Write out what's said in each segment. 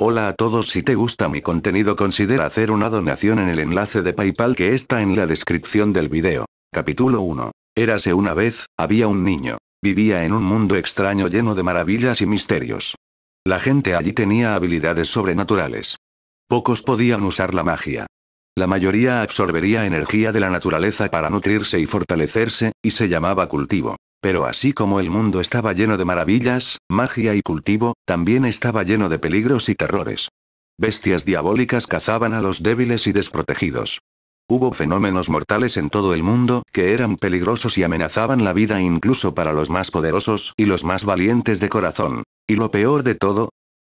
Hola a todos si te gusta mi contenido considera hacer una donación en el enlace de Paypal que está en la descripción del video. Capítulo 1. Érase una vez, había un niño. Vivía en un mundo extraño lleno de maravillas y misterios. La gente allí tenía habilidades sobrenaturales. Pocos podían usar la magia. La mayoría absorbería energía de la naturaleza para nutrirse y fortalecerse, y se llamaba cultivo. Pero así como el mundo estaba lleno de maravillas, magia y cultivo, también estaba lleno de peligros y terrores. Bestias diabólicas cazaban a los débiles y desprotegidos. Hubo fenómenos mortales en todo el mundo, que eran peligrosos y amenazaban la vida incluso para los más poderosos y los más valientes de corazón. Y lo peor de todo,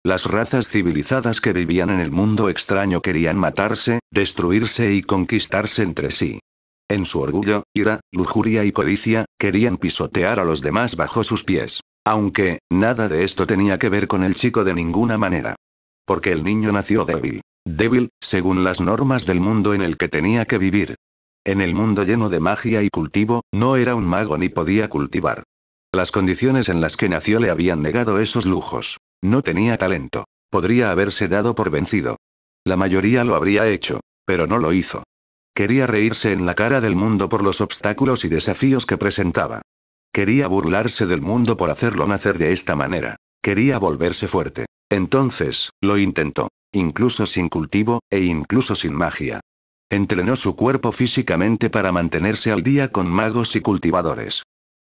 las razas civilizadas que vivían en el mundo extraño querían matarse, destruirse y conquistarse entre sí. En su orgullo, ira, lujuria y codicia, Querían pisotear a los demás bajo sus pies. Aunque, nada de esto tenía que ver con el chico de ninguna manera. Porque el niño nació débil. Débil, según las normas del mundo en el que tenía que vivir. En el mundo lleno de magia y cultivo, no era un mago ni podía cultivar. Las condiciones en las que nació le habían negado esos lujos. No tenía talento. Podría haberse dado por vencido. La mayoría lo habría hecho, pero no lo hizo. Quería reírse en la cara del mundo por los obstáculos y desafíos que presentaba. Quería burlarse del mundo por hacerlo nacer de esta manera. Quería volverse fuerte. Entonces, lo intentó. Incluso sin cultivo, e incluso sin magia. Entrenó su cuerpo físicamente para mantenerse al día con magos y cultivadores.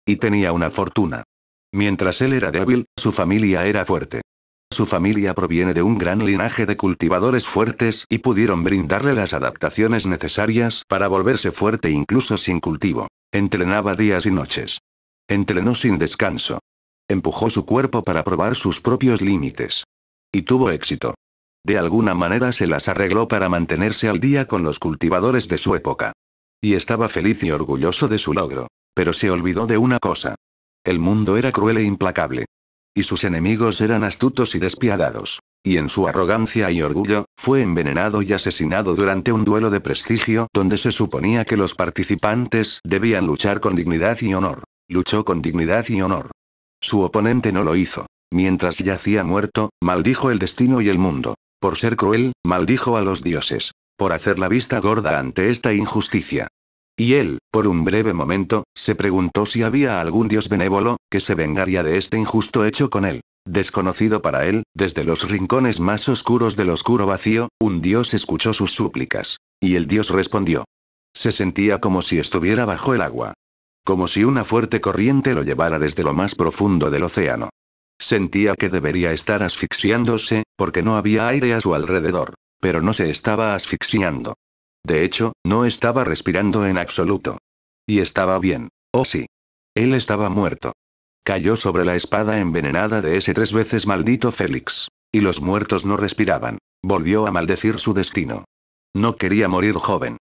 Y tenía una fortuna. Mientras él era débil, su familia era fuerte. Su familia proviene de un gran linaje de cultivadores fuertes y pudieron brindarle las adaptaciones necesarias para volverse fuerte incluso sin cultivo. Entrenaba días y noches. Entrenó sin descanso. Empujó su cuerpo para probar sus propios límites. Y tuvo éxito. De alguna manera se las arregló para mantenerse al día con los cultivadores de su época. Y estaba feliz y orgulloso de su logro. Pero se olvidó de una cosa. El mundo era cruel e implacable y sus enemigos eran astutos y despiadados. Y en su arrogancia y orgullo, fue envenenado y asesinado durante un duelo de prestigio donde se suponía que los participantes debían luchar con dignidad y honor. Luchó con dignidad y honor. Su oponente no lo hizo. Mientras yacía muerto, maldijo el destino y el mundo. Por ser cruel, maldijo a los dioses. Por hacer la vista gorda ante esta injusticia. Y él, por un breve momento, se preguntó si había algún dios benévolo, que se vengaría de este injusto hecho con él. Desconocido para él, desde los rincones más oscuros del oscuro vacío, un dios escuchó sus súplicas. Y el dios respondió. Se sentía como si estuviera bajo el agua. Como si una fuerte corriente lo llevara desde lo más profundo del océano. Sentía que debería estar asfixiándose, porque no había aire a su alrededor. Pero no se estaba asfixiando. De hecho, no estaba respirando en absoluto. Y estaba bien. Oh sí. Él estaba muerto. Cayó sobre la espada envenenada de ese tres veces maldito Félix. Y los muertos no respiraban. Volvió a maldecir su destino. No quería morir joven.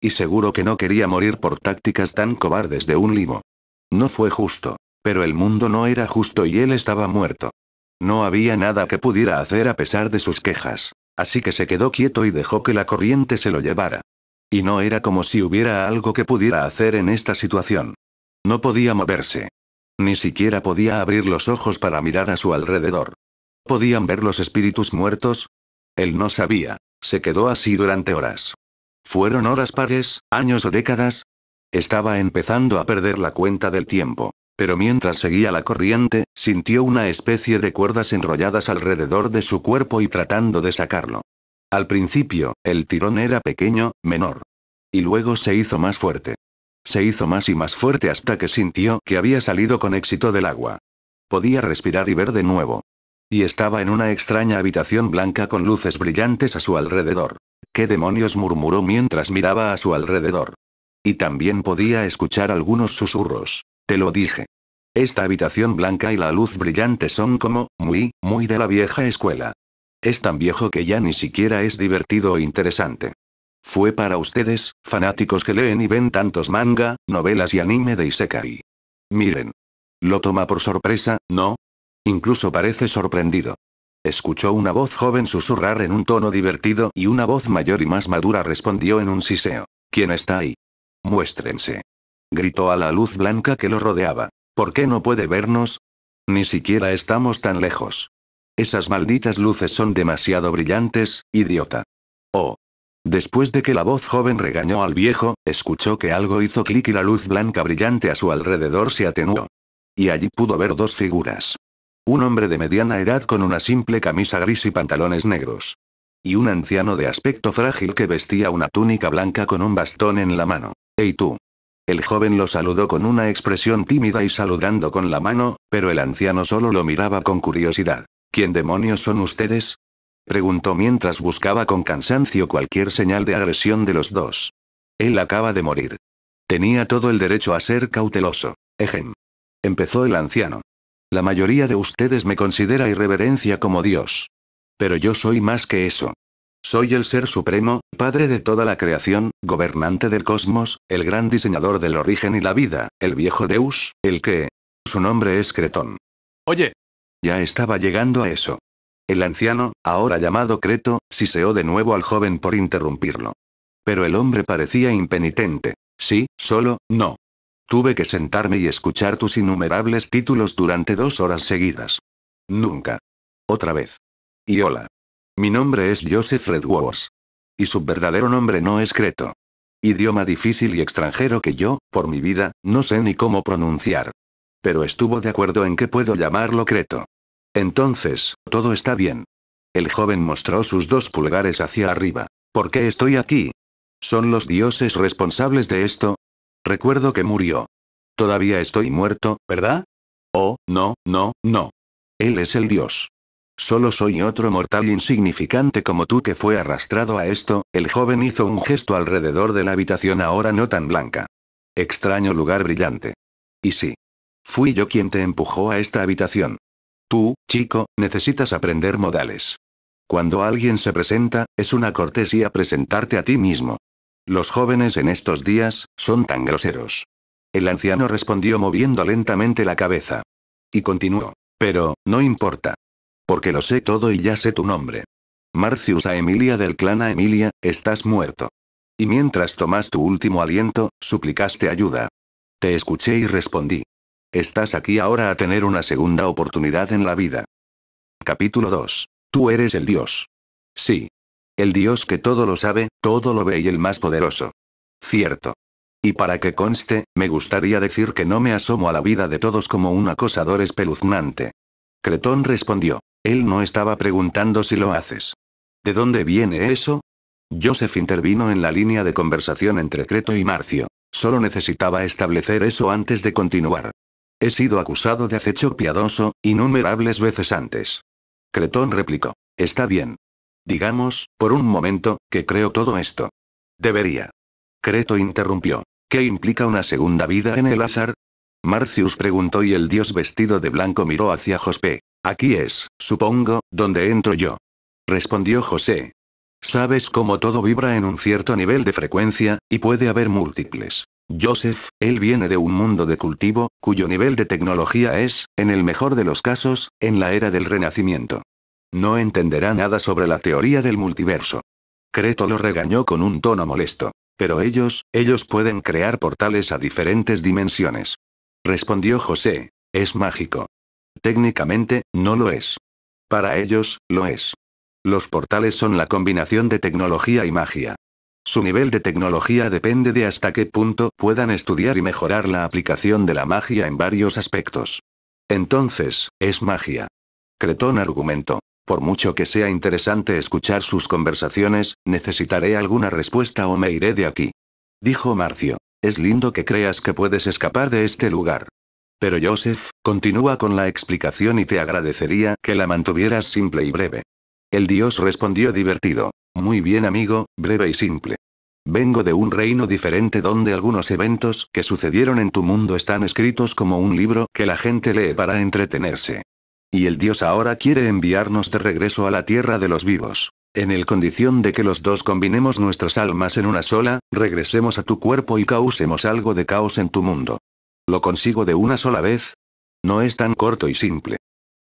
Y seguro que no quería morir por tácticas tan cobardes de un limo. No fue justo. Pero el mundo no era justo y él estaba muerto. No había nada que pudiera hacer a pesar de sus quejas. Así que se quedó quieto y dejó que la corriente se lo llevara. Y no era como si hubiera algo que pudiera hacer en esta situación. No podía moverse. Ni siquiera podía abrir los ojos para mirar a su alrededor. ¿Podían ver los espíritus muertos? Él no sabía. Se quedó así durante horas. ¿Fueron horas pares, años o décadas? Estaba empezando a perder la cuenta del tiempo. Pero mientras seguía la corriente, sintió una especie de cuerdas enrolladas alrededor de su cuerpo y tratando de sacarlo. Al principio, el tirón era pequeño, menor. Y luego se hizo más fuerte. Se hizo más y más fuerte hasta que sintió que había salido con éxito del agua. Podía respirar y ver de nuevo. Y estaba en una extraña habitación blanca con luces brillantes a su alrededor. ¿Qué demonios murmuró mientras miraba a su alrededor? Y también podía escuchar algunos susurros. Te lo dije. Esta habitación blanca y la luz brillante son como, muy, muy de la vieja escuela. Es tan viejo que ya ni siquiera es divertido o interesante. Fue para ustedes, fanáticos que leen y ven tantos manga, novelas y anime de Isekai. Miren. Lo toma por sorpresa, ¿no? Incluso parece sorprendido. Escuchó una voz joven susurrar en un tono divertido y una voz mayor y más madura respondió en un siseo. ¿Quién está ahí? Muéstrense. Gritó a la luz blanca que lo rodeaba. ¿Por qué no puede vernos? Ni siquiera estamos tan lejos. Esas malditas luces son demasiado brillantes, idiota. Oh. Después de que la voz joven regañó al viejo, escuchó que algo hizo clic y la luz blanca brillante a su alrededor se atenuó. Y allí pudo ver dos figuras. Un hombre de mediana edad con una simple camisa gris y pantalones negros. Y un anciano de aspecto frágil que vestía una túnica blanca con un bastón en la mano. Hey tú? El joven lo saludó con una expresión tímida y saludando con la mano, pero el anciano solo lo miraba con curiosidad. ¿Quién demonios son ustedes? preguntó mientras buscaba con cansancio cualquier señal de agresión de los dos. Él acaba de morir. Tenía todo el derecho a ser cauteloso. Ejem. Empezó el anciano. La mayoría de ustedes me considera irreverencia como Dios. Pero yo soy más que eso. Soy el Ser Supremo, Padre de toda la creación, gobernante del cosmos, el gran diseñador del origen y la vida, el viejo Deus, el que... Su nombre es Cretón. Oye, ya estaba llegando a eso. El anciano, ahora llamado Creto, siseó de nuevo al joven por interrumpirlo. Pero el hombre parecía impenitente. Sí, solo, no. Tuve que sentarme y escuchar tus innumerables títulos durante dos horas seguidas. Nunca. Otra vez. Y hola. Mi nombre es Joseph redworth Y su verdadero nombre no es Creto. Idioma difícil y extranjero que yo, por mi vida, no sé ni cómo pronunciar. Pero estuvo de acuerdo en que puedo llamarlo Creto. Entonces, todo está bien. El joven mostró sus dos pulgares hacia arriba. ¿Por qué estoy aquí? ¿Son los dioses responsables de esto? Recuerdo que murió. Todavía estoy muerto, ¿verdad? Oh, no, no, no. Él es el dios. Solo soy otro mortal insignificante como tú que fue arrastrado a esto, el joven hizo un gesto alrededor de la habitación ahora no tan blanca. Extraño lugar brillante. Y sí. Fui yo quien te empujó a esta habitación. Tú, chico, necesitas aprender modales. Cuando alguien se presenta, es una cortesía presentarte a ti mismo. Los jóvenes en estos días, son tan groseros. El anciano respondió moviendo lentamente la cabeza. Y continuó. Pero, no importa. Porque lo sé todo y ya sé tu nombre. Marcius a Emilia del clan a Emilia, estás muerto. Y mientras tomas tu último aliento, suplicaste ayuda. Te escuché y respondí. Estás aquí ahora a tener una segunda oportunidad en la vida. Capítulo 2. Tú eres el Dios. Sí. El Dios que todo lo sabe, todo lo ve y el más poderoso. Cierto. Y para que conste, me gustaría decir que no me asomo a la vida de todos como un acosador espeluznante. Cretón respondió. Él no estaba preguntando si lo haces. ¿De dónde viene eso? Joseph intervino en la línea de conversación entre Creto y Marcio. Solo necesitaba establecer eso antes de continuar. He sido acusado de acecho piadoso, innumerables veces antes. Cretón replicó. Está bien. Digamos, por un momento, que creo todo esto. Debería. Creto interrumpió. ¿Qué implica una segunda vida en el azar? Marcius preguntó y el dios vestido de blanco miró hacia José. Aquí es, supongo, donde entro yo. Respondió José. Sabes cómo todo vibra en un cierto nivel de frecuencia, y puede haber múltiples. Joseph, él viene de un mundo de cultivo, cuyo nivel de tecnología es, en el mejor de los casos, en la era del renacimiento. No entenderá nada sobre la teoría del multiverso. Creto lo regañó con un tono molesto. Pero ellos, ellos pueden crear portales a diferentes dimensiones. Respondió José. Es mágico. Técnicamente, no lo es. Para ellos, lo es. Los portales son la combinación de tecnología y magia. Su nivel de tecnología depende de hasta qué punto puedan estudiar y mejorar la aplicación de la magia en varios aspectos. Entonces, es magia. Cretón argumentó. Por mucho que sea interesante escuchar sus conversaciones, necesitaré alguna respuesta o me iré de aquí. Dijo Marcio. Es lindo que creas que puedes escapar de este lugar. Pero Joseph, continúa con la explicación y te agradecería que la mantuvieras simple y breve. El dios respondió divertido. Muy bien amigo, breve y simple. Vengo de un reino diferente donde algunos eventos que sucedieron en tu mundo están escritos como un libro que la gente lee para entretenerse. Y el dios ahora quiere enviarnos de regreso a la tierra de los vivos. En el condición de que los dos combinemos nuestras almas en una sola, regresemos a tu cuerpo y causemos algo de caos en tu mundo. ¿Lo consigo de una sola vez? No es tan corto y simple.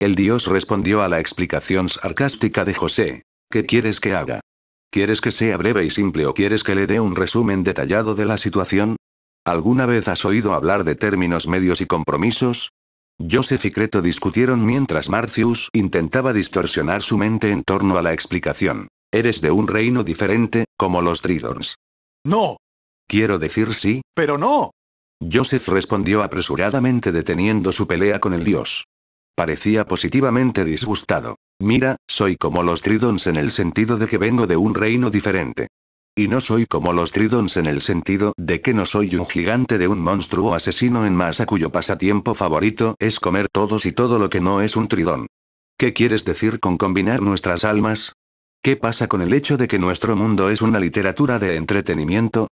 El dios respondió a la explicación sarcástica de José. ¿Qué quieres que haga? ¿Quieres que sea breve y simple o quieres que le dé un resumen detallado de la situación? ¿Alguna vez has oído hablar de términos medios y compromisos? Joseph y Creto discutieron mientras Marcius intentaba distorsionar su mente en torno a la explicación. Eres de un reino diferente, como los Tridons. No. Quiero decir sí, pero no. Joseph respondió apresuradamente deteniendo su pelea con el dios. Parecía positivamente disgustado. Mira, soy como los Tridons en el sentido de que vengo de un reino diferente. Y no soy como los Tridons en el sentido de que no soy un gigante de un monstruo asesino en masa cuyo pasatiempo favorito es comer todos y todo lo que no es un Tridón. ¿Qué quieres decir con combinar nuestras almas? ¿Qué pasa con el hecho de que nuestro mundo es una literatura de entretenimiento?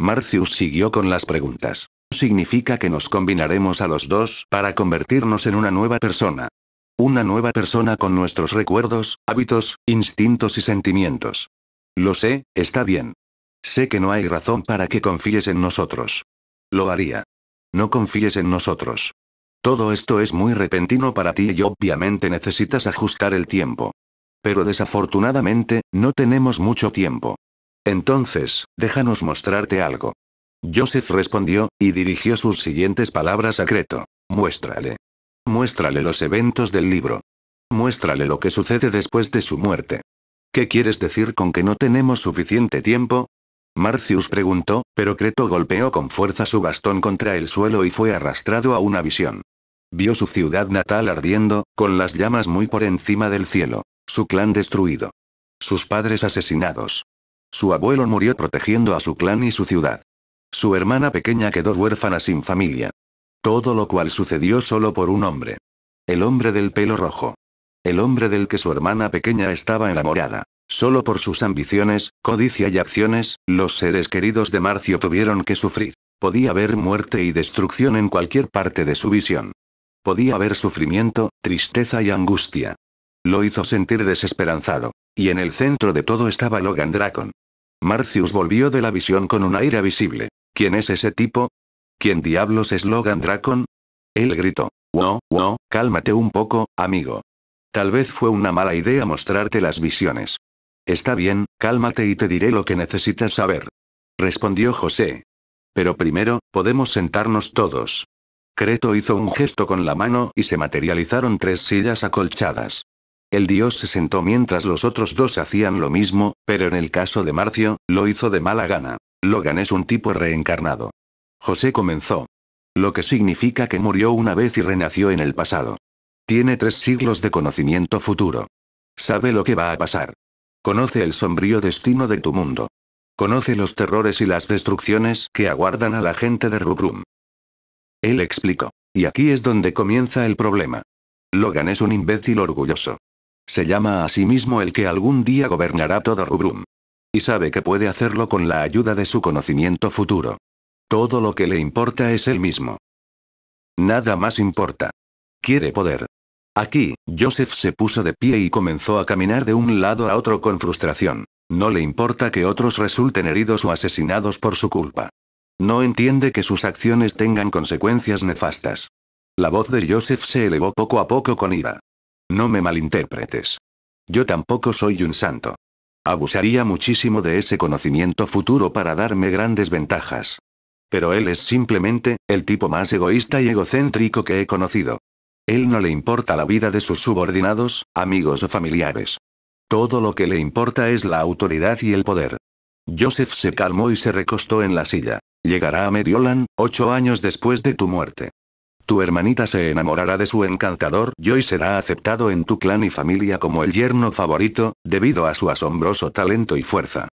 Marcius siguió con las preguntas. ¿Significa que nos combinaremos a los dos para convertirnos en una nueva persona? Una nueva persona con nuestros recuerdos, hábitos, instintos y sentimientos. Lo sé, está bien. Sé que no hay razón para que confíes en nosotros. Lo haría. No confíes en nosotros. Todo esto es muy repentino para ti y obviamente necesitas ajustar el tiempo. Pero desafortunadamente, no tenemos mucho tiempo. Entonces, déjanos mostrarte algo. Joseph respondió, y dirigió sus siguientes palabras a Creto. Muéstrale muéstrale los eventos del libro. Muéstrale lo que sucede después de su muerte. ¿Qué quieres decir con que no tenemos suficiente tiempo? Marcius preguntó, pero Creto golpeó con fuerza su bastón contra el suelo y fue arrastrado a una visión. Vio su ciudad natal ardiendo, con las llamas muy por encima del cielo. Su clan destruido. Sus padres asesinados. Su abuelo murió protegiendo a su clan y su ciudad. Su hermana pequeña quedó huérfana sin familia. Todo lo cual sucedió solo por un hombre. El hombre del pelo rojo. El hombre del que su hermana pequeña estaba enamorada. Solo por sus ambiciones, codicia y acciones, los seres queridos de Marcio tuvieron que sufrir. Podía haber muerte y destrucción en cualquier parte de su visión. Podía haber sufrimiento, tristeza y angustia. Lo hizo sentir desesperanzado. Y en el centro de todo estaba Logan Dracon. Marcius volvió de la visión con un aire visible. ¿Quién es ese tipo? ¿Quién diablos es Logan Dracon? Él gritó. No, no, cálmate un poco, amigo. Tal vez fue una mala idea mostrarte las visiones. Está bien, cálmate y te diré lo que necesitas saber. Respondió José. Pero primero, podemos sentarnos todos. Creto hizo un gesto con la mano y se materializaron tres sillas acolchadas. El dios se sentó mientras los otros dos hacían lo mismo, pero en el caso de Marcio, lo hizo de mala gana. Logan es un tipo reencarnado. José comenzó. Lo que significa que murió una vez y renació en el pasado. Tiene tres siglos de conocimiento futuro. Sabe lo que va a pasar. Conoce el sombrío destino de tu mundo. Conoce los terrores y las destrucciones que aguardan a la gente de Rubrum. Él explicó. Y aquí es donde comienza el problema. Logan es un imbécil orgulloso. Se llama a sí mismo el que algún día gobernará todo Rubrum. Y sabe que puede hacerlo con la ayuda de su conocimiento futuro. Todo lo que le importa es él mismo. Nada más importa. Quiere poder. Aquí, Joseph se puso de pie y comenzó a caminar de un lado a otro con frustración. No le importa que otros resulten heridos o asesinados por su culpa. No entiende que sus acciones tengan consecuencias nefastas. La voz de Joseph se elevó poco a poco con ira. No me malinterpretes. Yo tampoco soy un santo. Abusaría muchísimo de ese conocimiento futuro para darme grandes ventajas. Pero él es simplemente, el tipo más egoísta y egocéntrico que he conocido. Él no le importa la vida de sus subordinados, amigos o familiares. Todo lo que le importa es la autoridad y el poder. Joseph se calmó y se recostó en la silla. Llegará a Mediolan, ocho años después de tu muerte. Tu hermanita se enamorará de su encantador Joy y será aceptado en tu clan y familia como el yerno favorito, debido a su asombroso talento y fuerza.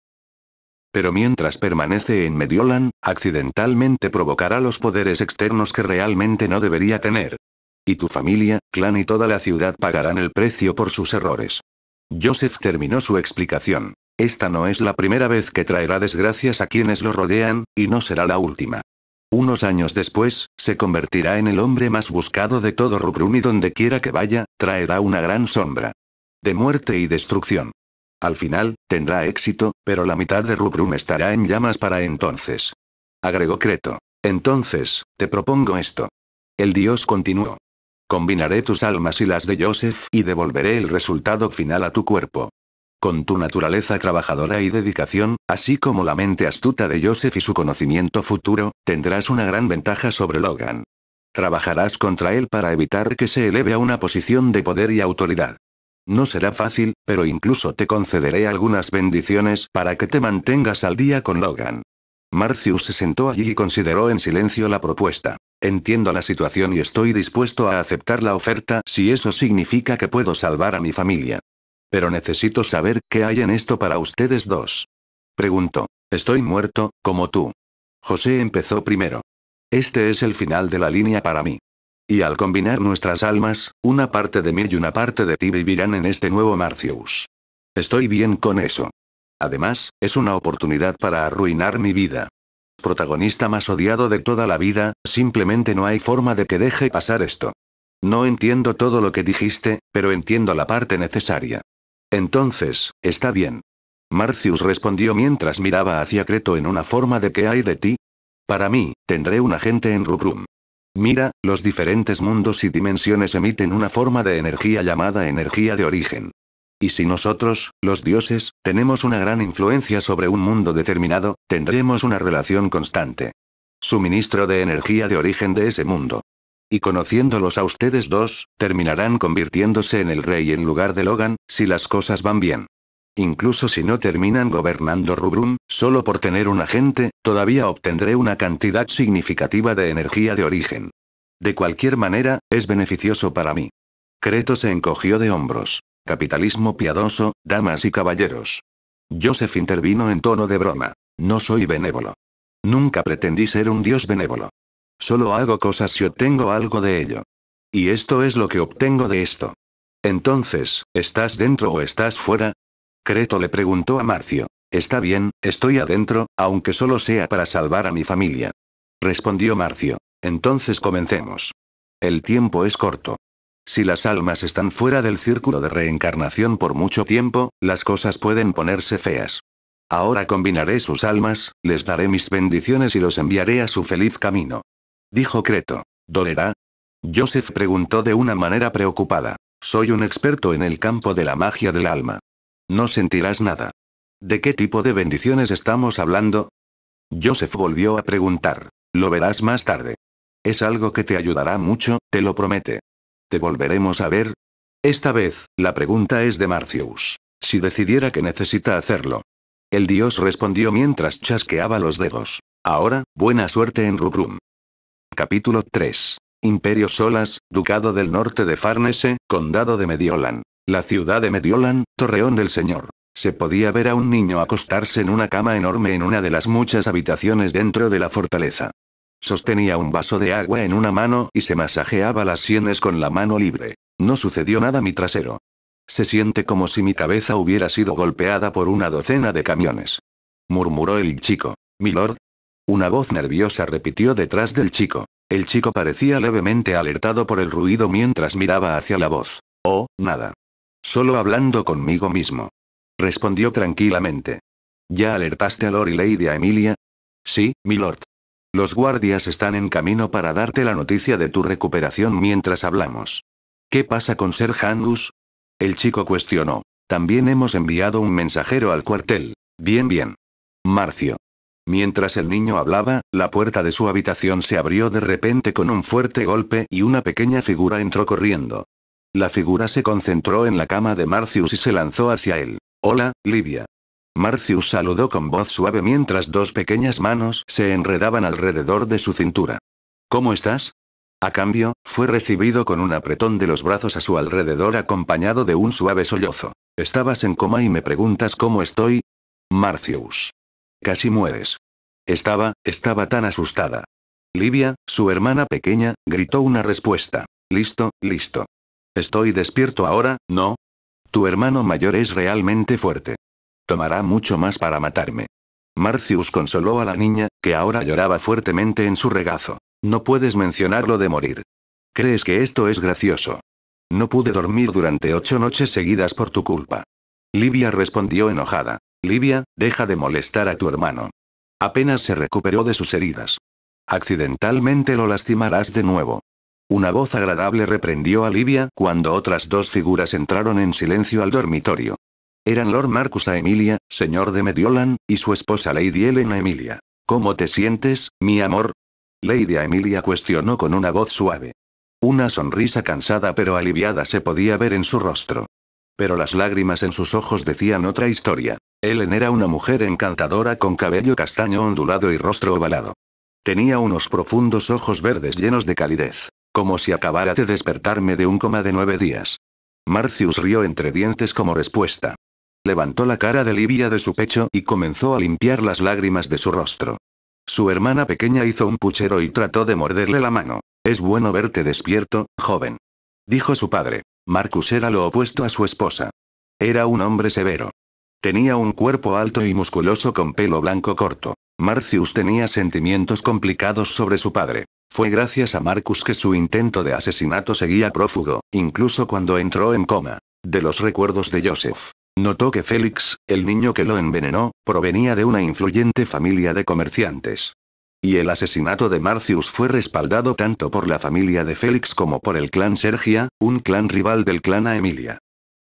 Pero mientras permanece en Mediolan, accidentalmente provocará los poderes externos que realmente no debería tener. Y tu familia, clan y toda la ciudad pagarán el precio por sus errores. Joseph terminó su explicación. Esta no es la primera vez que traerá desgracias a quienes lo rodean, y no será la última. Unos años después, se convertirá en el hombre más buscado de todo Rubrun y donde quiera que vaya, traerá una gran sombra. De muerte y destrucción. Al final, tendrá éxito, pero la mitad de Rubrum estará en llamas para entonces. Agregó Creto. Entonces, te propongo esto. El dios continuó. Combinaré tus almas y las de Joseph y devolveré el resultado final a tu cuerpo. Con tu naturaleza trabajadora y dedicación, así como la mente astuta de Joseph y su conocimiento futuro, tendrás una gran ventaja sobre Logan. Trabajarás contra él para evitar que se eleve a una posición de poder y autoridad. No será fácil, pero incluso te concederé algunas bendiciones para que te mantengas al día con Logan. Marcius se sentó allí y consideró en silencio la propuesta. Entiendo la situación y estoy dispuesto a aceptar la oferta si eso significa que puedo salvar a mi familia. Pero necesito saber qué hay en esto para ustedes dos. Pregunto. Estoy muerto, como tú. José empezó primero. Este es el final de la línea para mí y al combinar nuestras almas, una parte de mí y una parte de ti vivirán en este nuevo Marcius. Estoy bien con eso. Además, es una oportunidad para arruinar mi vida. Protagonista más odiado de toda la vida, simplemente no hay forma de que deje pasar esto. No entiendo todo lo que dijiste, pero entiendo la parte necesaria. Entonces, está bien. Marcius respondió mientras miraba hacia Creto en una forma de que hay de ti? Para mí, tendré un agente en Rubrum. Mira, los diferentes mundos y dimensiones emiten una forma de energía llamada energía de origen. Y si nosotros, los dioses, tenemos una gran influencia sobre un mundo determinado, tendremos una relación constante. Suministro de energía de origen de ese mundo. Y conociéndolos a ustedes dos, terminarán convirtiéndose en el rey en lugar de Logan, si las cosas van bien. Incluso si no terminan gobernando Rubrum, solo por tener un agente, todavía obtendré una cantidad significativa de energía de origen. De cualquier manera, es beneficioso para mí. Creto se encogió de hombros. Capitalismo piadoso, damas y caballeros. Joseph intervino en tono de broma. No soy benévolo. Nunca pretendí ser un dios benévolo. Solo hago cosas si obtengo algo de ello. Y esto es lo que obtengo de esto. Entonces, ¿estás dentro o estás fuera? Creto le preguntó a Marcio. Está bien, estoy adentro, aunque solo sea para salvar a mi familia. Respondió Marcio. Entonces comencemos. El tiempo es corto. Si las almas están fuera del círculo de reencarnación por mucho tiempo, las cosas pueden ponerse feas. Ahora combinaré sus almas, les daré mis bendiciones y los enviaré a su feliz camino. Dijo Creto. ¿Dolerá? Joseph preguntó de una manera preocupada. Soy un experto en el campo de la magia del alma. No sentirás nada. ¿De qué tipo de bendiciones estamos hablando? Joseph volvió a preguntar. Lo verás más tarde. Es algo que te ayudará mucho, te lo promete. Te volveremos a ver. Esta vez, la pregunta es de Marcius. Si decidiera que necesita hacerlo. El dios respondió mientras chasqueaba los dedos. Ahora, buena suerte en Rubrum. Capítulo 3. Imperio Solas, Ducado del Norte de Farnese, Condado de Mediolan. La ciudad de Mediolan, Torreón del Señor. Se podía ver a un niño acostarse en una cama enorme en una de las muchas habitaciones dentro de la fortaleza. Sostenía un vaso de agua en una mano y se masajeaba las sienes con la mano libre. No sucedió nada mi trasero. Se siente como si mi cabeza hubiera sido golpeada por una docena de camiones. Murmuró el chico. Milord. Una voz nerviosa repitió detrás del chico. El chico parecía levemente alertado por el ruido mientras miraba hacia la voz. Oh, nada. Solo hablando conmigo mismo. Respondió tranquilamente. ¿Ya alertaste a Lord y Lady a Emilia? Sí, Lord. Los guardias están en camino para darte la noticia de tu recuperación mientras hablamos. ¿Qué pasa con Ser Handus? El chico cuestionó. También hemos enviado un mensajero al cuartel. Bien, bien. Marcio. Mientras el niño hablaba, la puerta de su habitación se abrió de repente con un fuerte golpe y una pequeña figura entró corriendo. La figura se concentró en la cama de Marcius y se lanzó hacia él. Hola, Livia. Marcius saludó con voz suave mientras dos pequeñas manos se enredaban alrededor de su cintura. ¿Cómo estás? A cambio, fue recibido con un apretón de los brazos a su alrededor acompañado de un suave sollozo. Estabas en coma y me preguntas cómo estoy. Marcius. Casi mueres. Estaba, estaba tan asustada. Livia, su hermana pequeña, gritó una respuesta. Listo, listo. Estoy despierto ahora, ¿no? Tu hermano mayor es realmente fuerte. Tomará mucho más para matarme. Marcius consoló a la niña, que ahora lloraba fuertemente en su regazo. No puedes mencionarlo de morir. ¿Crees que esto es gracioso? No pude dormir durante ocho noches seguidas por tu culpa. Livia respondió enojada. Livia, deja de molestar a tu hermano. Apenas se recuperó de sus heridas. Accidentalmente lo lastimarás de nuevo. Una voz agradable reprendió a Livia cuando otras dos figuras entraron en silencio al dormitorio. Eran Lord Marcus a Emilia, señor de Mediolan, y su esposa Lady a Emilia. ¿Cómo te sientes, mi amor? Lady Emilia cuestionó con una voz suave. Una sonrisa cansada pero aliviada se podía ver en su rostro. Pero las lágrimas en sus ojos decían otra historia. Ellen era una mujer encantadora con cabello castaño ondulado y rostro ovalado. Tenía unos profundos ojos verdes llenos de calidez. Como si acabara de despertarme de un coma de nueve días. Marcius rió entre dientes como respuesta. Levantó la cara de Livia de su pecho y comenzó a limpiar las lágrimas de su rostro. Su hermana pequeña hizo un puchero y trató de morderle la mano. Es bueno verte despierto, joven. Dijo su padre. Marcus era lo opuesto a su esposa. Era un hombre severo. Tenía un cuerpo alto y musculoso con pelo blanco corto. Marcius tenía sentimientos complicados sobre su padre. Fue gracias a Marcus que su intento de asesinato seguía prófugo, incluso cuando entró en coma. De los recuerdos de Joseph. Notó que Félix, el niño que lo envenenó, provenía de una influyente familia de comerciantes. Y el asesinato de Marcius fue respaldado tanto por la familia de Félix como por el clan Sergia, un clan rival del clan a Emilia.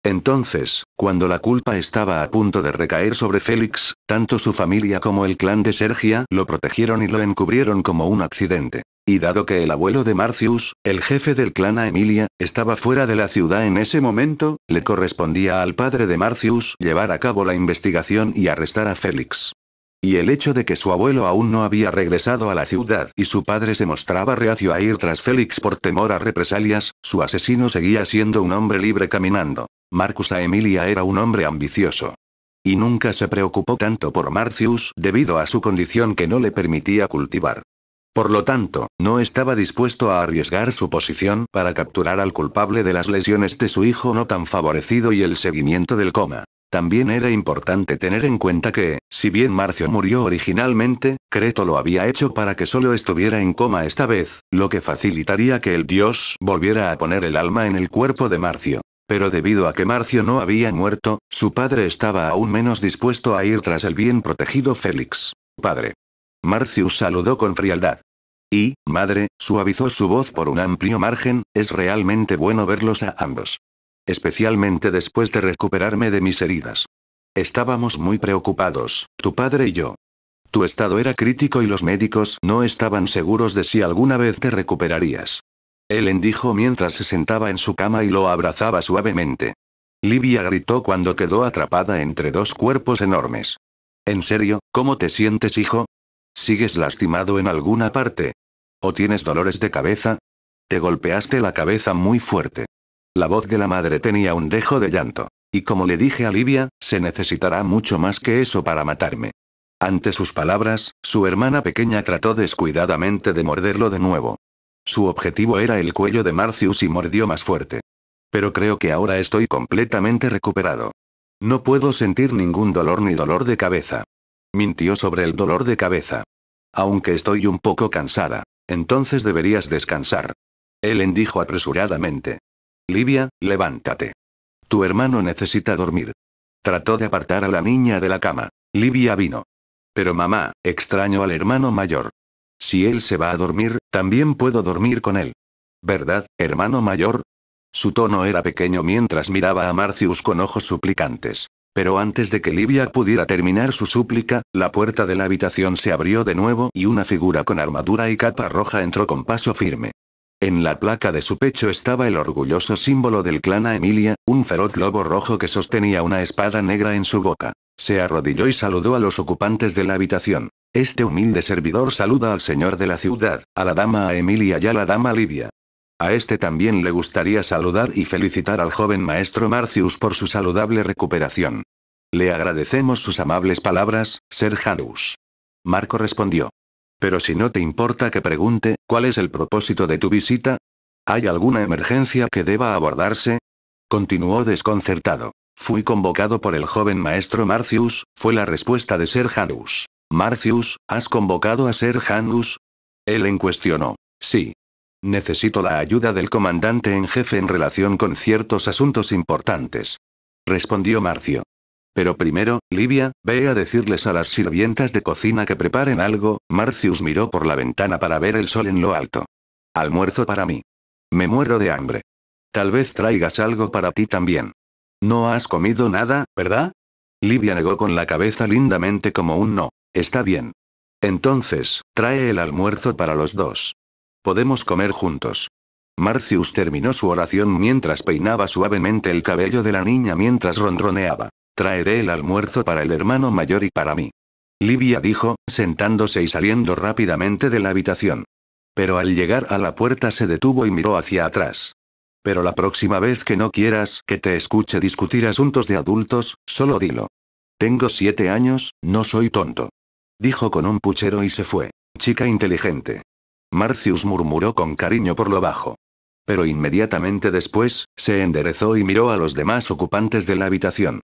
Entonces, cuando la culpa estaba a punto de recaer sobre Félix, tanto su familia como el clan de Sergia lo protegieron y lo encubrieron como un accidente. Y dado que el abuelo de Marcius, el jefe del clan a Emilia, estaba fuera de la ciudad en ese momento, le correspondía al padre de Marcius llevar a cabo la investigación y arrestar a Félix. Y el hecho de que su abuelo aún no había regresado a la ciudad y su padre se mostraba reacio a ir tras Félix por temor a represalias, su asesino seguía siendo un hombre libre caminando. Marcus a Emilia era un hombre ambicioso. Y nunca se preocupó tanto por Marcius debido a su condición que no le permitía cultivar por lo tanto, no estaba dispuesto a arriesgar su posición para capturar al culpable de las lesiones de su hijo no tan favorecido y el seguimiento del coma. También era importante tener en cuenta que, si bien Marcio murió originalmente, Creto lo había hecho para que solo estuviera en coma esta vez, lo que facilitaría que el dios volviera a poner el alma en el cuerpo de Marcio. Pero debido a que Marcio no había muerto, su padre estaba aún menos dispuesto a ir tras el bien protegido Félix. Padre. Marcius saludó con frialdad. Y, madre, suavizó su voz por un amplio margen, es realmente bueno verlos a ambos. Especialmente después de recuperarme de mis heridas. Estábamos muy preocupados, tu padre y yo. Tu estado era crítico y los médicos no estaban seguros de si alguna vez te recuperarías. Ellen dijo mientras se sentaba en su cama y lo abrazaba suavemente. Livia gritó cuando quedó atrapada entre dos cuerpos enormes. ¿En serio, cómo te sientes, hijo? ¿Sigues lastimado en alguna parte? ¿O tienes dolores de cabeza? Te golpeaste la cabeza muy fuerte. La voz de la madre tenía un dejo de llanto. Y como le dije a Livia, se necesitará mucho más que eso para matarme. Ante sus palabras, su hermana pequeña trató descuidadamente de morderlo de nuevo. Su objetivo era el cuello de Marcius y mordió más fuerte. Pero creo que ahora estoy completamente recuperado. No puedo sentir ningún dolor ni dolor de cabeza. Mintió sobre el dolor de cabeza. Aunque estoy un poco cansada. Entonces deberías descansar. Ellen dijo apresuradamente. Livia, levántate. Tu hermano necesita dormir. Trató de apartar a la niña de la cama. Livia vino. Pero mamá, extraño al hermano mayor. Si él se va a dormir, también puedo dormir con él. ¿Verdad, hermano mayor? Su tono era pequeño mientras miraba a Marcius con ojos suplicantes. Pero antes de que Livia pudiera terminar su súplica, la puerta de la habitación se abrió de nuevo y una figura con armadura y capa roja entró con paso firme. En la placa de su pecho estaba el orgulloso símbolo del clan a Emilia, un feroz lobo rojo que sostenía una espada negra en su boca. Se arrodilló y saludó a los ocupantes de la habitación. Este humilde servidor saluda al señor de la ciudad, a la dama a Emilia y a la dama Livia. A este también le gustaría saludar y felicitar al joven maestro Marcius por su saludable recuperación. Le agradecemos sus amables palabras, Ser Janus. Marco respondió. Pero si no te importa que pregunte, ¿cuál es el propósito de tu visita? ¿Hay alguna emergencia que deba abordarse? Continuó desconcertado. Fui convocado por el joven maestro Marcius, fue la respuesta de Ser Janus. Marcius, ¿has convocado a Ser Janus? Él en cuestionó. Sí. Necesito la ayuda del comandante en jefe en relación con ciertos asuntos importantes. Respondió Marcio. Pero primero, Livia, ve a decirles a las sirvientas de cocina que preparen algo. Marcius miró por la ventana para ver el sol en lo alto. Almuerzo para mí. Me muero de hambre. Tal vez traigas algo para ti también. No has comido nada, ¿verdad? Livia negó con la cabeza lindamente como un no. Está bien. Entonces, trae el almuerzo para los dos. Podemos comer juntos. Marcius terminó su oración mientras peinaba suavemente el cabello de la niña mientras ronroneaba. Traeré el almuerzo para el hermano mayor y para mí. Livia dijo, sentándose y saliendo rápidamente de la habitación. Pero al llegar a la puerta se detuvo y miró hacia atrás. Pero la próxima vez que no quieras que te escuche discutir asuntos de adultos, solo dilo. Tengo siete años, no soy tonto. Dijo con un puchero y se fue. Chica inteligente. Marcius murmuró con cariño por lo bajo. Pero inmediatamente después, se enderezó y miró a los demás ocupantes de la habitación.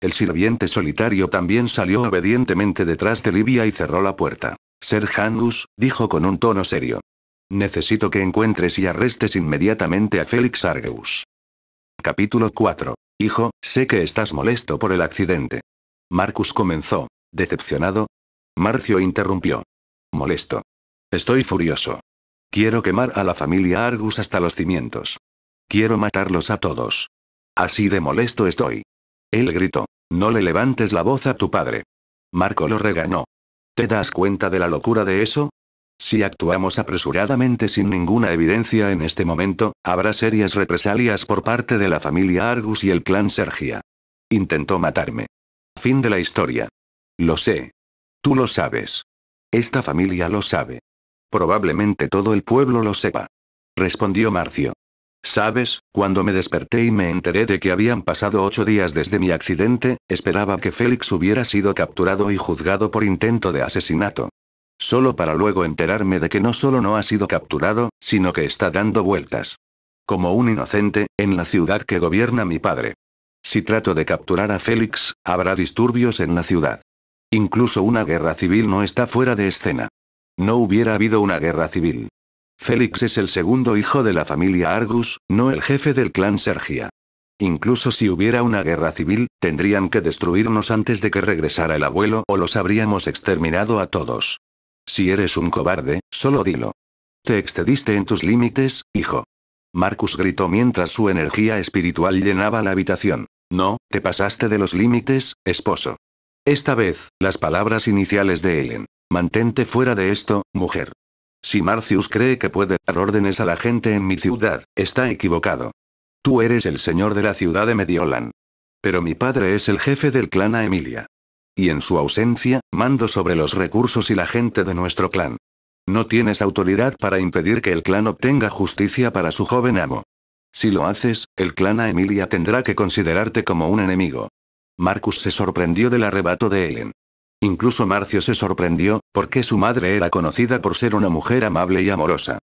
El sirviente solitario también salió obedientemente detrás de Livia y cerró la puerta. Ser Janus, dijo con un tono serio. Necesito que encuentres y arrestes inmediatamente a Félix Argeus. Capítulo 4. Hijo, sé que estás molesto por el accidente. Marcus comenzó. Decepcionado. Marcio interrumpió. Molesto. Estoy furioso. Quiero quemar a la familia Argus hasta los cimientos. Quiero matarlos a todos. Así de molesto estoy. Él gritó. No le levantes la voz a tu padre. Marco lo regañó. ¿Te das cuenta de la locura de eso? Si actuamos apresuradamente sin ninguna evidencia en este momento, habrá serias represalias por parte de la familia Argus y el clan Sergia. Intentó matarme. Fin de la historia. Lo sé. Tú lo sabes. Esta familia lo sabe. Probablemente todo el pueblo lo sepa. Respondió Marcio. Sabes, cuando me desperté y me enteré de que habían pasado ocho días desde mi accidente, esperaba que Félix hubiera sido capturado y juzgado por intento de asesinato. Solo para luego enterarme de que no solo no ha sido capturado, sino que está dando vueltas. Como un inocente, en la ciudad que gobierna mi padre. Si trato de capturar a Félix, habrá disturbios en la ciudad. Incluso una guerra civil no está fuera de escena. No hubiera habido una guerra civil. Félix es el segundo hijo de la familia Argus, no el jefe del clan Sergia. Incluso si hubiera una guerra civil, tendrían que destruirnos antes de que regresara el abuelo o los habríamos exterminado a todos. Si eres un cobarde, solo dilo. Te excediste en tus límites, hijo. Marcus gritó mientras su energía espiritual llenaba la habitación. No, te pasaste de los límites, esposo. Esta vez, las palabras iniciales de Ellen. Mantente fuera de esto, mujer. Si Marcius cree que puede dar órdenes a la gente en mi ciudad, está equivocado. Tú eres el señor de la ciudad de Mediolan. Pero mi padre es el jefe del clan a Emilia. Y en su ausencia, mando sobre los recursos y la gente de nuestro clan. No tienes autoridad para impedir que el clan obtenga justicia para su joven amo. Si lo haces, el clan a Emilia tendrá que considerarte como un enemigo. Marcus se sorprendió del arrebato de Ellen. Incluso Marcio se sorprendió, porque su madre era conocida por ser una mujer amable y amorosa.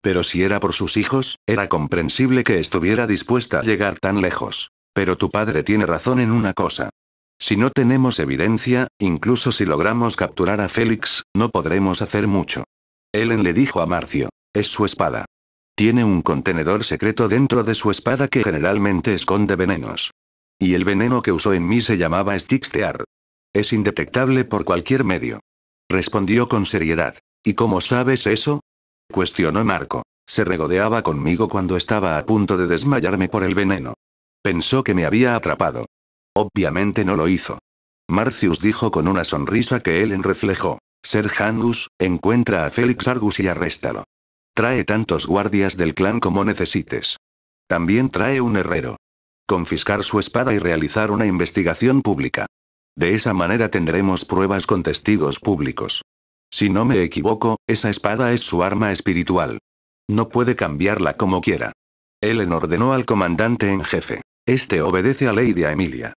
Pero si era por sus hijos, era comprensible que estuviera dispuesta a llegar tan lejos. Pero tu padre tiene razón en una cosa. Si no tenemos evidencia, incluso si logramos capturar a Félix, no podremos hacer mucho. Ellen le dijo a Marcio, es su espada. Tiene un contenedor secreto dentro de su espada que generalmente esconde venenos. Y el veneno que usó en mí se llamaba Stixtear. Es indetectable por cualquier medio. Respondió con seriedad. ¿Y cómo sabes eso? Cuestionó Marco. Se regodeaba conmigo cuando estaba a punto de desmayarme por el veneno. Pensó que me había atrapado. Obviamente no lo hizo. Marcius dijo con una sonrisa que él reflejó. Ser Hangus, encuentra a Félix Argus y arréstalo. Trae tantos guardias del clan como necesites. También trae un herrero confiscar su espada y realizar una investigación pública. De esa manera tendremos pruebas con testigos públicos. Si no me equivoco, esa espada es su arma espiritual. No puede cambiarla como quiera. Ellen ordenó al comandante en jefe. Este obedece a Lady Emilia.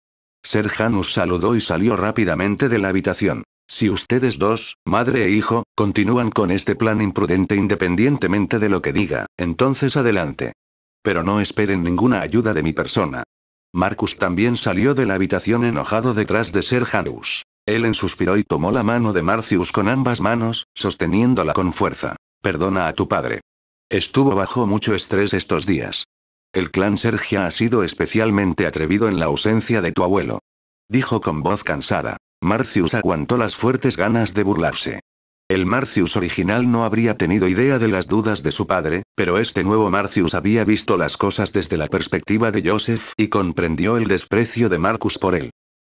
Ser Janus saludó y salió rápidamente de la habitación. Si ustedes dos, madre e hijo, continúan con este plan imprudente independientemente de lo que diga, entonces adelante. Pero no esperen ninguna ayuda de mi persona. Marcus también salió de la habitación enojado detrás de Ser Él en suspiró y tomó la mano de Marcius con ambas manos, sosteniéndola con fuerza. Perdona a tu padre. Estuvo bajo mucho estrés estos días. El clan Sergia ha sido especialmente atrevido en la ausencia de tu abuelo. Dijo con voz cansada. Marcius aguantó las fuertes ganas de burlarse. El Marcius original no habría tenido idea de las dudas de su padre, pero este nuevo Marcius había visto las cosas desde la perspectiva de Joseph y comprendió el desprecio de Marcus por él.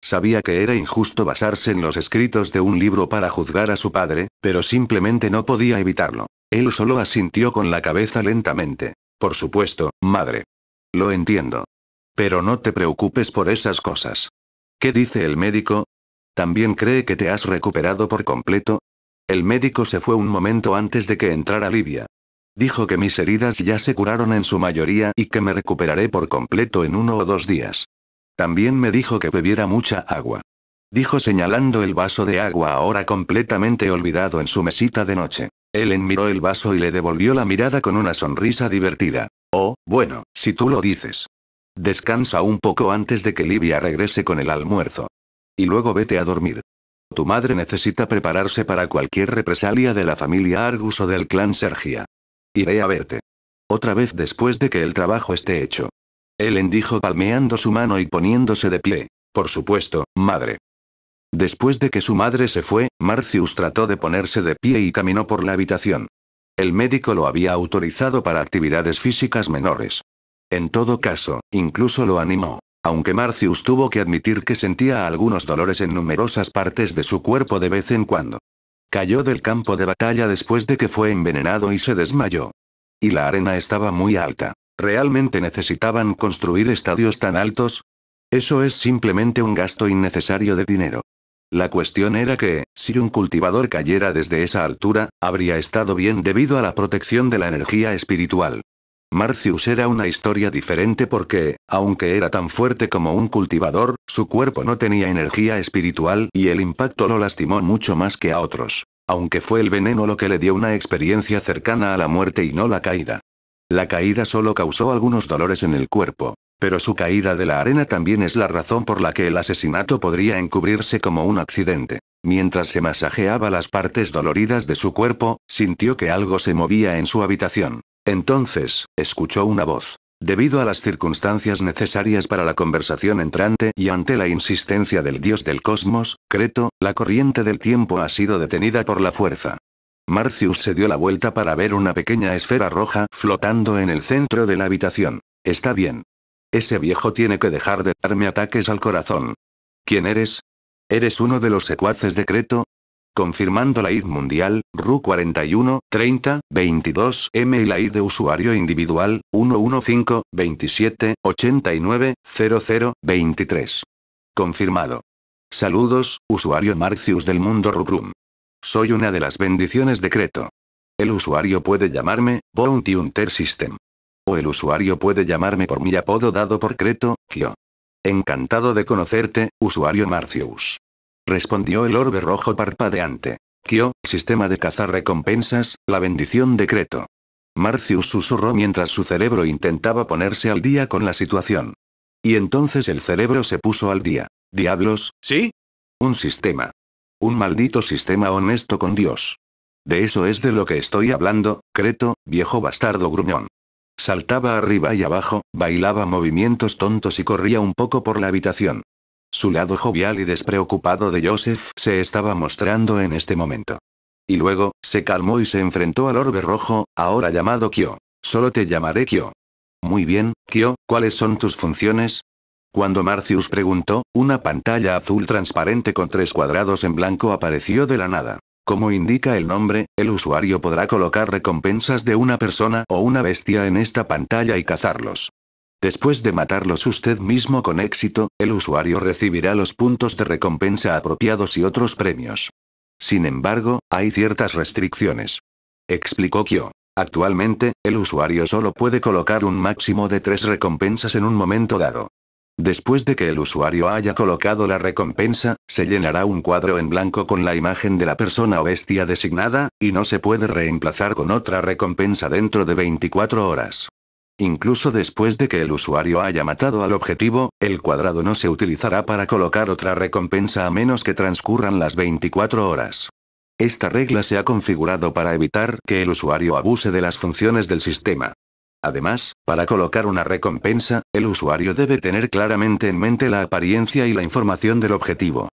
Sabía que era injusto basarse en los escritos de un libro para juzgar a su padre, pero simplemente no podía evitarlo. Él solo asintió con la cabeza lentamente. Por supuesto, madre. Lo entiendo. Pero no te preocupes por esas cosas. ¿Qué dice el médico? ¿También cree que te has recuperado por completo? El médico se fue un momento antes de que entrara Livia. Dijo que mis heridas ya se curaron en su mayoría y que me recuperaré por completo en uno o dos días. También me dijo que bebiera mucha agua. Dijo señalando el vaso de agua ahora completamente olvidado en su mesita de noche. Ellen miró el vaso y le devolvió la mirada con una sonrisa divertida. Oh, bueno, si tú lo dices. Descansa un poco antes de que Livia regrese con el almuerzo. Y luego vete a dormir. Tu madre necesita prepararse para cualquier represalia de la familia Argus o del clan Sergia. Iré a verte. Otra vez después de que el trabajo esté hecho. Ellen dijo palmeando su mano y poniéndose de pie. Por supuesto, madre. Después de que su madre se fue, Marcius trató de ponerse de pie y caminó por la habitación. El médico lo había autorizado para actividades físicas menores. En todo caso, incluso lo animó. Aunque Marcius tuvo que admitir que sentía algunos dolores en numerosas partes de su cuerpo de vez en cuando. Cayó del campo de batalla después de que fue envenenado y se desmayó. Y la arena estaba muy alta. ¿Realmente necesitaban construir estadios tan altos? Eso es simplemente un gasto innecesario de dinero. La cuestión era que, si un cultivador cayera desde esa altura, habría estado bien debido a la protección de la energía espiritual. Marcius era una historia diferente porque, aunque era tan fuerte como un cultivador, su cuerpo no tenía energía espiritual y el impacto lo lastimó mucho más que a otros. Aunque fue el veneno lo que le dio una experiencia cercana a la muerte y no la caída. La caída solo causó algunos dolores en el cuerpo. Pero su caída de la arena también es la razón por la que el asesinato podría encubrirse como un accidente. Mientras se masajeaba las partes doloridas de su cuerpo, sintió que algo se movía en su habitación. Entonces, escuchó una voz. Debido a las circunstancias necesarias para la conversación entrante y ante la insistencia del dios del cosmos, Creto, la corriente del tiempo ha sido detenida por la fuerza. Marcius se dio la vuelta para ver una pequeña esfera roja flotando en el centro de la habitación. Está bien. Ese viejo tiene que dejar de darme ataques al corazón. ¿Quién eres? ¿Eres uno de los secuaces de Creto? Confirmando la ID mundial, RU 41, 30, 22, M y la ID de usuario individual, 115, 27, 89, 00, 23. Confirmado. Saludos, usuario Marcius del mundo Rurum. Soy una de las bendiciones de Creto. El usuario puede llamarme, Bounty Hunter System. O el usuario puede llamarme por mi apodo dado por Creto, Kyo. Encantado de conocerte, usuario Marcius respondió el orbe rojo parpadeante. Kyo, sistema de cazar recompensas, la bendición de Creto. Marcius susurró mientras su cerebro intentaba ponerse al día con la situación. Y entonces el cerebro se puso al día. ¿Diablos? ¿Sí? Un sistema. Un maldito sistema honesto con Dios. De eso es de lo que estoy hablando, Creto, viejo bastardo gruñón. Saltaba arriba y abajo, bailaba movimientos tontos y corría un poco por la habitación. Su lado jovial y despreocupado de Joseph se estaba mostrando en este momento. Y luego, se calmó y se enfrentó al orbe rojo, ahora llamado Kyo. Solo te llamaré Kyo. Muy bien, Kyo, ¿cuáles son tus funciones? Cuando Marcius preguntó, una pantalla azul transparente con tres cuadrados en blanco apareció de la nada. Como indica el nombre, el usuario podrá colocar recompensas de una persona o una bestia en esta pantalla y cazarlos. Después de matarlos usted mismo con éxito, el usuario recibirá los puntos de recompensa apropiados y otros premios. Sin embargo, hay ciertas restricciones. Explicó Kyo. Actualmente, el usuario solo puede colocar un máximo de tres recompensas en un momento dado. Después de que el usuario haya colocado la recompensa, se llenará un cuadro en blanco con la imagen de la persona o bestia designada, y no se puede reemplazar con otra recompensa dentro de 24 horas. Incluso después de que el usuario haya matado al objetivo, el cuadrado no se utilizará para colocar otra recompensa a menos que transcurran las 24 horas. Esta regla se ha configurado para evitar que el usuario abuse de las funciones del sistema. Además, para colocar una recompensa, el usuario debe tener claramente en mente la apariencia y la información del objetivo.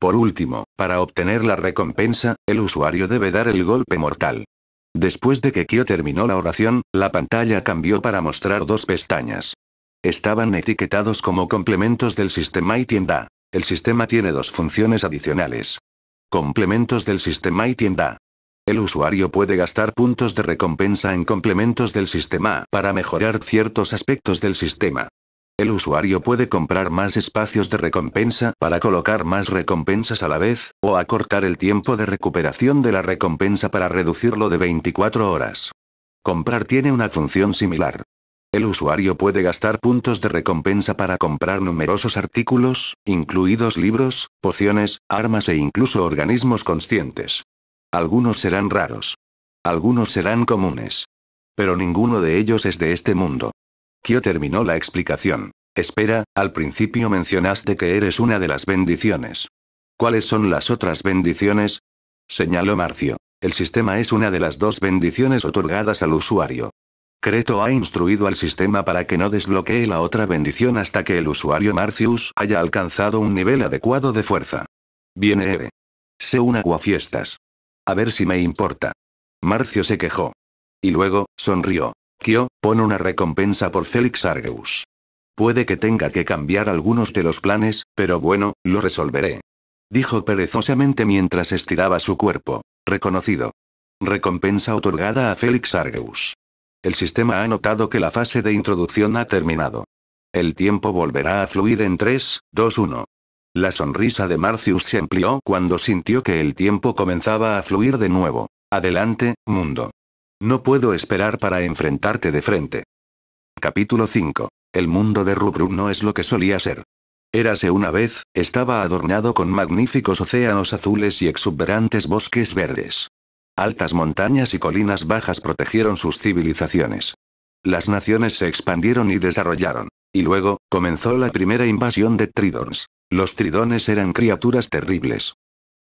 Por último, para obtener la recompensa, el usuario debe dar el golpe mortal. Después de que Kyo terminó la oración, la pantalla cambió para mostrar dos pestañas. Estaban etiquetados como complementos del sistema y tienda. El sistema tiene dos funciones adicionales. Complementos del sistema y tienda. El usuario puede gastar puntos de recompensa en complementos del sistema para mejorar ciertos aspectos del sistema. El usuario puede comprar más espacios de recompensa para colocar más recompensas a la vez, o acortar el tiempo de recuperación de la recompensa para reducirlo de 24 horas. Comprar tiene una función similar. El usuario puede gastar puntos de recompensa para comprar numerosos artículos, incluidos libros, pociones, armas e incluso organismos conscientes. Algunos serán raros. Algunos serán comunes. Pero ninguno de ellos es de este mundo. Kyo terminó la explicación. Espera, al principio mencionaste que eres una de las bendiciones. ¿Cuáles son las otras bendiciones? Señaló Marcio. El sistema es una de las dos bendiciones otorgadas al usuario. Creto ha instruido al sistema para que no desbloquee la otra bendición hasta que el usuario Marcius haya alcanzado un nivel adecuado de fuerza. Viene Eve. Sé un fiestas. A ver si me importa. Marcio se quejó. Y luego, sonrió. Pone pon una recompensa por Félix Argeus. Puede que tenga que cambiar algunos de los planes, pero bueno, lo resolveré. Dijo perezosamente mientras estiraba su cuerpo. Reconocido. Recompensa otorgada a Félix Argeus. El sistema ha notado que la fase de introducción ha terminado. El tiempo volverá a fluir en 3, 2, 1. La sonrisa de Marcius se amplió cuando sintió que el tiempo comenzaba a fluir de nuevo. Adelante, mundo. No puedo esperar para enfrentarte de frente. Capítulo 5. El mundo de Rubru no es lo que solía ser. Érase una vez, estaba adornado con magníficos océanos azules y exuberantes bosques verdes. Altas montañas y colinas bajas protegieron sus civilizaciones. Las naciones se expandieron y desarrollaron. Y luego, comenzó la primera invasión de Tridons. Los Tridones eran criaturas terribles.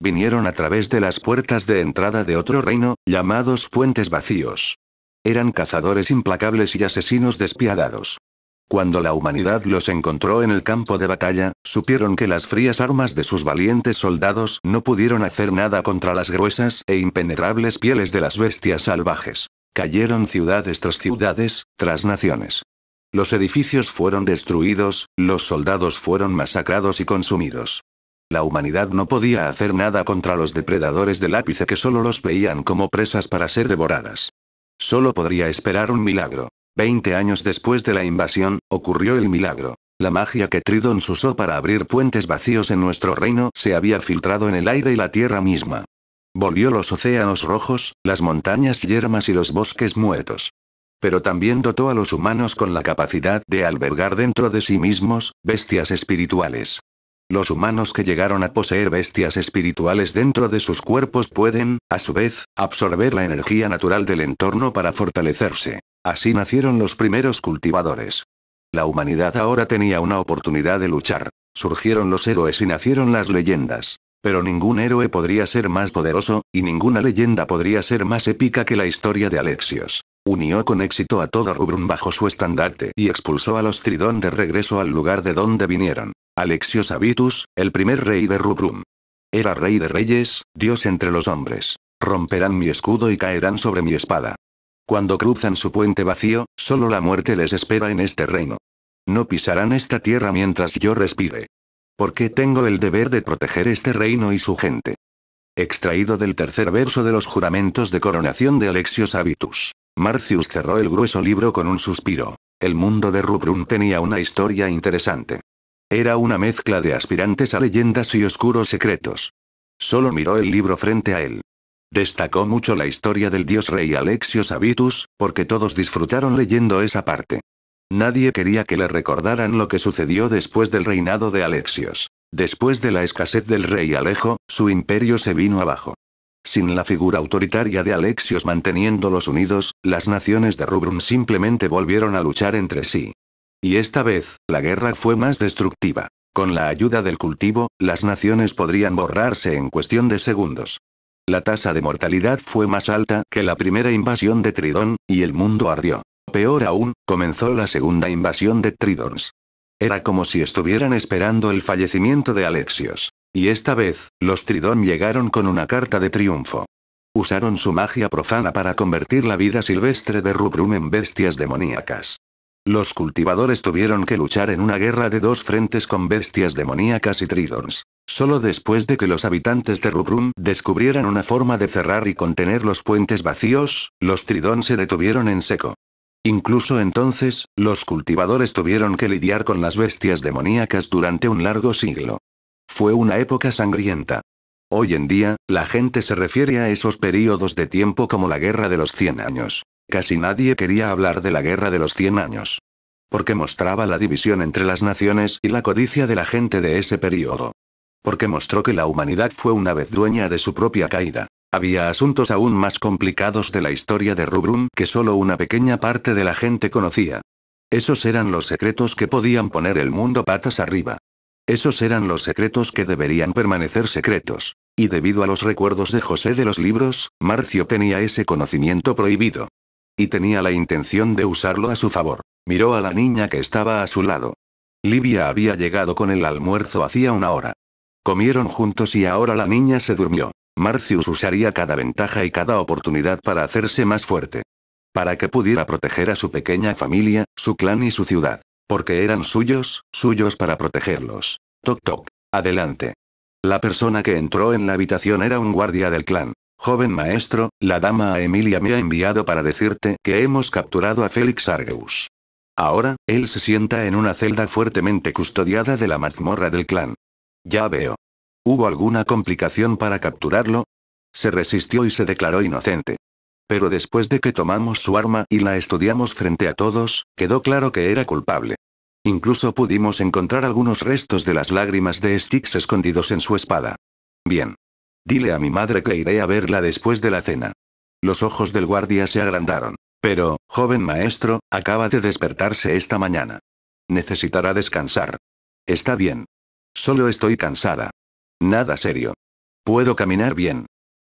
Vinieron a través de las puertas de entrada de otro reino, llamados puentes vacíos. Eran cazadores implacables y asesinos despiadados. Cuando la humanidad los encontró en el campo de batalla, supieron que las frías armas de sus valientes soldados no pudieron hacer nada contra las gruesas e impenetrables pieles de las bestias salvajes. Cayeron ciudades tras ciudades, tras naciones. Los edificios fueron destruidos, los soldados fueron masacrados y consumidos. La humanidad no podía hacer nada contra los depredadores del ápice que solo los veían como presas para ser devoradas. Solo podría esperar un milagro. Veinte años después de la invasión, ocurrió el milagro. La magia que Tridon usó para abrir puentes vacíos en nuestro reino se había filtrado en el aire y la tierra misma. Volvió los océanos rojos, las montañas yermas y los bosques muertos pero también dotó a los humanos con la capacidad de albergar dentro de sí mismos, bestias espirituales. Los humanos que llegaron a poseer bestias espirituales dentro de sus cuerpos pueden, a su vez, absorber la energía natural del entorno para fortalecerse. Así nacieron los primeros cultivadores. La humanidad ahora tenía una oportunidad de luchar. Surgieron los héroes y nacieron las leyendas. Pero ningún héroe podría ser más poderoso, y ninguna leyenda podría ser más épica que la historia de Alexios. Unió con éxito a todo Rubrum bajo su estandarte y expulsó a los Tridón de regreso al lugar de donde vinieron. Alexios Habitus, el primer rey de Rubrum. Era rey de reyes, dios entre los hombres. Romperán mi escudo y caerán sobre mi espada. Cuando cruzan su puente vacío, solo la muerte les espera en este reino. No pisarán esta tierra mientras yo respire. Porque tengo el deber de proteger este reino y su gente. Extraído del tercer verso de los juramentos de coronación de Alexios Habitus. Marcius cerró el grueso libro con un suspiro. El mundo de Rubrum tenía una historia interesante. Era una mezcla de aspirantes a leyendas y oscuros secretos. Solo miró el libro frente a él. Destacó mucho la historia del dios rey Alexios Habitus, porque todos disfrutaron leyendo esa parte. Nadie quería que le recordaran lo que sucedió después del reinado de Alexios. Después de la escasez del rey Alejo, su imperio se vino abajo. Sin la figura autoritaria de Alexios manteniéndolos unidos, las naciones de Rubrum simplemente volvieron a luchar entre sí. Y esta vez, la guerra fue más destructiva. Con la ayuda del cultivo, las naciones podrían borrarse en cuestión de segundos. La tasa de mortalidad fue más alta que la primera invasión de Tridón, y el mundo ardió. Peor aún, comenzó la segunda invasión de Tridons. Era como si estuvieran esperando el fallecimiento de Alexios. Y esta vez, los Tridón llegaron con una carta de triunfo. Usaron su magia profana para convertir la vida silvestre de Rubrum en bestias demoníacas. Los cultivadores tuvieron que luchar en una guerra de dos frentes con bestias demoníacas y tridons. Solo después de que los habitantes de Rubrum descubrieran una forma de cerrar y contener los puentes vacíos, los tridons se detuvieron en seco. Incluso entonces, los cultivadores tuvieron que lidiar con las bestias demoníacas durante un largo siglo. Fue una época sangrienta. Hoy en día, la gente se refiere a esos periodos de tiempo como la Guerra de los Cien Años. Casi nadie quería hablar de la Guerra de los 100 Años. Porque mostraba la división entre las naciones y la codicia de la gente de ese periodo. Porque mostró que la humanidad fue una vez dueña de su propia caída. Había asuntos aún más complicados de la historia de Rubrum que solo una pequeña parte de la gente conocía. Esos eran los secretos que podían poner el mundo patas arriba. Esos eran los secretos que deberían permanecer secretos. Y debido a los recuerdos de José de los libros, Marcio tenía ese conocimiento prohibido y tenía la intención de usarlo a su favor. Miró a la niña que estaba a su lado. Livia había llegado con el almuerzo hacía una hora. Comieron juntos y ahora la niña se durmió. Marcius usaría cada ventaja y cada oportunidad para hacerse más fuerte. Para que pudiera proteger a su pequeña familia, su clan y su ciudad. Porque eran suyos, suyos para protegerlos. Toc toc. Adelante. La persona que entró en la habitación era un guardia del clan. Joven maestro, la dama a Emilia me ha enviado para decirte que hemos capturado a Félix Argeus. Ahora, él se sienta en una celda fuertemente custodiada de la mazmorra del clan. Ya veo. ¿Hubo alguna complicación para capturarlo? Se resistió y se declaró inocente. Pero después de que tomamos su arma y la estudiamos frente a todos, quedó claro que era culpable. Incluso pudimos encontrar algunos restos de las lágrimas de Styx escondidos en su espada. Bien. Dile a mi madre que iré a verla después de la cena. Los ojos del guardia se agrandaron. Pero, joven maestro, acaba de despertarse esta mañana. Necesitará descansar. Está bien. Solo estoy cansada. Nada serio. Puedo caminar bien.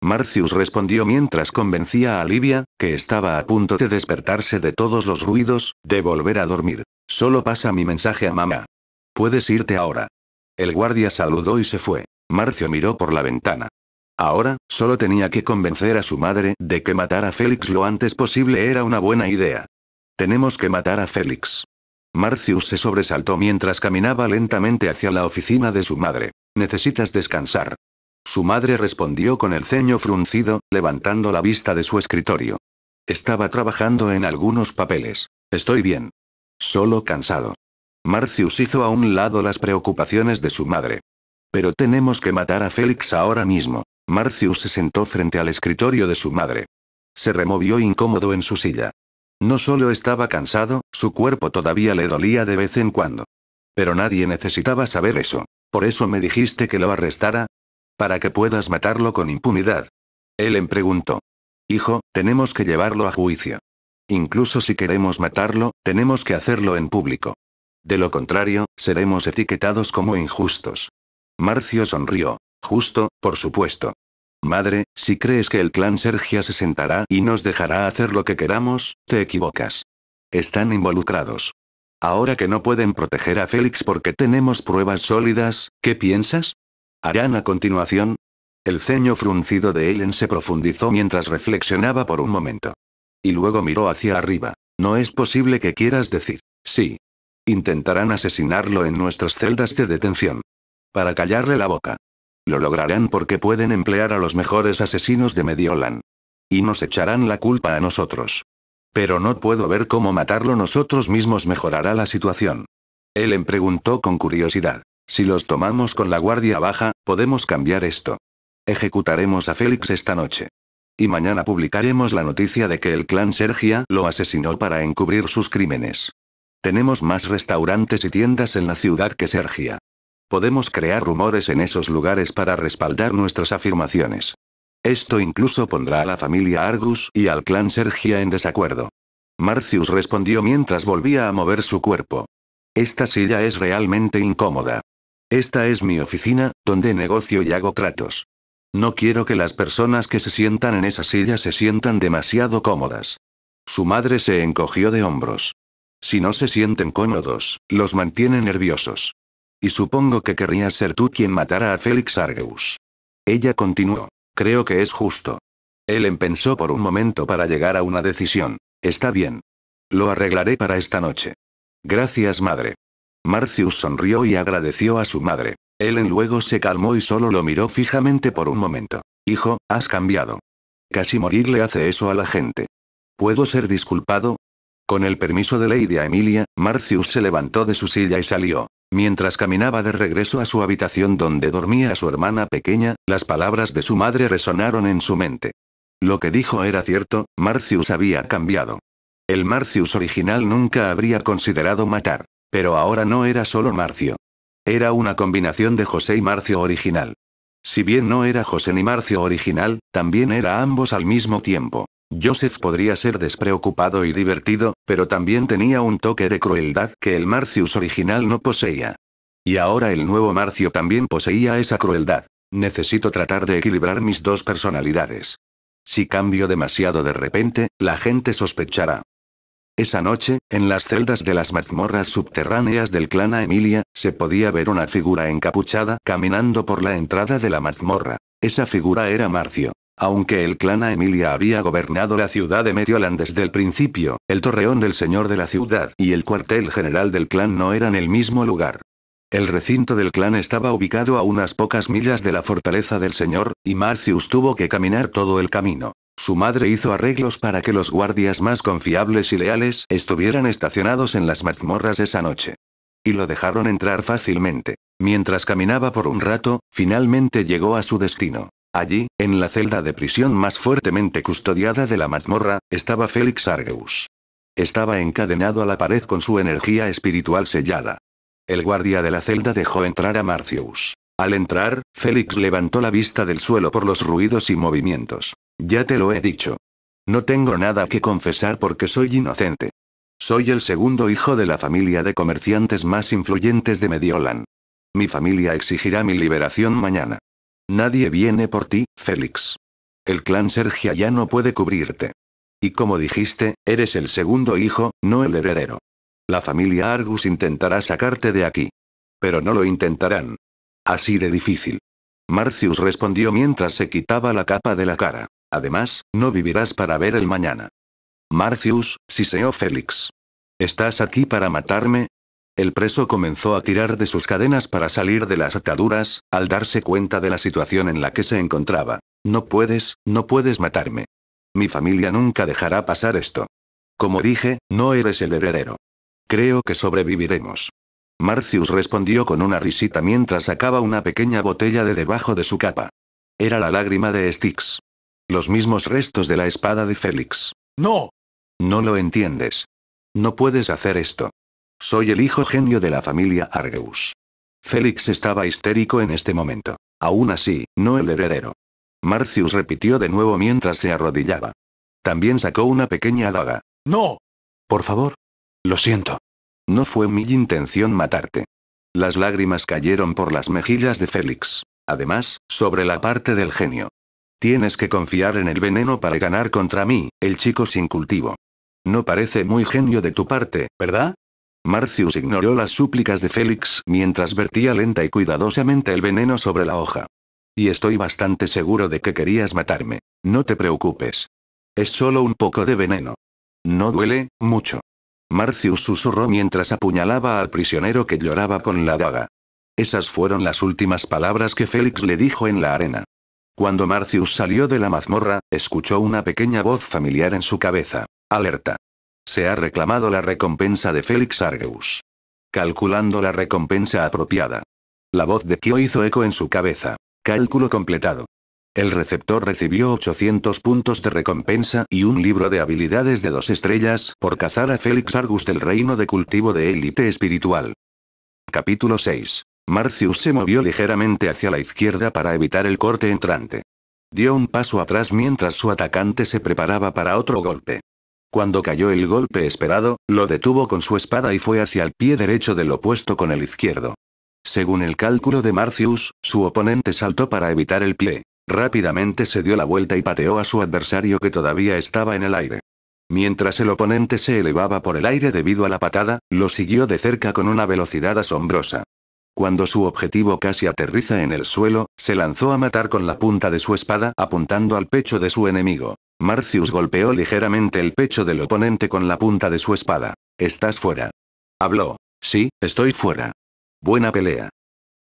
Marcius respondió mientras convencía a Livia, que estaba a punto de despertarse de todos los ruidos, de volver a dormir. Solo pasa mi mensaje a mamá. Puedes irte ahora. El guardia saludó y se fue. Marcio miró por la ventana. Ahora, solo tenía que convencer a su madre de que matar a Félix lo antes posible era una buena idea. Tenemos que matar a Félix. Marcius se sobresaltó mientras caminaba lentamente hacia la oficina de su madre. Necesitas descansar. Su madre respondió con el ceño fruncido, levantando la vista de su escritorio. Estaba trabajando en algunos papeles. Estoy bien. Solo cansado. Marcius hizo a un lado las preocupaciones de su madre. Pero tenemos que matar a Félix ahora mismo. Marcius se sentó frente al escritorio de su madre. Se removió incómodo en su silla. No solo estaba cansado, su cuerpo todavía le dolía de vez en cuando. Pero nadie necesitaba saber eso. Por eso me dijiste que lo arrestara. Para que puedas matarlo con impunidad. Ellen preguntó. Hijo, tenemos que llevarlo a juicio. Incluso si queremos matarlo, tenemos que hacerlo en público. De lo contrario, seremos etiquetados como injustos. Marcio sonrió. Justo, por supuesto. Madre, si crees que el clan Sergia se sentará y nos dejará hacer lo que queramos, te equivocas. Están involucrados. Ahora que no pueden proteger a Félix porque tenemos pruebas sólidas, ¿qué piensas? ¿Harán a continuación? El ceño fruncido de Ellen se profundizó mientras reflexionaba por un momento. Y luego miró hacia arriba. No es posible que quieras decir, sí. Intentarán asesinarlo en nuestras celdas de detención para callarle la boca. Lo lograrán porque pueden emplear a los mejores asesinos de Mediolan. Y nos echarán la culpa a nosotros. Pero no puedo ver cómo matarlo nosotros mismos mejorará la situación. Ellen em preguntó con curiosidad. Si los tomamos con la guardia baja, podemos cambiar esto. Ejecutaremos a Félix esta noche. Y mañana publicaremos la noticia de que el clan Sergia lo asesinó para encubrir sus crímenes. Tenemos más restaurantes y tiendas en la ciudad que Sergia. Podemos crear rumores en esos lugares para respaldar nuestras afirmaciones. Esto incluso pondrá a la familia Argus y al clan Sergia en desacuerdo. Marcius respondió mientras volvía a mover su cuerpo. Esta silla es realmente incómoda. Esta es mi oficina, donde negocio y hago tratos. No quiero que las personas que se sientan en esa silla se sientan demasiado cómodas. Su madre se encogió de hombros. Si no se sienten cómodos, los mantiene nerviosos. Y supongo que querrías ser tú quien matara a Félix Argeus. Ella continuó. Creo que es justo. Ellen pensó por un momento para llegar a una decisión. Está bien. Lo arreglaré para esta noche. Gracias, madre. Marcius sonrió y agradeció a su madre. Ellen luego se calmó y solo lo miró fijamente por un momento. Hijo, has cambiado. Casi morir le hace eso a la gente. ¿Puedo ser disculpado? Con el permiso de Lady Emilia, Marcius se levantó de su silla y salió. Mientras caminaba de regreso a su habitación donde dormía su hermana pequeña, las palabras de su madre resonaron en su mente. Lo que dijo era cierto, Marcius había cambiado. El Marcius original nunca habría considerado matar. Pero ahora no era solo Marcio. Era una combinación de José y Marcio original. Si bien no era José ni Marcio original, también era ambos al mismo tiempo. Joseph podría ser despreocupado y divertido, pero también tenía un toque de crueldad que el Marcius original no poseía. Y ahora el nuevo Marcio también poseía esa crueldad. Necesito tratar de equilibrar mis dos personalidades. Si cambio demasiado de repente, la gente sospechará. Esa noche, en las celdas de las mazmorras subterráneas del clan Emilia, se podía ver una figura encapuchada caminando por la entrada de la mazmorra. Esa figura era Marcio. Aunque el clan a Emilia había gobernado la ciudad de Mediolan desde el principio, el torreón del señor de la ciudad y el cuartel general del clan no eran el mismo lugar. El recinto del clan estaba ubicado a unas pocas millas de la fortaleza del señor, y Marcius tuvo que caminar todo el camino. Su madre hizo arreglos para que los guardias más confiables y leales estuvieran estacionados en las mazmorras esa noche. Y lo dejaron entrar fácilmente. Mientras caminaba por un rato, finalmente llegó a su destino. Allí, en la celda de prisión más fuertemente custodiada de la mazmorra, estaba Félix Argeus. Estaba encadenado a la pared con su energía espiritual sellada. El guardia de la celda dejó entrar a Marcius. Al entrar, Félix levantó la vista del suelo por los ruidos y movimientos. Ya te lo he dicho. No tengo nada que confesar porque soy inocente. Soy el segundo hijo de la familia de comerciantes más influyentes de Mediolan. Mi familia exigirá mi liberación mañana. Nadie viene por ti, Félix. El clan Sergia ya no puede cubrirte. Y como dijiste, eres el segundo hijo, no el heredero. La familia Argus intentará sacarte de aquí. Pero no lo intentarán. Así de difícil. Marcius respondió mientras se quitaba la capa de la cara. Además, no vivirás para ver el mañana. Marcius, siseó Félix. ¿Estás aquí para matarme? El preso comenzó a tirar de sus cadenas para salir de las ataduras, al darse cuenta de la situación en la que se encontraba. No puedes, no puedes matarme. Mi familia nunca dejará pasar esto. Como dije, no eres el heredero. Creo que sobreviviremos. Marcius respondió con una risita mientras sacaba una pequeña botella de debajo de su capa. Era la lágrima de Styx. Los mismos restos de la espada de Félix. ¡No! No lo entiendes. No puedes hacer esto. Soy el hijo genio de la familia Argeus. Félix estaba histérico en este momento. Aún así, no el heredero. Marcius repitió de nuevo mientras se arrodillaba. También sacó una pequeña daga. ¡No! Por favor. Lo siento. No fue mi intención matarte. Las lágrimas cayeron por las mejillas de Félix. Además, sobre la parte del genio. Tienes que confiar en el veneno para ganar contra mí, el chico sin cultivo. No parece muy genio de tu parte, ¿verdad? Marcius ignoró las súplicas de Félix mientras vertía lenta y cuidadosamente el veneno sobre la hoja. Y estoy bastante seguro de que querías matarme. No te preocupes. Es solo un poco de veneno. No duele, mucho. Marcius susurró mientras apuñalaba al prisionero que lloraba con la daga. Esas fueron las últimas palabras que Félix le dijo en la arena. Cuando Marcius salió de la mazmorra, escuchó una pequeña voz familiar en su cabeza. Alerta. Se ha reclamado la recompensa de Félix Argus. Calculando la recompensa apropiada. La voz de Kyo hizo eco en su cabeza. Cálculo completado. El receptor recibió 800 puntos de recompensa y un libro de habilidades de dos estrellas por cazar a Félix Argus del reino de cultivo de élite espiritual. Capítulo 6. Marcius se movió ligeramente hacia la izquierda para evitar el corte entrante. Dio un paso atrás mientras su atacante se preparaba para otro golpe. Cuando cayó el golpe esperado, lo detuvo con su espada y fue hacia el pie derecho del opuesto con el izquierdo. Según el cálculo de Marcius, su oponente saltó para evitar el pie. Rápidamente se dio la vuelta y pateó a su adversario que todavía estaba en el aire. Mientras el oponente se elevaba por el aire debido a la patada, lo siguió de cerca con una velocidad asombrosa. Cuando su objetivo casi aterriza en el suelo, se lanzó a matar con la punta de su espada apuntando al pecho de su enemigo. Marcius golpeó ligeramente el pecho del oponente con la punta de su espada. Estás fuera. Habló. Sí, estoy fuera. Buena pelea.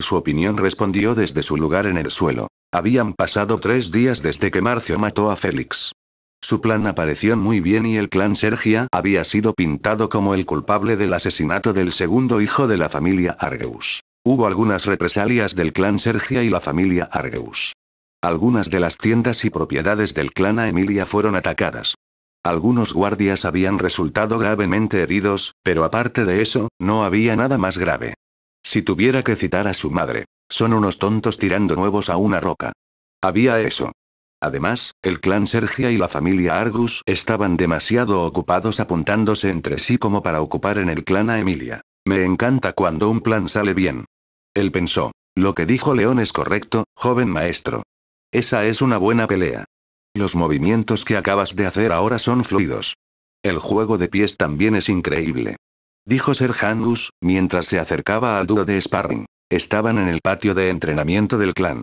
Su opinión respondió desde su lugar en el suelo. Habían pasado tres días desde que Marcio mató a Félix. Su plan apareció muy bien y el clan Sergia había sido pintado como el culpable del asesinato del segundo hijo de la familia Argeus. Hubo algunas represalias del clan Sergia y la familia Argeus. Algunas de las tiendas y propiedades del clan a Emilia fueron atacadas. Algunos guardias habían resultado gravemente heridos, pero aparte de eso, no había nada más grave. Si tuviera que citar a su madre, son unos tontos tirando nuevos a una roca. Había eso. Además, el clan Sergia y la familia Argus estaban demasiado ocupados apuntándose entre sí como para ocupar en el clan a Emilia. Me encanta cuando un plan sale bien. Él pensó. Lo que dijo León es correcto, joven maestro. Esa es una buena pelea. Los movimientos que acabas de hacer ahora son fluidos. El juego de pies también es increíble. Dijo Serhandus mientras se acercaba al dúo de sparring. Estaban en el patio de entrenamiento del clan.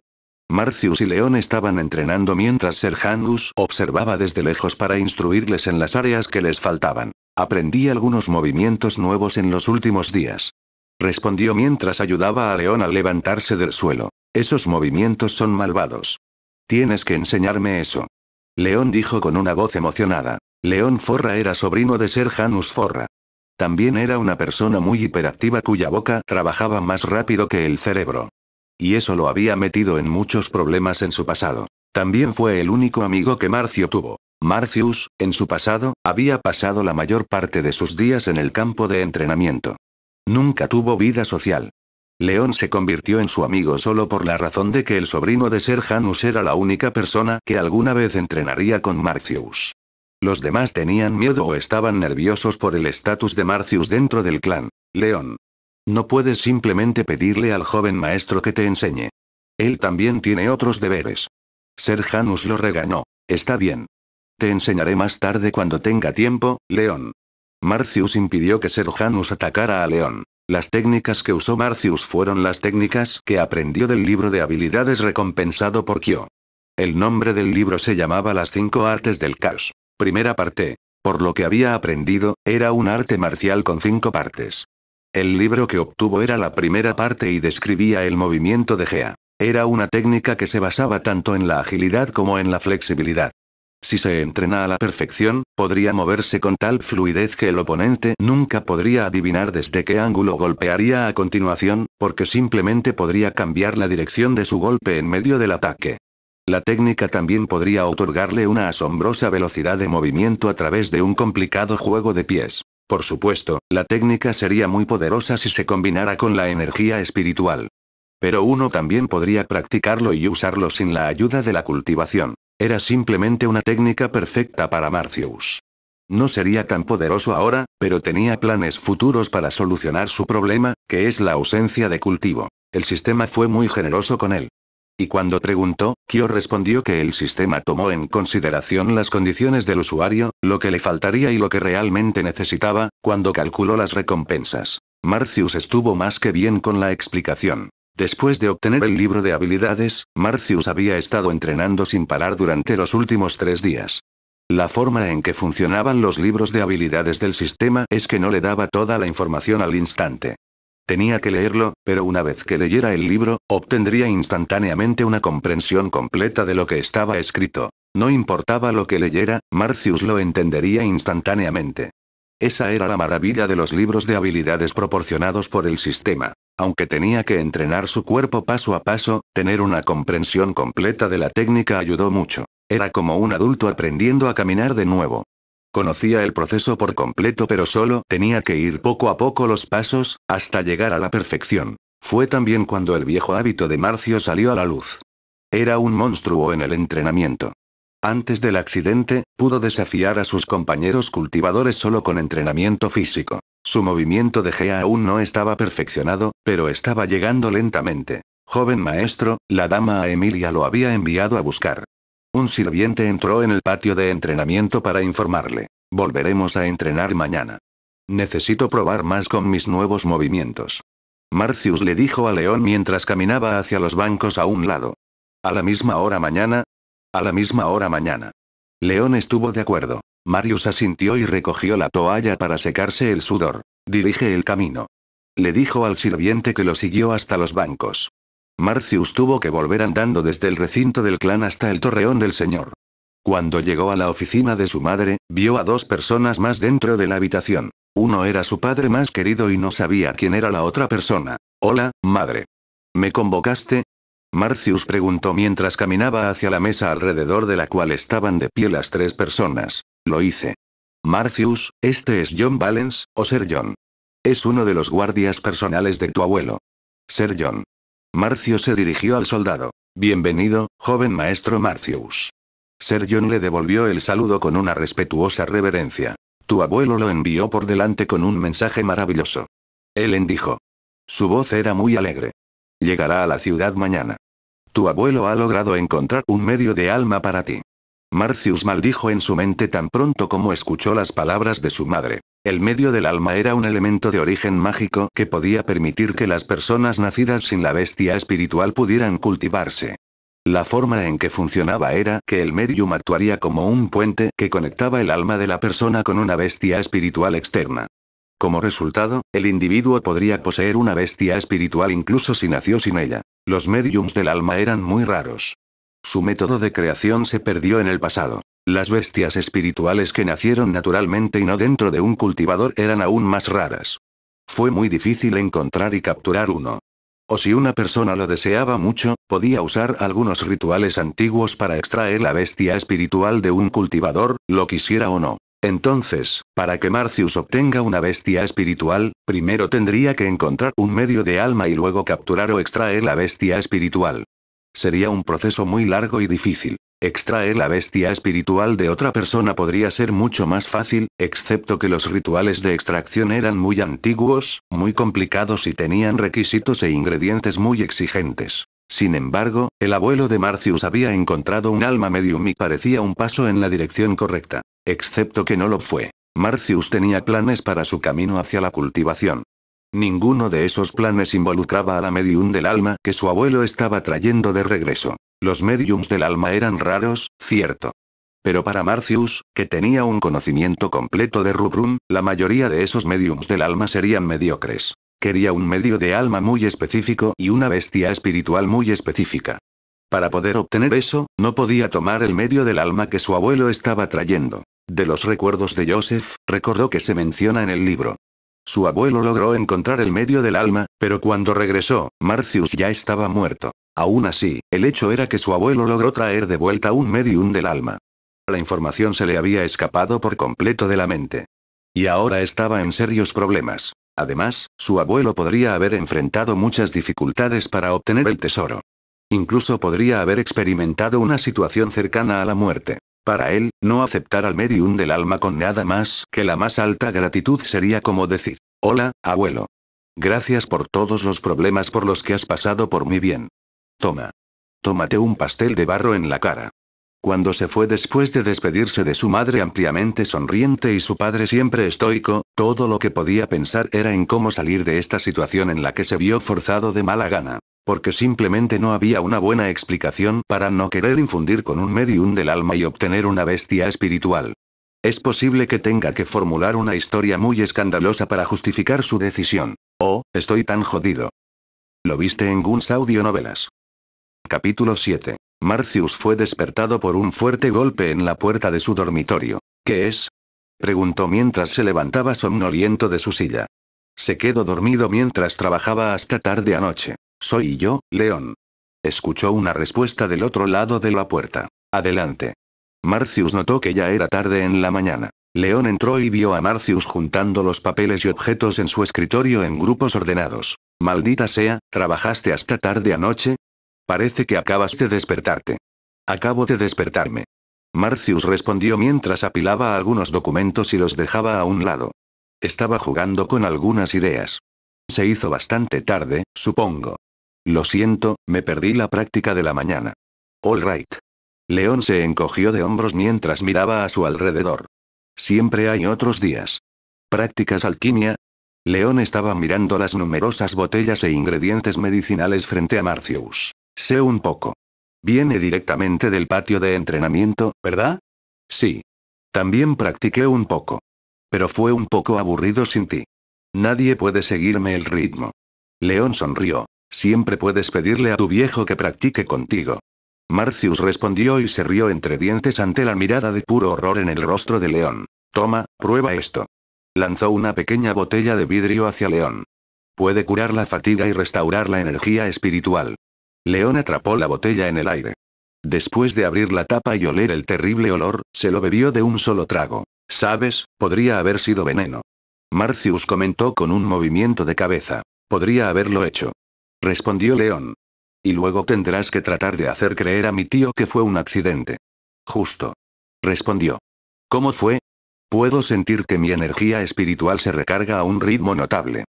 Marcius y León estaban entrenando mientras Serhandus observaba desde lejos para instruirles en las áreas que les faltaban. Aprendí algunos movimientos nuevos en los últimos días. Respondió mientras ayudaba a León a levantarse del suelo. Esos movimientos son malvados. Tienes que enseñarme eso. León dijo con una voz emocionada. León Forra era sobrino de Ser Janus Forra. También era una persona muy hiperactiva cuya boca trabajaba más rápido que el cerebro. Y eso lo había metido en muchos problemas en su pasado. También fue el único amigo que Marcio tuvo. Marcius, en su pasado, había pasado la mayor parte de sus días en el campo de entrenamiento. Nunca tuvo vida social. León se convirtió en su amigo solo por la razón de que el sobrino de Serjanus era la única persona que alguna vez entrenaría con Marcius. Los demás tenían miedo o estaban nerviosos por el estatus de Marcius dentro del clan. León. No puedes simplemente pedirle al joven maestro que te enseñe. Él también tiene otros deberes. Serjanus lo regañó. Está bien. Te enseñaré más tarde cuando tenga tiempo, León. Marcius impidió que Serjanus atacara a León. Las técnicas que usó Marcius fueron las técnicas que aprendió del libro de habilidades recompensado por Kyo. El nombre del libro se llamaba Las cinco artes del caos. Primera parte. Por lo que había aprendido, era un arte marcial con cinco partes. El libro que obtuvo era la primera parte y describía el movimiento de Gea. Era una técnica que se basaba tanto en la agilidad como en la flexibilidad. Si se entrena a la perfección, podría moverse con tal fluidez que el oponente nunca podría adivinar desde qué ángulo golpearía a continuación, porque simplemente podría cambiar la dirección de su golpe en medio del ataque. La técnica también podría otorgarle una asombrosa velocidad de movimiento a través de un complicado juego de pies. Por supuesto, la técnica sería muy poderosa si se combinara con la energía espiritual. Pero uno también podría practicarlo y usarlo sin la ayuda de la cultivación. Era simplemente una técnica perfecta para Marcius. No sería tan poderoso ahora, pero tenía planes futuros para solucionar su problema, que es la ausencia de cultivo. El sistema fue muy generoso con él. Y cuando preguntó, Kyo respondió que el sistema tomó en consideración las condiciones del usuario, lo que le faltaría y lo que realmente necesitaba, cuando calculó las recompensas. Marcius estuvo más que bien con la explicación. Después de obtener el libro de habilidades, Marcius había estado entrenando sin parar durante los últimos tres días. La forma en que funcionaban los libros de habilidades del sistema es que no le daba toda la información al instante. Tenía que leerlo, pero una vez que leyera el libro, obtendría instantáneamente una comprensión completa de lo que estaba escrito. No importaba lo que leyera, Marcius lo entendería instantáneamente. Esa era la maravilla de los libros de habilidades proporcionados por el sistema. Aunque tenía que entrenar su cuerpo paso a paso, tener una comprensión completa de la técnica ayudó mucho. Era como un adulto aprendiendo a caminar de nuevo. Conocía el proceso por completo pero solo tenía que ir poco a poco los pasos, hasta llegar a la perfección. Fue también cuando el viejo hábito de Marcio salió a la luz. Era un monstruo en el entrenamiento. Antes del accidente, pudo desafiar a sus compañeros cultivadores solo con entrenamiento físico. Su movimiento de Gea aún no estaba perfeccionado, pero estaba llegando lentamente. Joven maestro, la dama a Emilia lo había enviado a buscar. Un sirviente entró en el patio de entrenamiento para informarle. Volveremos a entrenar mañana. Necesito probar más con mis nuevos movimientos. Marcius le dijo a León mientras caminaba hacia los bancos a un lado. A la misma hora mañana, a la misma hora mañana. León estuvo de acuerdo. Marius asintió y recogió la toalla para secarse el sudor. Dirige el camino. Le dijo al sirviente que lo siguió hasta los bancos. Marcius tuvo que volver andando desde el recinto del clan hasta el torreón del señor. Cuando llegó a la oficina de su madre, vio a dos personas más dentro de la habitación. Uno era su padre más querido y no sabía quién era la otra persona. Hola, madre. ¿Me convocaste? Marcius preguntó mientras caminaba hacia la mesa alrededor de la cual estaban de pie las tres personas. Lo hice. Marcius, este es John Valens, o Ser John. Es uno de los guardias personales de tu abuelo. Ser John. Marcius se dirigió al soldado. Bienvenido, joven maestro Marcius. Ser John le devolvió el saludo con una respetuosa reverencia. Tu abuelo lo envió por delante con un mensaje maravilloso. Ellen dijo. Su voz era muy alegre. Llegará a la ciudad mañana. Tu abuelo ha logrado encontrar un medio de alma para ti. Marcius maldijo en su mente tan pronto como escuchó las palabras de su madre. El medio del alma era un elemento de origen mágico que podía permitir que las personas nacidas sin la bestia espiritual pudieran cultivarse. La forma en que funcionaba era que el medium actuaría como un puente que conectaba el alma de la persona con una bestia espiritual externa. Como resultado, el individuo podría poseer una bestia espiritual incluso si nació sin ella. Los mediums del alma eran muy raros. Su método de creación se perdió en el pasado. Las bestias espirituales que nacieron naturalmente y no dentro de un cultivador eran aún más raras. Fue muy difícil encontrar y capturar uno. O si una persona lo deseaba mucho, podía usar algunos rituales antiguos para extraer la bestia espiritual de un cultivador, lo quisiera o no. Entonces, para que Marcius obtenga una bestia espiritual, primero tendría que encontrar un medio de alma y luego capturar o extraer la bestia espiritual. Sería un proceso muy largo y difícil. Extraer la bestia espiritual de otra persona podría ser mucho más fácil, excepto que los rituales de extracción eran muy antiguos, muy complicados y tenían requisitos e ingredientes muy exigentes. Sin embargo, el abuelo de Marcius había encontrado un alma medium y parecía un paso en la dirección correcta. Excepto que no lo fue. Marcius tenía planes para su camino hacia la cultivación. Ninguno de esos planes involucraba a la medium del alma que su abuelo estaba trayendo de regreso. Los mediums del alma eran raros, cierto. Pero para Marcius, que tenía un conocimiento completo de Rubrum, la mayoría de esos mediums del alma serían mediocres. Quería un medio de alma muy específico y una bestia espiritual muy específica. Para poder obtener eso, no podía tomar el medio del alma que su abuelo estaba trayendo. De los recuerdos de Joseph, recordó que se menciona en el libro. Su abuelo logró encontrar el medio del alma, pero cuando regresó, Marcius ya estaba muerto. Aún así, el hecho era que su abuelo logró traer de vuelta un medium del alma. La información se le había escapado por completo de la mente. Y ahora estaba en serios problemas. Además, su abuelo podría haber enfrentado muchas dificultades para obtener el tesoro. Incluso podría haber experimentado una situación cercana a la muerte. Para él, no aceptar al medium del alma con nada más que la más alta gratitud sería como decir, hola, abuelo. Gracias por todos los problemas por los que has pasado por mi bien. Toma. Tómate un pastel de barro en la cara. Cuando se fue después de despedirse de su madre ampliamente sonriente y su padre siempre estoico, todo lo que podía pensar era en cómo salir de esta situación en la que se vio forzado de mala gana. Porque simplemente no había una buena explicación para no querer infundir con un medium del alma y obtener una bestia espiritual. Es posible que tenga que formular una historia muy escandalosa para justificar su decisión. Oh, estoy tan jodido. Lo viste en Guns Audio Novelas. Capítulo 7. Marcius fue despertado por un fuerte golpe en la puerta de su dormitorio. ¿Qué es? preguntó mientras se levantaba somnoliento de su silla. Se quedó dormido mientras trabajaba hasta tarde anoche. Soy yo, León. Escuchó una respuesta del otro lado de la puerta. Adelante. Marcius notó que ya era tarde en la mañana. León entró y vio a Marcius juntando los papeles y objetos en su escritorio en grupos ordenados. Maldita sea, ¿trabajaste hasta tarde anoche? Parece que acabas de despertarte. Acabo de despertarme. Marcius respondió mientras apilaba algunos documentos y los dejaba a un lado. Estaba jugando con algunas ideas. Se hizo bastante tarde, supongo. Lo siento, me perdí la práctica de la mañana. All right. León se encogió de hombros mientras miraba a su alrededor. Siempre hay otros días. ¿Prácticas alquimia? León estaba mirando las numerosas botellas e ingredientes medicinales frente a Marcius. Sé un poco. Viene directamente del patio de entrenamiento, ¿verdad? Sí. También practiqué un poco. Pero fue un poco aburrido sin ti. Nadie puede seguirme el ritmo. León sonrió. Siempre puedes pedirle a tu viejo que practique contigo. Marcius respondió y se rió entre dientes ante la mirada de puro horror en el rostro de León. Toma, prueba esto. Lanzó una pequeña botella de vidrio hacia León. Puede curar la fatiga y restaurar la energía espiritual. León atrapó la botella en el aire. Después de abrir la tapa y oler el terrible olor, se lo bebió de un solo trago. Sabes, podría haber sido veneno. Marcius comentó con un movimiento de cabeza. Podría haberlo hecho. Respondió León. Y luego tendrás que tratar de hacer creer a mi tío que fue un accidente. Justo. Respondió. ¿Cómo fue? Puedo sentir que mi energía espiritual se recarga a un ritmo notable.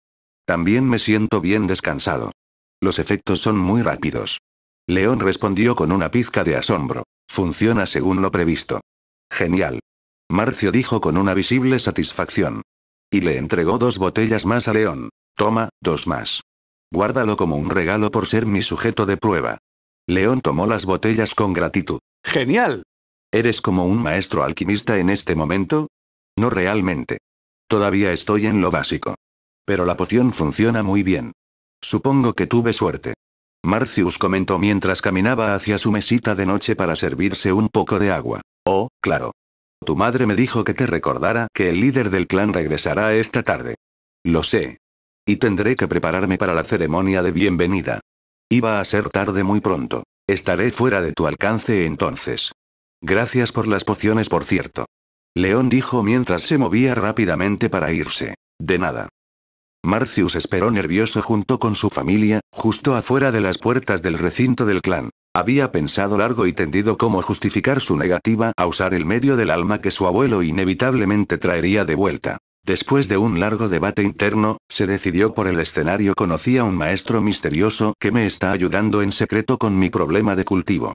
También me siento bien descansado. Los efectos son muy rápidos. León respondió con una pizca de asombro. Funciona según lo previsto. Genial. Marcio dijo con una visible satisfacción. Y le entregó dos botellas más a León. Toma, dos más. Guárdalo como un regalo por ser mi sujeto de prueba. León tomó las botellas con gratitud. Genial. ¿Eres como un maestro alquimista en este momento? No realmente. Todavía estoy en lo básico. Pero la poción funciona muy bien. Supongo que tuve suerte. Marcius comentó mientras caminaba hacia su mesita de noche para servirse un poco de agua. Oh, claro. Tu madre me dijo que te recordara que el líder del clan regresará esta tarde. Lo sé. Y tendré que prepararme para la ceremonia de bienvenida. Iba a ser tarde muy pronto. Estaré fuera de tu alcance entonces. Gracias por las pociones, por cierto. León dijo mientras se movía rápidamente para irse. De nada. Marcius esperó nervioso junto con su familia, justo afuera de las puertas del recinto del clan. Había pensado largo y tendido cómo justificar su negativa a usar el medio del alma que su abuelo inevitablemente traería de vuelta. Después de un largo debate interno, se decidió por el escenario conocí a un maestro misterioso que me está ayudando en secreto con mi problema de cultivo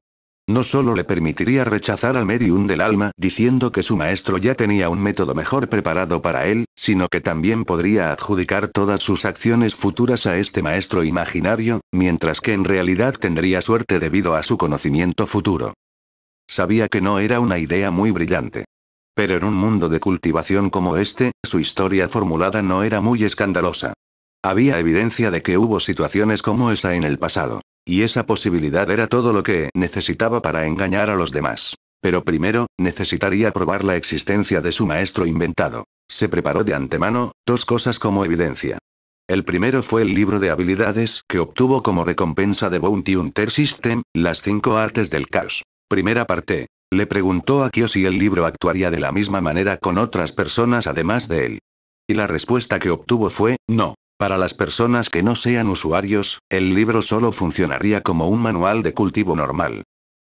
no solo le permitiría rechazar al medium del alma diciendo que su maestro ya tenía un método mejor preparado para él, sino que también podría adjudicar todas sus acciones futuras a este maestro imaginario, mientras que en realidad tendría suerte debido a su conocimiento futuro. Sabía que no era una idea muy brillante. Pero en un mundo de cultivación como este, su historia formulada no era muy escandalosa. Había evidencia de que hubo situaciones como esa en el pasado. Y esa posibilidad era todo lo que necesitaba para engañar a los demás. Pero primero, necesitaría probar la existencia de su maestro inventado. Se preparó de antemano, dos cosas como evidencia. El primero fue el libro de habilidades que obtuvo como recompensa de Bounty Hunter System, Las cinco artes del caos. Primera parte. Le preguntó a Kyo si el libro actuaría de la misma manera con otras personas además de él. Y la respuesta que obtuvo fue, no. Para las personas que no sean usuarios, el libro solo funcionaría como un manual de cultivo normal.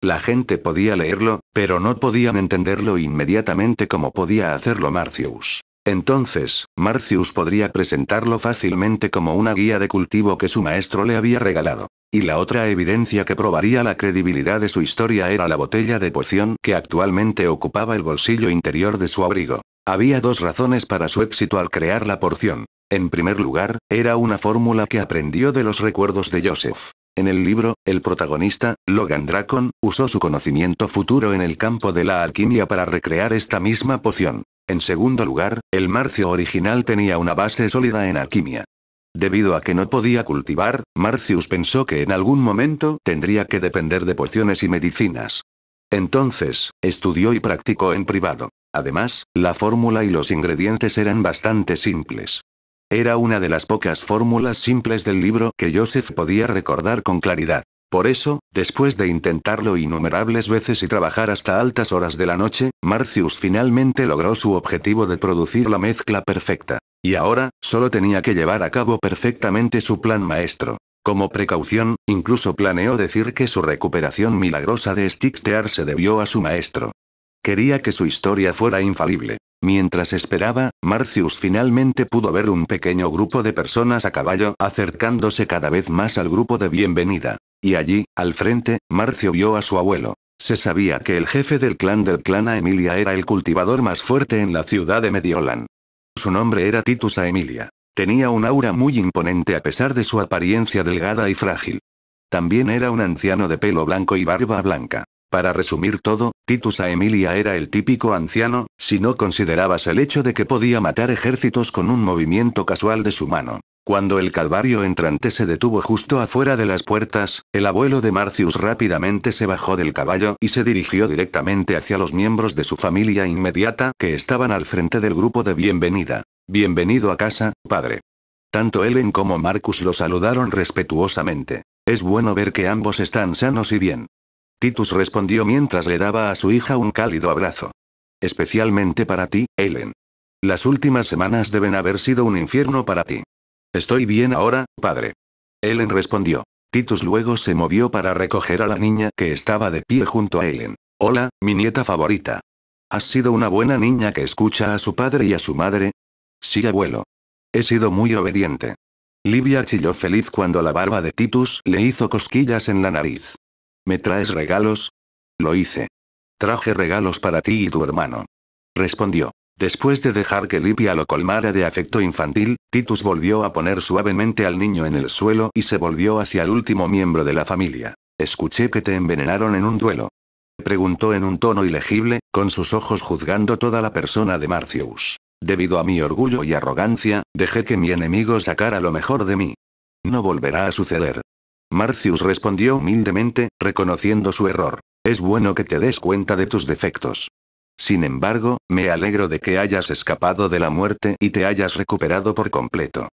La gente podía leerlo, pero no podían entenderlo inmediatamente como podía hacerlo Marcius. Entonces, Marcius podría presentarlo fácilmente como una guía de cultivo que su maestro le había regalado. Y la otra evidencia que probaría la credibilidad de su historia era la botella de poción que actualmente ocupaba el bolsillo interior de su abrigo. Había dos razones para su éxito al crear la porción. En primer lugar, era una fórmula que aprendió de los recuerdos de Joseph. En el libro, el protagonista, Logan Dracon, usó su conocimiento futuro en el campo de la alquimia para recrear esta misma poción. En segundo lugar, el Marcio original tenía una base sólida en alquimia. Debido a que no podía cultivar, Marcius pensó que en algún momento tendría que depender de pociones y medicinas. Entonces, estudió y practicó en privado. Además, la fórmula y los ingredientes eran bastante simples. Era una de las pocas fórmulas simples del libro que Joseph podía recordar con claridad. Por eso, después de intentarlo innumerables veces y trabajar hasta altas horas de la noche, Marcius finalmente logró su objetivo de producir la mezcla perfecta. Y ahora, solo tenía que llevar a cabo perfectamente su plan maestro. Como precaución, incluso planeó decir que su recuperación milagrosa de stickstear se debió a su maestro. Quería que su historia fuera infalible. Mientras esperaba, Marcius finalmente pudo ver un pequeño grupo de personas a caballo acercándose cada vez más al grupo de bienvenida. Y allí, al frente, Marcio vio a su abuelo. Se sabía que el jefe del clan del clan a Emilia era el cultivador más fuerte en la ciudad de Mediolan. Su nombre era Titus a Emilia. Tenía un aura muy imponente a pesar de su apariencia delgada y frágil. También era un anciano de pelo blanco y barba blanca. Para resumir todo, Titus a Emilia era el típico anciano, si no considerabas el hecho de que podía matar ejércitos con un movimiento casual de su mano. Cuando el calvario entrante se detuvo justo afuera de las puertas, el abuelo de Marcius rápidamente se bajó del caballo y se dirigió directamente hacia los miembros de su familia inmediata que estaban al frente del grupo de bienvenida. Bienvenido a casa, padre. Tanto Ellen como Marcus lo saludaron respetuosamente. Es bueno ver que ambos están sanos y bien. Titus respondió mientras le daba a su hija un cálido abrazo. Especialmente para ti, Ellen. Las últimas semanas deben haber sido un infierno para ti. Estoy bien ahora, padre. Ellen respondió. Titus luego se movió para recoger a la niña que estaba de pie junto a Ellen. Hola, mi nieta favorita. ¿Has sido una buena niña que escucha a su padre y a su madre? Sí, abuelo. He sido muy obediente. Livia chilló feliz cuando la barba de Titus le hizo cosquillas en la nariz. ¿Me traes regalos? Lo hice. Traje regalos para ti y tu hermano. Respondió. Después de dejar que Lipia lo colmara de afecto infantil, Titus volvió a poner suavemente al niño en el suelo y se volvió hacia el último miembro de la familia. Escuché que te envenenaron en un duelo. Preguntó en un tono ilegible, con sus ojos juzgando toda la persona de Marcius. Debido a mi orgullo y arrogancia, dejé que mi enemigo sacara lo mejor de mí. No volverá a suceder. Marcius respondió humildemente, reconociendo su error. Es bueno que te des cuenta de tus defectos. Sin embargo, me alegro de que hayas escapado de la muerte y te hayas recuperado por completo.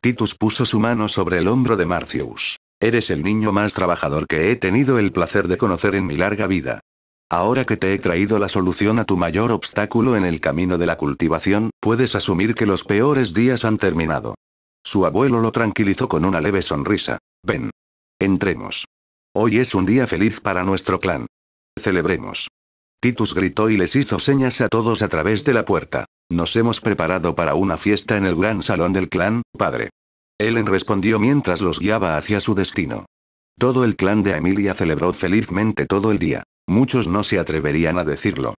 Titus puso su mano sobre el hombro de Marcius. Eres el niño más trabajador que he tenido el placer de conocer en mi larga vida. Ahora que te he traído la solución a tu mayor obstáculo en el camino de la cultivación, puedes asumir que los peores días han terminado. Su abuelo lo tranquilizó con una leve sonrisa. Ven, Entremos. Hoy es un día feliz para nuestro clan. Celebremos. Titus gritó y les hizo señas a todos a través de la puerta. Nos hemos preparado para una fiesta en el gran salón del clan, padre. Ellen respondió mientras los guiaba hacia su destino. Todo el clan de Emilia celebró felizmente todo el día. Muchos no se atreverían a decirlo.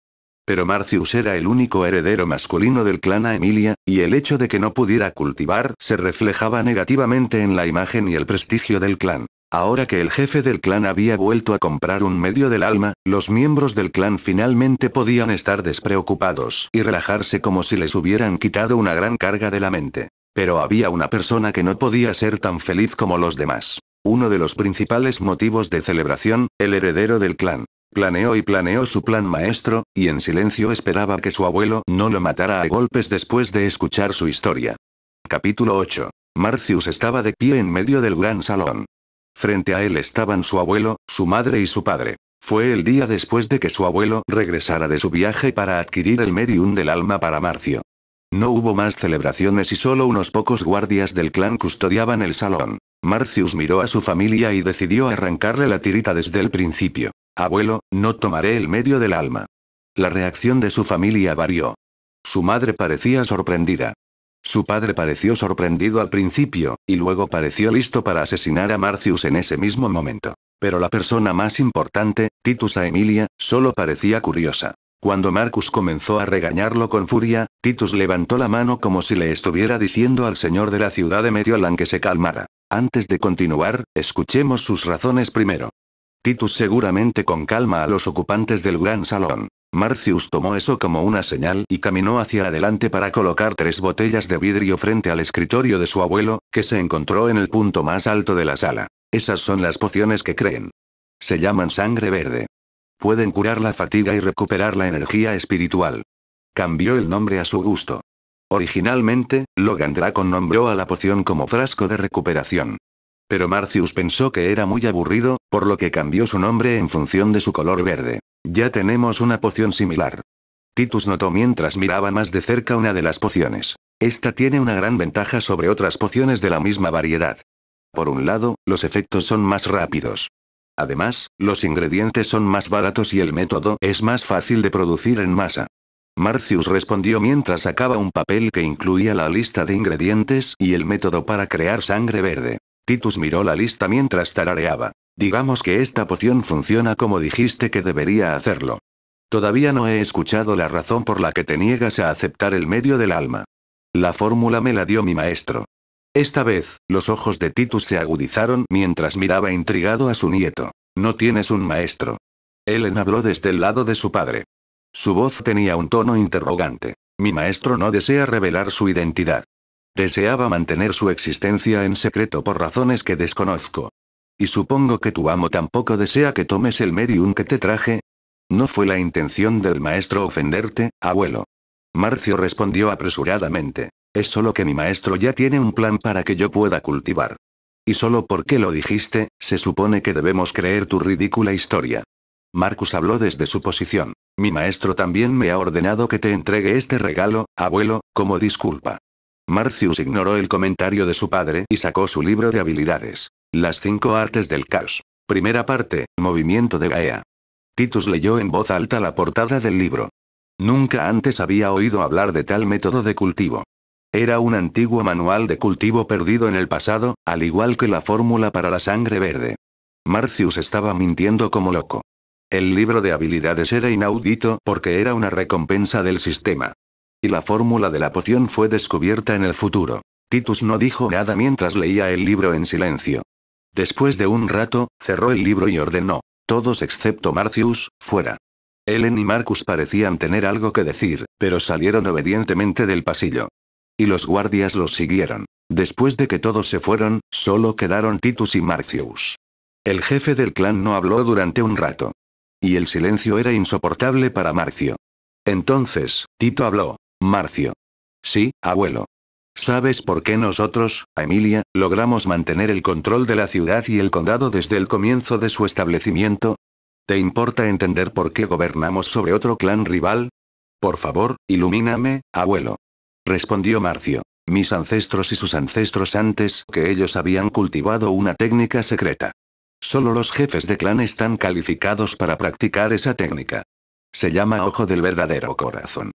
Pero Marcius era el único heredero masculino del clan a Emilia, y el hecho de que no pudiera cultivar se reflejaba negativamente en la imagen y el prestigio del clan. Ahora que el jefe del clan había vuelto a comprar un medio del alma, los miembros del clan finalmente podían estar despreocupados y relajarse como si les hubieran quitado una gran carga de la mente. Pero había una persona que no podía ser tan feliz como los demás. Uno de los principales motivos de celebración, el heredero del clan. Planeó y planeó su plan maestro, y en silencio esperaba que su abuelo no lo matara a golpes después de escuchar su historia. Capítulo 8. Marcius estaba de pie en medio del gran salón. Frente a él estaban su abuelo, su madre y su padre. Fue el día después de que su abuelo regresara de su viaje para adquirir el medium del alma para Marcio. No hubo más celebraciones y solo unos pocos guardias del clan custodiaban el salón. Marcius miró a su familia y decidió arrancarle la tirita desde el principio. Abuelo, no tomaré el medio del alma. La reacción de su familia varió. Su madre parecía sorprendida. Su padre pareció sorprendido al principio, y luego pareció listo para asesinar a Marcius en ese mismo momento. Pero la persona más importante, Titus a Emilia, solo parecía curiosa. Cuando Marcus comenzó a regañarlo con furia, Titus levantó la mano como si le estuviera diciendo al señor de la ciudad de Mediolan que se calmara. Antes de continuar, escuchemos sus razones primero. Titus seguramente con calma a los ocupantes del gran salón. Marcius tomó eso como una señal y caminó hacia adelante para colocar tres botellas de vidrio frente al escritorio de su abuelo, que se encontró en el punto más alto de la sala. Esas son las pociones que creen. Se llaman sangre verde. Pueden curar la fatiga y recuperar la energía espiritual. Cambió el nombre a su gusto. Originalmente, Logan Dracon nombró a la poción como frasco de recuperación. Pero Marcius pensó que era muy aburrido, por lo que cambió su nombre en función de su color verde. Ya tenemos una poción similar. Titus notó mientras miraba más de cerca una de las pociones. Esta tiene una gran ventaja sobre otras pociones de la misma variedad. Por un lado, los efectos son más rápidos. Además, los ingredientes son más baratos y el método es más fácil de producir en masa. Marcius respondió mientras sacaba un papel que incluía la lista de ingredientes y el método para crear sangre verde. Titus miró la lista mientras tarareaba. Digamos que esta poción funciona como dijiste que debería hacerlo. Todavía no he escuchado la razón por la que te niegas a aceptar el medio del alma. La fórmula me la dio mi maestro. Esta vez, los ojos de Titus se agudizaron mientras miraba intrigado a su nieto. No tienes un maestro. Ellen habló desde el lado de su padre. Su voz tenía un tono interrogante. Mi maestro no desea revelar su identidad. Deseaba mantener su existencia en secreto por razones que desconozco. Y supongo que tu amo tampoco desea que tomes el medium que te traje. No fue la intención del maestro ofenderte, abuelo. Marcio respondió apresuradamente. Es solo que mi maestro ya tiene un plan para que yo pueda cultivar. Y solo porque lo dijiste, se supone que debemos creer tu ridícula historia. Marcus habló desde su posición. Mi maestro también me ha ordenado que te entregue este regalo, abuelo, como disculpa. Marcius ignoró el comentario de su padre y sacó su libro de habilidades. Las cinco artes del caos. Primera parte, Movimiento de Gaia. Titus leyó en voz alta la portada del libro. Nunca antes había oído hablar de tal método de cultivo. Era un antiguo manual de cultivo perdido en el pasado, al igual que la fórmula para la sangre verde. Marcius estaba mintiendo como loco. El libro de habilidades era inaudito porque era una recompensa del sistema. Y la fórmula de la poción fue descubierta en el futuro. Titus no dijo nada mientras leía el libro en silencio. Después de un rato, cerró el libro y ordenó. Todos excepto Marcius, fuera. Helen y Marcus parecían tener algo que decir, pero salieron obedientemente del pasillo. Y los guardias los siguieron. Después de que todos se fueron, solo quedaron Titus y Marcius. El jefe del clan no habló durante un rato. Y el silencio era insoportable para Marcio. Entonces, Tito habló. Marcio. Sí, abuelo. ¿Sabes por qué nosotros, Emilia, logramos mantener el control de la ciudad y el condado desde el comienzo de su establecimiento? ¿Te importa entender por qué gobernamos sobre otro clan rival? Por favor, ilumíname, abuelo. Respondió Marcio. Mis ancestros y sus ancestros antes que ellos habían cultivado una técnica secreta. Solo los jefes de clan están calificados para practicar esa técnica. Se llama ojo del verdadero corazón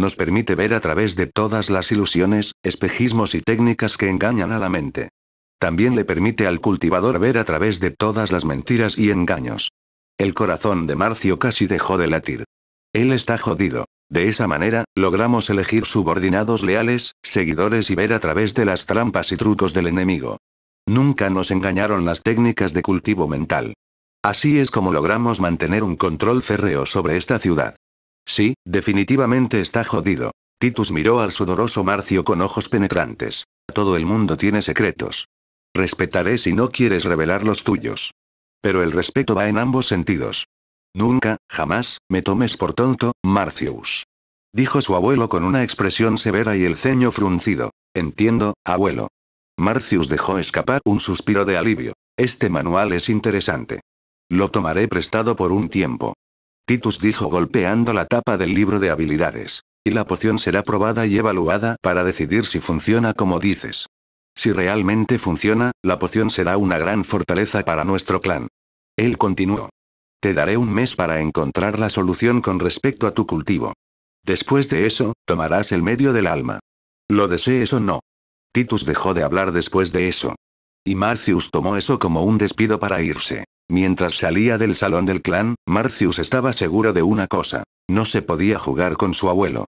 nos permite ver a través de todas las ilusiones, espejismos y técnicas que engañan a la mente. También le permite al cultivador ver a través de todas las mentiras y engaños. El corazón de Marcio casi dejó de latir. Él está jodido. De esa manera, logramos elegir subordinados leales, seguidores y ver a través de las trampas y trucos del enemigo. Nunca nos engañaron las técnicas de cultivo mental. Así es como logramos mantener un control férreo sobre esta ciudad. Sí, definitivamente está jodido. Titus miró al sudoroso Marcio con ojos penetrantes. Todo el mundo tiene secretos. Respetaré si no quieres revelar los tuyos. Pero el respeto va en ambos sentidos. Nunca, jamás, me tomes por tonto, Marcius. Dijo su abuelo con una expresión severa y el ceño fruncido. Entiendo, abuelo. Marcius dejó escapar un suspiro de alivio. Este manual es interesante. Lo tomaré prestado por un tiempo. Titus dijo golpeando la tapa del libro de habilidades. Y la poción será probada y evaluada para decidir si funciona como dices. Si realmente funciona, la poción será una gran fortaleza para nuestro clan. Él continuó. Te daré un mes para encontrar la solución con respecto a tu cultivo. Después de eso, tomarás el medio del alma. Lo desees o no. Titus dejó de hablar después de eso. Y Marcius tomó eso como un despido para irse. Mientras salía del salón del clan, Marcius estaba seguro de una cosa. No se podía jugar con su abuelo.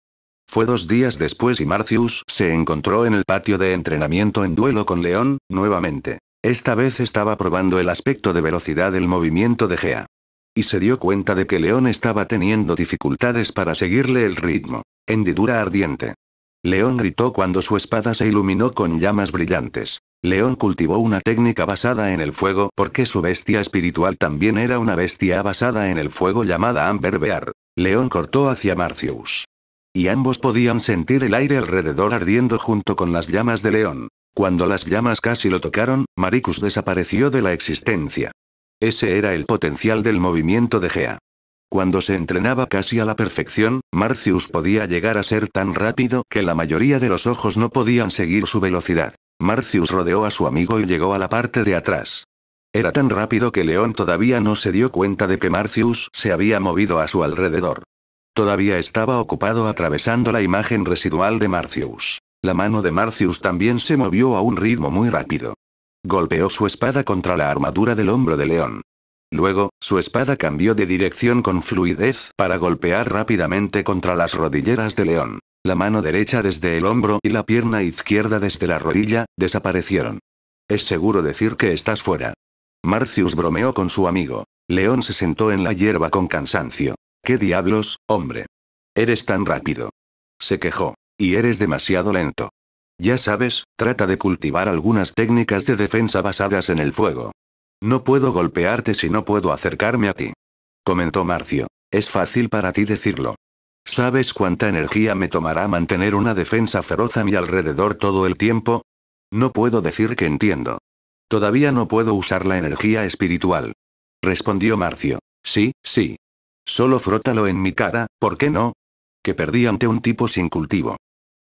Fue dos días después y Marcius se encontró en el patio de entrenamiento en duelo con León, nuevamente. Esta vez estaba probando el aspecto de velocidad del movimiento de Gea. Y se dio cuenta de que León estaba teniendo dificultades para seguirle el ritmo. Hendidura ardiente. León gritó cuando su espada se iluminó con llamas brillantes. León cultivó una técnica basada en el fuego porque su bestia espiritual también era una bestia basada en el fuego llamada Amber Bear. León cortó hacia Marcius. Y ambos podían sentir el aire alrededor ardiendo junto con las llamas de León. Cuando las llamas casi lo tocaron, Maricus desapareció de la existencia. Ese era el potencial del movimiento de Gea. Cuando se entrenaba casi a la perfección, Marcius podía llegar a ser tan rápido que la mayoría de los ojos no podían seguir su velocidad. Marcius rodeó a su amigo y llegó a la parte de atrás. Era tan rápido que León todavía no se dio cuenta de que Marcius se había movido a su alrededor. Todavía estaba ocupado atravesando la imagen residual de Marcius. La mano de Marcius también se movió a un ritmo muy rápido. Golpeó su espada contra la armadura del hombro de León. Luego, su espada cambió de dirección con fluidez para golpear rápidamente contra las rodilleras de León. La mano derecha desde el hombro y la pierna izquierda desde la rodilla, desaparecieron. Es seguro decir que estás fuera. Marcius bromeó con su amigo. León se sentó en la hierba con cansancio. ¿Qué diablos, hombre? Eres tan rápido. Se quejó. Y eres demasiado lento. Ya sabes, trata de cultivar algunas técnicas de defensa basadas en el fuego. No puedo golpearte si no puedo acercarme a ti. Comentó Marcio. Es fácil para ti decirlo. ¿Sabes cuánta energía me tomará mantener una defensa feroz a mi alrededor todo el tiempo? No puedo decir que entiendo. Todavía no puedo usar la energía espiritual. Respondió Marcio. Sí, sí. Solo frótalo en mi cara, ¿por qué no? Que perdí ante un tipo sin cultivo.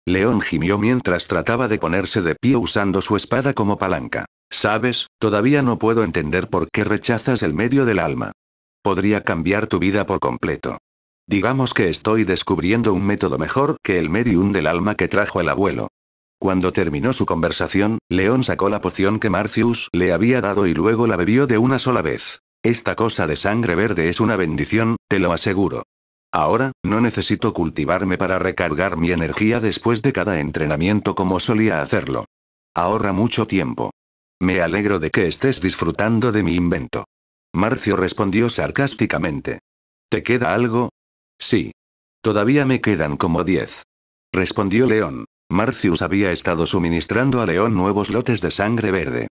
León gimió mientras trataba de ponerse de pie usando su espada como palanca. Sabes, todavía no puedo entender por qué rechazas el medio del alma. Podría cambiar tu vida por completo. Digamos que estoy descubriendo un método mejor que el medium del alma que trajo el abuelo. Cuando terminó su conversación, León sacó la poción que Marcius le había dado y luego la bebió de una sola vez. Esta cosa de sangre verde es una bendición, te lo aseguro. Ahora, no necesito cultivarme para recargar mi energía después de cada entrenamiento como solía hacerlo. Ahorra mucho tiempo. Me alegro de que estés disfrutando de mi invento. Marcio respondió sarcásticamente. ¿Te queda algo? Sí. Todavía me quedan como diez. Respondió León. Marcius había estado suministrando a León nuevos lotes de sangre verde.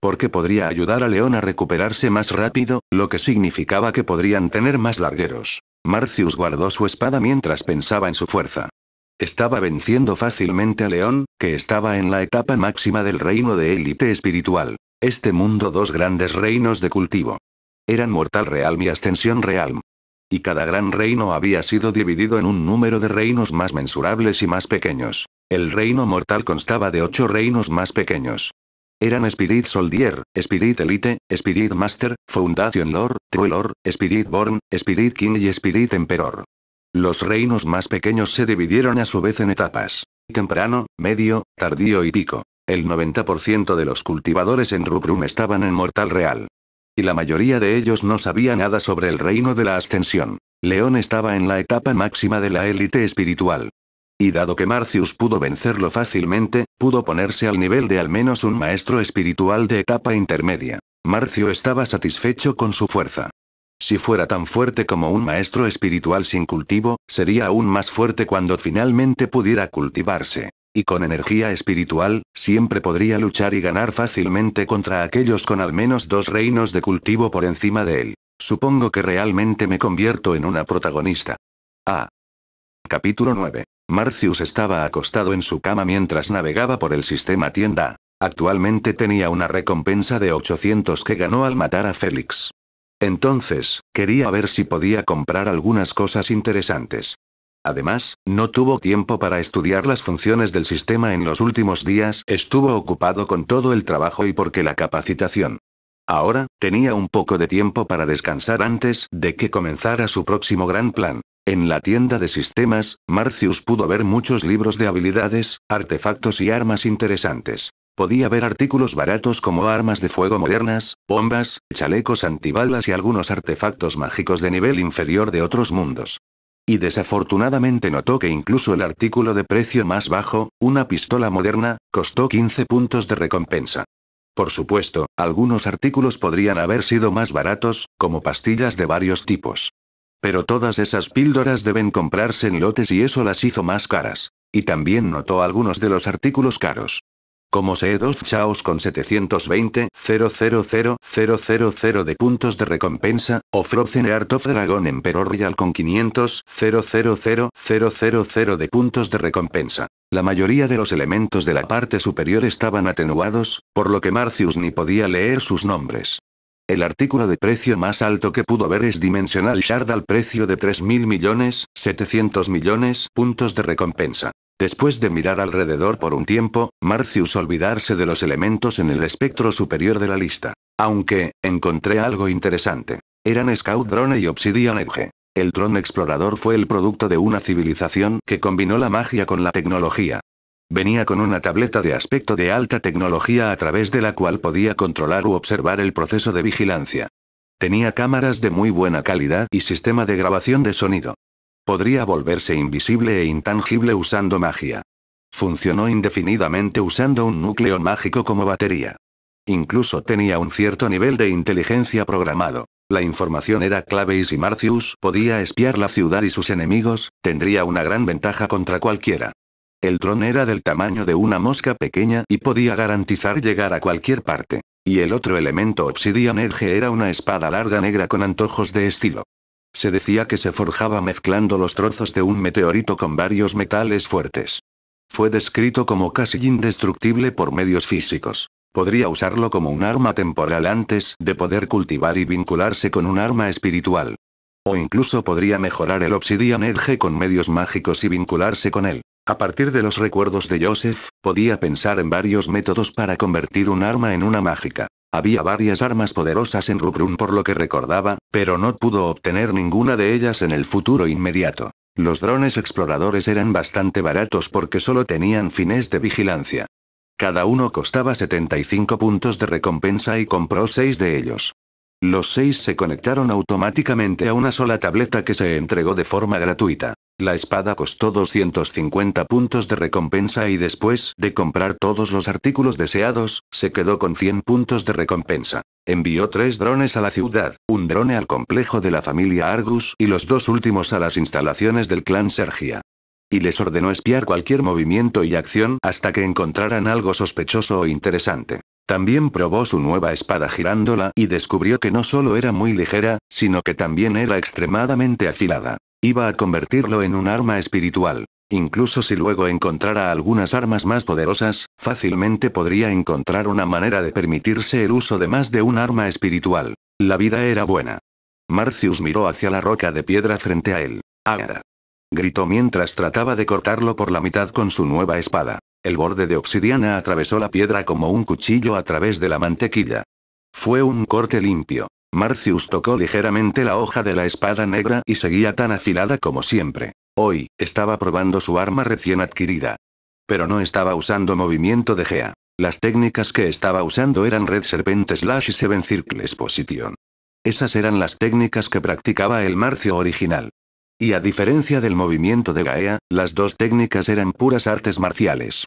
Porque podría ayudar a León a recuperarse más rápido, lo que significaba que podrían tener más largueros. Marcius guardó su espada mientras pensaba en su fuerza. Estaba venciendo fácilmente a León, que estaba en la etapa máxima del reino de élite espiritual. Este mundo dos grandes reinos de cultivo. Eran Mortal Realm y Ascensión Realm. Y cada gran reino había sido dividido en un número de reinos más mensurables y más pequeños. El reino mortal constaba de ocho reinos más pequeños. Eran Spirit Soldier, Spirit Elite, Spirit Master, Foundation Lord, True Lord, Spirit Born, Spirit King y Spirit Emperor. Los reinos más pequeños se dividieron a su vez en etapas. Temprano, medio, tardío y pico. El 90% de los cultivadores en Rubrum estaban en Mortal Real. Y la mayoría de ellos no sabía nada sobre el reino de la ascensión. León estaba en la etapa máxima de la élite espiritual. Y dado que Marcius pudo vencerlo fácilmente, pudo ponerse al nivel de al menos un maestro espiritual de etapa intermedia. Marcio estaba satisfecho con su fuerza. Si fuera tan fuerte como un maestro espiritual sin cultivo, sería aún más fuerte cuando finalmente pudiera cultivarse. Y con energía espiritual, siempre podría luchar y ganar fácilmente contra aquellos con al menos dos reinos de cultivo por encima de él. Supongo que realmente me convierto en una protagonista. Ah. Capítulo 9. Marcius estaba acostado en su cama mientras navegaba por el sistema tienda. Actualmente tenía una recompensa de 800 que ganó al matar a Félix. Entonces, quería ver si podía comprar algunas cosas interesantes. Además, no tuvo tiempo para estudiar las funciones del sistema en los últimos días, estuvo ocupado con todo el trabajo y porque la capacitación. Ahora, tenía un poco de tiempo para descansar antes de que comenzara su próximo gran plan. En la tienda de sistemas, Marcius pudo ver muchos libros de habilidades, artefactos y armas interesantes. Podía ver artículos baratos como armas de fuego modernas, bombas, chalecos antibalas y algunos artefactos mágicos de nivel inferior de otros mundos. Y desafortunadamente notó que incluso el artículo de precio más bajo, una pistola moderna, costó 15 puntos de recompensa. Por supuesto, algunos artículos podrían haber sido más baratos, como pastillas de varios tipos. Pero todas esas píldoras deben comprarse en lotes y eso las hizo más caras. Y también notó algunos de los artículos caros como dos Chaos con 720 000 de puntos de recompensa, o Frozen Art of Dragon Emperor Real con 500 000 de puntos de recompensa. La mayoría de los elementos de la parte superior estaban atenuados, por lo que Marcius ni podía leer sus nombres. El artículo de precio más alto que pudo ver es Dimensional Shard al precio de 3.000 millones, 700 millones puntos de recompensa. Después de mirar alrededor por un tiempo, Marcius olvidarse de los elementos en el espectro superior de la lista. Aunque, encontré algo interesante. Eran Scout Drone y Obsidian Edge. El dron explorador fue el producto de una civilización que combinó la magia con la tecnología. Venía con una tableta de aspecto de alta tecnología a través de la cual podía controlar u observar el proceso de vigilancia. Tenía cámaras de muy buena calidad y sistema de grabación de sonido. Podría volverse invisible e intangible usando magia. Funcionó indefinidamente usando un núcleo mágico como batería. Incluso tenía un cierto nivel de inteligencia programado. La información era clave y si Marcius podía espiar la ciudad y sus enemigos, tendría una gran ventaja contra cualquiera. El dron era del tamaño de una mosca pequeña y podía garantizar llegar a cualquier parte. Y el otro elemento Obsidian Edge era una espada larga negra con antojos de estilo. Se decía que se forjaba mezclando los trozos de un meteorito con varios metales fuertes. Fue descrito como casi indestructible por medios físicos. Podría usarlo como un arma temporal antes de poder cultivar y vincularse con un arma espiritual. O incluso podría mejorar el Obsidian Edge con medios mágicos y vincularse con él. A partir de los recuerdos de Joseph, podía pensar en varios métodos para convertir un arma en una mágica. Había varias armas poderosas en Rubrun por lo que recordaba, pero no pudo obtener ninguna de ellas en el futuro inmediato. Los drones exploradores eran bastante baratos porque solo tenían fines de vigilancia. Cada uno costaba 75 puntos de recompensa y compró 6 de ellos. Los 6 se conectaron automáticamente a una sola tableta que se entregó de forma gratuita. La espada costó 250 puntos de recompensa y después de comprar todos los artículos deseados, se quedó con 100 puntos de recompensa. Envió tres drones a la ciudad, un drone al complejo de la familia Argus y los dos últimos a las instalaciones del clan Sergia. Y les ordenó espiar cualquier movimiento y acción hasta que encontraran algo sospechoso o interesante. También probó su nueva espada girándola y descubrió que no solo era muy ligera, sino que también era extremadamente afilada. Iba a convertirlo en un arma espiritual. Incluso si luego encontrara algunas armas más poderosas, fácilmente podría encontrar una manera de permitirse el uso de más de un arma espiritual. La vida era buena. Marcius miró hacia la roca de piedra frente a él. ¡Ágara! gritó mientras trataba de cortarlo por la mitad con su nueva espada. El borde de obsidiana atravesó la piedra como un cuchillo a través de la mantequilla. Fue un corte limpio. Marcius tocó ligeramente la hoja de la espada negra y seguía tan afilada como siempre. Hoy, estaba probando su arma recién adquirida. Pero no estaba usando movimiento de Gea. Las técnicas que estaba usando eran Red Serpent Slash y Seven Circles Position. Esas eran las técnicas que practicaba el Marcio original. Y a diferencia del movimiento de Gaea, las dos técnicas eran puras artes marciales.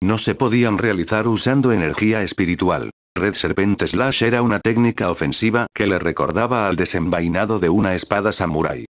No se podían realizar usando energía espiritual. Red Serpent Slash era una técnica ofensiva que le recordaba al desenvainado de una espada samurai.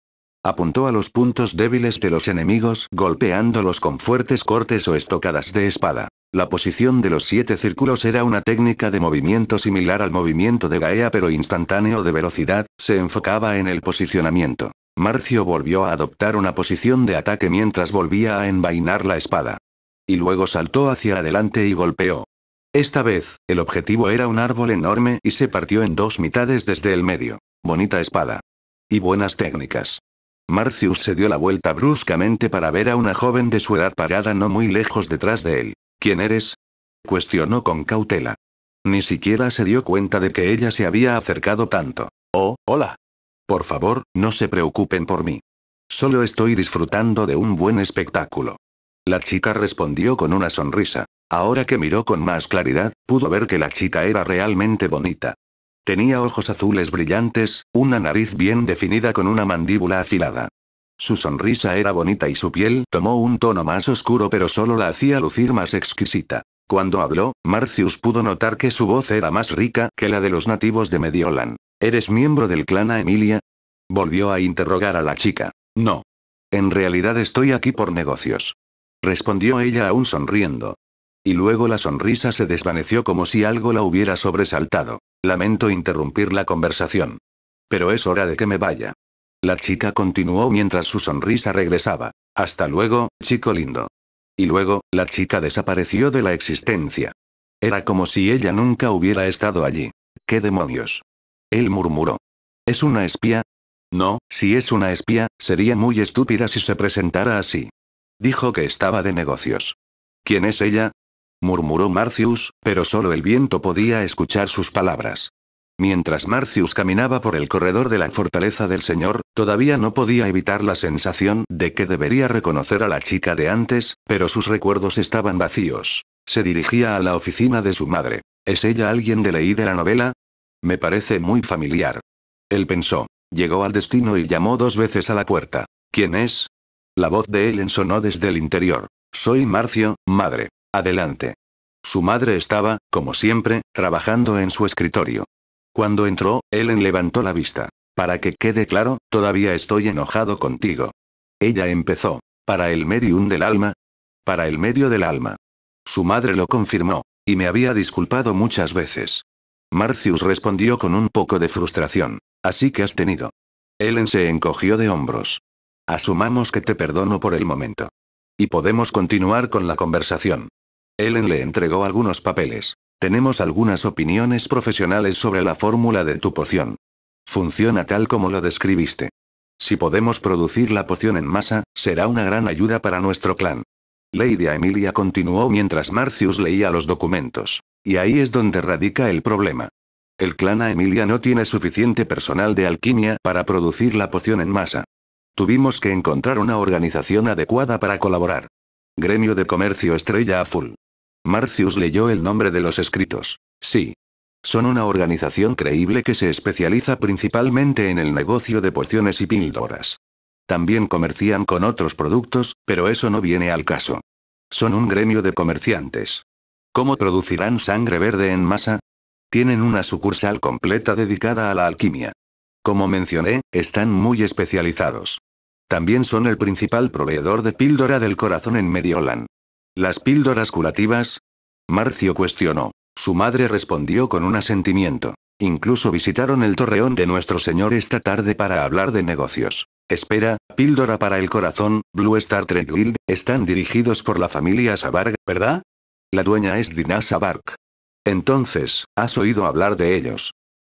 Apuntó a los puntos débiles de los enemigos golpeándolos con fuertes cortes o estocadas de espada. La posición de los siete círculos era una técnica de movimiento similar al movimiento de Gaea pero instantáneo de velocidad, se enfocaba en el posicionamiento. Marcio volvió a adoptar una posición de ataque mientras volvía a envainar la espada. Y luego saltó hacia adelante y golpeó. Esta vez, el objetivo era un árbol enorme y se partió en dos mitades desde el medio. Bonita espada. Y buenas técnicas. Marcius se dio la vuelta bruscamente para ver a una joven de su edad parada no muy lejos detrás de él. ¿Quién eres? cuestionó con cautela. Ni siquiera se dio cuenta de que ella se había acercado tanto. Oh, hola. Por favor, no se preocupen por mí. Solo estoy disfrutando de un buen espectáculo. La chica respondió con una sonrisa. Ahora que miró con más claridad, pudo ver que la chica era realmente bonita. Tenía ojos azules brillantes, una nariz bien definida con una mandíbula afilada. Su sonrisa era bonita y su piel tomó un tono más oscuro pero solo la hacía lucir más exquisita. Cuando habló, Marcius pudo notar que su voz era más rica que la de los nativos de Mediolan. ¿Eres miembro del clan a Emilia? Volvió a interrogar a la chica. No. En realidad estoy aquí por negocios. Respondió ella aún sonriendo y luego la sonrisa se desvaneció como si algo la hubiera sobresaltado. Lamento interrumpir la conversación. Pero es hora de que me vaya. La chica continuó mientras su sonrisa regresaba. Hasta luego, chico lindo. Y luego, la chica desapareció de la existencia. Era como si ella nunca hubiera estado allí. ¿Qué demonios? Él murmuró. ¿Es una espía? No, si es una espía, sería muy estúpida si se presentara así. Dijo que estaba de negocios. ¿Quién es ella? murmuró Marcius, pero solo el viento podía escuchar sus palabras. Mientras Marcius caminaba por el corredor de la fortaleza del señor, todavía no podía evitar la sensación de que debería reconocer a la chica de antes, pero sus recuerdos estaban vacíos. Se dirigía a la oficina de su madre. ¿Es ella alguien de leí de la novela? Me parece muy familiar. Él pensó. Llegó al destino y llamó dos veces a la puerta. ¿Quién es? La voz de él sonó desde el interior. Soy Marcio, madre. Adelante. Su madre estaba, como siempre, trabajando en su escritorio. Cuando entró, Ellen levantó la vista. Para que quede claro, todavía estoy enojado contigo. Ella empezó. Para el medium del alma. Para el medio del alma. Su madre lo confirmó, y me había disculpado muchas veces. Marcius respondió con un poco de frustración. Así que has tenido. Ellen se encogió de hombros. Asumamos que te perdono por el momento. Y podemos continuar con la conversación. Ellen le entregó algunos papeles. Tenemos algunas opiniones profesionales sobre la fórmula de tu poción. Funciona tal como lo describiste. Si podemos producir la poción en masa, será una gran ayuda para nuestro clan. Lady Emilia continuó mientras Marcius leía los documentos. Y ahí es donde radica el problema. El clan a Emilia no tiene suficiente personal de alquimia para producir la poción en masa. Tuvimos que encontrar una organización adecuada para colaborar. Gremio de Comercio Estrella Azul. Marcius leyó el nombre de los escritos. Sí. Son una organización creíble que se especializa principalmente en el negocio de pociones y píldoras. También comercian con otros productos, pero eso no viene al caso. Son un gremio de comerciantes. ¿Cómo producirán sangre verde en masa? Tienen una sucursal completa dedicada a la alquimia. Como mencioné, están muy especializados. También son el principal proveedor de píldora del corazón en Mediolan. Las píldoras curativas, Marcio cuestionó. Su madre respondió con un asentimiento. Incluso visitaron el torreón de nuestro Señor esta tarde para hablar de negocios. Espera, Píldora para el Corazón, Blue Star Trek Guild, están dirigidos por la familia Sabarg, ¿verdad? La dueña es Dinah Sabarg. Entonces, ¿has oído hablar de ellos?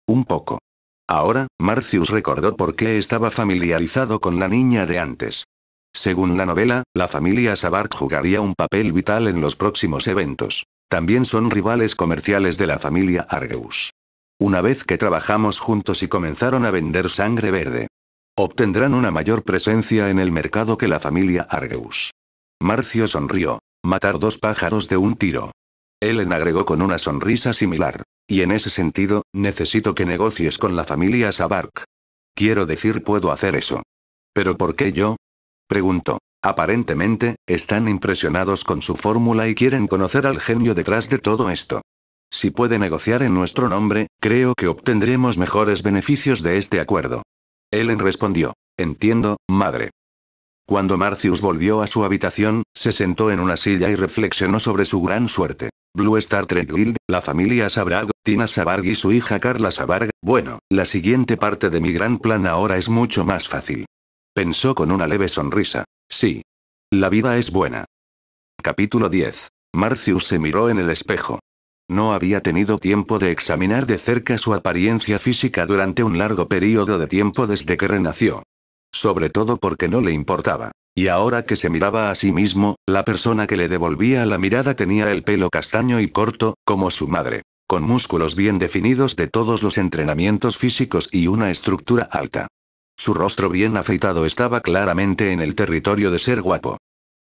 Un poco. Ahora, Marcius recordó por qué estaba familiarizado con la niña de antes. Según la novela, la familia Sabarg jugaría un papel vital en los próximos eventos. También son rivales comerciales de la familia Argeus. Una vez que trabajamos juntos y comenzaron a vender sangre verde, obtendrán una mayor presencia en el mercado que la familia Argeus. Marcio sonrió. Matar dos pájaros de un tiro. Ellen agregó con una sonrisa similar. Y en ese sentido, necesito que negocies con la familia Sabark. Quiero decir, puedo hacer eso. ¿Pero por qué yo? Preguntó. Aparentemente, están impresionados con su fórmula y quieren conocer al genio detrás de todo esto. Si puede negociar en nuestro nombre, creo que obtendremos mejores beneficios de este acuerdo. Ellen respondió. Entiendo, madre. Cuando Marcius volvió a su habitación, se sentó en una silla y reflexionó sobre su gran suerte. Blue Star Trek Guild, la familia Sabrag, Tina Sabarg y su hija Carla Sabarg, bueno, la siguiente parte de mi gran plan ahora es mucho más fácil. Pensó con una leve sonrisa. Sí. La vida es buena. Capítulo 10. Marcius se miró en el espejo. No había tenido tiempo de examinar de cerca su apariencia física durante un largo periodo de tiempo desde que renació. Sobre todo porque no le importaba. Y ahora que se miraba a sí mismo, la persona que le devolvía la mirada tenía el pelo castaño y corto, como su madre, con músculos bien definidos de todos los entrenamientos físicos y una estructura alta. Su rostro bien afeitado estaba claramente en el territorio de ser guapo.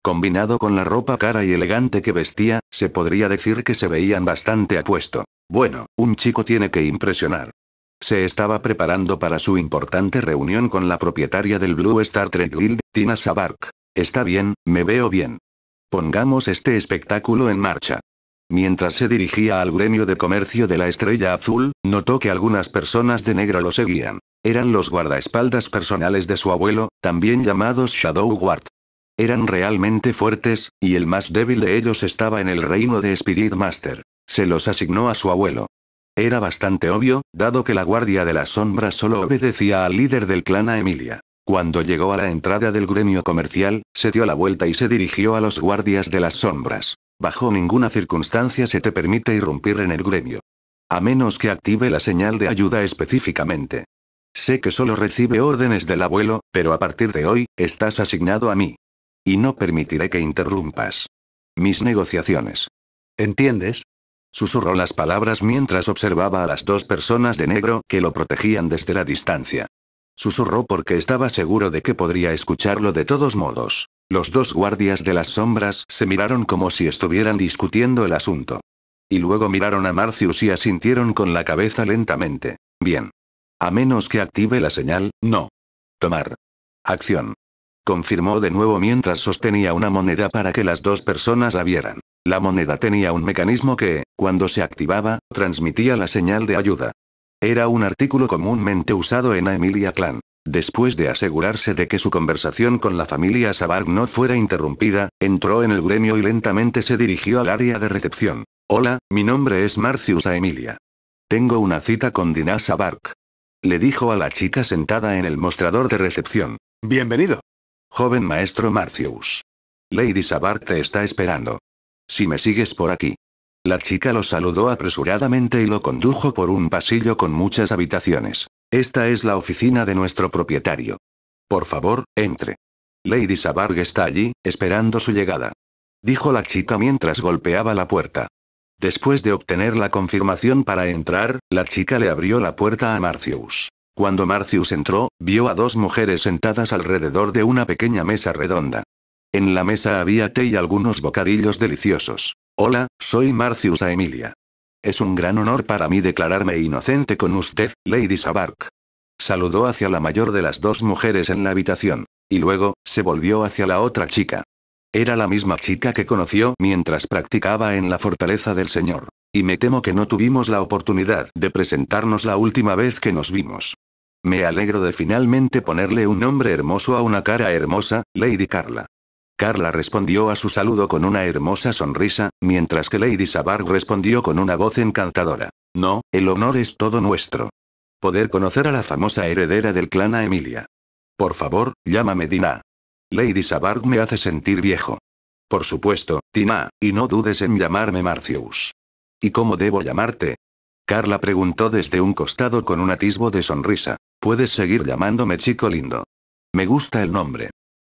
Combinado con la ropa cara y elegante que vestía, se podría decir que se veían bastante apuesto. Bueno, un chico tiene que impresionar. Se estaba preparando para su importante reunión con la propietaria del Blue Star Trek Guild, Tina Sabark. Está bien, me veo bien. Pongamos este espectáculo en marcha. Mientras se dirigía al gremio de comercio de la Estrella Azul, notó que algunas personas de negro lo seguían. Eran los guardaespaldas personales de su abuelo, también llamados Shadow Guard. Eran realmente fuertes, y el más débil de ellos estaba en el reino de Spirit Master. Se los asignó a su abuelo. Era bastante obvio, dado que la Guardia de las Sombras solo obedecía al líder del clan a Emilia. Cuando llegó a la entrada del gremio comercial, se dio la vuelta y se dirigió a los guardias de las sombras. Bajo ninguna circunstancia se te permite irrumpir en el gremio. A menos que active la señal de ayuda específicamente. Sé que solo recibe órdenes del abuelo, pero a partir de hoy, estás asignado a mí. Y no permitiré que interrumpas. Mis negociaciones. ¿Entiendes? Susurró las palabras mientras observaba a las dos personas de negro que lo protegían desde la distancia. Susurró porque estaba seguro de que podría escucharlo de todos modos. Los dos guardias de las sombras se miraron como si estuvieran discutiendo el asunto. Y luego miraron a Marcius y asintieron con la cabeza lentamente. Bien. A menos que active la señal, no. Tomar. Acción. Confirmó de nuevo mientras sostenía una moneda para que las dos personas la vieran. La moneda tenía un mecanismo que, cuando se activaba, transmitía la señal de ayuda. Era un artículo comúnmente usado en Aemilia Clan. Después de asegurarse de que su conversación con la familia Sabark no fuera interrumpida, entró en el gremio y lentamente se dirigió al área de recepción. Hola, mi nombre es Marcius Aemilia. Tengo una cita con Dinah Sabark. Le dijo a la chica sentada en el mostrador de recepción. Bienvenido. Joven maestro Marcius. Lady Sabark te está esperando. Si me sigues por aquí. La chica lo saludó apresuradamente y lo condujo por un pasillo con muchas habitaciones. Esta es la oficina de nuestro propietario. Por favor, entre. Lady Sabarg está allí, esperando su llegada. Dijo la chica mientras golpeaba la puerta. Después de obtener la confirmación para entrar, la chica le abrió la puerta a Marcius. Cuando Marcius entró, vio a dos mujeres sentadas alrededor de una pequeña mesa redonda. En la mesa había té y algunos bocadillos deliciosos. Hola, soy Marcius Emilia. Es un gran honor para mí declararme inocente con usted, Lady Sabark. Saludó hacia la mayor de las dos mujeres en la habitación, y luego, se volvió hacia la otra chica. Era la misma chica que conoció mientras practicaba en la fortaleza del Señor, y me temo que no tuvimos la oportunidad de presentarnos la última vez que nos vimos. Me alegro de finalmente ponerle un nombre hermoso a una cara hermosa, Lady Carla. Carla respondió a su saludo con una hermosa sonrisa, mientras que Lady Sabar respondió con una voz encantadora. No, el honor es todo nuestro. Poder conocer a la famosa heredera del clan a Emilia. Por favor, llámame Dina. Lady Sabar me hace sentir viejo. Por supuesto, Tina, y no dudes en llamarme Marcius. ¿Y cómo debo llamarte? Carla preguntó desde un costado con un atisbo de sonrisa. Puedes seguir llamándome chico lindo. Me gusta el nombre.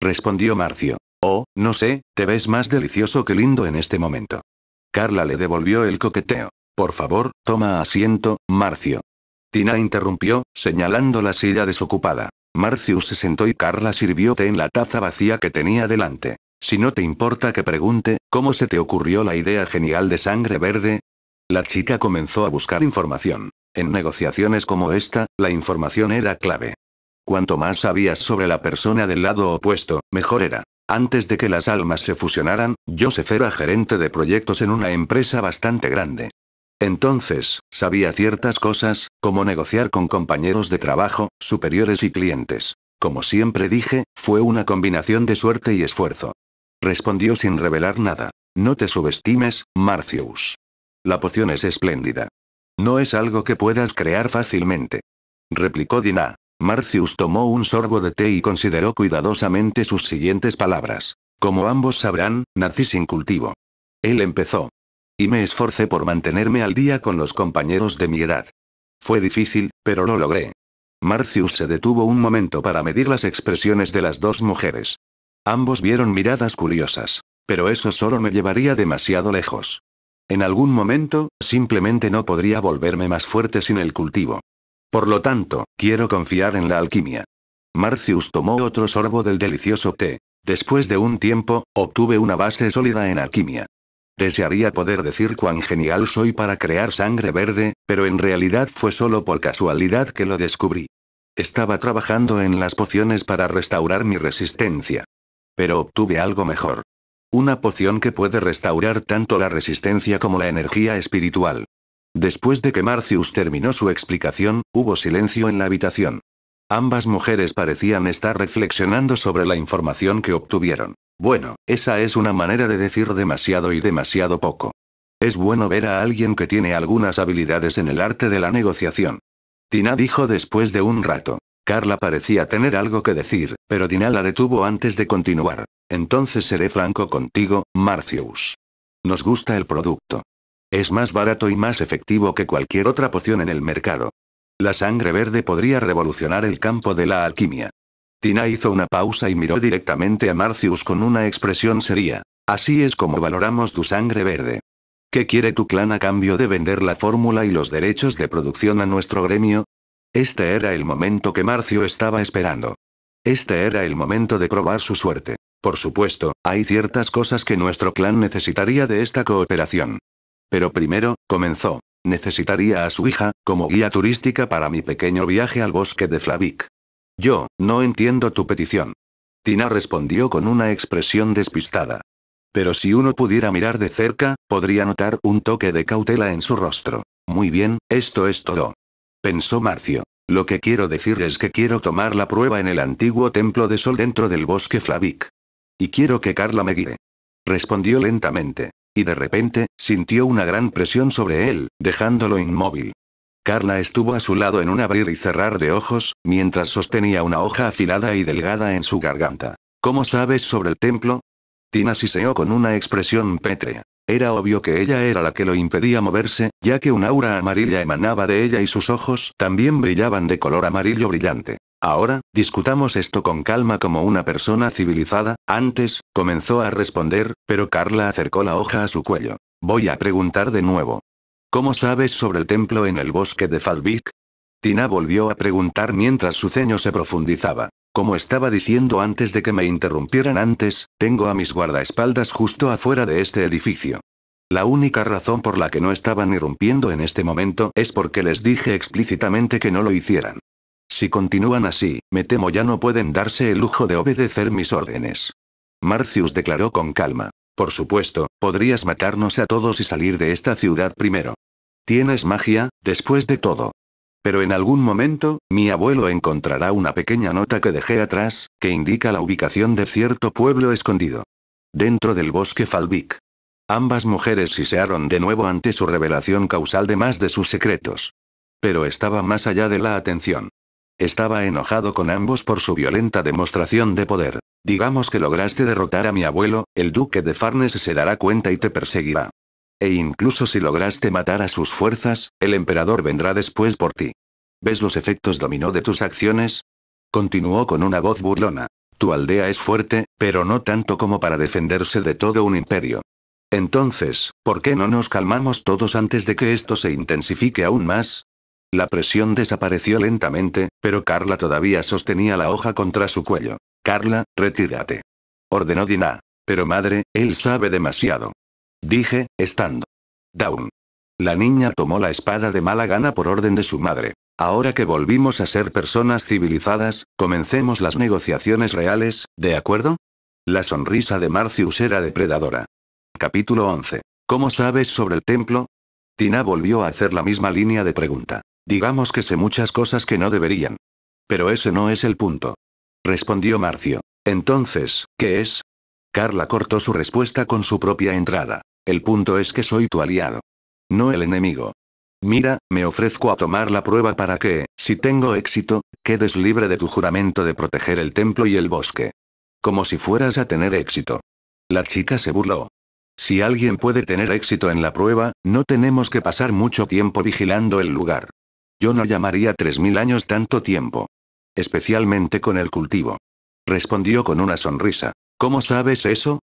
Respondió Marcio. Oh, no sé, te ves más delicioso que lindo en este momento. Carla le devolvió el coqueteo. Por favor, toma asiento, Marcio. Tina interrumpió, señalando la silla desocupada. Marcio se sentó y Carla sirvió té en la taza vacía que tenía delante. Si no te importa que pregunte, ¿cómo se te ocurrió la idea genial de sangre verde? La chica comenzó a buscar información. En negociaciones como esta, la información era clave. Cuanto más sabías sobre la persona del lado opuesto, mejor era. Antes de que las almas se fusionaran, Joseph era gerente de proyectos en una empresa bastante grande. Entonces, sabía ciertas cosas, como negociar con compañeros de trabajo, superiores y clientes. Como siempre dije, fue una combinación de suerte y esfuerzo. Respondió sin revelar nada. No te subestimes, Marcius. La poción es espléndida. No es algo que puedas crear fácilmente. Replicó Dina. Marcius tomó un sorbo de té y consideró cuidadosamente sus siguientes palabras. Como ambos sabrán, nací sin cultivo. Él empezó. Y me esforcé por mantenerme al día con los compañeros de mi edad. Fue difícil, pero lo logré. Marcius se detuvo un momento para medir las expresiones de las dos mujeres. Ambos vieron miradas curiosas. Pero eso solo me llevaría demasiado lejos. En algún momento, simplemente no podría volverme más fuerte sin el cultivo. Por lo tanto, quiero confiar en la alquimia. Marcius tomó otro sorbo del delicioso té. Después de un tiempo, obtuve una base sólida en alquimia. Desearía poder decir cuán genial soy para crear sangre verde, pero en realidad fue solo por casualidad que lo descubrí. Estaba trabajando en las pociones para restaurar mi resistencia. Pero obtuve algo mejor. Una poción que puede restaurar tanto la resistencia como la energía espiritual. Después de que Marcius terminó su explicación, hubo silencio en la habitación. Ambas mujeres parecían estar reflexionando sobre la información que obtuvieron. Bueno, esa es una manera de decir demasiado y demasiado poco. Es bueno ver a alguien que tiene algunas habilidades en el arte de la negociación. Tina dijo después de un rato. Carla parecía tener algo que decir, pero Dina la detuvo antes de continuar. Entonces seré franco contigo, Marcius. Nos gusta el producto. Es más barato y más efectivo que cualquier otra poción en el mercado. La sangre verde podría revolucionar el campo de la alquimia. Tina hizo una pausa y miró directamente a Marcius con una expresión seria. Así es como valoramos tu sangre verde. ¿Qué quiere tu clan a cambio de vender la fórmula y los derechos de producción a nuestro gremio? Este era el momento que Marcio estaba esperando. Este era el momento de probar su suerte. Por supuesto, hay ciertas cosas que nuestro clan necesitaría de esta cooperación. Pero primero, comenzó. Necesitaría a su hija, como guía turística para mi pequeño viaje al bosque de Flavic. Yo, no entiendo tu petición. Tina respondió con una expresión despistada. Pero si uno pudiera mirar de cerca, podría notar un toque de cautela en su rostro. Muy bien, esto es todo. Pensó Marcio. Lo que quiero decir es que quiero tomar la prueba en el antiguo templo de sol dentro del bosque Flavic. Y quiero que Carla me guíe. Respondió lentamente y de repente, sintió una gran presión sobre él, dejándolo inmóvil. Carla estuvo a su lado en un abrir y cerrar de ojos, mientras sostenía una hoja afilada y delgada en su garganta. ¿Cómo sabes sobre el templo? Tina siseó con una expresión pétrea. Era obvio que ella era la que lo impedía moverse, ya que un aura amarilla emanaba de ella y sus ojos también brillaban de color amarillo brillante. Ahora, discutamos esto con calma como una persona civilizada, antes, comenzó a responder, pero Carla acercó la hoja a su cuello. Voy a preguntar de nuevo. ¿Cómo sabes sobre el templo en el bosque de Falvik? Tina volvió a preguntar mientras su ceño se profundizaba. Como estaba diciendo antes de que me interrumpieran antes, tengo a mis guardaespaldas justo afuera de este edificio. La única razón por la que no estaban irrumpiendo en este momento es porque les dije explícitamente que no lo hicieran. Si continúan así, me temo ya no pueden darse el lujo de obedecer mis órdenes. Marcius declaró con calma. Por supuesto, podrías matarnos a todos y salir de esta ciudad primero. Tienes magia, después de todo. Pero en algún momento, mi abuelo encontrará una pequeña nota que dejé atrás, que indica la ubicación de cierto pueblo escondido. Dentro del bosque Falvik. Ambas mujeres sisearon de nuevo ante su revelación causal de más de sus secretos. Pero estaba más allá de la atención. Estaba enojado con ambos por su violenta demostración de poder. Digamos que lograste derrotar a mi abuelo, el duque de Farnes se dará cuenta y te perseguirá. E incluso si lograste matar a sus fuerzas, el emperador vendrá después por ti. ¿Ves los efectos dominó de tus acciones? Continuó con una voz burlona. Tu aldea es fuerte, pero no tanto como para defenderse de todo un imperio. Entonces, ¿por qué no nos calmamos todos antes de que esto se intensifique aún más? La presión desapareció lentamente, pero Carla todavía sostenía la hoja contra su cuello. Carla, retírate. Ordenó Dina. Pero madre, él sabe demasiado. Dije, estando. Down. La niña tomó la espada de mala gana por orden de su madre. Ahora que volvimos a ser personas civilizadas, comencemos las negociaciones reales, ¿de acuerdo? La sonrisa de Marcius era depredadora. Capítulo 11. ¿Cómo sabes sobre el templo? Tina volvió a hacer la misma línea de pregunta. Digamos que sé muchas cosas que no deberían. Pero ese no es el punto. Respondió Marcio. Entonces, ¿qué es? Carla cortó su respuesta con su propia entrada. El punto es que soy tu aliado. No el enemigo. Mira, me ofrezco a tomar la prueba para que, si tengo éxito, quedes libre de tu juramento de proteger el templo y el bosque. Como si fueras a tener éxito. La chica se burló. Si alguien puede tener éxito en la prueba, no tenemos que pasar mucho tiempo vigilando el lugar. Yo no llamaría 3.000 años tanto tiempo. Especialmente con el cultivo. Respondió con una sonrisa. ¿Cómo sabes eso?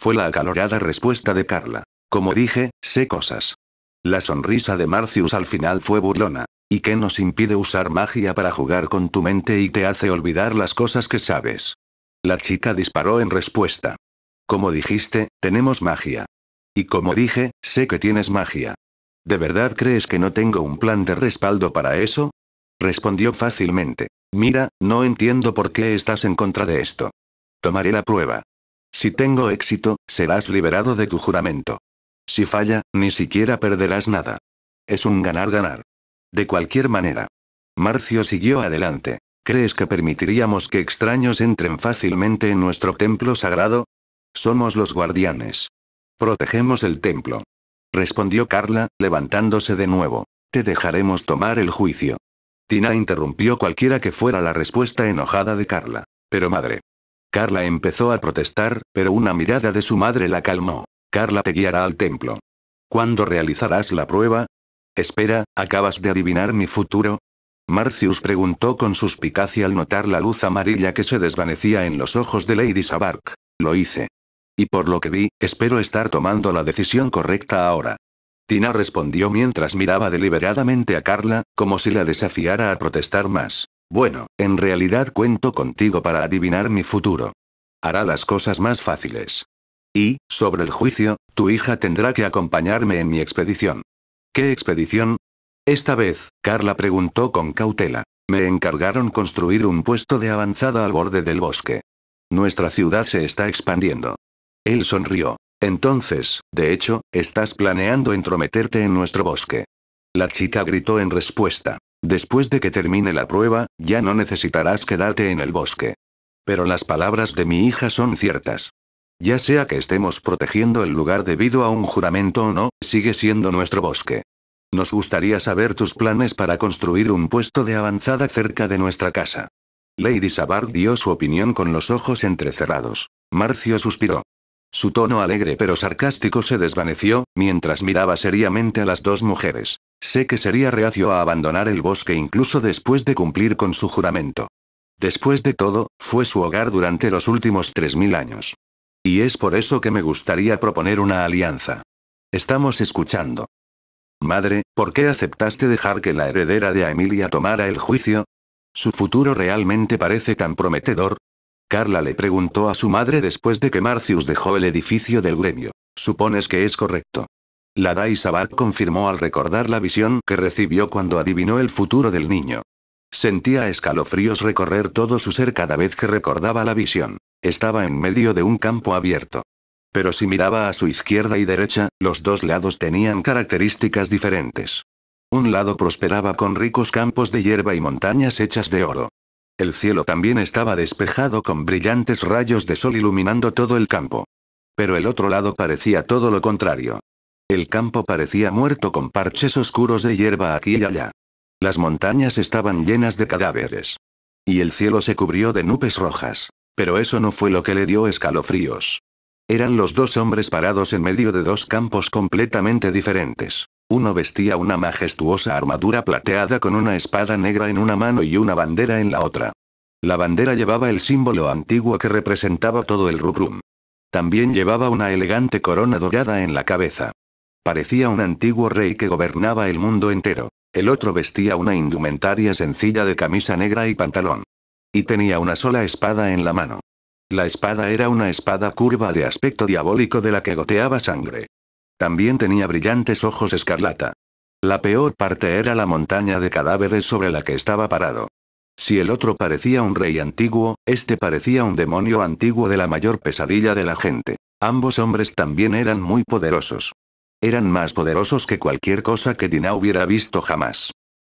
Fue la acalorada respuesta de Carla. Como dije, sé cosas. La sonrisa de Marcius al final fue burlona. ¿Y qué nos impide usar magia para jugar con tu mente y te hace olvidar las cosas que sabes? La chica disparó en respuesta. Como dijiste, tenemos magia. Y como dije, sé que tienes magia. ¿De verdad crees que no tengo un plan de respaldo para eso? Respondió fácilmente. Mira, no entiendo por qué estás en contra de esto. Tomaré la prueba. Si tengo éxito, serás liberado de tu juramento. Si falla, ni siquiera perderás nada. Es un ganar-ganar. De cualquier manera. Marcio siguió adelante. ¿Crees que permitiríamos que extraños entren fácilmente en nuestro templo sagrado? Somos los guardianes. Protegemos el templo respondió Carla, levantándose de nuevo. Te dejaremos tomar el juicio. Tina interrumpió cualquiera que fuera la respuesta enojada de Carla. Pero madre. Carla empezó a protestar, pero una mirada de su madre la calmó. Carla te guiará al templo. ¿Cuándo realizarás la prueba? Espera, ¿acabas de adivinar mi futuro? Marcius preguntó con suspicacia al notar la luz amarilla que se desvanecía en los ojos de Lady Sabark. Lo hice. Y por lo que vi, espero estar tomando la decisión correcta ahora. Tina respondió mientras miraba deliberadamente a Carla, como si la desafiara a protestar más. Bueno, en realidad cuento contigo para adivinar mi futuro. Hará las cosas más fáciles. Y, sobre el juicio, tu hija tendrá que acompañarme en mi expedición. ¿Qué expedición? Esta vez, Carla preguntó con cautela. Me encargaron construir un puesto de avanzada al borde del bosque. Nuestra ciudad se está expandiendo. Él sonrió. Entonces, de hecho, estás planeando entrometerte en nuestro bosque. La chica gritó en respuesta. Después de que termine la prueba, ya no necesitarás quedarte en el bosque. Pero las palabras de mi hija son ciertas. Ya sea que estemos protegiendo el lugar debido a un juramento o no, sigue siendo nuestro bosque. Nos gustaría saber tus planes para construir un puesto de avanzada cerca de nuestra casa. Lady Savard dio su opinión con los ojos entrecerrados. Marcio suspiró. Su tono alegre pero sarcástico se desvaneció, mientras miraba seriamente a las dos mujeres. Sé que sería reacio a abandonar el bosque incluso después de cumplir con su juramento. Después de todo, fue su hogar durante los últimos 3.000 años. Y es por eso que me gustaría proponer una alianza. Estamos escuchando. Madre, ¿por qué aceptaste dejar que la heredera de Emilia tomara el juicio? Su futuro realmente parece tan prometedor, Carla le preguntó a su madre después de que Marcius dejó el edificio del gremio. ¿Supones que es correcto? La Daisabat confirmó al recordar la visión que recibió cuando adivinó el futuro del niño. Sentía escalofríos recorrer todo su ser cada vez que recordaba la visión. Estaba en medio de un campo abierto. Pero si miraba a su izquierda y derecha, los dos lados tenían características diferentes. Un lado prosperaba con ricos campos de hierba y montañas hechas de oro. El cielo también estaba despejado con brillantes rayos de sol iluminando todo el campo. Pero el otro lado parecía todo lo contrario. El campo parecía muerto con parches oscuros de hierba aquí y allá. Las montañas estaban llenas de cadáveres. Y el cielo se cubrió de nubes rojas. Pero eso no fue lo que le dio escalofríos. Eran los dos hombres parados en medio de dos campos completamente diferentes. Uno vestía una majestuosa armadura plateada con una espada negra en una mano y una bandera en la otra. La bandera llevaba el símbolo antiguo que representaba todo el rubrum. También llevaba una elegante corona dorada en la cabeza. Parecía un antiguo rey que gobernaba el mundo entero. El otro vestía una indumentaria sencilla de camisa negra y pantalón. Y tenía una sola espada en la mano. La espada era una espada curva de aspecto diabólico de la que goteaba sangre. También tenía brillantes ojos escarlata. La peor parte era la montaña de cadáveres sobre la que estaba parado. Si el otro parecía un rey antiguo, este parecía un demonio antiguo de la mayor pesadilla de la gente. Ambos hombres también eran muy poderosos. Eran más poderosos que cualquier cosa que Dina hubiera visto jamás.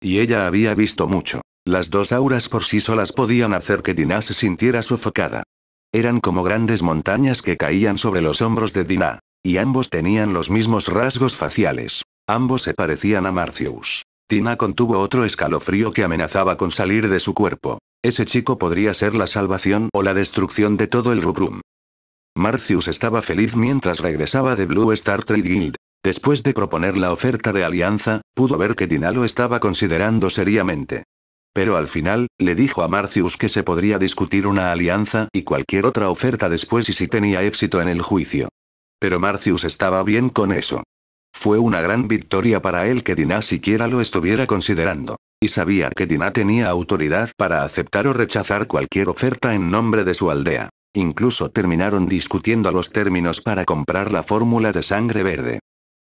Y ella había visto mucho. Las dos auras por sí solas podían hacer que Dinah se sintiera sofocada. Eran como grandes montañas que caían sobre los hombros de Dinah. Y ambos tenían los mismos rasgos faciales. Ambos se parecían a Marcius. Dinah contuvo otro escalofrío que amenazaba con salir de su cuerpo. Ese chico podría ser la salvación o la destrucción de todo el Rubrum. Marcius estaba feliz mientras regresaba de Blue Star Trade Guild. Después de proponer la oferta de alianza, pudo ver que Dinah lo estaba considerando seriamente. Pero al final, le dijo a Marcius que se podría discutir una alianza y cualquier otra oferta después y si tenía éxito en el juicio. Pero Marcius estaba bien con eso. Fue una gran victoria para él que Dinah siquiera lo estuviera considerando. Y sabía que Dinah tenía autoridad para aceptar o rechazar cualquier oferta en nombre de su aldea. Incluso terminaron discutiendo los términos para comprar la fórmula de sangre verde.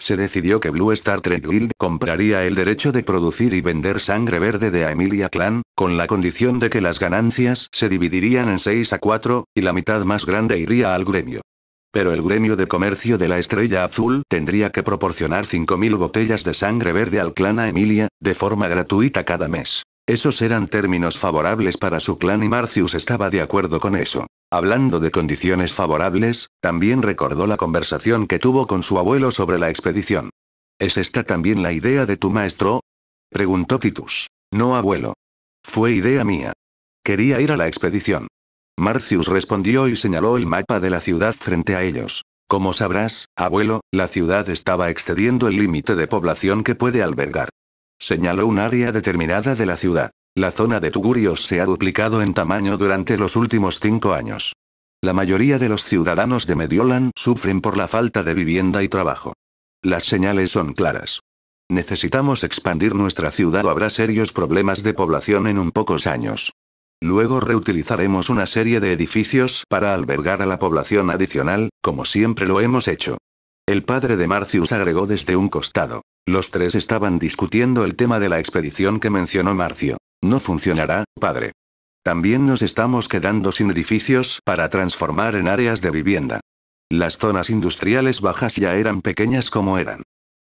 Se decidió que Blue Star Trek Guild compraría el derecho de producir y vender sangre verde de emilia Clan, con la condición de que las ganancias se dividirían en 6 a 4, y la mitad más grande iría al gremio. Pero el gremio de comercio de la Estrella Azul tendría que proporcionar 5.000 botellas de sangre verde al clan a Emilia, de forma gratuita cada mes. Esos eran términos favorables para su clan y Marcius estaba de acuerdo con eso. Hablando de condiciones favorables, también recordó la conversación que tuvo con su abuelo sobre la expedición. ¿Es esta también la idea de tu maestro? Preguntó Titus. No, abuelo. Fue idea mía. Quería ir a la expedición. Marcius respondió y señaló el mapa de la ciudad frente a ellos. Como sabrás, abuelo, la ciudad estaba excediendo el límite de población que puede albergar. Señaló un área determinada de la ciudad. La zona de Tugurios se ha duplicado en tamaño durante los últimos cinco años. La mayoría de los ciudadanos de Mediolan sufren por la falta de vivienda y trabajo. Las señales son claras. Necesitamos expandir nuestra ciudad o habrá serios problemas de población en un pocos años. Luego reutilizaremos una serie de edificios para albergar a la población adicional, como siempre lo hemos hecho. El padre de Marcius agregó desde un costado. Los tres estaban discutiendo el tema de la expedición que mencionó Marcio. No funcionará, padre. También nos estamos quedando sin edificios para transformar en áreas de vivienda. Las zonas industriales bajas ya eran pequeñas como eran.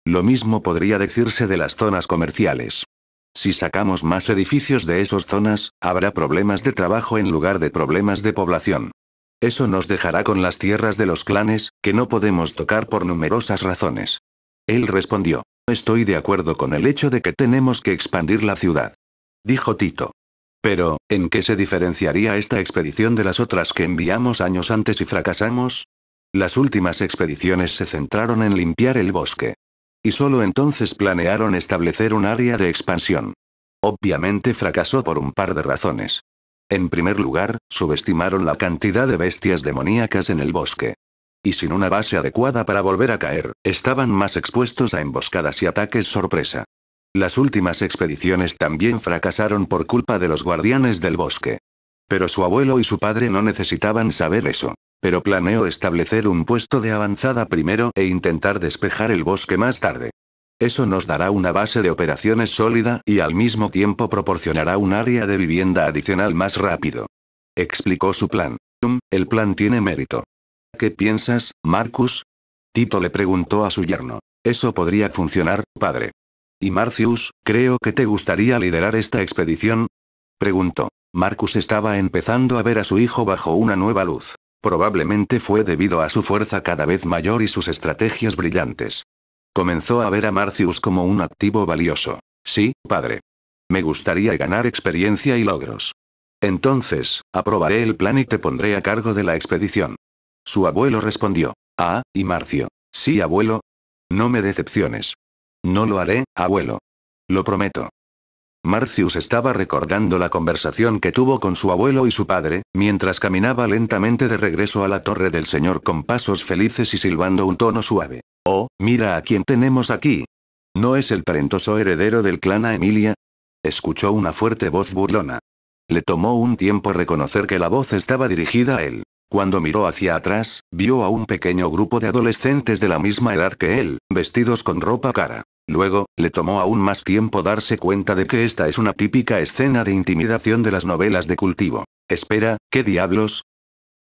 Lo mismo podría decirse de las zonas comerciales. Si sacamos más edificios de esas zonas, habrá problemas de trabajo en lugar de problemas de población. Eso nos dejará con las tierras de los clanes, que no podemos tocar por numerosas razones. Él respondió, estoy de acuerdo con el hecho de que tenemos que expandir la ciudad dijo Tito. Pero, ¿en qué se diferenciaría esta expedición de las otras que enviamos años antes y fracasamos? Las últimas expediciones se centraron en limpiar el bosque. Y solo entonces planearon establecer un área de expansión. Obviamente fracasó por un par de razones. En primer lugar, subestimaron la cantidad de bestias demoníacas en el bosque. Y sin una base adecuada para volver a caer, estaban más expuestos a emboscadas y ataques sorpresa. Las últimas expediciones también fracasaron por culpa de los guardianes del bosque. Pero su abuelo y su padre no necesitaban saber eso. Pero planeó establecer un puesto de avanzada primero e intentar despejar el bosque más tarde. Eso nos dará una base de operaciones sólida y al mismo tiempo proporcionará un área de vivienda adicional más rápido. Explicó su plan. el plan tiene mérito. ¿Qué piensas, Marcus? Tito le preguntó a su yerno. Eso podría funcionar, padre. ¿Y Marcius, creo que te gustaría liderar esta expedición? Preguntó. Marcus estaba empezando a ver a su hijo bajo una nueva luz. Probablemente fue debido a su fuerza cada vez mayor y sus estrategias brillantes. Comenzó a ver a Marcius como un activo valioso. Sí, padre. Me gustaría ganar experiencia y logros. Entonces, aprobaré el plan y te pondré a cargo de la expedición. Su abuelo respondió. Ah, y Marcio. Sí, abuelo. No me decepciones. No lo haré, abuelo. Lo prometo. Marcius estaba recordando la conversación que tuvo con su abuelo y su padre, mientras caminaba lentamente de regreso a la torre del señor con pasos felices y silbando un tono suave. Oh, mira a quién tenemos aquí. ¿No es el talentoso heredero del clan a Emilia? Escuchó una fuerte voz burlona. Le tomó un tiempo reconocer que la voz estaba dirigida a él. Cuando miró hacia atrás, vio a un pequeño grupo de adolescentes de la misma edad que él, vestidos con ropa cara. Luego, le tomó aún más tiempo darse cuenta de que esta es una típica escena de intimidación de las novelas de cultivo. Espera, ¿qué diablos?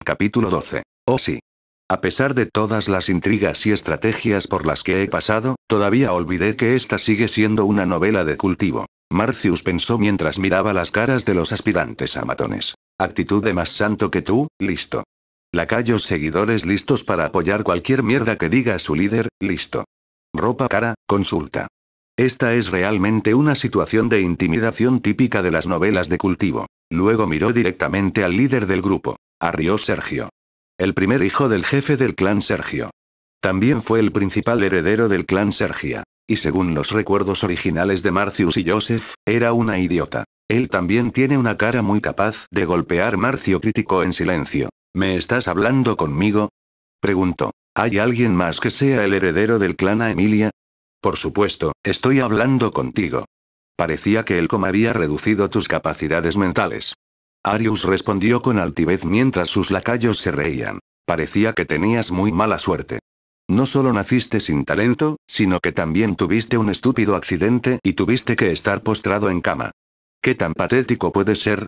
Capítulo 12. Oh sí. A pesar de todas las intrigas y estrategias por las que he pasado, todavía olvidé que esta sigue siendo una novela de cultivo. Marcius pensó mientras miraba las caras de los aspirantes a matones. Actitud de más santo que tú, listo. Lacayos seguidores listos para apoyar cualquier mierda que diga su líder, listo. Ropa cara, consulta. Esta es realmente una situación de intimidación típica de las novelas de cultivo. Luego miró directamente al líder del grupo, a Sergio. El primer hijo del jefe del clan Sergio. También fue el principal heredero del clan Sergia, y según los recuerdos originales de Marcius y Joseph, era una idiota. Él también tiene una cara muy capaz de golpear. Marcio crítico en silencio. ¿Me estás hablando conmigo? Preguntó. ¿Hay alguien más que sea el heredero del clan a Emilia? Por supuesto, estoy hablando contigo. Parecía que el coma había reducido tus capacidades mentales. Arius respondió con altivez mientras sus lacayos se reían. Parecía que tenías muy mala suerte. No solo naciste sin talento, sino que también tuviste un estúpido accidente y tuviste que estar postrado en cama. ¿Qué tan patético puede ser?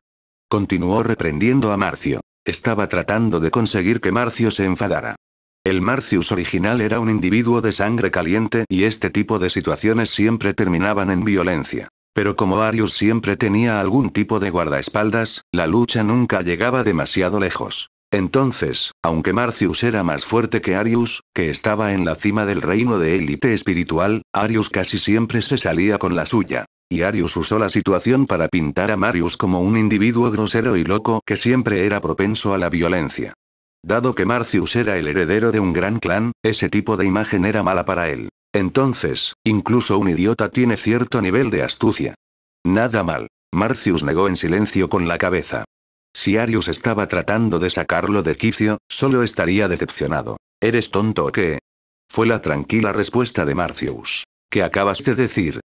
Continuó reprendiendo a Marcio. Estaba tratando de conseguir que Marcio se enfadara. El Marcius original era un individuo de sangre caliente y este tipo de situaciones siempre terminaban en violencia. Pero como Arius siempre tenía algún tipo de guardaespaldas, la lucha nunca llegaba demasiado lejos. Entonces, aunque Marcius era más fuerte que Arius, que estaba en la cima del reino de élite espiritual, Arius casi siempre se salía con la suya y Arius usó la situación para pintar a Marius como un individuo grosero y loco que siempre era propenso a la violencia. Dado que Marcius era el heredero de un gran clan, ese tipo de imagen era mala para él. Entonces, incluso un idiota tiene cierto nivel de astucia. Nada mal. Marcius negó en silencio con la cabeza. Si Arius estaba tratando de sacarlo de quicio, solo estaría decepcionado. ¿Eres tonto o qué? Fue la tranquila respuesta de Marcius. ¿Qué acabas de decir?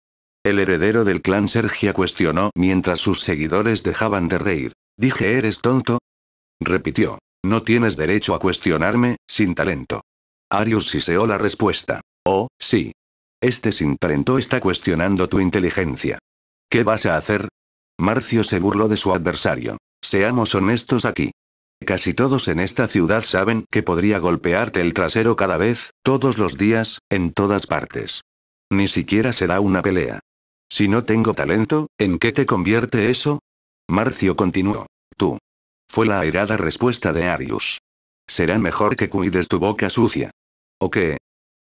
El heredero del clan Sergia cuestionó mientras sus seguidores dejaban de reír. Dije, ¿eres tonto? Repitió. No tienes derecho a cuestionarme, sin talento. Arius siseó la respuesta. Oh, sí. Este sin talento está cuestionando tu inteligencia. ¿Qué vas a hacer? Marcio se burló de su adversario. Seamos honestos aquí. Casi todos en esta ciudad saben que podría golpearte el trasero cada vez, todos los días, en todas partes. Ni siquiera será una pelea. Si no tengo talento, ¿en qué te convierte eso? Marcio continuó. Tú. Fue la airada respuesta de Arius. Será mejor que cuides tu boca sucia. ¿O qué?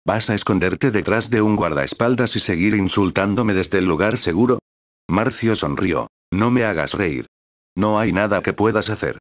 ¿Vas a esconderte detrás de un guardaespaldas y seguir insultándome desde el lugar seguro? Marcio sonrió. No me hagas reír. No hay nada que puedas hacer.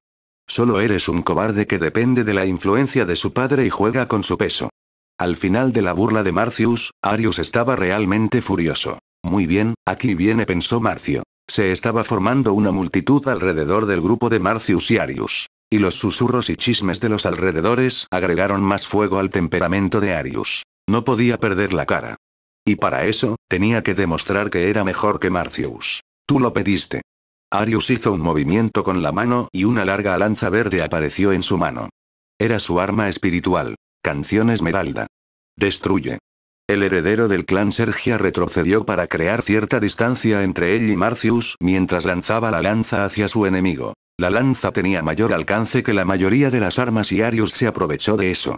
Solo eres un cobarde que depende de la influencia de su padre y juega con su peso. Al final de la burla de Marcius, Arius estaba realmente furioso. Muy bien, aquí viene pensó Marcio. Se estaba formando una multitud alrededor del grupo de Marcius y Arius. Y los susurros y chismes de los alrededores agregaron más fuego al temperamento de Arius. No podía perder la cara. Y para eso, tenía que demostrar que era mejor que Marcius. Tú lo pediste. Arius hizo un movimiento con la mano y una larga lanza verde apareció en su mano. Era su arma espiritual. Canción Esmeralda. Destruye. El heredero del clan Sergia retrocedió para crear cierta distancia entre él y Marcius mientras lanzaba la lanza hacia su enemigo. La lanza tenía mayor alcance que la mayoría de las armas y Arius se aprovechó de eso.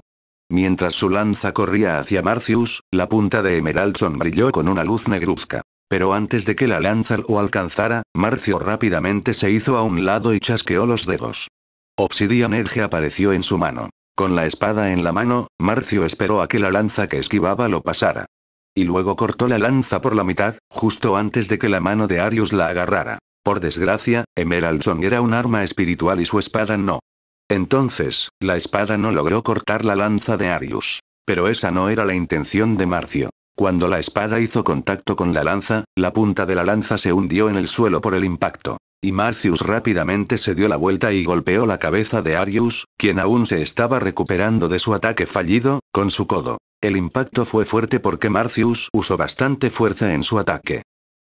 Mientras su lanza corría hacia Marcius, la punta de Emeraldson brilló con una luz negruzca. Pero antes de que la lanza lo alcanzara, Marcio rápidamente se hizo a un lado y chasqueó los dedos. Obsidian Erge apareció en su mano. Con la espada en la mano, Marcio esperó a que la lanza que esquivaba lo pasara. Y luego cortó la lanza por la mitad, justo antes de que la mano de Arius la agarrara. Por desgracia, Emeraldson era un arma espiritual y su espada no. Entonces, la espada no logró cortar la lanza de Arius. Pero esa no era la intención de Marcio. Cuando la espada hizo contacto con la lanza, la punta de la lanza se hundió en el suelo por el impacto. Y Marcius rápidamente se dio la vuelta y golpeó la cabeza de Arius, quien aún se estaba recuperando de su ataque fallido, con su codo. El impacto fue fuerte porque Marcius usó bastante fuerza en su ataque.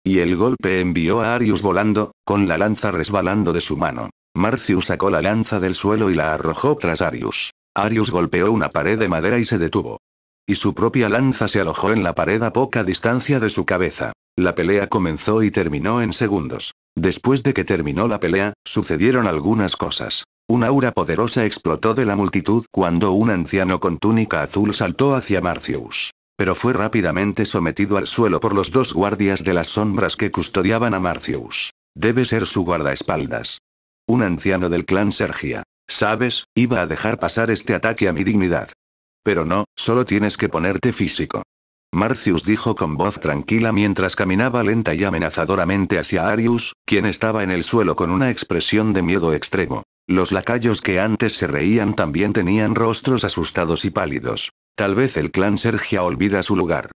Y el golpe envió a Arius volando, con la lanza resbalando de su mano. Marcius sacó la lanza del suelo y la arrojó tras Arius. Arius golpeó una pared de madera y se detuvo y su propia lanza se alojó en la pared a poca distancia de su cabeza. La pelea comenzó y terminó en segundos. Después de que terminó la pelea, sucedieron algunas cosas. Un aura poderosa explotó de la multitud cuando un anciano con túnica azul saltó hacia Marcius. Pero fue rápidamente sometido al suelo por los dos guardias de las sombras que custodiaban a Marcius. Debe ser su guardaespaldas. Un anciano del clan Sergia. Sabes, iba a dejar pasar este ataque a mi dignidad. Pero no, solo tienes que ponerte físico. Marcius dijo con voz tranquila mientras caminaba lenta y amenazadoramente hacia Arius, quien estaba en el suelo con una expresión de miedo extremo. Los lacayos que antes se reían también tenían rostros asustados y pálidos. Tal vez el clan Sergia olvida su lugar.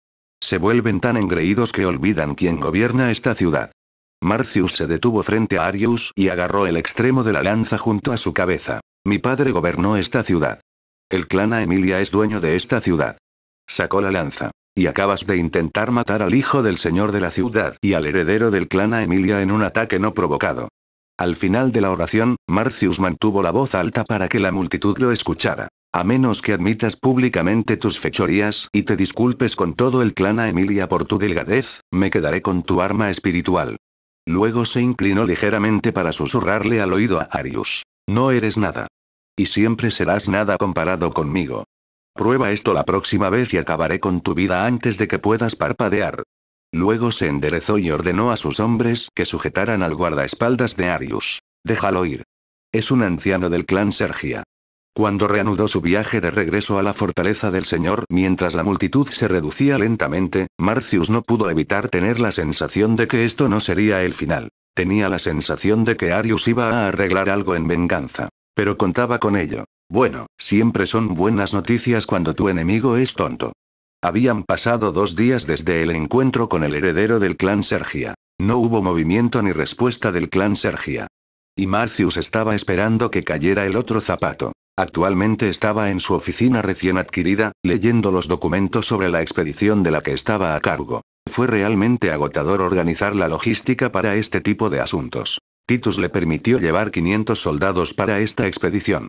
Se vuelven tan engreídos que olvidan quién gobierna esta ciudad. Marcius se detuvo frente a Arius y agarró el extremo de la lanza junto a su cabeza. Mi padre gobernó esta ciudad. El clan Emilia es dueño de esta ciudad. Sacó la lanza. Y acabas de intentar matar al hijo del señor de la ciudad y al heredero del clan Emilia en un ataque no provocado. Al final de la oración, Marcius mantuvo la voz alta para que la multitud lo escuchara. A menos que admitas públicamente tus fechorías y te disculpes con todo el clan a Emilia por tu delgadez, me quedaré con tu arma espiritual. Luego se inclinó ligeramente para susurrarle al oído a Arius. No eres nada. Y siempre serás nada comparado conmigo. Prueba esto la próxima vez y acabaré con tu vida antes de que puedas parpadear. Luego se enderezó y ordenó a sus hombres que sujetaran al guardaespaldas de Arius. Déjalo ir. Es un anciano del clan Sergia. Cuando reanudó su viaje de regreso a la fortaleza del Señor, mientras la multitud se reducía lentamente, Marcius no pudo evitar tener la sensación de que esto no sería el final. Tenía la sensación de que Arius iba a arreglar algo en venganza. Pero contaba con ello. Bueno, siempre son buenas noticias cuando tu enemigo es tonto. Habían pasado dos días desde el encuentro con el heredero del clan Sergia. No hubo movimiento ni respuesta del clan Sergia. Y Marcius estaba esperando que cayera el otro zapato. Actualmente estaba en su oficina recién adquirida, leyendo los documentos sobre la expedición de la que estaba a cargo. Fue realmente agotador organizar la logística para este tipo de asuntos. Titus le permitió llevar 500 soldados para esta expedición.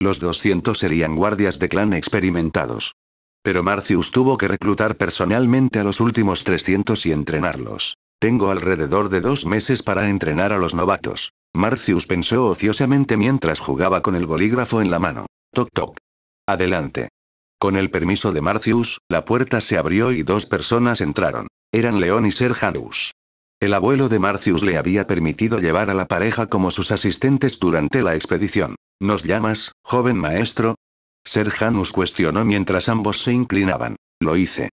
Los 200 serían guardias de clan experimentados. Pero Marcius tuvo que reclutar personalmente a los últimos 300 y entrenarlos. Tengo alrededor de dos meses para entrenar a los novatos. Marcius pensó ociosamente mientras jugaba con el bolígrafo en la mano. Toc toc. Adelante. Con el permiso de Marcius, la puerta se abrió y dos personas entraron. Eran León y Serjanus. El abuelo de Marcius le había permitido llevar a la pareja como sus asistentes durante la expedición. ¿Nos llamas, joven maestro? Ser Janus cuestionó mientras ambos se inclinaban. Lo hice.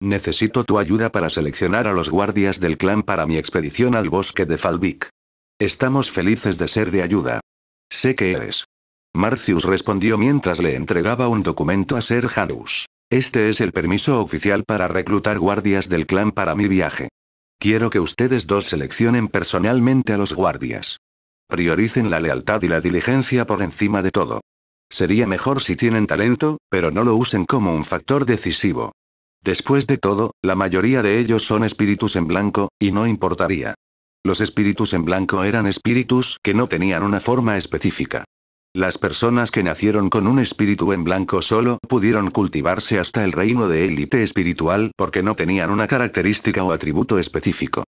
Necesito tu ayuda para seleccionar a los guardias del clan para mi expedición al bosque de Falvik. Estamos felices de ser de ayuda. Sé que eres. Marcius respondió mientras le entregaba un documento a Ser Janus. Este es el permiso oficial para reclutar guardias del clan para mi viaje. Quiero que ustedes dos seleccionen personalmente a los guardias. Prioricen la lealtad y la diligencia por encima de todo. Sería mejor si tienen talento, pero no lo usen como un factor decisivo. Después de todo, la mayoría de ellos son espíritus en blanco, y no importaría. Los espíritus en blanco eran espíritus que no tenían una forma específica. Las personas que nacieron con un espíritu en blanco solo pudieron cultivarse hasta el reino de élite espiritual porque no tenían una característica o atributo específico.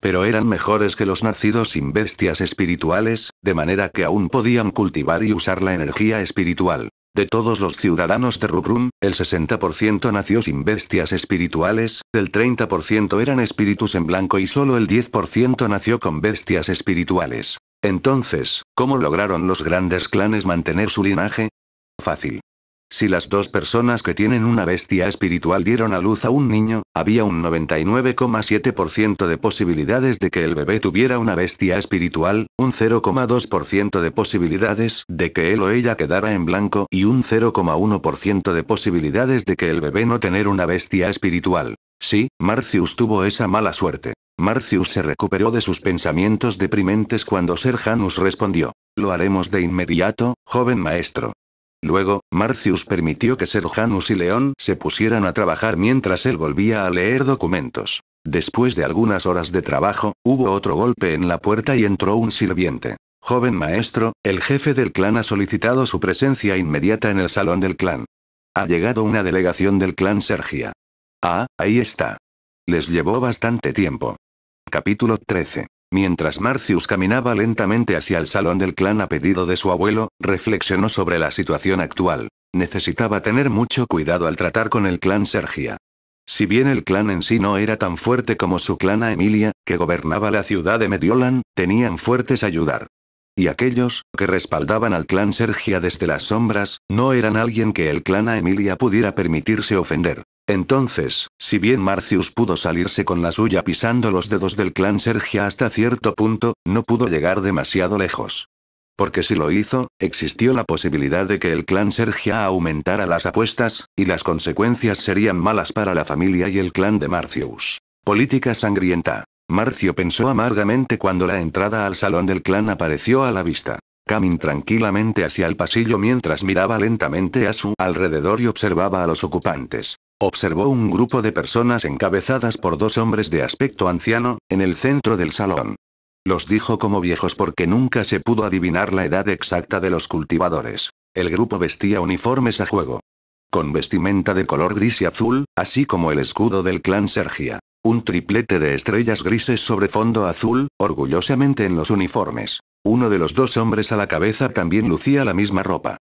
Pero eran mejores que los nacidos sin bestias espirituales, de manera que aún podían cultivar y usar la energía espiritual. De todos los ciudadanos de Rubrum, el 60% nació sin bestias espirituales, el 30% eran espíritus en blanco y solo el 10% nació con bestias espirituales. Entonces, ¿cómo lograron los grandes clanes mantener su linaje? Fácil. Si las dos personas que tienen una bestia espiritual dieron a luz a un niño, había un 99,7% de posibilidades de que el bebé tuviera una bestia espiritual, un 0,2% de posibilidades de que él o ella quedara en blanco y un 0,1% de posibilidades de que el bebé no tener una bestia espiritual. Sí, Marcius tuvo esa mala suerte. Marcius se recuperó de sus pensamientos deprimentes cuando Serjanus respondió. Lo haremos de inmediato, joven maestro. Luego, Marcius permitió que Serjanus y León se pusieran a trabajar mientras él volvía a leer documentos. Después de algunas horas de trabajo, hubo otro golpe en la puerta y entró un sirviente. Joven maestro, el jefe del clan ha solicitado su presencia inmediata en el salón del clan. Ha llegado una delegación del clan Sergia. Ah, ahí está. Les llevó bastante tiempo. Capítulo 13. Mientras Marcius caminaba lentamente hacia el salón del clan a pedido de su abuelo, reflexionó sobre la situación actual. Necesitaba tener mucho cuidado al tratar con el clan Sergia. Si bien el clan en sí no era tan fuerte como su clan a Emilia, que gobernaba la ciudad de Mediolan, tenían fuertes ayudar y aquellos que respaldaban al clan Sergia desde las sombras, no eran alguien que el clan a Emilia pudiera permitirse ofender. Entonces, si bien Marcius pudo salirse con la suya pisando los dedos del clan Sergia hasta cierto punto, no pudo llegar demasiado lejos. Porque si lo hizo, existió la posibilidad de que el clan Sergia aumentara las apuestas, y las consecuencias serían malas para la familia y el clan de Marcius. Política sangrienta. Marcio pensó amargamente cuando la entrada al salón del clan apareció a la vista. Camin tranquilamente hacia el pasillo mientras miraba lentamente a su alrededor y observaba a los ocupantes. Observó un grupo de personas encabezadas por dos hombres de aspecto anciano, en el centro del salón. Los dijo como viejos porque nunca se pudo adivinar la edad exacta de los cultivadores. El grupo vestía uniformes a juego. Con vestimenta de color gris y azul, así como el escudo del clan Sergia. Un triplete de estrellas grises sobre fondo azul, orgullosamente en los uniformes. Uno de los dos hombres a la cabeza también lucía la misma ropa.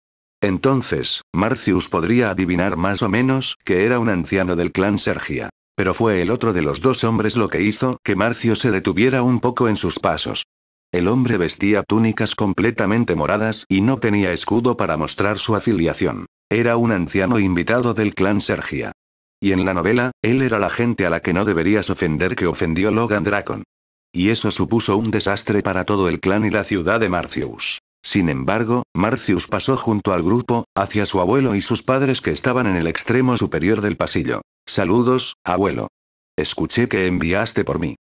Entonces, Marcius podría adivinar más o menos que era un anciano del clan Sergia. Pero fue el otro de los dos hombres lo que hizo que Marcio se detuviera un poco en sus pasos. El hombre vestía túnicas completamente moradas y no tenía escudo para mostrar su afiliación. Era un anciano invitado del clan Sergia. Y en la novela, él era la gente a la que no deberías ofender que ofendió Logan Dracon. Y eso supuso un desastre para todo el clan y la ciudad de Marcius. Sin embargo, Marcius pasó junto al grupo, hacia su abuelo y sus padres que estaban en el extremo superior del pasillo. Saludos, abuelo. Escuché que enviaste por mí.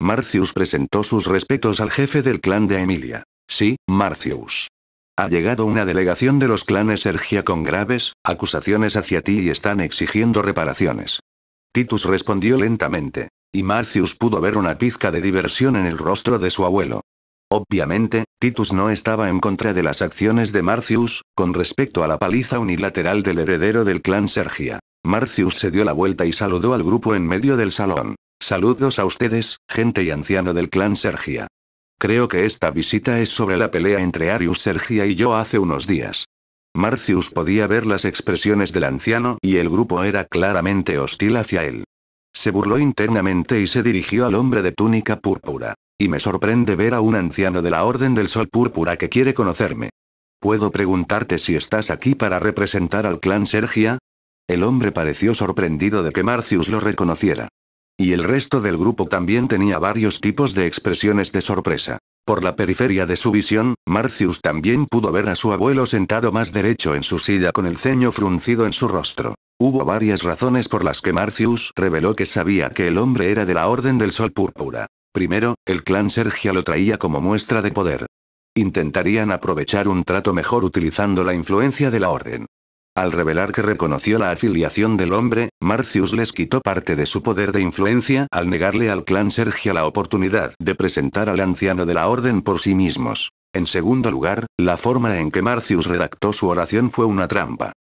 Marcius presentó sus respetos al jefe del clan de Emilia. Sí, Marcius. Ha llegado una delegación de los clanes Sergia con graves acusaciones hacia ti y están exigiendo reparaciones. Titus respondió lentamente. Y Marcius pudo ver una pizca de diversión en el rostro de su abuelo. Obviamente, Titus no estaba en contra de las acciones de Marcius, con respecto a la paliza unilateral del heredero del clan Sergia. Marcius se dio la vuelta y saludó al grupo en medio del salón. Saludos a ustedes, gente y anciano del clan Sergia. Creo que esta visita es sobre la pelea entre Arius Sergia y yo hace unos días. Marcius podía ver las expresiones del anciano y el grupo era claramente hostil hacia él. Se burló internamente y se dirigió al hombre de túnica púrpura. Y me sorprende ver a un anciano de la Orden del Sol Púrpura que quiere conocerme. ¿Puedo preguntarte si estás aquí para representar al clan Sergia? El hombre pareció sorprendido de que Marcius lo reconociera. Y el resto del grupo también tenía varios tipos de expresiones de sorpresa. Por la periferia de su visión, Marcius también pudo ver a su abuelo sentado más derecho en su silla con el ceño fruncido en su rostro. Hubo varias razones por las que Marcius reveló que sabía que el hombre era de la Orden del Sol Púrpura. Primero, el clan Sergia lo traía como muestra de poder. Intentarían aprovechar un trato mejor utilizando la influencia de la Orden. Al revelar que reconoció la afiliación del hombre, Marcius les quitó parte de su poder de influencia al negarle al clan Sergia la oportunidad de presentar al anciano de la orden por sí mismos. En segundo lugar, la forma en que Marcius redactó su oración fue una trampa.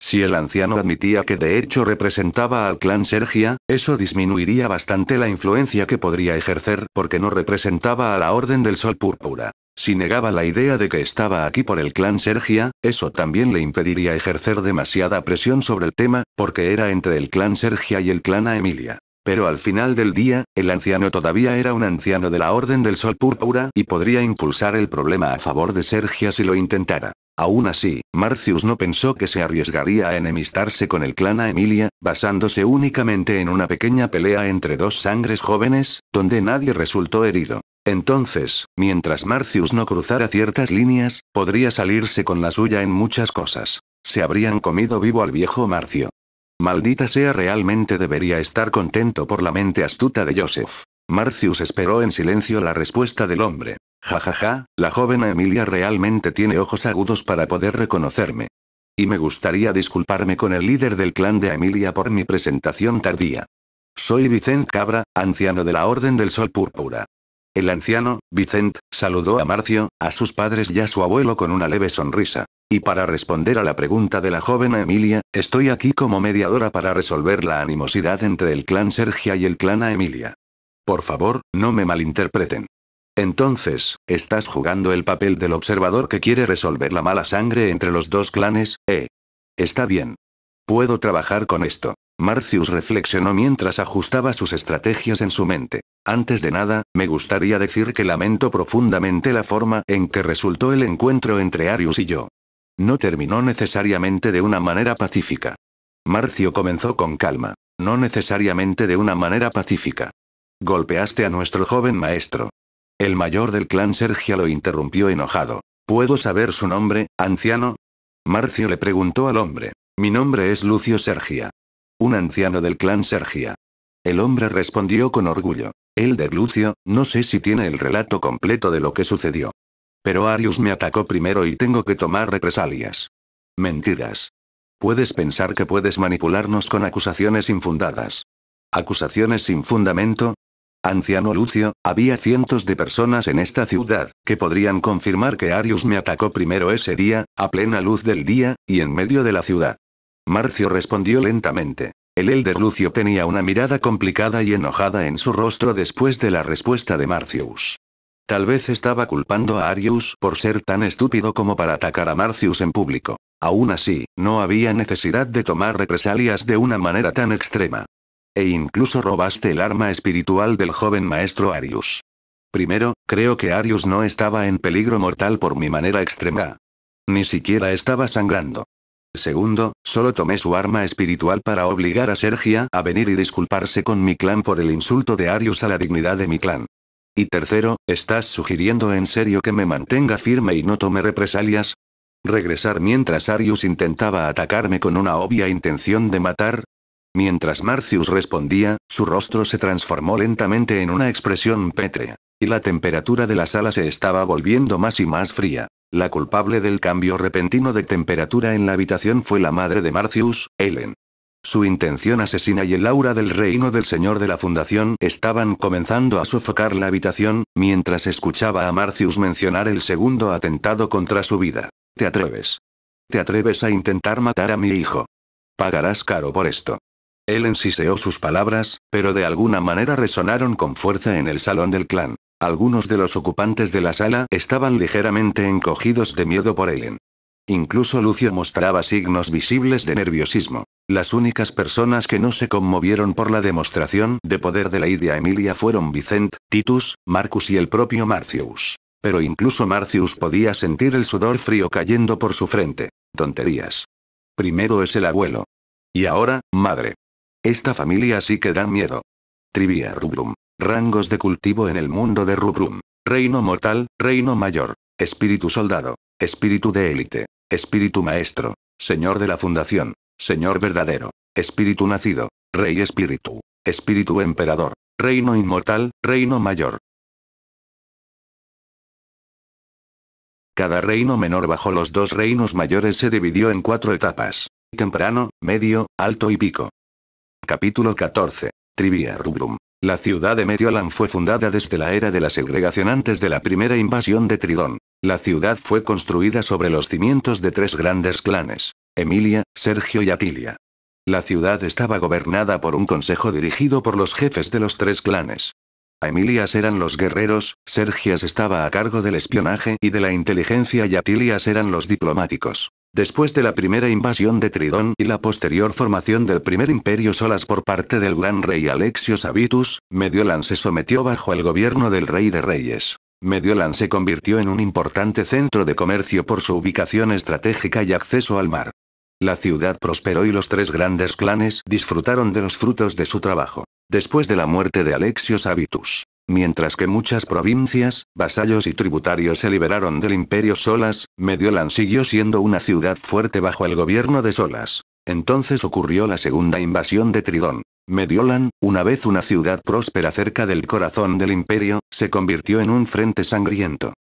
Si el anciano admitía que de hecho representaba al clan Sergia, eso disminuiría bastante la influencia que podría ejercer porque no representaba a la Orden del Sol Púrpura. Si negaba la idea de que estaba aquí por el clan Sergia, eso también le impediría ejercer demasiada presión sobre el tema, porque era entre el clan Sergia y el clan a Emilia. Pero al final del día, el anciano todavía era un anciano de la Orden del Sol Púrpura y podría impulsar el problema a favor de Sergia si lo intentara. Aún así, Marcius no pensó que se arriesgaría a enemistarse con el clan a Emilia, basándose únicamente en una pequeña pelea entre dos sangres jóvenes, donde nadie resultó herido. Entonces, mientras Marcius no cruzara ciertas líneas, podría salirse con la suya en muchas cosas. Se habrían comido vivo al viejo Marcio. Maldita sea, realmente debería estar contento por la mente astuta de Joseph. Marcius esperó en silencio la respuesta del hombre. Ja ja ja, la joven Emilia realmente tiene ojos agudos para poder reconocerme. Y me gustaría disculparme con el líder del clan de Emilia por mi presentación tardía. Soy Vicent Cabra, anciano de la Orden del Sol Púrpura. El anciano, Vicent, saludó a Marcio, a sus padres y a su abuelo con una leve sonrisa. Y para responder a la pregunta de la joven Emilia, estoy aquí como mediadora para resolver la animosidad entre el clan Sergia y el clan a Emilia. Por favor, no me malinterpreten. Entonces, estás jugando el papel del observador que quiere resolver la mala sangre entre los dos clanes, ¿eh? Está bien. Puedo trabajar con esto. Marcius reflexionó mientras ajustaba sus estrategias en su mente. Antes de nada, me gustaría decir que lamento profundamente la forma en que resultó el encuentro entre Arius y yo. No terminó necesariamente de una manera pacífica. Marcio comenzó con calma. No necesariamente de una manera pacífica. Golpeaste a nuestro joven maestro. El mayor del clan Sergia lo interrumpió enojado. ¿Puedo saber su nombre, anciano? Marcio le preguntó al hombre. Mi nombre es Lucio Sergia. Un anciano del clan Sergia. El hombre respondió con orgullo. El de Lucio, no sé si tiene el relato completo de lo que sucedió. Pero Arius me atacó primero y tengo que tomar represalias. Mentiras. Puedes pensar que puedes manipularnos con acusaciones infundadas. ¿Acusaciones sin fundamento? Anciano Lucio, había cientos de personas en esta ciudad, que podrían confirmar que Arius me atacó primero ese día, a plena luz del día, y en medio de la ciudad. Marcio respondió lentamente. El Elder Lucio tenía una mirada complicada y enojada en su rostro después de la respuesta de Marcius. Tal vez estaba culpando a Arius por ser tan estúpido como para atacar a Marcius en público. Aún así, no había necesidad de tomar represalias de una manera tan extrema. E incluso robaste el arma espiritual del joven maestro Arius. Primero, creo que Arius no estaba en peligro mortal por mi manera extrema. Ni siquiera estaba sangrando. Segundo, solo tomé su arma espiritual para obligar a Sergia a venir y disculparse con mi clan por el insulto de Arius a la dignidad de mi clan. Y tercero, ¿estás sugiriendo en serio que me mantenga firme y no tome represalias? ¿Regresar mientras Arius intentaba atacarme con una obvia intención de matar? Mientras Marcius respondía, su rostro se transformó lentamente en una expresión pétrea, y la temperatura de la sala se estaba volviendo más y más fría. La culpable del cambio repentino de temperatura en la habitación fue la madre de Marcius, Ellen. Su intención asesina y el aura del reino del señor de la fundación estaban comenzando a sofocar la habitación, mientras escuchaba a Marcius mencionar el segundo atentado contra su vida. ¿Te atreves? ¿Te atreves a intentar matar a mi hijo? Pagarás caro por esto. Ellen siseó sus palabras, pero de alguna manera resonaron con fuerza en el salón del clan. Algunos de los ocupantes de la sala estaban ligeramente encogidos de miedo por Ellen. Incluso Lucio mostraba signos visibles de nerviosismo. Las únicas personas que no se conmovieron por la demostración de poder de la idea Emilia fueron Vicent, Titus, Marcus y el propio Marcius. Pero incluso Marcius podía sentir el sudor frío cayendo por su frente. Tonterías. Primero es el abuelo. Y ahora, madre. Esta familia sí que da miedo. Trivia Rubrum. Rangos de cultivo en el mundo de Rubrum. Reino mortal, reino mayor. Espíritu soldado. Espíritu de élite. Espíritu maestro. Señor de la fundación. Señor verdadero. Espíritu nacido. Rey espíritu. Espíritu emperador. Reino inmortal, reino mayor. Cada reino menor bajo los dos reinos mayores se dividió en cuatro etapas. Temprano, medio, alto y pico. Capítulo 14. Trivia Rubrum. La ciudad de Mediolan fue fundada desde la era de la segregación antes de la primera invasión de Tridón. La ciudad fue construida sobre los cimientos de tres grandes clanes, Emilia, Sergio y Atilia. La ciudad estaba gobernada por un consejo dirigido por los jefes de los tres clanes. Emilias eran los guerreros, Sergias estaba a cargo del espionaje y de la inteligencia y Atilias eran los diplomáticos. Después de la primera invasión de Tridón y la posterior formación del primer imperio Solas por parte del gran rey Alexios Abitus, Mediolan se sometió bajo el gobierno del rey de reyes. Mediolan se convirtió en un importante centro de comercio por su ubicación estratégica y acceso al mar. La ciudad prosperó y los tres grandes clanes disfrutaron de los frutos de su trabajo. Después de la muerte de Alexios Habitus. Mientras que muchas provincias, vasallos y tributarios se liberaron del imperio Solas, Mediolan siguió siendo una ciudad fuerte bajo el gobierno de Solas. Entonces ocurrió la segunda invasión de Tridón. Mediolan, una vez una ciudad próspera cerca del corazón del imperio, se convirtió en un frente sangriento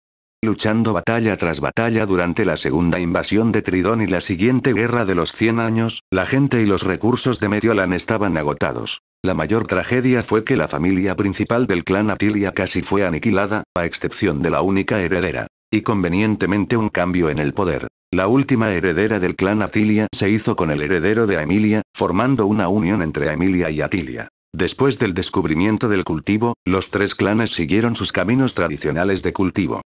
luchando batalla tras batalla durante la segunda invasión de Tridón y la siguiente guerra de los 100 años, la gente y los recursos de Mediolan estaban agotados. La mayor tragedia fue que la familia principal del clan Atilia casi fue aniquilada, a excepción de la única heredera. Y convenientemente un cambio en el poder. La última heredera del clan Atilia se hizo con el heredero de Emilia, formando una unión entre Emilia y Atilia. Después del descubrimiento del cultivo, los tres clanes siguieron sus caminos tradicionales de cultivo.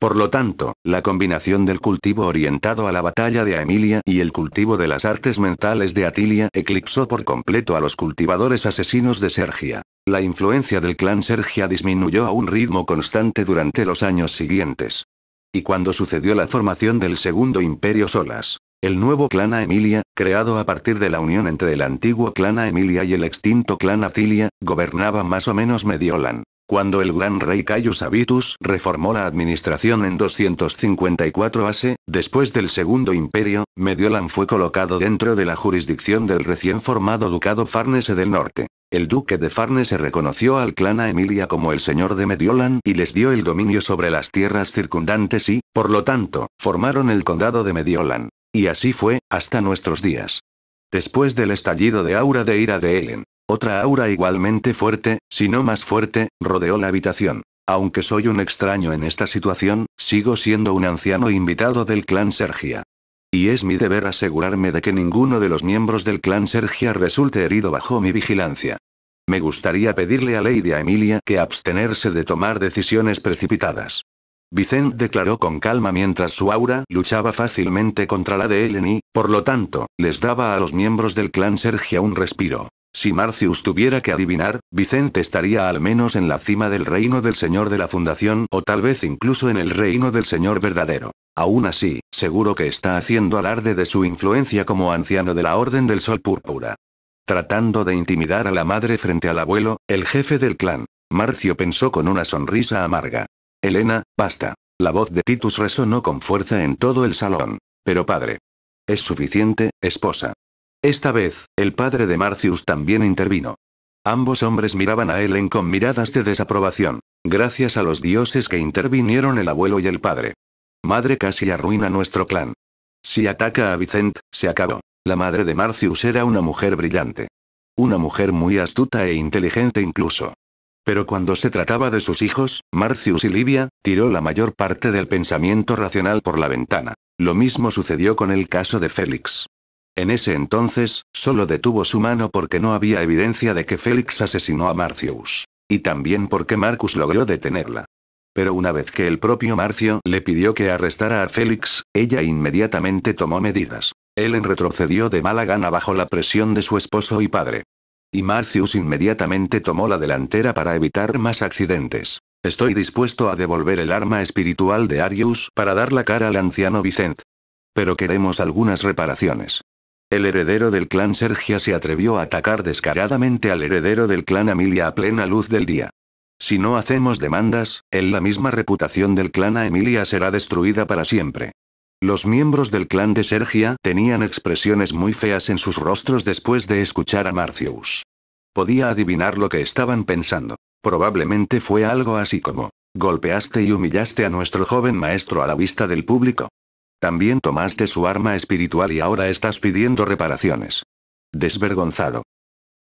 Por lo tanto, la combinación del cultivo orientado a la batalla de Emilia y el cultivo de las artes mentales de Atilia eclipsó por completo a los cultivadores asesinos de Sergia. La influencia del clan Sergia disminuyó a un ritmo constante durante los años siguientes. Y cuando sucedió la formación del Segundo Imperio Solas, el nuevo clan Aemilia, Emilia, creado a partir de la unión entre el antiguo clan Aemilia Emilia y el extinto clan Atilia, gobernaba más o menos Mediolan. Cuando el gran rey Caius Habitus reformó la administración en 254 A.C., después del Segundo Imperio, Mediolan fue colocado dentro de la jurisdicción del recién formado ducado Farnese del Norte. El duque de Farnese reconoció al clan a Emilia como el señor de Mediolan y les dio el dominio sobre las tierras circundantes y, por lo tanto, formaron el condado de Mediolan. Y así fue, hasta nuestros días. Después del estallido de aura de ira de Helen. Otra aura igualmente fuerte, si no más fuerte, rodeó la habitación. Aunque soy un extraño en esta situación, sigo siendo un anciano invitado del clan Sergia. Y es mi deber asegurarme de que ninguno de los miembros del clan Sergia resulte herido bajo mi vigilancia. Me gustaría pedirle a Lady Emilia que abstenerse de tomar decisiones precipitadas. Vicent declaró con calma mientras su aura luchaba fácilmente contra la de Ellen y, por lo tanto, les daba a los miembros del clan Sergia un respiro. Si Marcius tuviera que adivinar, Vicente estaría al menos en la cima del reino del Señor de la Fundación o tal vez incluso en el reino del Señor verdadero. Aún así, seguro que está haciendo alarde de su influencia como anciano de la Orden del Sol Púrpura. Tratando de intimidar a la madre frente al abuelo, el jefe del clan. Marcio pensó con una sonrisa amarga. Elena, basta. La voz de Titus resonó con fuerza en todo el salón. Pero padre. Es suficiente, esposa. Esta vez, el padre de Marcius también intervino. Ambos hombres miraban a Helen con miradas de desaprobación. Gracias a los dioses que intervinieron el abuelo y el padre. Madre casi arruina nuestro clan. Si ataca a Vicent, se acabó. La madre de Marcius era una mujer brillante. Una mujer muy astuta e inteligente incluso. Pero cuando se trataba de sus hijos, Marcius y Livia, tiró la mayor parte del pensamiento racional por la ventana. Lo mismo sucedió con el caso de Félix. En ese entonces, solo detuvo su mano porque no había evidencia de que Félix asesinó a Marcius. Y también porque Marcus logró detenerla. Pero una vez que el propio Marcio le pidió que arrestara a Félix, ella inmediatamente tomó medidas. Ellen retrocedió de mala gana bajo la presión de su esposo y padre. Y Marcius inmediatamente tomó la delantera para evitar más accidentes. Estoy dispuesto a devolver el arma espiritual de Arius para dar la cara al anciano Vicent. Pero queremos algunas reparaciones. El heredero del clan Sergia se atrevió a atacar descaradamente al heredero del clan Emilia a plena luz del día. Si no hacemos demandas, en la misma reputación del clan a Emilia será destruida para siempre. Los miembros del clan de Sergia tenían expresiones muy feas en sus rostros después de escuchar a Marcius. Podía adivinar lo que estaban pensando. Probablemente fue algo así como, golpeaste y humillaste a nuestro joven maestro a la vista del público. También tomaste su arma espiritual y ahora estás pidiendo reparaciones. Desvergonzado.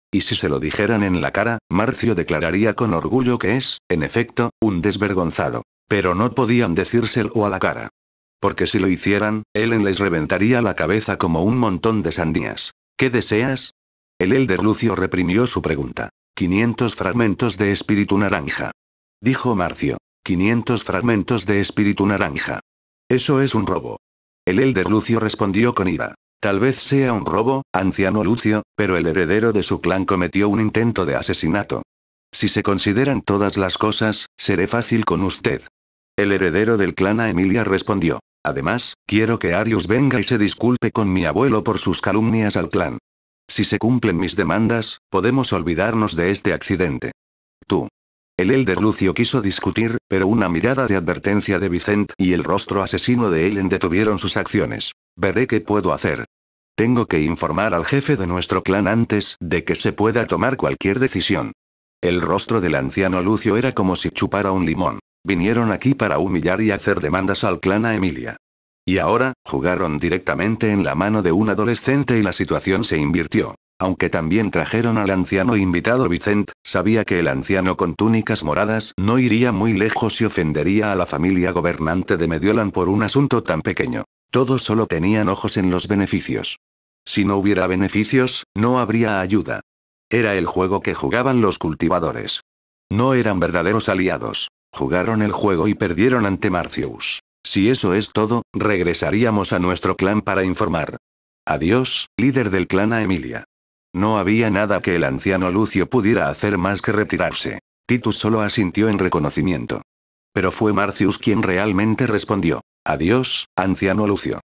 Y si se lo dijeran en la cara, Marcio declararía con orgullo que es, en efecto, un desvergonzado. Pero no podían decírselo a la cara. Porque si lo hicieran, Ellen les reventaría la cabeza como un montón de sandías. ¿Qué deseas? El elder Lucio reprimió su pregunta. 500 fragmentos de espíritu naranja. Dijo Marcio. 500 fragmentos de espíritu naranja. Eso es un robo. El Elder Lucio respondió con ira. Tal vez sea un robo, anciano Lucio, pero el heredero de su clan cometió un intento de asesinato. Si se consideran todas las cosas, seré fácil con usted. El heredero del clan a Emilia respondió. Además, quiero que Arius venga y se disculpe con mi abuelo por sus calumnias al clan. Si se cumplen mis demandas, podemos olvidarnos de este accidente. Tú. El Elder Lucio quiso discutir, pero una mirada de advertencia de Vicent y el rostro asesino de Ellen detuvieron sus acciones. Veré qué puedo hacer. Tengo que informar al jefe de nuestro clan antes de que se pueda tomar cualquier decisión. El rostro del anciano Lucio era como si chupara un limón. Vinieron aquí para humillar y hacer demandas al clan a Emilia. Y ahora, jugaron directamente en la mano de un adolescente y la situación se invirtió. Aunque también trajeron al anciano invitado Vicent, sabía que el anciano con túnicas moradas no iría muy lejos y ofendería a la familia gobernante de Mediolan por un asunto tan pequeño. Todos solo tenían ojos en los beneficios. Si no hubiera beneficios, no habría ayuda. Era el juego que jugaban los cultivadores. No eran verdaderos aliados. Jugaron el juego y perdieron ante Marcius. Si eso es todo, regresaríamos a nuestro clan para informar. Adiós, líder del clan a Emilia. No había nada que el anciano Lucio pudiera hacer más que retirarse. Titus solo asintió en reconocimiento. Pero fue Marcius quien realmente respondió. Adiós, anciano Lucio.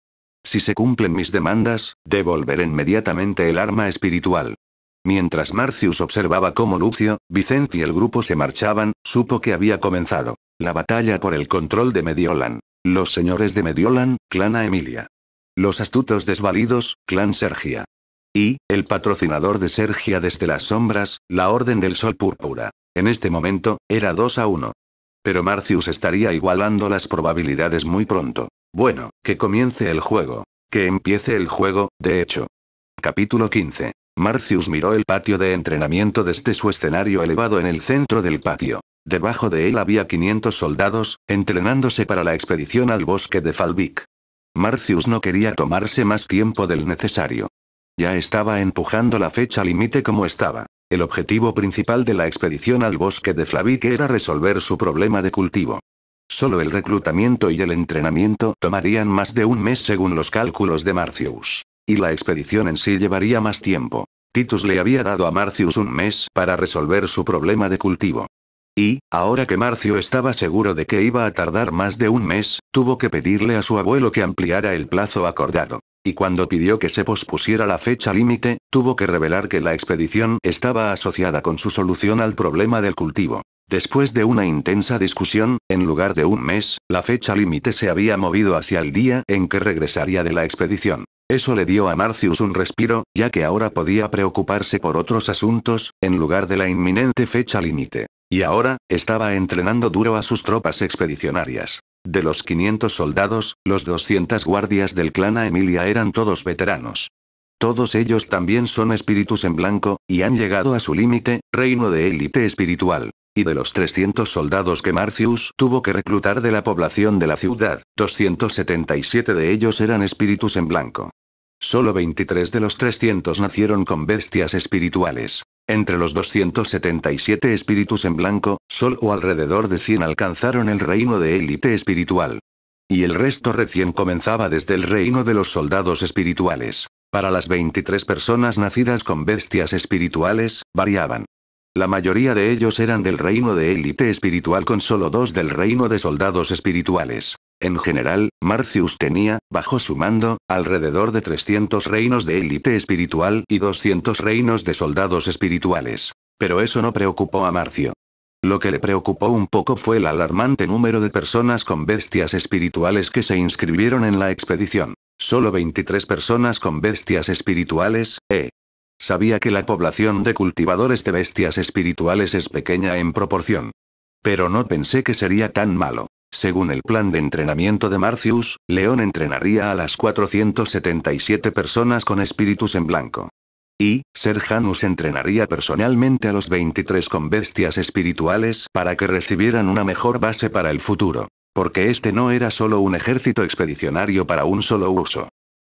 Si se cumplen mis demandas, devolveré inmediatamente el arma espiritual. Mientras Marcius observaba cómo Lucio, Vicente y el grupo se marchaban, supo que había comenzado. La batalla por el control de Mediolan. Los señores de Mediolan, clan a Emilia. Los astutos desvalidos, clan Sergia. Y, el patrocinador de Sergia desde las sombras, la Orden del Sol Púrpura. En este momento, era 2 a 1. Pero Marcius estaría igualando las probabilidades muy pronto. Bueno, que comience el juego. Que empiece el juego, de hecho. Capítulo 15. Marcius miró el patio de entrenamiento desde su escenario elevado en el centro del patio. Debajo de él había 500 soldados, entrenándose para la expedición al bosque de Falvik. Marcius no quería tomarse más tiempo del necesario. Ya estaba empujando la fecha límite como estaba. El objetivo principal de la expedición al bosque de Flavique era resolver su problema de cultivo. Solo el reclutamiento y el entrenamiento tomarían más de un mes según los cálculos de Marcius. Y la expedición en sí llevaría más tiempo. Titus le había dado a Marcius un mes para resolver su problema de cultivo. Y, ahora que Marcio estaba seguro de que iba a tardar más de un mes, tuvo que pedirle a su abuelo que ampliara el plazo acordado y cuando pidió que se pospusiera la fecha límite, tuvo que revelar que la expedición estaba asociada con su solución al problema del cultivo. Después de una intensa discusión, en lugar de un mes, la fecha límite se había movido hacia el día en que regresaría de la expedición. Eso le dio a Marcius un respiro, ya que ahora podía preocuparse por otros asuntos, en lugar de la inminente fecha límite. Y ahora, estaba entrenando duro a sus tropas expedicionarias. De los 500 soldados, los 200 guardias del clan a Emilia eran todos veteranos. Todos ellos también son espíritus en blanco, y han llegado a su límite, reino de élite espiritual. Y de los 300 soldados que Marcius tuvo que reclutar de la población de la ciudad, 277 de ellos eran espíritus en blanco. Solo 23 de los 300 nacieron con bestias espirituales. Entre los 277 espíritus en blanco, solo alrededor de 100 alcanzaron el reino de élite espiritual. Y el resto recién comenzaba desde el reino de los soldados espirituales. Para las 23 personas nacidas con bestias espirituales, variaban. La mayoría de ellos eran del reino de élite espiritual con solo dos del reino de soldados espirituales. En general, Marcius tenía, bajo su mando, alrededor de 300 reinos de élite espiritual y 200 reinos de soldados espirituales. Pero eso no preocupó a Marcio. Lo que le preocupó un poco fue el alarmante número de personas con bestias espirituales que se inscribieron en la expedición. Solo 23 personas con bestias espirituales, eh. Sabía que la población de cultivadores de bestias espirituales es pequeña en proporción. Pero no pensé que sería tan malo. Según el plan de entrenamiento de Marcius, León entrenaría a las 477 personas con espíritus en blanco. Y, Ser Janus entrenaría personalmente a los 23 con bestias espirituales para que recibieran una mejor base para el futuro. Porque este no era solo un ejército expedicionario para un solo uso.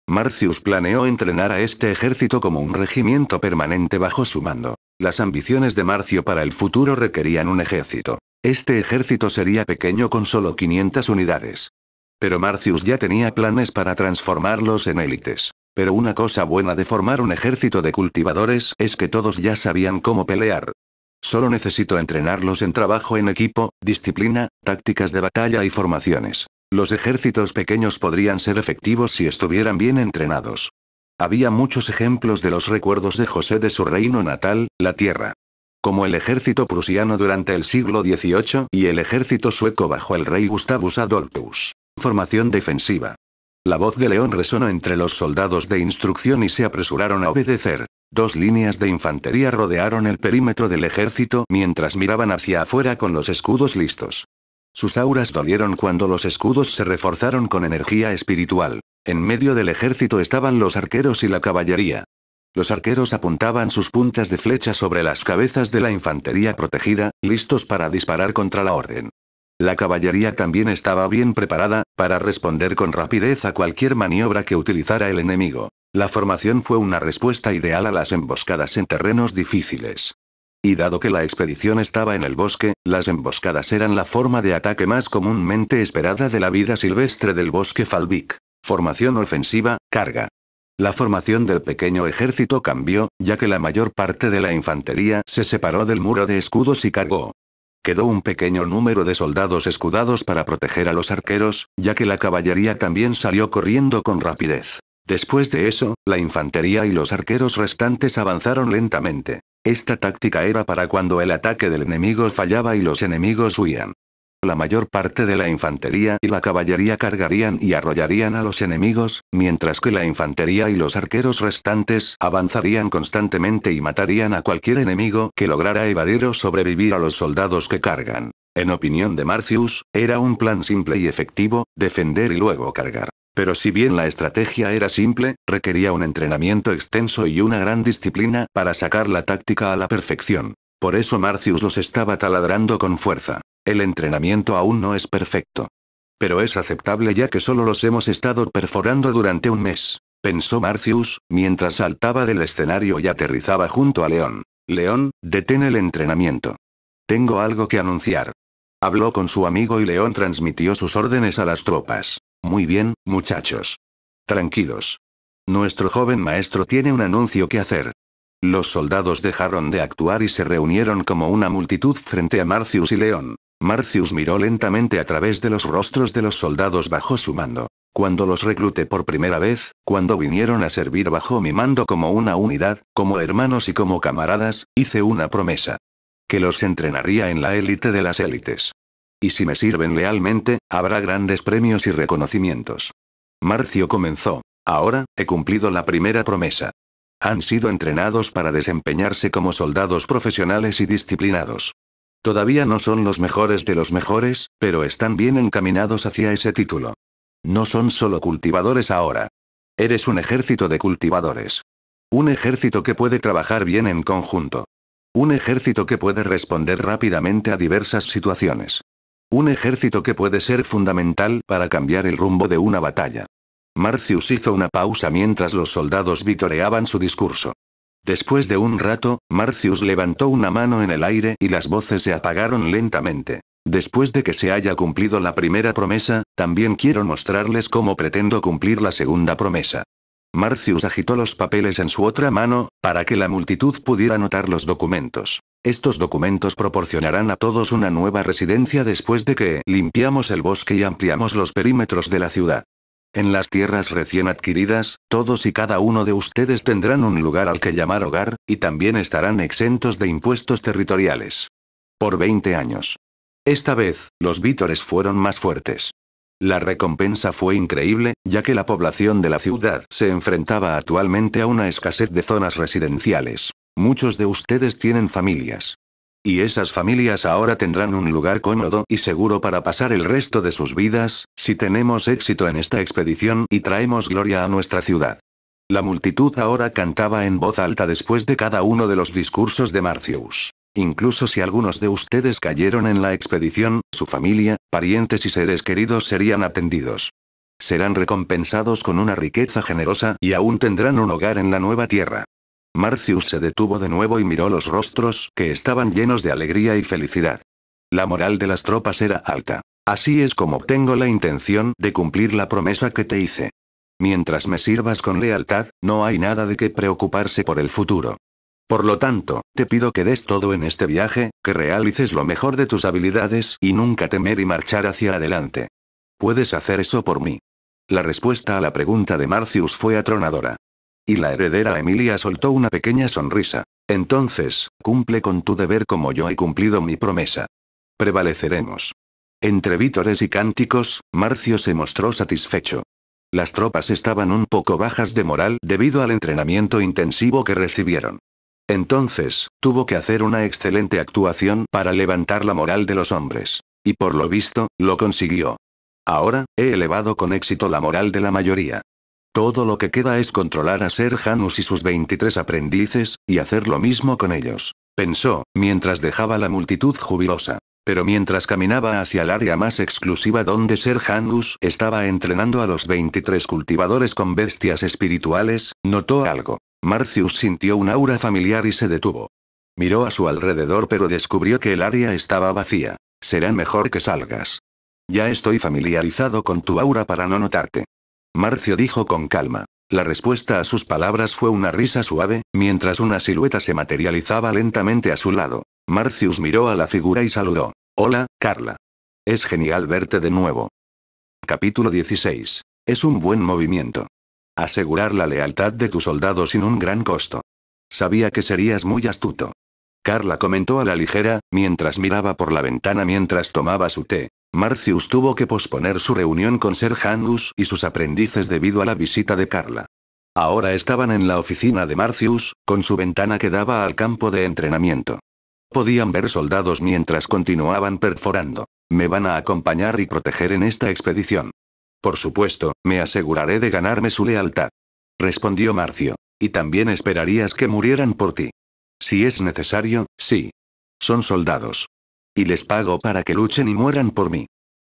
Marcius planeó entrenar a este ejército como un regimiento permanente bajo su mando. Las ambiciones de Marcio para el futuro requerían un ejército. Este ejército sería pequeño con solo 500 unidades. Pero Marcius ya tenía planes para transformarlos en élites. Pero una cosa buena de formar un ejército de cultivadores es que todos ya sabían cómo pelear. Solo necesito entrenarlos en trabajo en equipo, disciplina, tácticas de batalla y formaciones. Los ejércitos pequeños podrían ser efectivos si estuvieran bien entrenados. Había muchos ejemplos de los recuerdos de José de su reino natal, la Tierra como el ejército prusiano durante el siglo XVIII y el ejército sueco bajo el rey Gustavus Adolphus. Formación defensiva. La voz de León resonó entre los soldados de instrucción y se apresuraron a obedecer. Dos líneas de infantería rodearon el perímetro del ejército mientras miraban hacia afuera con los escudos listos. Sus auras dolieron cuando los escudos se reforzaron con energía espiritual. En medio del ejército estaban los arqueros y la caballería. Los arqueros apuntaban sus puntas de flecha sobre las cabezas de la infantería protegida, listos para disparar contra la orden. La caballería también estaba bien preparada, para responder con rapidez a cualquier maniobra que utilizara el enemigo. La formación fue una respuesta ideal a las emboscadas en terrenos difíciles. Y dado que la expedición estaba en el bosque, las emboscadas eran la forma de ataque más comúnmente esperada de la vida silvestre del bosque Falvic. Formación ofensiva, carga. La formación del pequeño ejército cambió, ya que la mayor parte de la infantería se separó del muro de escudos y cargó. Quedó un pequeño número de soldados escudados para proteger a los arqueros, ya que la caballería también salió corriendo con rapidez. Después de eso, la infantería y los arqueros restantes avanzaron lentamente. Esta táctica era para cuando el ataque del enemigo fallaba y los enemigos huían la mayor parte de la infantería y la caballería cargarían y arrollarían a los enemigos, mientras que la infantería y los arqueros restantes avanzarían constantemente y matarían a cualquier enemigo que lograra evadir o sobrevivir a los soldados que cargan. En opinión de Marcius, era un plan simple y efectivo, defender y luego cargar. Pero si bien la estrategia era simple, requería un entrenamiento extenso y una gran disciplina para sacar la táctica a la perfección. Por eso Marcius los estaba taladrando con fuerza. El entrenamiento aún no es perfecto. Pero es aceptable ya que solo los hemos estado perforando durante un mes, pensó Marcius, mientras saltaba del escenario y aterrizaba junto a León. León, detén el entrenamiento. Tengo algo que anunciar. Habló con su amigo y León transmitió sus órdenes a las tropas. Muy bien, muchachos. Tranquilos. Nuestro joven maestro tiene un anuncio que hacer. Los soldados dejaron de actuar y se reunieron como una multitud frente a Marcius y León. Marcius miró lentamente a través de los rostros de los soldados bajo su mando. Cuando los recluté por primera vez, cuando vinieron a servir bajo mi mando como una unidad, como hermanos y como camaradas, hice una promesa. Que los entrenaría en la élite de las élites. Y si me sirven lealmente, habrá grandes premios y reconocimientos. Marcio comenzó. Ahora, he cumplido la primera promesa. Han sido entrenados para desempeñarse como soldados profesionales y disciplinados. Todavía no son los mejores de los mejores, pero están bien encaminados hacia ese título. No son solo cultivadores ahora. Eres un ejército de cultivadores. Un ejército que puede trabajar bien en conjunto. Un ejército que puede responder rápidamente a diversas situaciones. Un ejército que puede ser fundamental para cambiar el rumbo de una batalla. Marcius hizo una pausa mientras los soldados vitoreaban su discurso. Después de un rato, Marcius levantó una mano en el aire y las voces se apagaron lentamente. Después de que se haya cumplido la primera promesa, también quiero mostrarles cómo pretendo cumplir la segunda promesa. Marcius agitó los papeles en su otra mano, para que la multitud pudiera notar los documentos. Estos documentos proporcionarán a todos una nueva residencia después de que limpiamos el bosque y ampliamos los perímetros de la ciudad. En las tierras recién adquiridas, todos y cada uno de ustedes tendrán un lugar al que llamar hogar, y también estarán exentos de impuestos territoriales. Por 20 años. Esta vez, los vítores fueron más fuertes. La recompensa fue increíble, ya que la población de la ciudad se enfrentaba actualmente a una escasez de zonas residenciales. Muchos de ustedes tienen familias. Y esas familias ahora tendrán un lugar cómodo y seguro para pasar el resto de sus vidas, si tenemos éxito en esta expedición y traemos gloria a nuestra ciudad. La multitud ahora cantaba en voz alta después de cada uno de los discursos de Marcius. Incluso si algunos de ustedes cayeron en la expedición, su familia, parientes y seres queridos serían atendidos. Serán recompensados con una riqueza generosa y aún tendrán un hogar en la nueva tierra. Marcius se detuvo de nuevo y miró los rostros que estaban llenos de alegría y felicidad. La moral de las tropas era alta. Así es como tengo la intención de cumplir la promesa que te hice. Mientras me sirvas con lealtad, no hay nada de qué preocuparse por el futuro. Por lo tanto, te pido que des todo en este viaje, que realices lo mejor de tus habilidades y nunca temer y marchar hacia adelante. Puedes hacer eso por mí. La respuesta a la pregunta de Marcius fue atronadora. Y la heredera Emilia soltó una pequeña sonrisa. Entonces, cumple con tu deber como yo he cumplido mi promesa. Prevaleceremos. Entre vítores y cánticos, Marcio se mostró satisfecho. Las tropas estaban un poco bajas de moral debido al entrenamiento intensivo que recibieron. Entonces, tuvo que hacer una excelente actuación para levantar la moral de los hombres. Y por lo visto, lo consiguió. Ahora, he elevado con éxito la moral de la mayoría. Todo lo que queda es controlar a Ser Janus y sus 23 aprendices, y hacer lo mismo con ellos. Pensó, mientras dejaba la multitud jubilosa. Pero mientras caminaba hacia el área más exclusiva donde Ser Janus estaba entrenando a los 23 cultivadores con bestias espirituales, notó algo. Marcius sintió un aura familiar y se detuvo. Miró a su alrededor pero descubrió que el área estaba vacía. Será mejor que salgas. Ya estoy familiarizado con tu aura para no notarte. Marcio dijo con calma. La respuesta a sus palabras fue una risa suave, mientras una silueta se materializaba lentamente a su lado. Marcius miró a la figura y saludó. Hola, Carla. Es genial verte de nuevo. Capítulo 16. Es un buen movimiento. Asegurar la lealtad de tu soldado sin un gran costo. Sabía que serías muy astuto. Carla comentó a la ligera, mientras miraba por la ventana mientras tomaba su té. Marcius tuvo que posponer su reunión con Ser Hangus y sus aprendices debido a la visita de Carla. Ahora estaban en la oficina de Marcius, con su ventana que daba al campo de entrenamiento. Podían ver soldados mientras continuaban perforando. Me van a acompañar y proteger en esta expedición. Por supuesto, me aseguraré de ganarme su lealtad. Respondió Marcio. Y también esperarías que murieran por ti. Si es necesario, sí. Son soldados. Y les pago para que luchen y mueran por mí.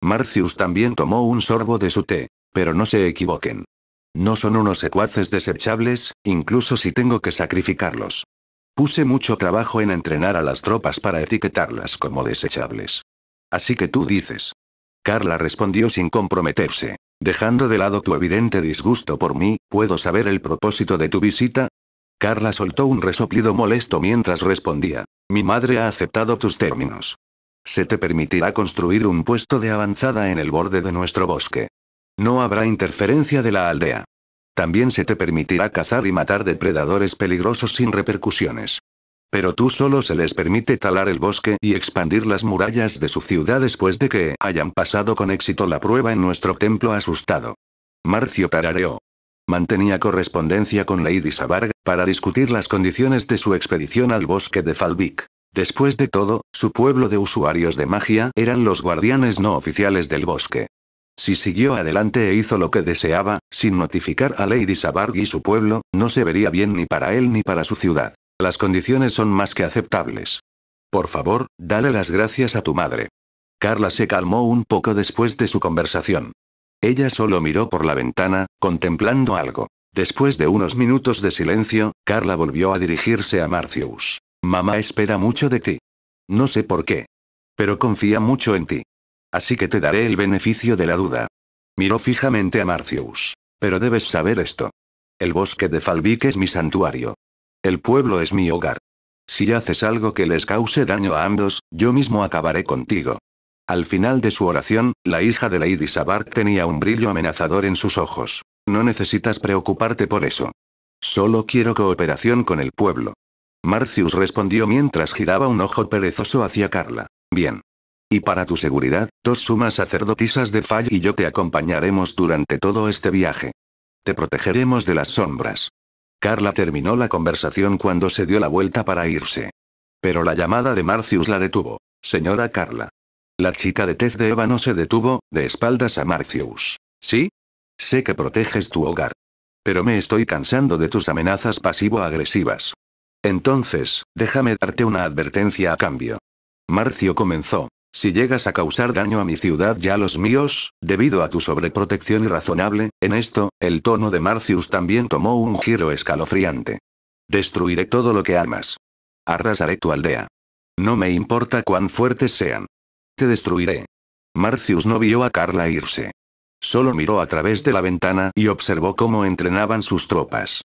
Marcius también tomó un sorbo de su té. Pero no se equivoquen. No son unos secuaces desechables, incluso si tengo que sacrificarlos. Puse mucho trabajo en entrenar a las tropas para etiquetarlas como desechables. Así que tú dices. Carla respondió sin comprometerse. Dejando de lado tu evidente disgusto por mí, ¿puedo saber el propósito de tu visita? Carla soltó un resoplido molesto mientras respondía. Mi madre ha aceptado tus términos. Se te permitirá construir un puesto de avanzada en el borde de nuestro bosque. No habrá interferencia de la aldea. También se te permitirá cazar y matar depredadores peligrosos sin repercusiones. Pero tú solo se les permite talar el bosque y expandir las murallas de su ciudad después de que hayan pasado con éxito la prueba en nuestro templo asustado. Marcio Tarareo. Mantenía correspondencia con Lady Sabarga para discutir las condiciones de su expedición al bosque de Falvik. Después de todo, su pueblo de usuarios de magia eran los guardianes no oficiales del bosque. Si siguió adelante e hizo lo que deseaba, sin notificar a Lady Sabard y su pueblo, no se vería bien ni para él ni para su ciudad. Las condiciones son más que aceptables. Por favor, dale las gracias a tu madre. Carla se calmó un poco después de su conversación. Ella solo miró por la ventana, contemplando algo. Después de unos minutos de silencio, Carla volvió a dirigirse a Marcius. Mamá espera mucho de ti. No sé por qué. Pero confía mucho en ti. Así que te daré el beneficio de la duda. Miró fijamente a Marcius. Pero debes saber esto. El bosque de Falvic es mi santuario. El pueblo es mi hogar. Si haces algo que les cause daño a ambos, yo mismo acabaré contigo. Al final de su oración, la hija de Lady Sabar tenía un brillo amenazador en sus ojos. No necesitas preocuparte por eso. Solo quiero cooperación con el pueblo. Marcius respondió mientras giraba un ojo perezoso hacia Carla. Bien. Y para tu seguridad, dos sumas sacerdotisas de Fall y yo te acompañaremos durante todo este viaje. Te protegeremos de las sombras. Carla terminó la conversación cuando se dio la vuelta para irse. Pero la llamada de Marcius la detuvo. Señora Carla. La chica de tez de ébano se detuvo, de espaldas a Marcius. ¿Sí? Sé que proteges tu hogar. Pero me estoy cansando de tus amenazas pasivo-agresivas. Entonces, déjame darte una advertencia a cambio. Marcio comenzó. Si llegas a causar daño a mi ciudad y a los míos, debido a tu sobreprotección irrazonable, en esto, el tono de Marcius también tomó un giro escalofriante. Destruiré todo lo que amas. Arrasaré tu aldea. No me importa cuán fuertes sean. Te destruiré. Marcius no vio a Carla irse. Solo miró a través de la ventana y observó cómo entrenaban sus tropas.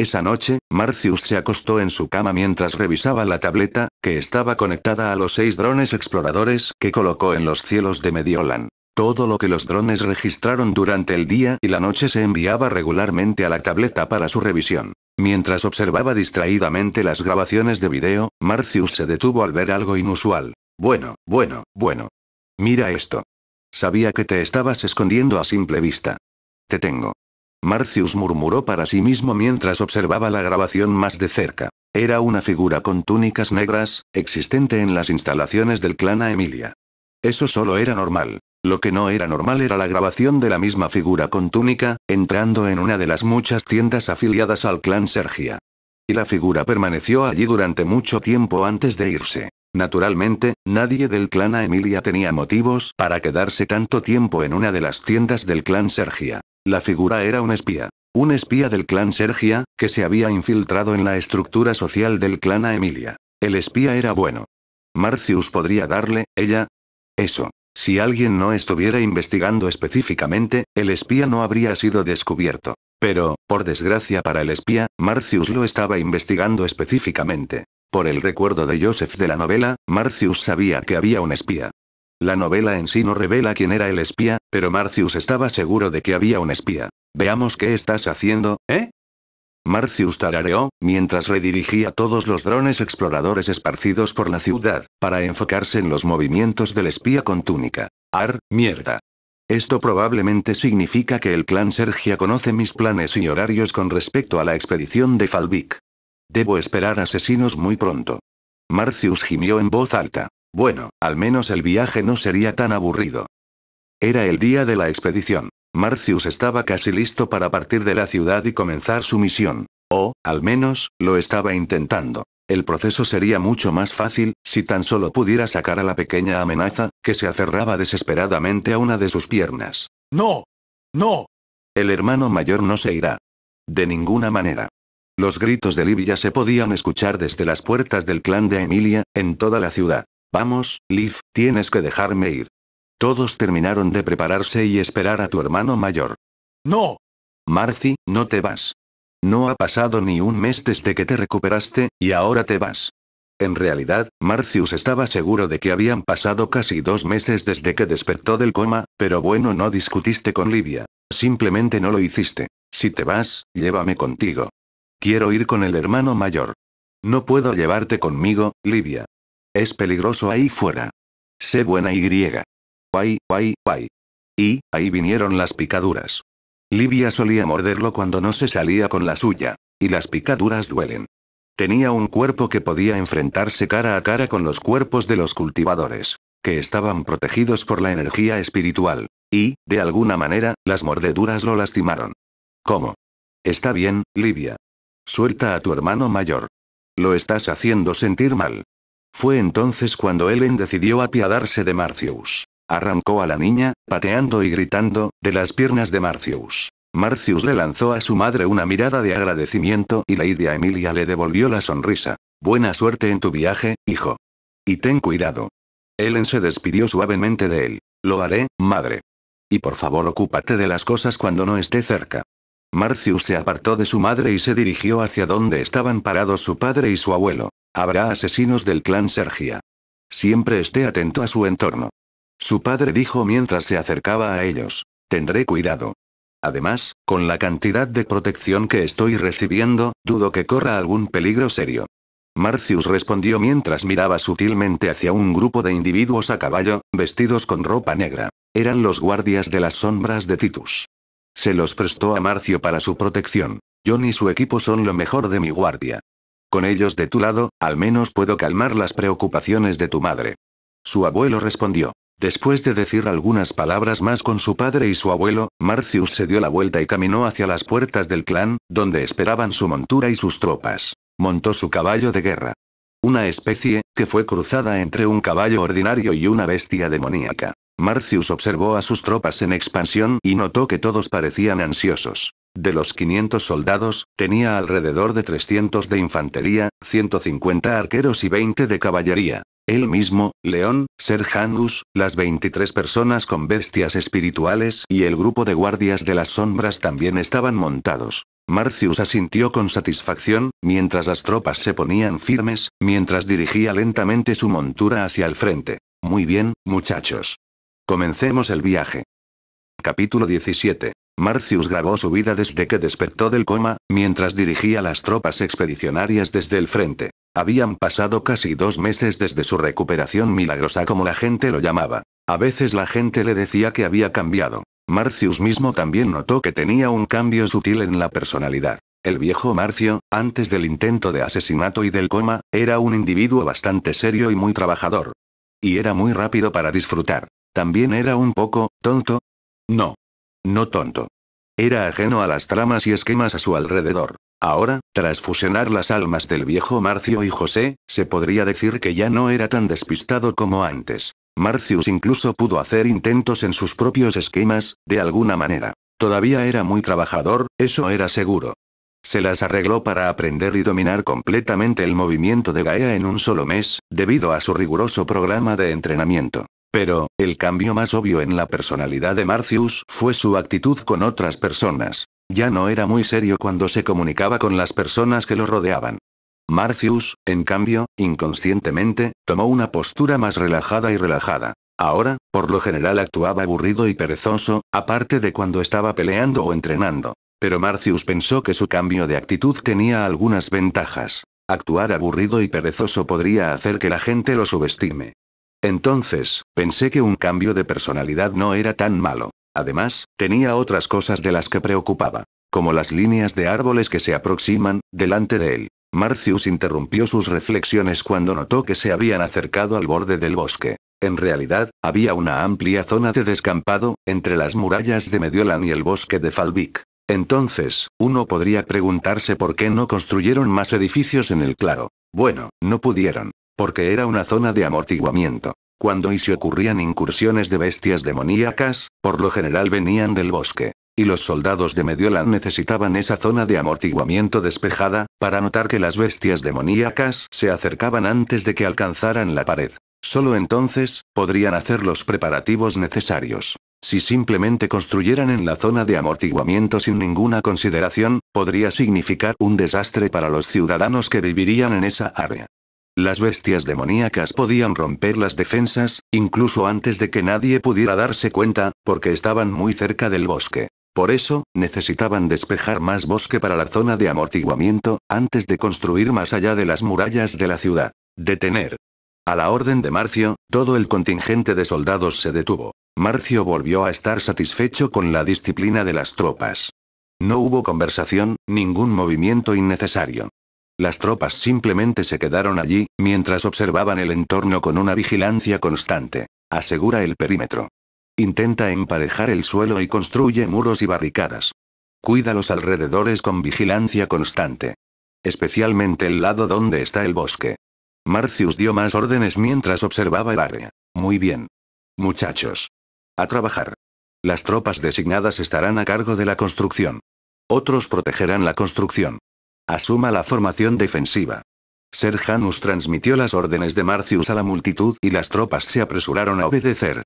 Esa noche, Marcius se acostó en su cama mientras revisaba la tableta, que estaba conectada a los seis drones exploradores que colocó en los cielos de Mediolan. Todo lo que los drones registraron durante el día y la noche se enviaba regularmente a la tableta para su revisión. Mientras observaba distraídamente las grabaciones de video, Marcius se detuvo al ver algo inusual. Bueno, bueno, bueno. Mira esto. Sabía que te estabas escondiendo a simple vista. Te tengo. Marcius murmuró para sí mismo mientras observaba la grabación más de cerca. Era una figura con túnicas negras, existente en las instalaciones del clan a Emilia. Eso solo era normal. Lo que no era normal era la grabación de la misma figura con túnica, entrando en una de las muchas tiendas afiliadas al clan Sergia. Y la figura permaneció allí durante mucho tiempo antes de irse. Naturalmente, nadie del clan a Emilia tenía motivos para quedarse tanto tiempo en una de las tiendas del clan Sergia. La figura era un espía. Un espía del clan Sergia, que se había infiltrado en la estructura social del clan a Emilia. El espía era bueno. Marcius podría darle, ella. Eso. Si alguien no estuviera investigando específicamente, el espía no habría sido descubierto. Pero, por desgracia para el espía, Marcius lo estaba investigando específicamente. Por el recuerdo de Joseph de la novela, Marcius sabía que había un espía. La novela en sí no revela quién era el espía, pero Marcius estaba seguro de que había un espía. Veamos qué estás haciendo, ¿eh? Marcius tarareó, mientras redirigía todos los drones exploradores esparcidos por la ciudad, para enfocarse en los movimientos del espía con túnica. Ar, mierda. Esto probablemente significa que el clan Sergia conoce mis planes y horarios con respecto a la expedición de Falvik. Debo esperar asesinos muy pronto. Marcius gimió en voz alta. Bueno, al menos el viaje no sería tan aburrido. Era el día de la expedición. Marcius estaba casi listo para partir de la ciudad y comenzar su misión. O, al menos, lo estaba intentando. El proceso sería mucho más fácil, si tan solo pudiera sacar a la pequeña amenaza, que se aferraba desesperadamente a una de sus piernas. ¡No! ¡No! El hermano mayor no se irá. De ninguna manera. Los gritos de Livia se podían escuchar desde las puertas del clan de Emilia, en toda la ciudad. Vamos, Liv, tienes que dejarme ir. Todos terminaron de prepararse y esperar a tu hermano mayor. ¡No! Marci, no te vas. No ha pasado ni un mes desde que te recuperaste, y ahora te vas. En realidad, Marcius estaba seguro de que habían pasado casi dos meses desde que despertó del coma, pero bueno, no discutiste con Livia. Simplemente no lo hiciste. Si te vas, llévame contigo. Quiero ir con el hermano mayor. No puedo llevarte conmigo, Livia. Es peligroso ahí fuera. Sé buena y griega. Guay, guay, guay. Y, ahí vinieron las picaduras. Livia solía morderlo cuando no se salía con la suya. Y las picaduras duelen. Tenía un cuerpo que podía enfrentarse cara a cara con los cuerpos de los cultivadores, que estaban protegidos por la energía espiritual. Y, de alguna manera, las mordeduras lo lastimaron. ¿Cómo? Está bien, Livia. Suelta a tu hermano mayor. Lo estás haciendo sentir mal. Fue entonces cuando Ellen decidió apiadarse de Marcius. Arrancó a la niña, pateando y gritando, de las piernas de Marcius. Marcius le lanzó a su madre una mirada de agradecimiento y Lady Emilia le devolvió la sonrisa. Buena suerte en tu viaje, hijo. Y ten cuidado. Ellen se despidió suavemente de él. Lo haré, madre. Y por favor ocúpate de las cosas cuando no esté cerca. Marcius se apartó de su madre y se dirigió hacia donde estaban parados su padre y su abuelo. Habrá asesinos del clan Sergia. Siempre esté atento a su entorno. Su padre dijo mientras se acercaba a ellos. Tendré cuidado. Además, con la cantidad de protección que estoy recibiendo, dudo que corra algún peligro serio. Marcius respondió mientras miraba sutilmente hacia un grupo de individuos a caballo, vestidos con ropa negra. Eran los guardias de las sombras de Titus. Se los prestó a Marcio para su protección. John y su equipo son lo mejor de mi guardia. Con ellos de tu lado, al menos puedo calmar las preocupaciones de tu madre. Su abuelo respondió. Después de decir algunas palabras más con su padre y su abuelo, Marcius se dio la vuelta y caminó hacia las puertas del clan, donde esperaban su montura y sus tropas. Montó su caballo de guerra. Una especie, que fue cruzada entre un caballo ordinario y una bestia demoníaca. Marcius observó a sus tropas en expansión y notó que todos parecían ansiosos. De los 500 soldados, tenía alrededor de 300 de infantería, 150 arqueros y 20 de caballería. Él mismo, León, Ser Hangus, las 23 personas con bestias espirituales y el grupo de guardias de las sombras también estaban montados. Marcius asintió con satisfacción, mientras las tropas se ponían firmes, mientras dirigía lentamente su montura hacia el frente. Muy bien, muchachos. Comencemos el viaje. Capítulo 17. Marcius grabó su vida desde que despertó del coma, mientras dirigía las tropas expedicionarias desde el frente. Habían pasado casi dos meses desde su recuperación milagrosa como la gente lo llamaba. A veces la gente le decía que había cambiado. Marcius mismo también notó que tenía un cambio sutil en la personalidad. El viejo Marcio, antes del intento de asesinato y del coma, era un individuo bastante serio y muy trabajador. Y era muy rápido para disfrutar. ¿También era un poco tonto? No. No tonto. Era ajeno a las tramas y esquemas a su alrededor. Ahora, tras fusionar las almas del viejo Marcio y José, se podría decir que ya no era tan despistado como antes. Marcius incluso pudo hacer intentos en sus propios esquemas, de alguna manera. Todavía era muy trabajador, eso era seguro. Se las arregló para aprender y dominar completamente el movimiento de Gaea en un solo mes, debido a su riguroso programa de entrenamiento. Pero, el cambio más obvio en la personalidad de Marcius fue su actitud con otras personas. Ya no era muy serio cuando se comunicaba con las personas que lo rodeaban. Marcius, en cambio, inconscientemente, tomó una postura más relajada y relajada. Ahora, por lo general actuaba aburrido y perezoso, aparte de cuando estaba peleando o entrenando. Pero Marcius pensó que su cambio de actitud tenía algunas ventajas. Actuar aburrido y perezoso podría hacer que la gente lo subestime. Entonces, pensé que un cambio de personalidad no era tan malo. Además, tenía otras cosas de las que preocupaba, como las líneas de árboles que se aproximan, delante de él. Marcius interrumpió sus reflexiones cuando notó que se habían acercado al borde del bosque. En realidad, había una amplia zona de descampado, entre las murallas de Mediolan y el bosque de Falvik. Entonces, uno podría preguntarse por qué no construyeron más edificios en el claro. Bueno, no pudieron porque era una zona de amortiguamiento. Cuando y se ocurrían incursiones de bestias demoníacas, por lo general venían del bosque. Y los soldados de Mediolan necesitaban esa zona de amortiguamiento despejada, para notar que las bestias demoníacas se acercaban antes de que alcanzaran la pared. Solo entonces, podrían hacer los preparativos necesarios. Si simplemente construyeran en la zona de amortiguamiento sin ninguna consideración, podría significar un desastre para los ciudadanos que vivirían en esa área. Las bestias demoníacas podían romper las defensas, incluso antes de que nadie pudiera darse cuenta, porque estaban muy cerca del bosque. Por eso, necesitaban despejar más bosque para la zona de amortiguamiento, antes de construir más allá de las murallas de la ciudad. Detener. A la orden de Marcio, todo el contingente de soldados se detuvo. Marcio volvió a estar satisfecho con la disciplina de las tropas. No hubo conversación, ningún movimiento innecesario. Las tropas simplemente se quedaron allí, mientras observaban el entorno con una vigilancia constante. Asegura el perímetro. Intenta emparejar el suelo y construye muros y barricadas. Cuida los alrededores con vigilancia constante. Especialmente el lado donde está el bosque. Marcius dio más órdenes mientras observaba el área. Muy bien. Muchachos. A trabajar. Las tropas designadas estarán a cargo de la construcción. Otros protegerán la construcción. Asuma la formación defensiva. Ser Janus transmitió las órdenes de Marcius a la multitud y las tropas se apresuraron a obedecer.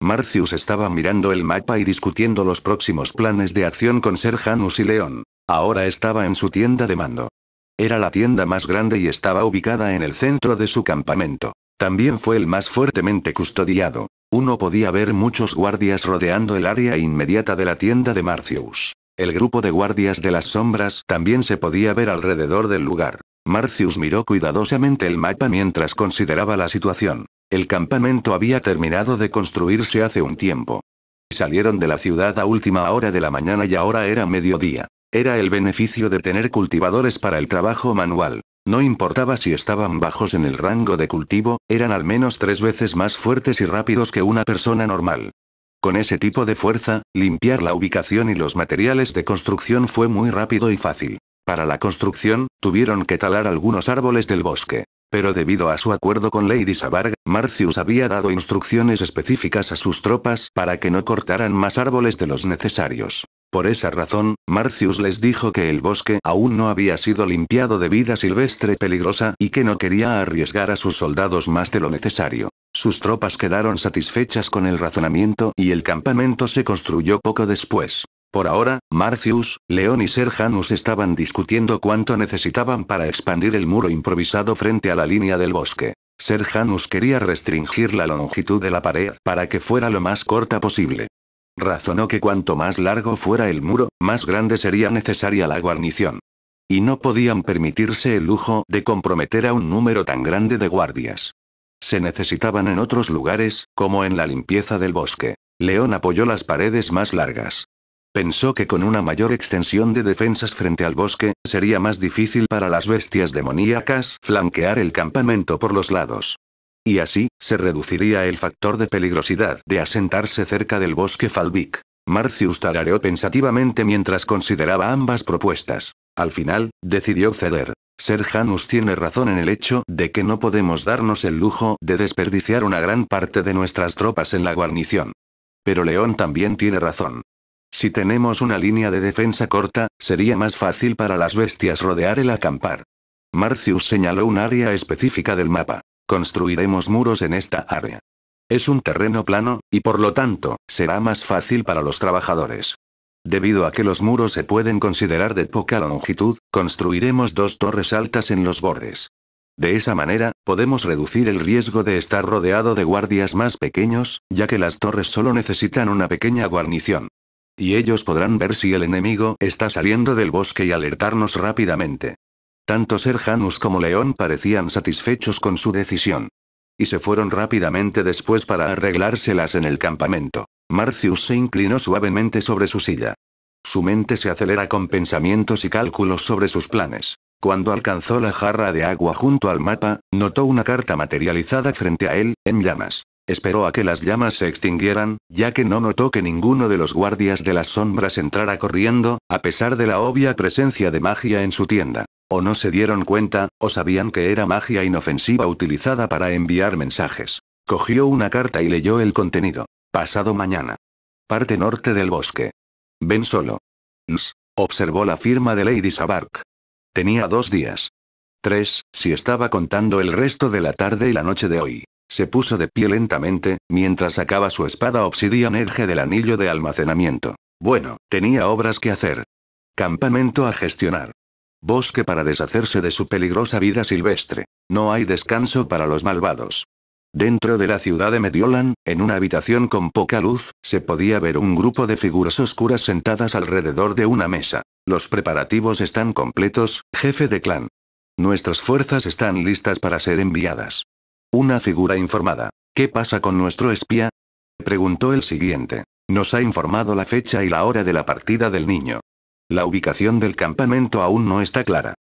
Marcius estaba mirando el mapa y discutiendo los próximos planes de acción con Ser Janus y León. Ahora estaba en su tienda de mando. Era la tienda más grande y estaba ubicada en el centro de su campamento. También fue el más fuertemente custodiado. Uno podía ver muchos guardias rodeando el área inmediata de la tienda de Marcius. El grupo de guardias de las sombras también se podía ver alrededor del lugar. Marcius miró cuidadosamente el mapa mientras consideraba la situación. El campamento había terminado de construirse hace un tiempo. Salieron de la ciudad a última hora de la mañana y ahora era mediodía. Era el beneficio de tener cultivadores para el trabajo manual. No importaba si estaban bajos en el rango de cultivo, eran al menos tres veces más fuertes y rápidos que una persona normal. Con ese tipo de fuerza, limpiar la ubicación y los materiales de construcción fue muy rápido y fácil. Para la construcción, tuvieron que talar algunos árboles del bosque. Pero debido a su acuerdo con Lady Sabarg, Marcius había dado instrucciones específicas a sus tropas para que no cortaran más árboles de los necesarios. Por esa razón, Marcius les dijo que el bosque aún no había sido limpiado de vida silvestre peligrosa y que no quería arriesgar a sus soldados más de lo necesario. Sus tropas quedaron satisfechas con el razonamiento y el campamento se construyó poco después. Por ahora, Marcius, León y Serjanus estaban discutiendo cuánto necesitaban para expandir el muro improvisado frente a la línea del bosque. Serjanus quería restringir la longitud de la pared para que fuera lo más corta posible. Razonó que cuanto más largo fuera el muro, más grande sería necesaria la guarnición. Y no podían permitirse el lujo de comprometer a un número tan grande de guardias se necesitaban en otros lugares, como en la limpieza del bosque. León apoyó las paredes más largas. Pensó que con una mayor extensión de defensas frente al bosque, sería más difícil para las bestias demoníacas flanquear el campamento por los lados. Y así, se reduciría el factor de peligrosidad de asentarse cerca del bosque Falvic. Marcius tarareó pensativamente mientras consideraba ambas propuestas. Al final, decidió ceder. Ser Janus tiene razón en el hecho de que no podemos darnos el lujo de desperdiciar una gran parte de nuestras tropas en la guarnición. Pero León también tiene razón. Si tenemos una línea de defensa corta, sería más fácil para las bestias rodear el acampar. Marcius señaló un área específica del mapa. Construiremos muros en esta área. Es un terreno plano, y por lo tanto, será más fácil para los trabajadores. Debido a que los muros se pueden considerar de poca longitud, construiremos dos torres altas en los bordes. De esa manera, podemos reducir el riesgo de estar rodeado de guardias más pequeños, ya que las torres solo necesitan una pequeña guarnición. Y ellos podrán ver si el enemigo está saliendo del bosque y alertarnos rápidamente. Tanto Ser Janus como León parecían satisfechos con su decisión. Y se fueron rápidamente después para arreglárselas en el campamento. Marcius se inclinó suavemente sobre su silla. Su mente se acelera con pensamientos y cálculos sobre sus planes. Cuando alcanzó la jarra de agua junto al mapa, notó una carta materializada frente a él, en llamas. Esperó a que las llamas se extinguieran, ya que no notó que ninguno de los guardias de las sombras entrara corriendo, a pesar de la obvia presencia de magia en su tienda. O no se dieron cuenta, o sabían que era magia inofensiva utilizada para enviar mensajes. Cogió una carta y leyó el contenido. Pasado mañana. Parte norte del bosque. Ven solo. Observó la firma de Lady Sabark. Tenía dos días. Tres, si estaba contando el resto de la tarde y la noche de hoy. Se puso de pie lentamente, mientras sacaba su espada obsidiana del anillo de almacenamiento. Bueno, tenía obras que hacer. Campamento a gestionar. Bosque para deshacerse de su peligrosa vida silvestre. No hay descanso para los malvados. Dentro de la ciudad de Mediolan, en una habitación con poca luz, se podía ver un grupo de figuras oscuras sentadas alrededor de una mesa. Los preparativos están completos, jefe de clan. Nuestras fuerzas están listas para ser enviadas. Una figura informada. ¿Qué pasa con nuestro espía? Preguntó el siguiente. Nos ha informado la fecha y la hora de la partida del niño. La ubicación del campamento aún no está clara.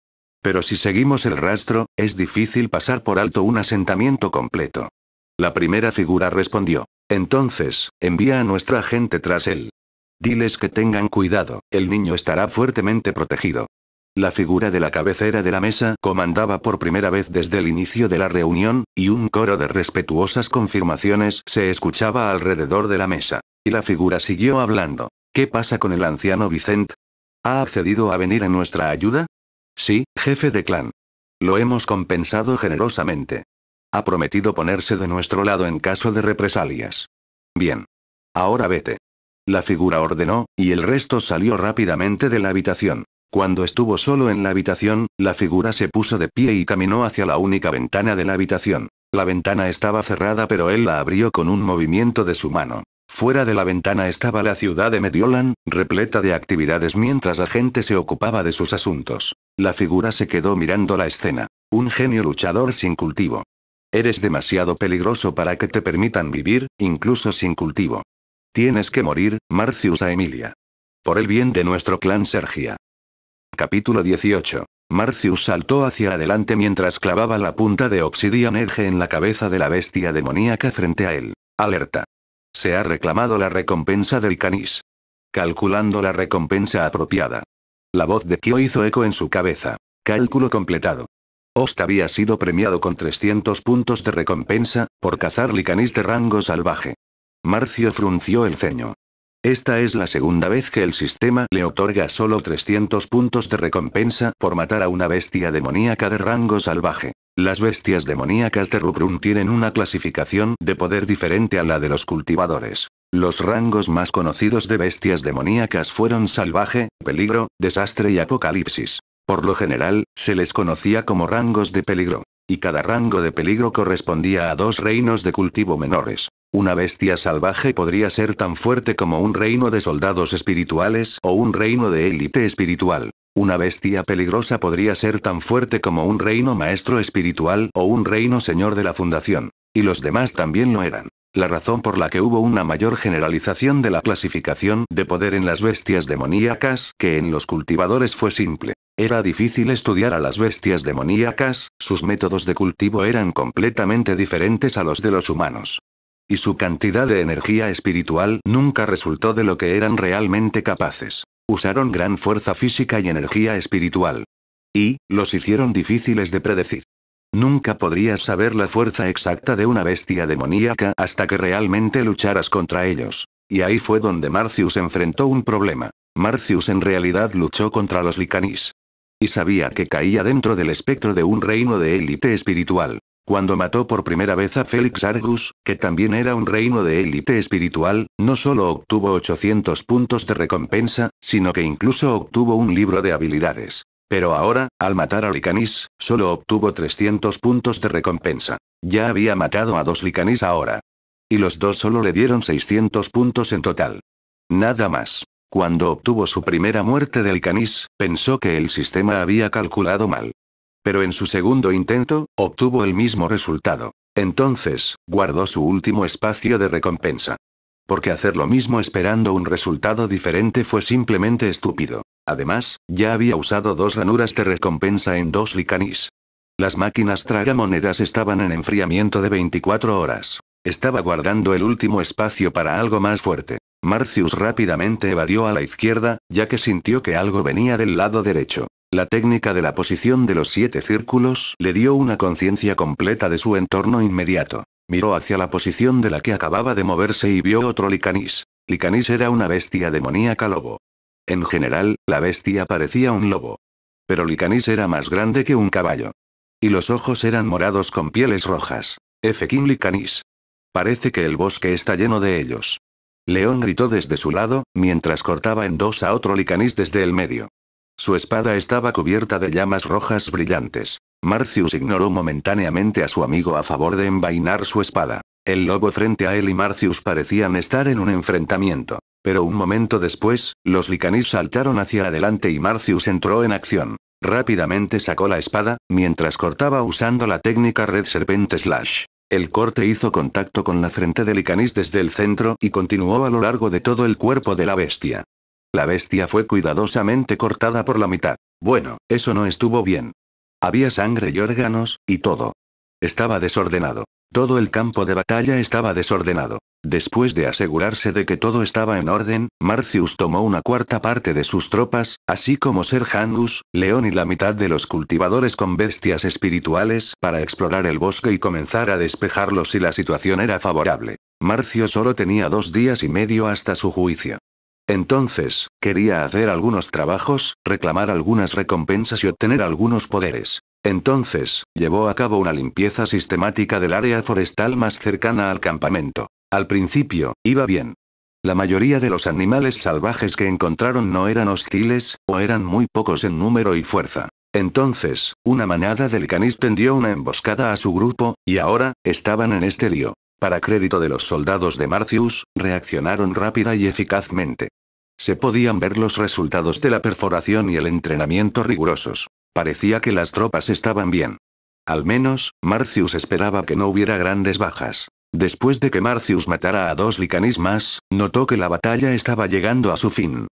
Pero si seguimos el rastro, es difícil pasar por alto un asentamiento completo. La primera figura respondió. Entonces, envía a nuestra gente tras él. Diles que tengan cuidado, el niño estará fuertemente protegido. La figura de la cabecera de la mesa comandaba por primera vez desde el inicio de la reunión, y un coro de respetuosas confirmaciones se escuchaba alrededor de la mesa. Y la figura siguió hablando. ¿Qué pasa con el anciano Vicent? ¿Ha accedido a venir a nuestra ayuda? Sí, jefe de clan. Lo hemos compensado generosamente. Ha prometido ponerse de nuestro lado en caso de represalias. Bien. Ahora vete. La figura ordenó, y el resto salió rápidamente de la habitación. Cuando estuvo solo en la habitación, la figura se puso de pie y caminó hacia la única ventana de la habitación. La ventana estaba cerrada pero él la abrió con un movimiento de su mano. Fuera de la ventana estaba la ciudad de Mediolan, repleta de actividades mientras la gente se ocupaba de sus asuntos. La figura se quedó mirando la escena. Un genio luchador sin cultivo. Eres demasiado peligroso para que te permitan vivir, incluso sin cultivo. Tienes que morir, Marcius a Emilia. Por el bien de nuestro clan Sergia. Capítulo 18. Marcius saltó hacia adelante mientras clavaba la punta de Obsidian en la cabeza de la bestia demoníaca frente a él. Alerta. Se ha reclamado la recompensa del canis. Calculando la recompensa apropiada. La voz de Kyo hizo eco en su cabeza. Cálculo completado. Ost había sido premiado con 300 puntos de recompensa, por cazar licanis de rango salvaje. Marcio frunció el ceño. Esta es la segunda vez que el sistema le otorga solo 300 puntos de recompensa por matar a una bestia demoníaca de rango salvaje. Las bestias demoníacas de Rubrun tienen una clasificación de poder diferente a la de los cultivadores. Los rangos más conocidos de bestias demoníacas fueron salvaje, peligro, desastre y apocalipsis. Por lo general, se les conocía como rangos de peligro y cada rango de peligro correspondía a dos reinos de cultivo menores. Una bestia salvaje podría ser tan fuerte como un reino de soldados espirituales o un reino de élite espiritual. Una bestia peligrosa podría ser tan fuerte como un reino maestro espiritual o un reino señor de la fundación. Y los demás también lo eran. La razón por la que hubo una mayor generalización de la clasificación de poder en las bestias demoníacas que en los cultivadores fue simple. Era difícil estudiar a las bestias demoníacas, sus métodos de cultivo eran completamente diferentes a los de los humanos. Y su cantidad de energía espiritual nunca resultó de lo que eran realmente capaces. Usaron gran fuerza física y energía espiritual. Y, los hicieron difíciles de predecir. Nunca podrías saber la fuerza exacta de una bestia demoníaca hasta que realmente lucharas contra ellos. Y ahí fue donde Marcius enfrentó un problema. Marcius en realidad luchó contra los licanis. Y sabía que caía dentro del espectro de un reino de élite espiritual. Cuando mató por primera vez a Félix Argus, que también era un reino de élite espiritual, no solo obtuvo 800 puntos de recompensa, sino que incluso obtuvo un libro de habilidades. Pero ahora, al matar a Licanis, solo obtuvo 300 puntos de recompensa. Ya había matado a dos Licanis ahora. Y los dos solo le dieron 600 puntos en total. Nada más. Cuando obtuvo su primera muerte del canis, pensó que el sistema había calculado mal. Pero en su segundo intento, obtuvo el mismo resultado. Entonces, guardó su último espacio de recompensa. Porque hacer lo mismo esperando un resultado diferente fue simplemente estúpido. Además, ya había usado dos ranuras de recompensa en dos licanís. Las máquinas tragamonedas estaban en enfriamiento de 24 horas. Estaba guardando el último espacio para algo más fuerte. Marcius rápidamente evadió a la izquierda, ya que sintió que algo venía del lado derecho. La técnica de la posición de los siete círculos le dio una conciencia completa de su entorno inmediato. Miró hacia la posición de la que acababa de moverse y vio otro licanís. Licanís era una bestia demoníaca lobo. En general, la bestia parecía un lobo. Pero licanís era más grande que un caballo. Y los ojos eran morados con pieles rojas. Efequín licanís. Parece que el bosque está lleno de ellos. León gritó desde su lado, mientras cortaba en dos a otro licanís desde el medio. Su espada estaba cubierta de llamas rojas brillantes. Marcius ignoró momentáneamente a su amigo a favor de envainar su espada. El lobo frente a él y Marcius parecían estar en un enfrentamiento. Pero un momento después, los licanís saltaron hacia adelante y Marcius entró en acción. Rápidamente sacó la espada, mientras cortaba usando la técnica Red Serpent Slash. El corte hizo contacto con la frente de Licanis desde el centro y continuó a lo largo de todo el cuerpo de la bestia. La bestia fue cuidadosamente cortada por la mitad. Bueno, eso no estuvo bien. Había sangre y órganos, y todo. Estaba desordenado. Todo el campo de batalla estaba desordenado. Después de asegurarse de que todo estaba en orden, Marcius tomó una cuarta parte de sus tropas, así como Ser Hangus, León y la mitad de los cultivadores con bestias espirituales para explorar el bosque y comenzar a despejarlo si la situación era favorable. Marcio solo tenía dos días y medio hasta su juicio. Entonces, quería hacer algunos trabajos, reclamar algunas recompensas y obtener algunos poderes. Entonces, llevó a cabo una limpieza sistemática del área forestal más cercana al campamento. Al principio, iba bien. La mayoría de los animales salvajes que encontraron no eran hostiles, o eran muy pocos en número y fuerza. Entonces, una manada del canis tendió una emboscada a su grupo, y ahora, estaban en este lío. Para crédito de los soldados de Marcius, reaccionaron rápida y eficazmente. Se podían ver los resultados de la perforación y el entrenamiento rigurosos. Parecía que las tropas estaban bien. Al menos, Marcius esperaba que no hubiera grandes bajas. Después de que Marcius matara a dos licanís más, notó que la batalla estaba llegando a su fin.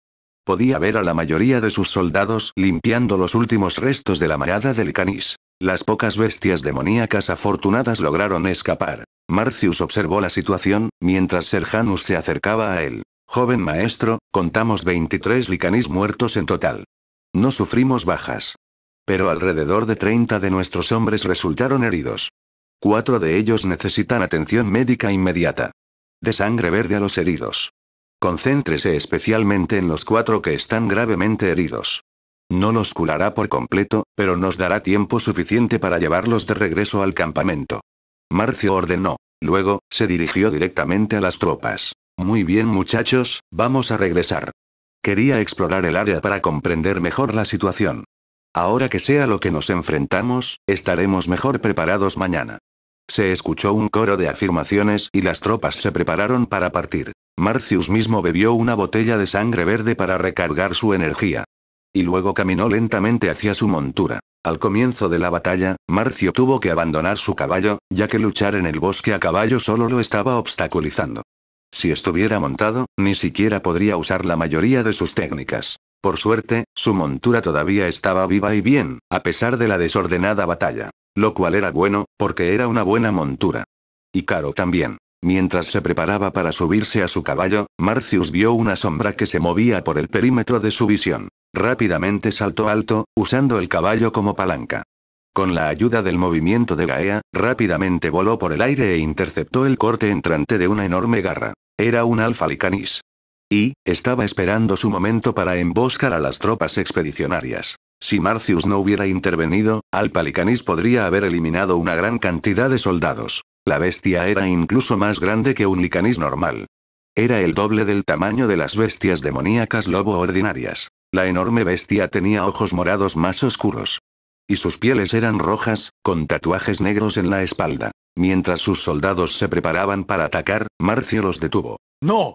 Podía ver a la mayoría de sus soldados limpiando los últimos restos de la marada de licanís. Las pocas bestias demoníacas afortunadas lograron escapar. Marcius observó la situación, mientras Serjanus se acercaba a él. Joven maestro, contamos 23 licanís muertos en total. No sufrimos bajas. Pero alrededor de 30 de nuestros hombres resultaron heridos. Cuatro de ellos necesitan atención médica inmediata. De sangre verde a los heridos. Concéntrese especialmente en los cuatro que están gravemente heridos. No los curará por completo, pero nos dará tiempo suficiente para llevarlos de regreso al campamento. Marcio ordenó. Luego, se dirigió directamente a las tropas. Muy bien muchachos, vamos a regresar. Quería explorar el área para comprender mejor la situación. Ahora que sea lo que nos enfrentamos, estaremos mejor preparados mañana. Se escuchó un coro de afirmaciones y las tropas se prepararon para partir. Marcius mismo bebió una botella de sangre verde para recargar su energía. Y luego caminó lentamente hacia su montura. Al comienzo de la batalla, Marcio tuvo que abandonar su caballo, ya que luchar en el bosque a caballo solo lo estaba obstaculizando. Si estuviera montado, ni siquiera podría usar la mayoría de sus técnicas. Por suerte, su montura todavía estaba viva y bien, a pesar de la desordenada batalla. Lo cual era bueno, porque era una buena montura. Y caro también. Mientras se preparaba para subirse a su caballo, Marcius vio una sombra que se movía por el perímetro de su visión. Rápidamente saltó alto, usando el caballo como palanca. Con la ayuda del movimiento de Gaea, rápidamente voló por el aire e interceptó el corte entrante de una enorme garra. Era un licanis. Y, estaba esperando su momento para emboscar a las tropas expedicionarias. Si Marcius no hubiera intervenido, Alpalicanis podría haber eliminado una gran cantidad de soldados. La bestia era incluso más grande que un licanis normal. Era el doble del tamaño de las bestias demoníacas lobo ordinarias. La enorme bestia tenía ojos morados más oscuros. Y sus pieles eran rojas, con tatuajes negros en la espalda. Mientras sus soldados se preparaban para atacar, Marcio los detuvo. ¡No!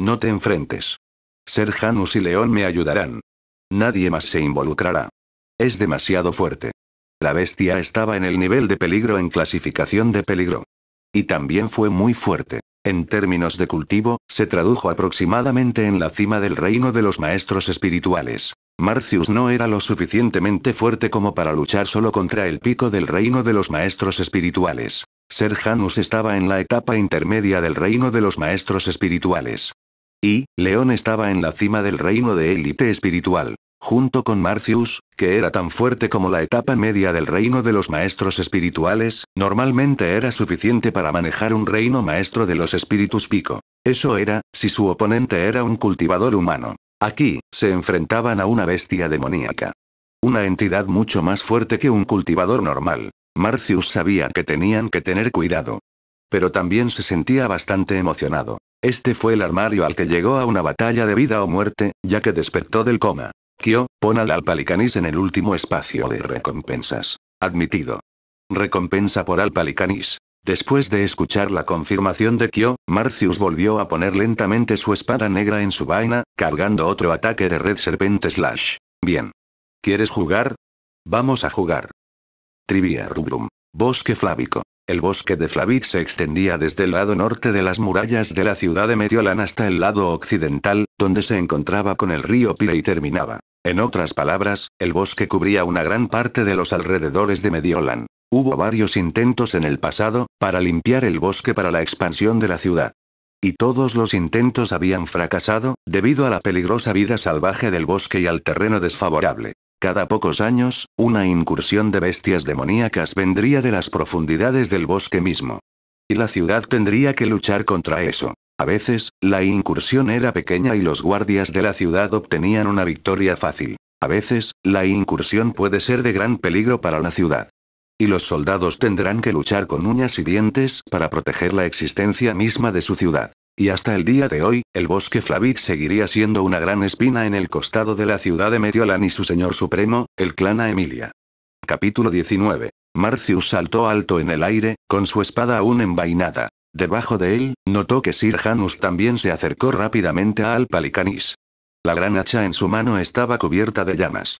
No te enfrentes. Ser Janus y León me ayudarán. Nadie más se involucrará. Es demasiado fuerte. La bestia estaba en el nivel de peligro en clasificación de peligro. Y también fue muy fuerte. En términos de cultivo, se tradujo aproximadamente en la cima del reino de los maestros espirituales. Marcius no era lo suficientemente fuerte como para luchar solo contra el pico del reino de los maestros espirituales. Ser Janus estaba en la etapa intermedia del reino de los maestros espirituales. Y, León estaba en la cima del reino de élite espiritual, junto con Marcius, que era tan fuerte como la etapa media del reino de los maestros espirituales, normalmente era suficiente para manejar un reino maestro de los espíritus pico. Eso era, si su oponente era un cultivador humano. Aquí, se enfrentaban a una bestia demoníaca. Una entidad mucho más fuerte que un cultivador normal. Marcius sabía que tenían que tener cuidado. Pero también se sentía bastante emocionado. Este fue el armario al que llegó a una batalla de vida o muerte, ya que despertó del coma. Kyo, pon al Alpalicanis en el último espacio de recompensas. Admitido. Recompensa por Alpalicanis. Después de escuchar la confirmación de Kyo, Marcius volvió a poner lentamente su espada negra en su vaina, cargando otro ataque de Red Serpente Slash. Bien. ¿Quieres jugar? Vamos a jugar. Trivia Rubrum. Bosque Flávico. El bosque de Flavic se extendía desde el lado norte de las murallas de la ciudad de Mediolan hasta el lado occidental, donde se encontraba con el río Pire y terminaba. En otras palabras, el bosque cubría una gran parte de los alrededores de Mediolan. Hubo varios intentos en el pasado, para limpiar el bosque para la expansión de la ciudad. Y todos los intentos habían fracasado, debido a la peligrosa vida salvaje del bosque y al terreno desfavorable. Cada pocos años, una incursión de bestias demoníacas vendría de las profundidades del bosque mismo. Y la ciudad tendría que luchar contra eso. A veces, la incursión era pequeña y los guardias de la ciudad obtenían una victoria fácil. A veces, la incursión puede ser de gran peligro para la ciudad. Y los soldados tendrán que luchar con uñas y dientes para proteger la existencia misma de su ciudad y hasta el día de hoy, el bosque Flavic seguiría siendo una gran espina en el costado de la ciudad de Mediolan y su señor supremo, el clan Emilia. Capítulo 19. Marcius saltó alto en el aire, con su espada aún envainada. Debajo de él, notó que Sir Janus también se acercó rápidamente a Alpalicanis. La gran hacha en su mano estaba cubierta de llamas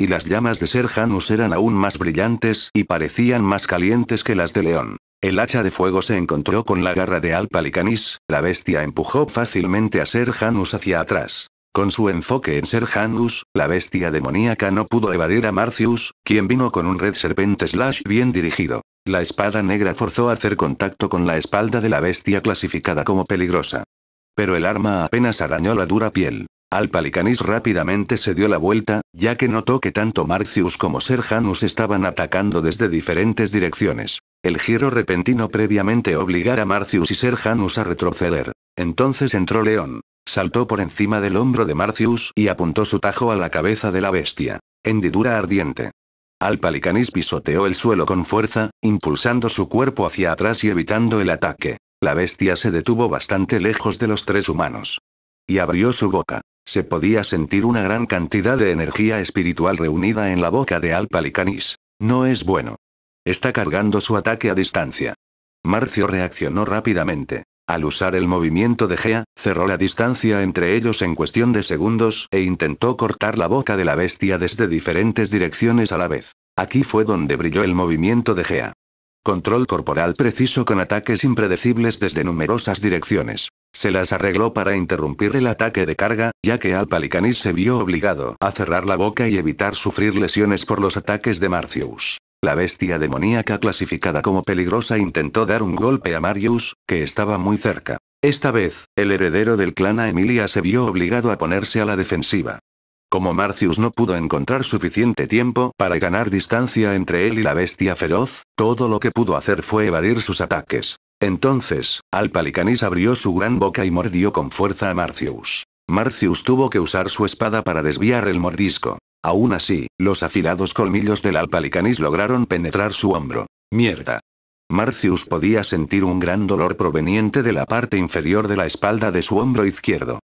y las llamas de Serjanus eran aún más brillantes y parecían más calientes que las de León. El hacha de fuego se encontró con la garra de Alpalicanis, la bestia empujó fácilmente a Serjanus hacia atrás. Con su enfoque en Serjanus, la bestia demoníaca no pudo evadir a Marcius, quien vino con un red serpente slash bien dirigido. La espada negra forzó a hacer contacto con la espalda de la bestia clasificada como peligrosa. Pero el arma apenas arañó la dura piel. Al rápidamente se dio la vuelta, ya que notó que tanto Marcius como Serjanus estaban atacando desde diferentes direcciones. El giro repentino previamente obligara a Marcius y Serjanus a retroceder. Entonces entró León. Saltó por encima del hombro de Marcius y apuntó su tajo a la cabeza de la bestia. Hendidura ardiente. Al pisoteó el suelo con fuerza, impulsando su cuerpo hacia atrás y evitando el ataque. La bestia se detuvo bastante lejos de los tres humanos. Y abrió su boca. Se podía sentir una gran cantidad de energía espiritual reunida en la boca de Alpalicanis. No es bueno. Está cargando su ataque a distancia. Marcio reaccionó rápidamente. Al usar el movimiento de Gea, cerró la distancia entre ellos en cuestión de segundos e intentó cortar la boca de la bestia desde diferentes direcciones a la vez. Aquí fue donde brilló el movimiento de Gea. Control corporal preciso con ataques impredecibles desde numerosas direcciones. Se las arregló para interrumpir el ataque de carga, ya que Alpalicanis se vio obligado a cerrar la boca y evitar sufrir lesiones por los ataques de Marcius. La bestia demoníaca clasificada como peligrosa intentó dar un golpe a Marius, que estaba muy cerca. Esta vez, el heredero del clan Emilia se vio obligado a ponerse a la defensiva. Como Marcius no pudo encontrar suficiente tiempo para ganar distancia entre él y la bestia feroz, todo lo que pudo hacer fue evadir sus ataques. Entonces, Alpalicanis abrió su gran boca y mordió con fuerza a Marcius. Marcius tuvo que usar su espada para desviar el mordisco. Aún así, los afilados colmillos del Alpalicanis lograron penetrar su hombro. Mierda. Marcius podía sentir un gran dolor proveniente de la parte inferior de la espalda de su hombro izquierdo.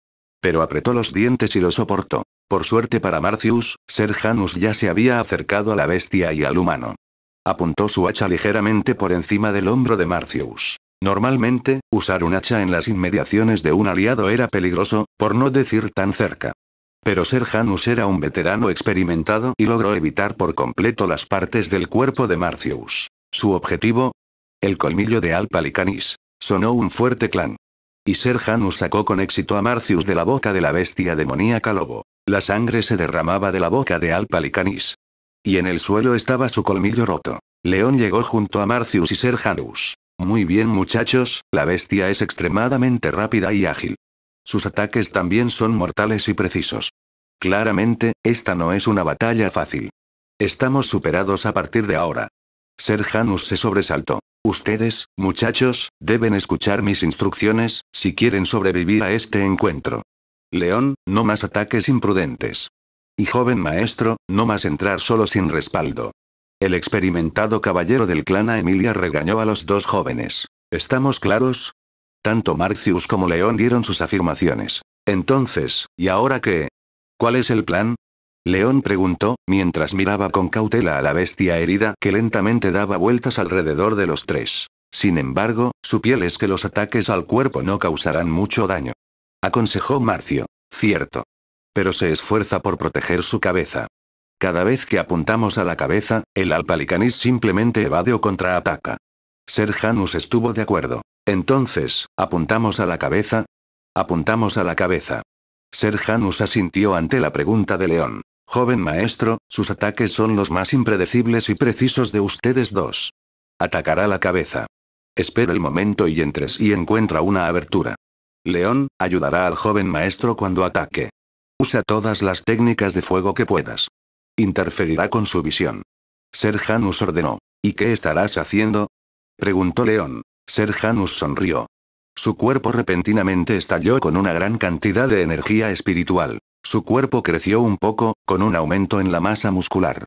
Pero apretó los dientes y lo soportó. Por suerte para Marcius, Serjanus ya se había acercado a la bestia y al humano. Apuntó su hacha ligeramente por encima del hombro de Marcius. Normalmente, usar un hacha en las inmediaciones de un aliado era peligroso, por no decir tan cerca. Pero Serjanus era un veterano experimentado y logró evitar por completo las partes del cuerpo de Marcius. ¿Su objetivo? El colmillo de Alpalicanis. Sonó un fuerte clan. Y Ser Janus sacó con éxito a Marcius de la boca de la bestia demoníaca lobo. La sangre se derramaba de la boca de Alpalicanis. Y en el suelo estaba su colmillo roto. León llegó junto a Marcius y Serjanus. Muy bien muchachos, la bestia es extremadamente rápida y ágil. Sus ataques también son mortales y precisos. Claramente, esta no es una batalla fácil. Estamos superados a partir de ahora. Serjanus se sobresaltó. Ustedes, muchachos, deben escuchar mis instrucciones, si quieren sobrevivir a este encuentro. León, no más ataques imprudentes. Y joven maestro, no más entrar solo sin respaldo. El experimentado caballero del clan a Emilia regañó a los dos jóvenes. ¿Estamos claros? Tanto Marcius como León dieron sus afirmaciones. Entonces, ¿y ahora qué? ¿Cuál es el plan? León preguntó, mientras miraba con cautela a la bestia herida que lentamente daba vueltas alrededor de los tres. Sin embargo, su piel es que los ataques al cuerpo no causarán mucho daño. Aconsejó Marcio. Cierto. Pero se esfuerza por proteger su cabeza. Cada vez que apuntamos a la cabeza, el alpalicanis simplemente evade o contraataca. Ser Janus estuvo de acuerdo. Entonces, ¿apuntamos a la cabeza? Apuntamos a la cabeza. Ser Janus asintió ante la pregunta de León. Joven maestro, sus ataques son los más impredecibles y precisos de ustedes dos. Atacará la cabeza. Espera el momento y entres y encuentra una abertura. León, ayudará al joven maestro cuando ataque. Usa todas las técnicas de fuego que puedas. Interferirá con su visión. Ser Janus ordenó. ¿Y qué estarás haciendo? Preguntó León. Ser Janus sonrió. Su cuerpo repentinamente estalló con una gran cantidad de energía espiritual. Su cuerpo creció un poco, con un aumento en la masa muscular.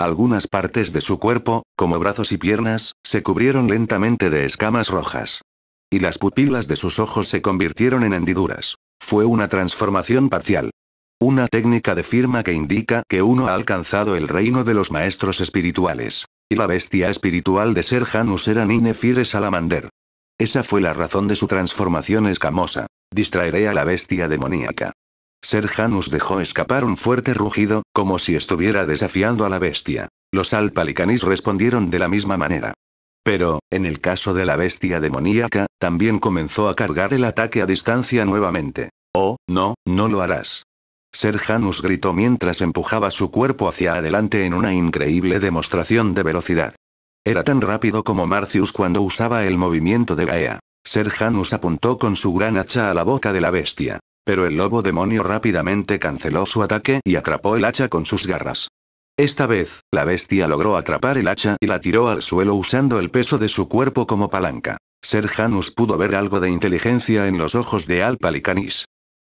Algunas partes de su cuerpo, como brazos y piernas, se cubrieron lentamente de escamas rojas. Y las pupilas de sus ojos se convirtieron en hendiduras. Fue una transformación parcial. Una técnica de firma que indica que uno ha alcanzado el reino de los maestros espirituales. Y la bestia espiritual de Ser Janus era Ninefire Salamander. Esa fue la razón de su transformación escamosa. Distraeré a la bestia demoníaca. Ser Janus dejó escapar un fuerte rugido, como si estuviera desafiando a la bestia. Los alpalicanis respondieron de la misma manera. Pero, en el caso de la bestia demoníaca, también comenzó a cargar el ataque a distancia nuevamente. Oh, no, no lo harás. Ser Janus gritó mientras empujaba su cuerpo hacia adelante en una increíble demostración de velocidad. Era tan rápido como Marcius cuando usaba el movimiento de Gaea. Ser Janus apuntó con su gran hacha a la boca de la bestia. Pero el lobo demonio rápidamente canceló su ataque y atrapó el hacha con sus garras. Esta vez, la bestia logró atrapar el hacha y la tiró al suelo usando el peso de su cuerpo como palanca. Ser Janus pudo ver algo de inteligencia en los ojos de Alpalicanis.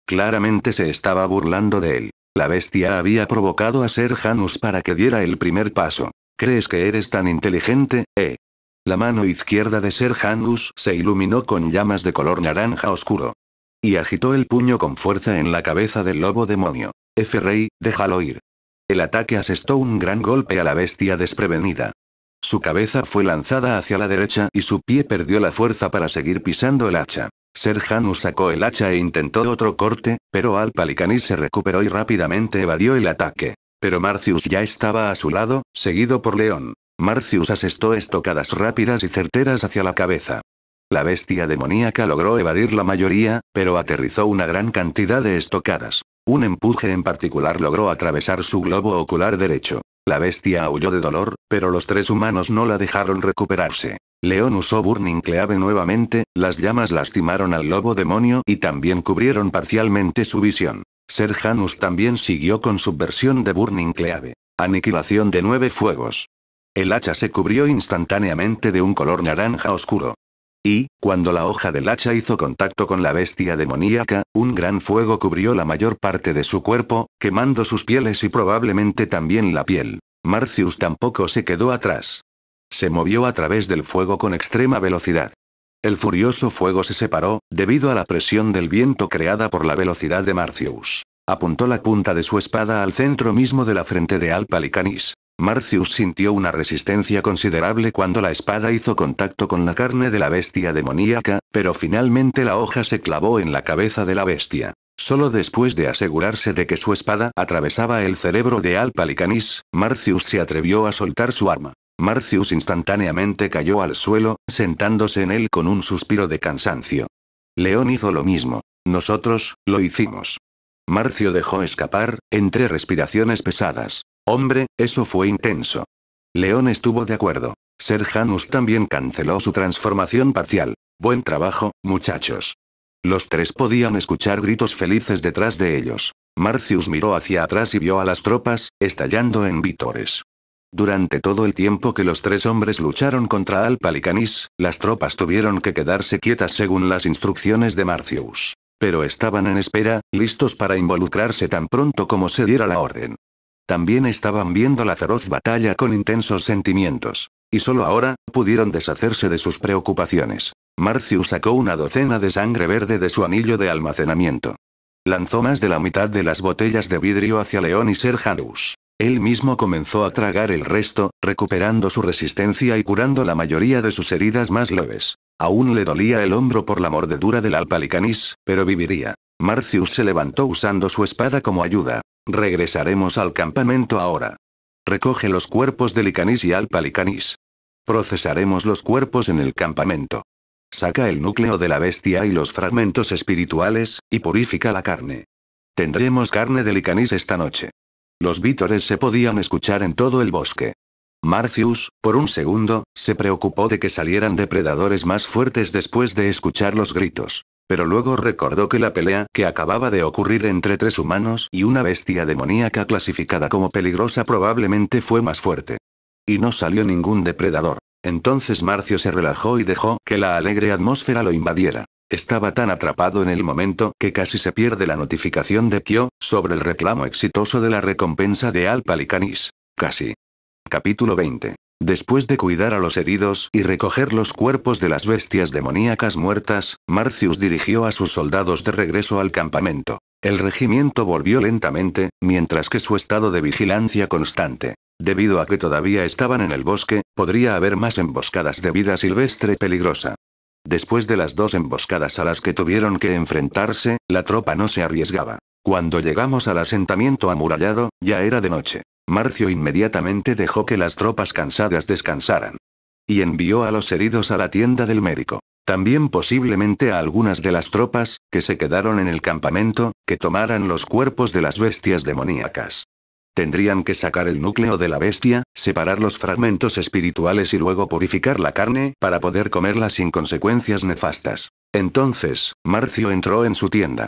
Claramente se estaba burlando de él. La bestia había provocado a Ser Janus para que diera el primer paso. ¿Crees que eres tan inteligente, eh? La mano izquierda de Ser Janus se iluminó con llamas de color naranja oscuro. Y agitó el puño con fuerza en la cabeza del lobo demonio. F. Rey, déjalo ir. El ataque asestó un gran golpe a la bestia desprevenida. Su cabeza fue lanzada hacia la derecha y su pie perdió la fuerza para seguir pisando el hacha. Serjanus sacó el hacha e intentó otro corte, pero Alpalicanis se recuperó y rápidamente evadió el ataque. Pero Marcius ya estaba a su lado, seguido por León. Marcius asestó estocadas rápidas y certeras hacia la cabeza. La bestia demoníaca logró evadir la mayoría, pero aterrizó una gran cantidad de estocadas. Un empuje en particular logró atravesar su globo ocular derecho. La bestia aulló de dolor, pero los tres humanos no la dejaron recuperarse. León usó Burning Cleave nuevamente, las llamas lastimaron al lobo demonio y también cubrieron parcialmente su visión. Ser Janus también siguió con versión de Burning Cleave. Aniquilación de nueve fuegos. El hacha se cubrió instantáneamente de un color naranja oscuro. Y, cuando la hoja del hacha hizo contacto con la bestia demoníaca, un gran fuego cubrió la mayor parte de su cuerpo, quemando sus pieles y probablemente también la piel. Marcius tampoco se quedó atrás. Se movió a través del fuego con extrema velocidad. El furioso fuego se separó, debido a la presión del viento creada por la velocidad de Marcius. Apuntó la punta de su espada al centro mismo de la frente de Alpalicanis. Marcius sintió una resistencia considerable cuando la espada hizo contacto con la carne de la bestia demoníaca, pero finalmente la hoja se clavó en la cabeza de la bestia. Solo después de asegurarse de que su espada atravesaba el cerebro de Alpalicanis, Marcius se atrevió a soltar su arma. Marcius instantáneamente cayó al suelo, sentándose en él con un suspiro de cansancio. León hizo lo mismo. Nosotros, lo hicimos. Marcio dejó escapar, entre respiraciones pesadas. Hombre, eso fue intenso. León estuvo de acuerdo. Ser Janus también canceló su transformación parcial. Buen trabajo, muchachos. Los tres podían escuchar gritos felices detrás de ellos. Marcius miró hacia atrás y vio a las tropas, estallando en vítores. Durante todo el tiempo que los tres hombres lucharon contra Alpalicanis, las tropas tuvieron que quedarse quietas según las instrucciones de Marcius. Pero estaban en espera, listos para involucrarse tan pronto como se diera la orden. También estaban viendo la feroz batalla con intensos sentimientos. Y solo ahora, pudieron deshacerse de sus preocupaciones. Marcius sacó una docena de sangre verde de su anillo de almacenamiento. Lanzó más de la mitad de las botellas de vidrio hacia León y Serjanus. Él mismo comenzó a tragar el resto, recuperando su resistencia y curando la mayoría de sus heridas más leves. Aún le dolía el hombro por la mordedura del alpalicanis, pero viviría. Marcius se levantó usando su espada como ayuda. Regresaremos al campamento ahora. Recoge los cuerpos de Licanis y Alpalicanis. Procesaremos los cuerpos en el campamento. Saca el núcleo de la bestia y los fragmentos espirituales, y purifica la carne. Tendremos carne de Licanis esta noche. Los vítores se podían escuchar en todo el bosque. Marcius, por un segundo, se preocupó de que salieran depredadores más fuertes después de escuchar los gritos. Pero luego recordó que la pelea que acababa de ocurrir entre tres humanos y una bestia demoníaca clasificada como peligrosa probablemente fue más fuerte. Y no salió ningún depredador. Entonces Marcio se relajó y dejó que la alegre atmósfera lo invadiera. Estaba tan atrapado en el momento que casi se pierde la notificación de Kyo, sobre el reclamo exitoso de la recompensa de Alpalicanis. Casi. Capítulo 20. Después de cuidar a los heridos y recoger los cuerpos de las bestias demoníacas muertas, Marcius dirigió a sus soldados de regreso al campamento. El regimiento volvió lentamente, mientras que su estado de vigilancia constante, debido a que todavía estaban en el bosque, podría haber más emboscadas de vida silvestre peligrosa. Después de las dos emboscadas a las que tuvieron que enfrentarse, la tropa no se arriesgaba. Cuando llegamos al asentamiento amurallado, ya era de noche. Marcio inmediatamente dejó que las tropas cansadas descansaran. Y envió a los heridos a la tienda del médico. También posiblemente a algunas de las tropas, que se quedaron en el campamento, que tomaran los cuerpos de las bestias demoníacas. Tendrían que sacar el núcleo de la bestia, separar los fragmentos espirituales y luego purificar la carne, para poder comerla sin consecuencias nefastas. Entonces, Marcio entró en su tienda.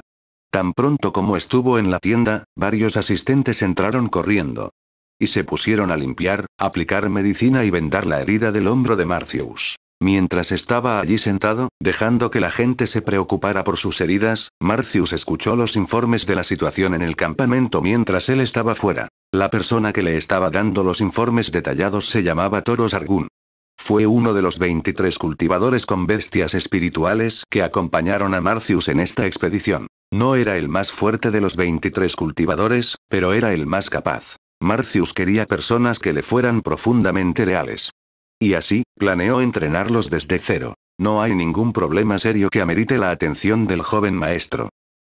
Tan pronto como estuvo en la tienda, varios asistentes entraron corriendo y se pusieron a limpiar, aplicar medicina y vendar la herida del hombro de Marcius. Mientras estaba allí sentado, dejando que la gente se preocupara por sus heridas, Marcius escuchó los informes de la situación en el campamento mientras él estaba fuera. La persona que le estaba dando los informes detallados se llamaba Toros Argún. Fue uno de los 23 cultivadores con bestias espirituales que acompañaron a Marcius en esta expedición. No era el más fuerte de los 23 cultivadores, pero era el más capaz. Marcius quería personas que le fueran profundamente reales. Y así, planeó entrenarlos desde cero. No hay ningún problema serio que amerite la atención del joven maestro.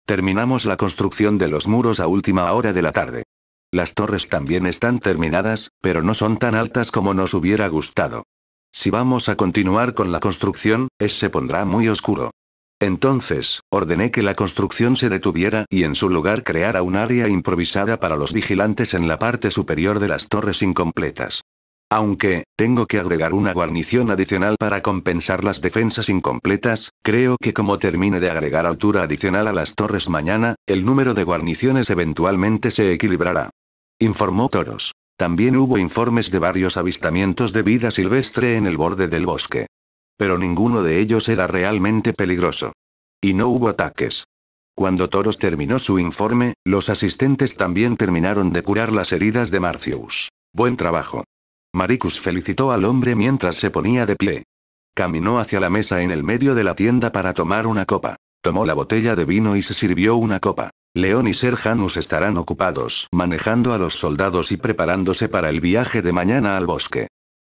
Terminamos la construcción de los muros a última hora de la tarde. Las torres también están terminadas, pero no son tan altas como nos hubiera gustado. Si vamos a continuar con la construcción, se pondrá muy oscuro. Entonces, ordené que la construcción se detuviera y en su lugar creara un área improvisada para los vigilantes en la parte superior de las torres incompletas. Aunque, tengo que agregar una guarnición adicional para compensar las defensas incompletas, creo que como termine de agregar altura adicional a las torres mañana, el número de guarniciones eventualmente se equilibrará. Informó Toros. También hubo informes de varios avistamientos de vida silvestre en el borde del bosque. Pero ninguno de ellos era realmente peligroso. Y no hubo ataques. Cuando Toros terminó su informe, los asistentes también terminaron de curar las heridas de Marcius. Buen trabajo. Maricus felicitó al hombre mientras se ponía de pie. Caminó hacia la mesa en el medio de la tienda para tomar una copa. Tomó la botella de vino y se sirvió una copa. León y Serjanus estarán ocupados manejando a los soldados y preparándose para el viaje de mañana al bosque.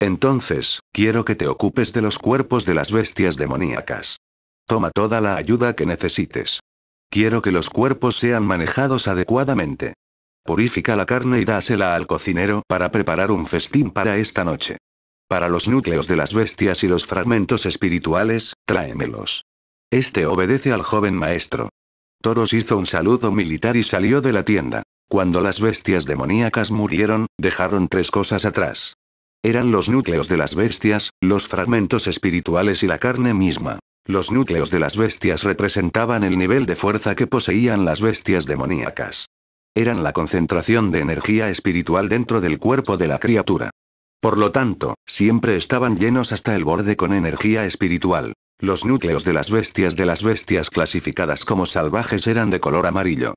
Entonces, quiero que te ocupes de los cuerpos de las bestias demoníacas. Toma toda la ayuda que necesites. Quiero que los cuerpos sean manejados adecuadamente. Purifica la carne y dásela al cocinero para preparar un festín para esta noche. Para los núcleos de las bestias y los fragmentos espirituales, tráemelos. Este obedece al joven maestro. Toros hizo un saludo militar y salió de la tienda. Cuando las bestias demoníacas murieron, dejaron tres cosas atrás. Eran los núcleos de las bestias, los fragmentos espirituales y la carne misma. Los núcleos de las bestias representaban el nivel de fuerza que poseían las bestias demoníacas. Eran la concentración de energía espiritual dentro del cuerpo de la criatura. Por lo tanto, siempre estaban llenos hasta el borde con energía espiritual. Los núcleos de las bestias de las bestias clasificadas como salvajes eran de color amarillo.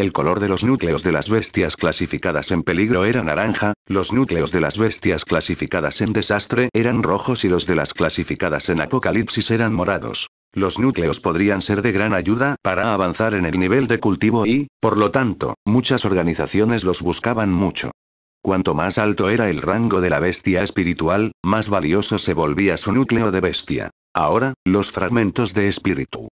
El color de los núcleos de las bestias clasificadas en peligro era naranja, los núcleos de las bestias clasificadas en desastre eran rojos y los de las clasificadas en apocalipsis eran morados. Los núcleos podrían ser de gran ayuda para avanzar en el nivel de cultivo y, por lo tanto, muchas organizaciones los buscaban mucho. Cuanto más alto era el rango de la bestia espiritual, más valioso se volvía su núcleo de bestia. Ahora, los fragmentos de espíritu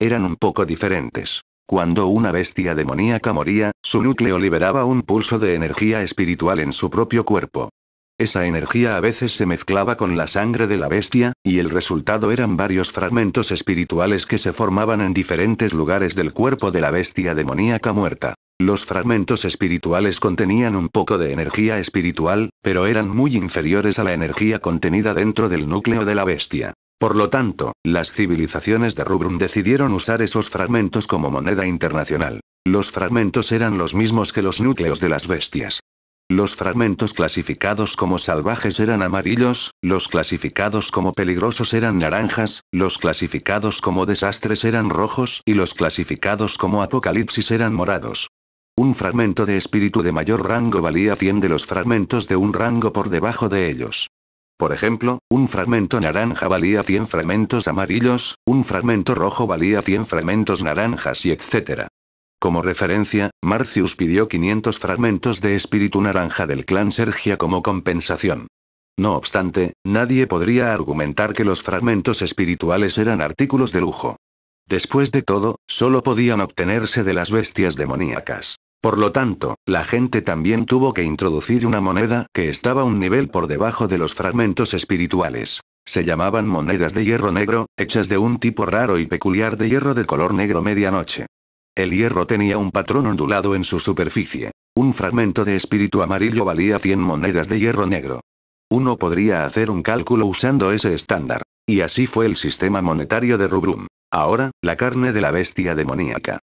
eran un poco diferentes. Cuando una bestia demoníaca moría, su núcleo liberaba un pulso de energía espiritual en su propio cuerpo. Esa energía a veces se mezclaba con la sangre de la bestia, y el resultado eran varios fragmentos espirituales que se formaban en diferentes lugares del cuerpo de la bestia demoníaca muerta. Los fragmentos espirituales contenían un poco de energía espiritual, pero eran muy inferiores a la energía contenida dentro del núcleo de la bestia. Por lo tanto, las civilizaciones de Rubrum decidieron usar esos fragmentos como moneda internacional. Los fragmentos eran los mismos que los núcleos de las bestias. Los fragmentos clasificados como salvajes eran amarillos, los clasificados como peligrosos eran naranjas, los clasificados como desastres eran rojos y los clasificados como apocalipsis eran morados. Un fragmento de espíritu de mayor rango valía 100 de los fragmentos de un rango por debajo de ellos. Por ejemplo, un fragmento naranja valía 100 fragmentos amarillos, un fragmento rojo valía 100 fragmentos naranjas y etc. Como referencia, Marcius pidió 500 fragmentos de espíritu naranja del clan Sergia como compensación. No obstante, nadie podría argumentar que los fragmentos espirituales eran artículos de lujo. Después de todo, solo podían obtenerse de las bestias demoníacas. Por lo tanto, la gente también tuvo que introducir una moneda que estaba un nivel por debajo de los fragmentos espirituales. Se llamaban monedas de hierro negro, hechas de un tipo raro y peculiar de hierro de color negro medianoche. El hierro tenía un patrón ondulado en su superficie. Un fragmento de espíritu amarillo valía 100 monedas de hierro negro. Uno podría hacer un cálculo usando ese estándar. Y así fue el sistema monetario de Rubrum. Ahora, la carne de la bestia demoníaca.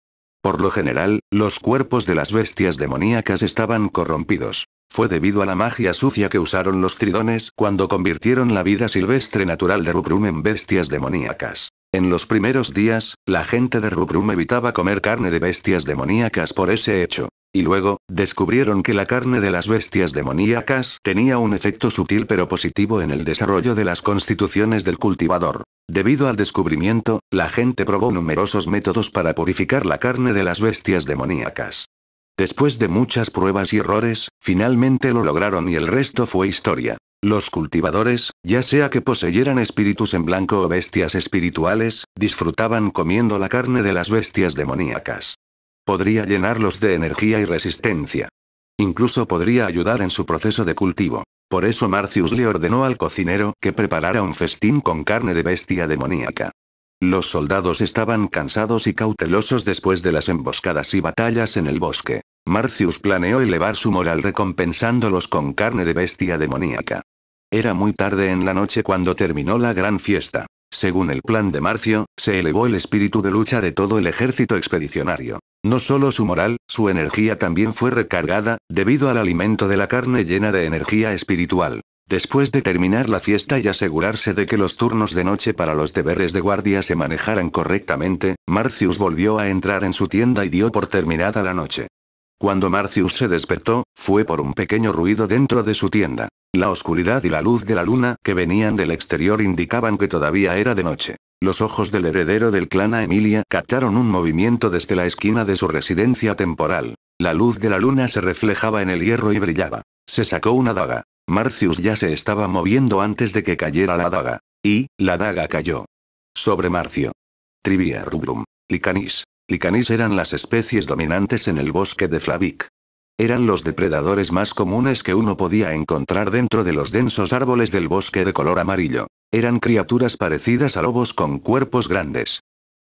Por lo general, los cuerpos de las bestias demoníacas estaban corrompidos. Fue debido a la magia sucia que usaron los tridones cuando convirtieron la vida silvestre natural de Rubrum en bestias demoníacas. En los primeros días, la gente de Rubrum evitaba comer carne de bestias demoníacas por ese hecho. Y luego, descubrieron que la carne de las bestias demoníacas tenía un efecto sutil pero positivo en el desarrollo de las constituciones del cultivador. Debido al descubrimiento, la gente probó numerosos métodos para purificar la carne de las bestias demoníacas. Después de muchas pruebas y errores, finalmente lo lograron y el resto fue historia. Los cultivadores, ya sea que poseyeran espíritus en blanco o bestias espirituales, disfrutaban comiendo la carne de las bestias demoníacas. Podría llenarlos de energía y resistencia. Incluso podría ayudar en su proceso de cultivo. Por eso Marcius le ordenó al cocinero que preparara un festín con carne de bestia demoníaca. Los soldados estaban cansados y cautelosos después de las emboscadas y batallas en el bosque. Marcius planeó elevar su moral recompensándolos con carne de bestia demoníaca. Era muy tarde en la noche cuando terminó la gran fiesta. Según el plan de Marcio, se elevó el espíritu de lucha de todo el ejército expedicionario. No solo su moral, su energía también fue recargada, debido al alimento de la carne llena de energía espiritual. Después de terminar la fiesta y asegurarse de que los turnos de noche para los deberes de guardia se manejaran correctamente, Marcius volvió a entrar en su tienda y dio por terminada la noche. Cuando Marcius se despertó, fue por un pequeño ruido dentro de su tienda. La oscuridad y la luz de la luna que venían del exterior indicaban que todavía era de noche. Los ojos del heredero del clan a Emilia captaron un movimiento desde la esquina de su residencia temporal. La luz de la luna se reflejaba en el hierro y brillaba. Se sacó una daga. Marcius ya se estaba moviendo antes de que cayera la daga. Y, la daga cayó. Sobre Marcio. Trivia Rubrum. Licanis. Licanis eran las especies dominantes en el bosque de Flavic. Eran los depredadores más comunes que uno podía encontrar dentro de los densos árboles del bosque de color amarillo. Eran criaturas parecidas a lobos con cuerpos grandes.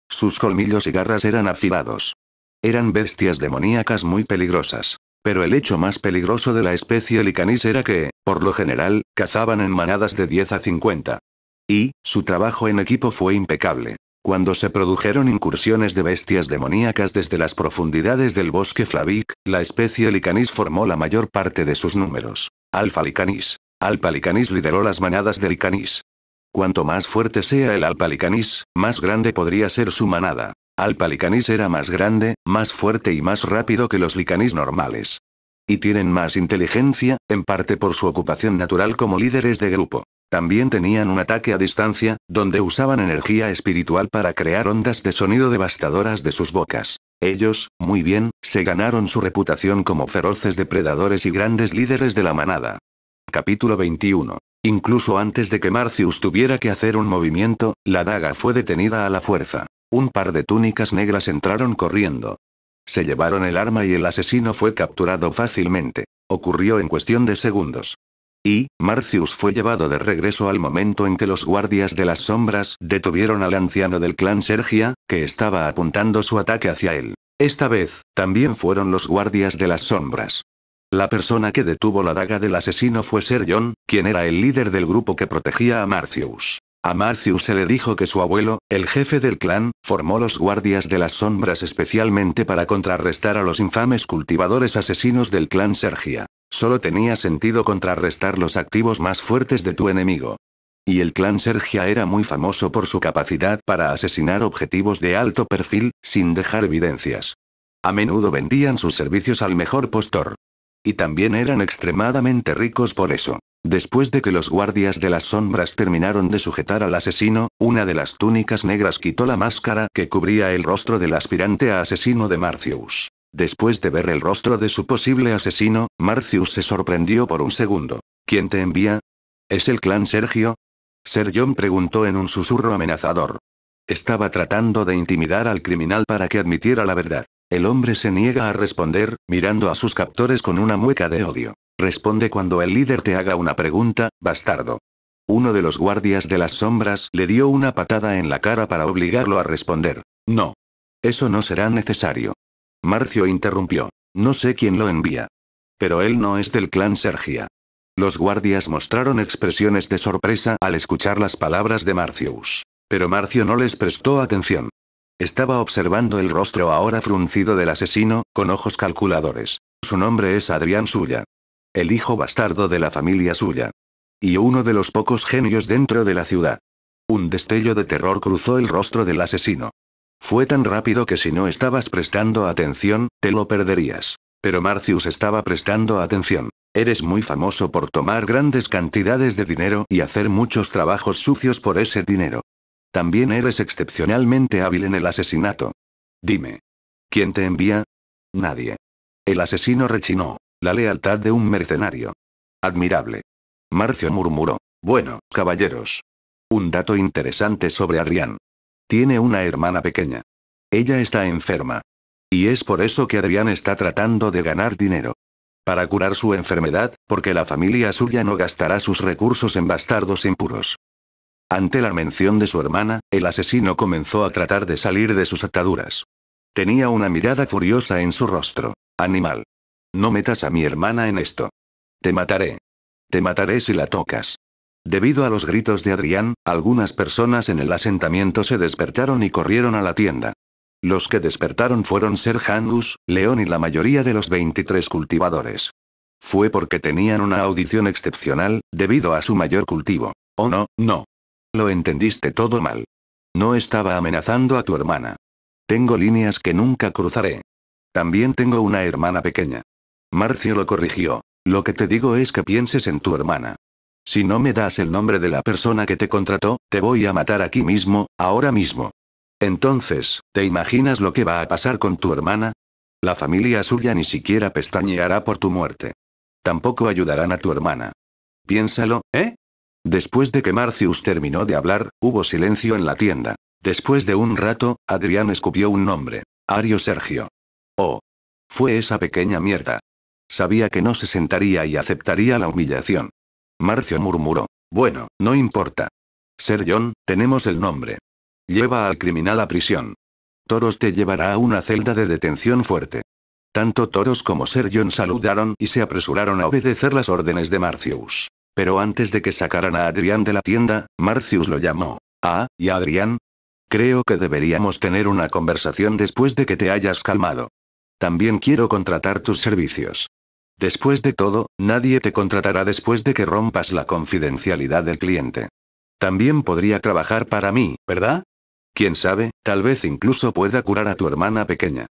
Sus colmillos y garras eran afilados. Eran bestias demoníacas muy peligrosas. Pero el hecho más peligroso de la especie Licanis era que, por lo general, cazaban en manadas de 10 a 50. Y, su trabajo en equipo fue impecable. Cuando se produjeron incursiones de bestias demoníacas desde las profundidades del bosque Flavic, la especie Licanis formó la mayor parte de sus números. Alfa Licanis. Alpa Licanis lideró las manadas de Licanis. Cuanto más fuerte sea el Alpa Licanis, más grande podría ser su manada. Alpa Licanis era más grande, más fuerte y más rápido que los Licanis normales. Y tienen más inteligencia, en parte por su ocupación natural como líderes de grupo. También tenían un ataque a distancia, donde usaban energía espiritual para crear ondas de sonido devastadoras de sus bocas. Ellos, muy bien, se ganaron su reputación como feroces depredadores y grandes líderes de la manada. Capítulo 21. Incluso antes de que Marcius tuviera que hacer un movimiento, la daga fue detenida a la fuerza. Un par de túnicas negras entraron corriendo. Se llevaron el arma y el asesino fue capturado fácilmente. Ocurrió en cuestión de segundos. Y, Marcius fue llevado de regreso al momento en que los guardias de las sombras detuvieron al anciano del clan Sergia, que estaba apuntando su ataque hacia él. Esta vez, también fueron los guardias de las sombras. La persona que detuvo la daga del asesino fue Ser John, quien era el líder del grupo que protegía a Marcius. A Marcius se le dijo que su abuelo, el jefe del clan, formó los guardias de las sombras especialmente para contrarrestar a los infames cultivadores asesinos del clan Sergia. Solo tenía sentido contrarrestar los activos más fuertes de tu enemigo. Y el clan Sergia era muy famoso por su capacidad para asesinar objetivos de alto perfil, sin dejar evidencias. A menudo vendían sus servicios al mejor postor. Y también eran extremadamente ricos por eso. Después de que los guardias de las sombras terminaron de sujetar al asesino, una de las túnicas negras quitó la máscara que cubría el rostro del aspirante a asesino de Marcius. Después de ver el rostro de su posible asesino, Marcius se sorprendió por un segundo. ¿Quién te envía? ¿Es el clan Sergio? Ser John preguntó en un susurro amenazador. Estaba tratando de intimidar al criminal para que admitiera la verdad. El hombre se niega a responder, mirando a sus captores con una mueca de odio. Responde cuando el líder te haga una pregunta, bastardo. Uno de los guardias de las sombras le dio una patada en la cara para obligarlo a responder. No. Eso no será necesario. Marcio interrumpió. No sé quién lo envía. Pero él no es del clan Sergia. Los guardias mostraron expresiones de sorpresa al escuchar las palabras de Marcius. Pero Marcio no les prestó atención. Estaba observando el rostro ahora fruncido del asesino, con ojos calculadores. Su nombre es Adrián Suya. El hijo bastardo de la familia Suya. Y uno de los pocos genios dentro de la ciudad. Un destello de terror cruzó el rostro del asesino. Fue tan rápido que si no estabas prestando atención, te lo perderías. Pero Marcius estaba prestando atención. Eres muy famoso por tomar grandes cantidades de dinero y hacer muchos trabajos sucios por ese dinero. También eres excepcionalmente hábil en el asesinato. Dime. ¿Quién te envía? Nadie. El asesino rechinó. La lealtad de un mercenario. Admirable. Marcio murmuró. Bueno, caballeros. Un dato interesante sobre Adrián. Tiene una hermana pequeña. Ella está enferma. Y es por eso que Adrián está tratando de ganar dinero. Para curar su enfermedad, porque la familia suya no gastará sus recursos en bastardos impuros. Ante la mención de su hermana, el asesino comenzó a tratar de salir de sus ataduras. Tenía una mirada furiosa en su rostro. Animal. No metas a mi hermana en esto. Te mataré. Te mataré si la tocas. Debido a los gritos de Adrián, algunas personas en el asentamiento se despertaron y corrieron a la tienda. Los que despertaron fueron Serjandus, León y la mayoría de los 23 cultivadores. Fue porque tenían una audición excepcional, debido a su mayor cultivo. oh no, no? Lo entendiste todo mal. No estaba amenazando a tu hermana. Tengo líneas que nunca cruzaré. También tengo una hermana pequeña. Marcio lo corrigió. Lo que te digo es que pienses en tu hermana. Si no me das el nombre de la persona que te contrató, te voy a matar aquí mismo, ahora mismo. Entonces, ¿te imaginas lo que va a pasar con tu hermana? La familia suya ni siquiera pestañeará por tu muerte. Tampoco ayudarán a tu hermana. Piénsalo, ¿eh? Después de que Marcius terminó de hablar, hubo silencio en la tienda. Después de un rato, Adrián escupió un nombre. Ario Sergio. Oh. Fue esa pequeña mierda. Sabía que no se sentaría y aceptaría la humillación. Marcio murmuró. Bueno, no importa. Ser John, tenemos el nombre. Lleva al criminal a prisión. Toros te llevará a una celda de detención fuerte. Tanto Toros como Ser John saludaron y se apresuraron a obedecer las órdenes de Marcius. Pero antes de que sacaran a Adrián de la tienda, Marcius lo llamó. Ah, ¿y Adrián? Creo que deberíamos tener una conversación después de que te hayas calmado. También quiero contratar tus servicios. Después de todo, nadie te contratará después de que rompas la confidencialidad del cliente. También podría trabajar para mí, ¿verdad? Quién sabe, tal vez incluso pueda curar a tu hermana pequeña.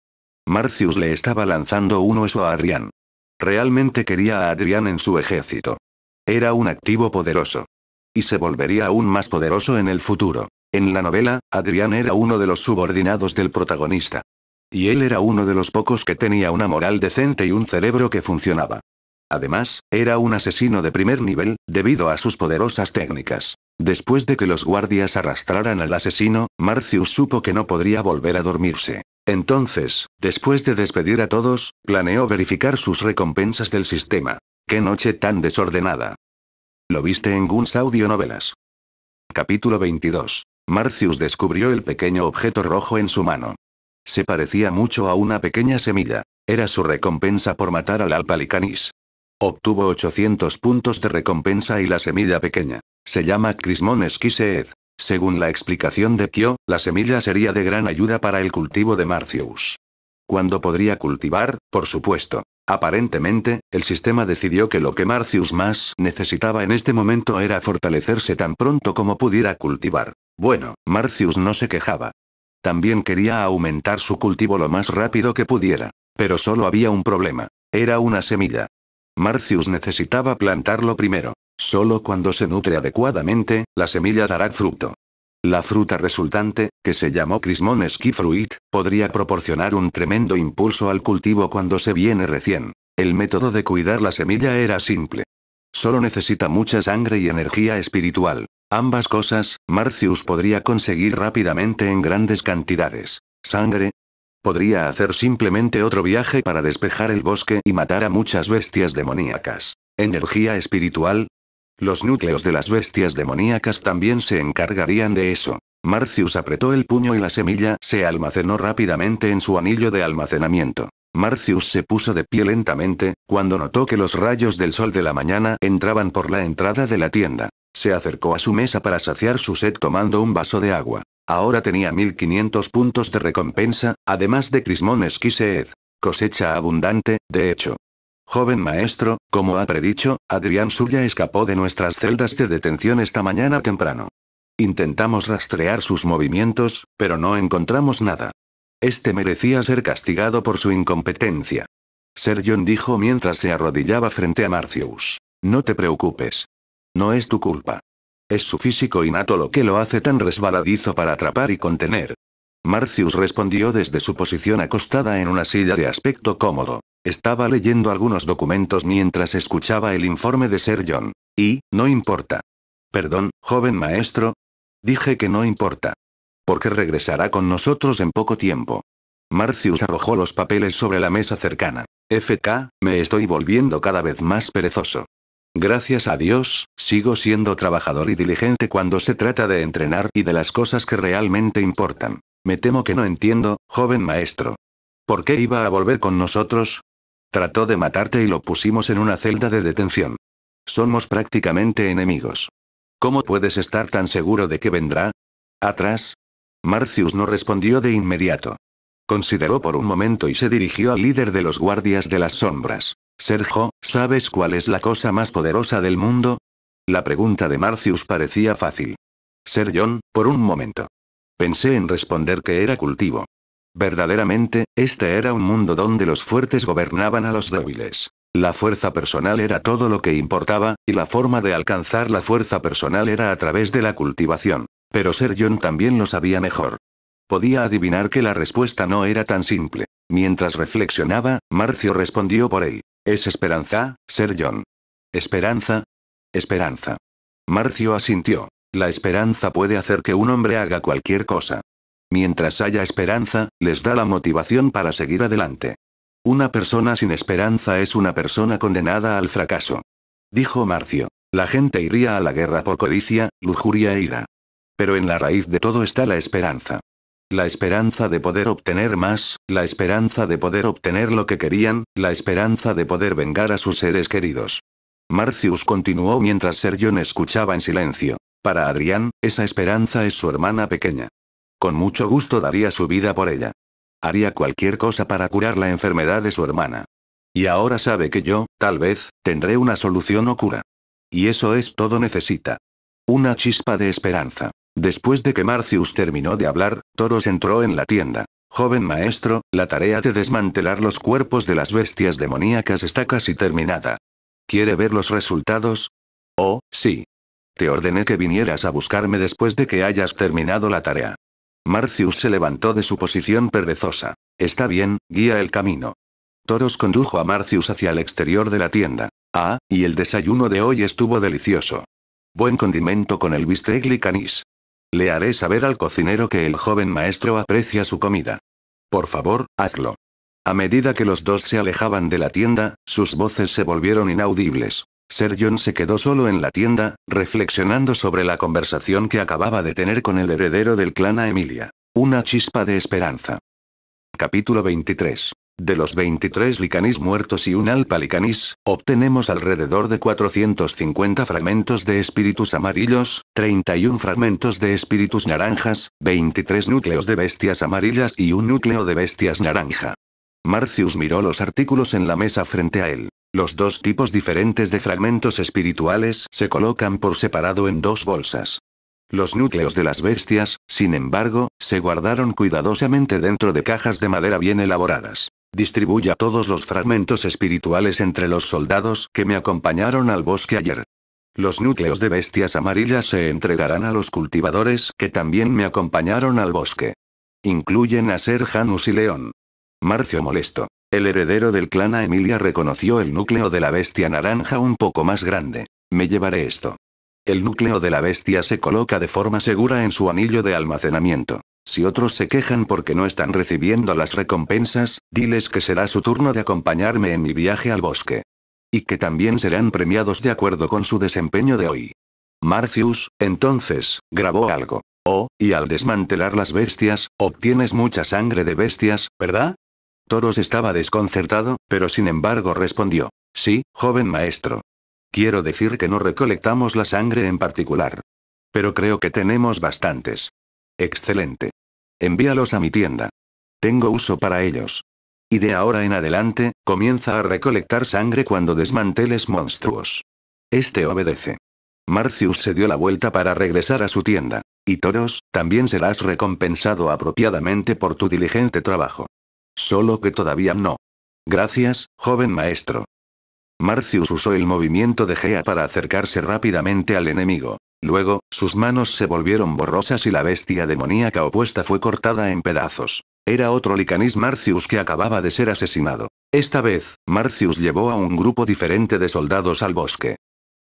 Marcius le estaba lanzando un hueso a Adrián. Realmente quería a Adrián en su ejército. Era un activo poderoso. Y se volvería aún más poderoso en el futuro. En la novela, Adrián era uno de los subordinados del protagonista y él era uno de los pocos que tenía una moral decente y un cerebro que funcionaba. Además, era un asesino de primer nivel, debido a sus poderosas técnicas. Después de que los guardias arrastraran al asesino, Marcius supo que no podría volver a dormirse. Entonces, después de despedir a todos, planeó verificar sus recompensas del sistema. ¡Qué noche tan desordenada! Lo viste en Guns Audio Novelas. Capítulo 22. Marcius descubrió el pequeño objeto rojo en su mano. Se parecía mucho a una pequeña semilla. Era su recompensa por matar al alpalicanis. Obtuvo 800 puntos de recompensa y la semilla pequeña. Se llama Crismón esquiseed. Según la explicación de Pio, la semilla sería de gran ayuda para el cultivo de Marcius. Cuando podría cultivar, por supuesto. Aparentemente, el sistema decidió que lo que Marcius más necesitaba en este momento era fortalecerse tan pronto como pudiera cultivar. Bueno, Marcius no se quejaba. También quería aumentar su cultivo lo más rápido que pudiera. Pero solo había un problema. Era una semilla. Marcius necesitaba plantarlo primero. Solo cuando se nutre adecuadamente, la semilla dará fruto. La fruta resultante, que se llamó Crismon Fruit, podría proporcionar un tremendo impulso al cultivo cuando se viene recién. El método de cuidar la semilla era simple. Solo necesita mucha sangre y energía espiritual. Ambas cosas, Marcius podría conseguir rápidamente en grandes cantidades. Sangre. Podría hacer simplemente otro viaje para despejar el bosque y matar a muchas bestias demoníacas. Energía espiritual. Los núcleos de las bestias demoníacas también se encargarían de eso. Marcius apretó el puño y la semilla se almacenó rápidamente en su anillo de almacenamiento. Marcius se puso de pie lentamente, cuando notó que los rayos del sol de la mañana entraban por la entrada de la tienda. Se acercó a su mesa para saciar su sed tomando un vaso de agua. Ahora tenía 1500 puntos de recompensa, además de Crismones Esquiseed. Cosecha abundante, de hecho. Joven maestro, como ha predicho, Adrián Suya escapó de nuestras celdas de detención esta mañana temprano. Intentamos rastrear sus movimientos, pero no encontramos nada. Este merecía ser castigado por su incompetencia. Sergion dijo mientras se arrodillaba frente a Marcius. No te preocupes. No es tu culpa. Es su físico innato lo que lo hace tan resbaladizo para atrapar y contener. Marcius respondió desde su posición acostada en una silla de aspecto cómodo. Estaba leyendo algunos documentos mientras escuchaba el informe de Sir John. Y, no importa. Perdón, joven maestro. Dije que no importa. Porque regresará con nosotros en poco tiempo. Marcius arrojó los papeles sobre la mesa cercana. FK, me estoy volviendo cada vez más perezoso. Gracias a Dios, sigo siendo trabajador y diligente cuando se trata de entrenar y de las cosas que realmente importan. Me temo que no entiendo, joven maestro. ¿Por qué iba a volver con nosotros? Trató de matarte y lo pusimos en una celda de detención. Somos prácticamente enemigos. ¿Cómo puedes estar tan seguro de que vendrá? ¿Atrás? Marcius no respondió de inmediato. Consideró por un momento y se dirigió al líder de los guardias de las sombras. Sergio, ¿sabes cuál es la cosa más poderosa del mundo? La pregunta de Marcius parecía fácil. Ser John, por un momento. Pensé en responder que era cultivo. Verdaderamente, este era un mundo donde los fuertes gobernaban a los débiles. La fuerza personal era todo lo que importaba, y la forma de alcanzar la fuerza personal era a través de la cultivación. Pero Ser John también lo sabía mejor. Podía adivinar que la respuesta no era tan simple. Mientras reflexionaba, Marcio respondió por él. Es Esperanza, Ser John. Esperanza. Esperanza. Marcio asintió. La esperanza puede hacer que un hombre haga cualquier cosa. Mientras haya esperanza, les da la motivación para seguir adelante. Una persona sin esperanza es una persona condenada al fracaso. Dijo Marcio. La gente iría a la guerra por codicia, lujuria e ira. Pero en la raíz de todo está la esperanza la esperanza de poder obtener más, la esperanza de poder obtener lo que querían, la esperanza de poder vengar a sus seres queridos. Marcius continuó mientras Sergion escuchaba en silencio. Para Adrián, esa esperanza es su hermana pequeña. Con mucho gusto daría su vida por ella. Haría cualquier cosa para curar la enfermedad de su hermana. Y ahora sabe que yo, tal vez, tendré una solución o cura. Y eso es todo necesita. Una chispa de esperanza. Después de que Marcius terminó de hablar, Toros entró en la tienda. Joven maestro, la tarea de desmantelar los cuerpos de las bestias demoníacas está casi terminada. ¿Quiere ver los resultados? Oh, sí. Te ordené que vinieras a buscarme después de que hayas terminado la tarea. Marcius se levantó de su posición perezosa. Está bien, guía el camino. Toros condujo a Marcius hacia el exterior de la tienda. Ah, y el desayuno de hoy estuvo delicioso. Buen condimento con el bistec le haré saber al cocinero que el joven maestro aprecia su comida. Por favor, hazlo. A medida que los dos se alejaban de la tienda, sus voces se volvieron inaudibles. Ser John se quedó solo en la tienda, reflexionando sobre la conversación que acababa de tener con el heredero del clan a Emilia. Una chispa de esperanza. Capítulo 23. De los 23 licanis muertos y un alpa licanis, obtenemos alrededor de 450 fragmentos de espíritus amarillos, 31 fragmentos de espíritus naranjas, 23 núcleos de bestias amarillas y un núcleo de bestias naranja. Marcius miró los artículos en la mesa frente a él. Los dos tipos diferentes de fragmentos espirituales se colocan por separado en dos bolsas. Los núcleos de las bestias, sin embargo, se guardaron cuidadosamente dentro de cajas de madera bien elaboradas. Distribuya todos los fragmentos espirituales entre los soldados que me acompañaron al bosque ayer. Los núcleos de bestias amarillas se entregarán a los cultivadores que también me acompañaron al bosque. Incluyen a Ser Janus y León. Marcio molesto. El heredero del clan a Emilia reconoció el núcleo de la bestia naranja un poco más grande. Me llevaré esto. El núcleo de la bestia se coloca de forma segura en su anillo de almacenamiento. Si otros se quejan porque no están recibiendo las recompensas, diles que será su turno de acompañarme en mi viaje al bosque. Y que también serán premiados de acuerdo con su desempeño de hoy. Marcius, entonces, grabó algo. Oh, y al desmantelar las bestias, obtienes mucha sangre de bestias, ¿verdad? Toros estaba desconcertado, pero sin embargo respondió. Sí, joven maestro. Quiero decir que no recolectamos la sangre en particular. Pero creo que tenemos bastantes. Excelente. Envíalos a mi tienda. Tengo uso para ellos. Y de ahora en adelante, comienza a recolectar sangre cuando desmanteles monstruos. Este obedece. Marcius se dio la vuelta para regresar a su tienda. Y Toros, también serás recompensado apropiadamente por tu diligente trabajo. Solo que todavía no. Gracias, joven maestro. Marcius usó el movimiento de Gea para acercarse rápidamente al enemigo. Luego, sus manos se volvieron borrosas y la bestia demoníaca opuesta fue cortada en pedazos. Era otro Licanis Marcius que acababa de ser asesinado. Esta vez, Marcius llevó a un grupo diferente de soldados al bosque.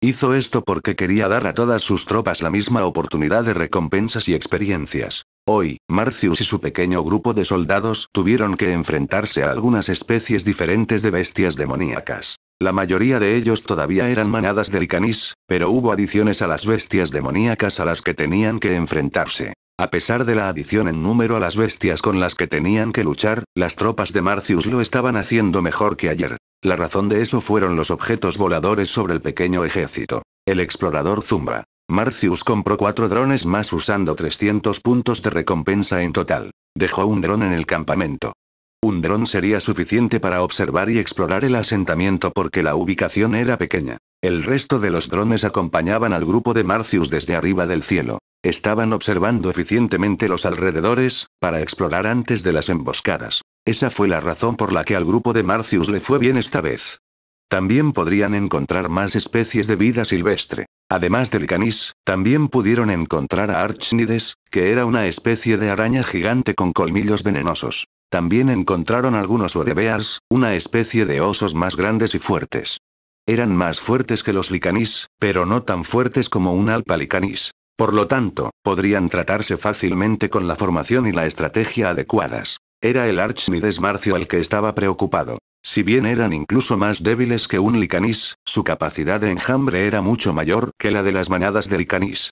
Hizo esto porque quería dar a todas sus tropas la misma oportunidad de recompensas y experiencias. Hoy, Marcius y su pequeño grupo de soldados tuvieron que enfrentarse a algunas especies diferentes de bestias demoníacas. La mayoría de ellos todavía eran manadas de licanis, pero hubo adiciones a las bestias demoníacas a las que tenían que enfrentarse. A pesar de la adición en número a las bestias con las que tenían que luchar, las tropas de Marcius lo estaban haciendo mejor que ayer. La razón de eso fueron los objetos voladores sobre el pequeño ejército. El explorador Zumba. Marcius compró cuatro drones más usando 300 puntos de recompensa en total. Dejó un dron en el campamento. Un dron sería suficiente para observar y explorar el asentamiento porque la ubicación era pequeña. El resto de los drones acompañaban al grupo de Marcius desde arriba del cielo. Estaban observando eficientemente los alrededores, para explorar antes de las emboscadas. Esa fue la razón por la que al grupo de Marcius le fue bien esta vez. También podrían encontrar más especies de vida silvestre. Además del canis, también pudieron encontrar a Archnides, que era una especie de araña gigante con colmillos venenosos. También encontraron algunos orebears, una especie de osos más grandes y fuertes. Eran más fuertes que los licanis, pero no tan fuertes como un alpalicanis. Por lo tanto, podrían tratarse fácilmente con la formación y la estrategia adecuadas. Era el archnides Marcio el que estaba preocupado. Si bien eran incluso más débiles que un Licanis, su capacidad de enjambre era mucho mayor que la de las manadas de Licanis.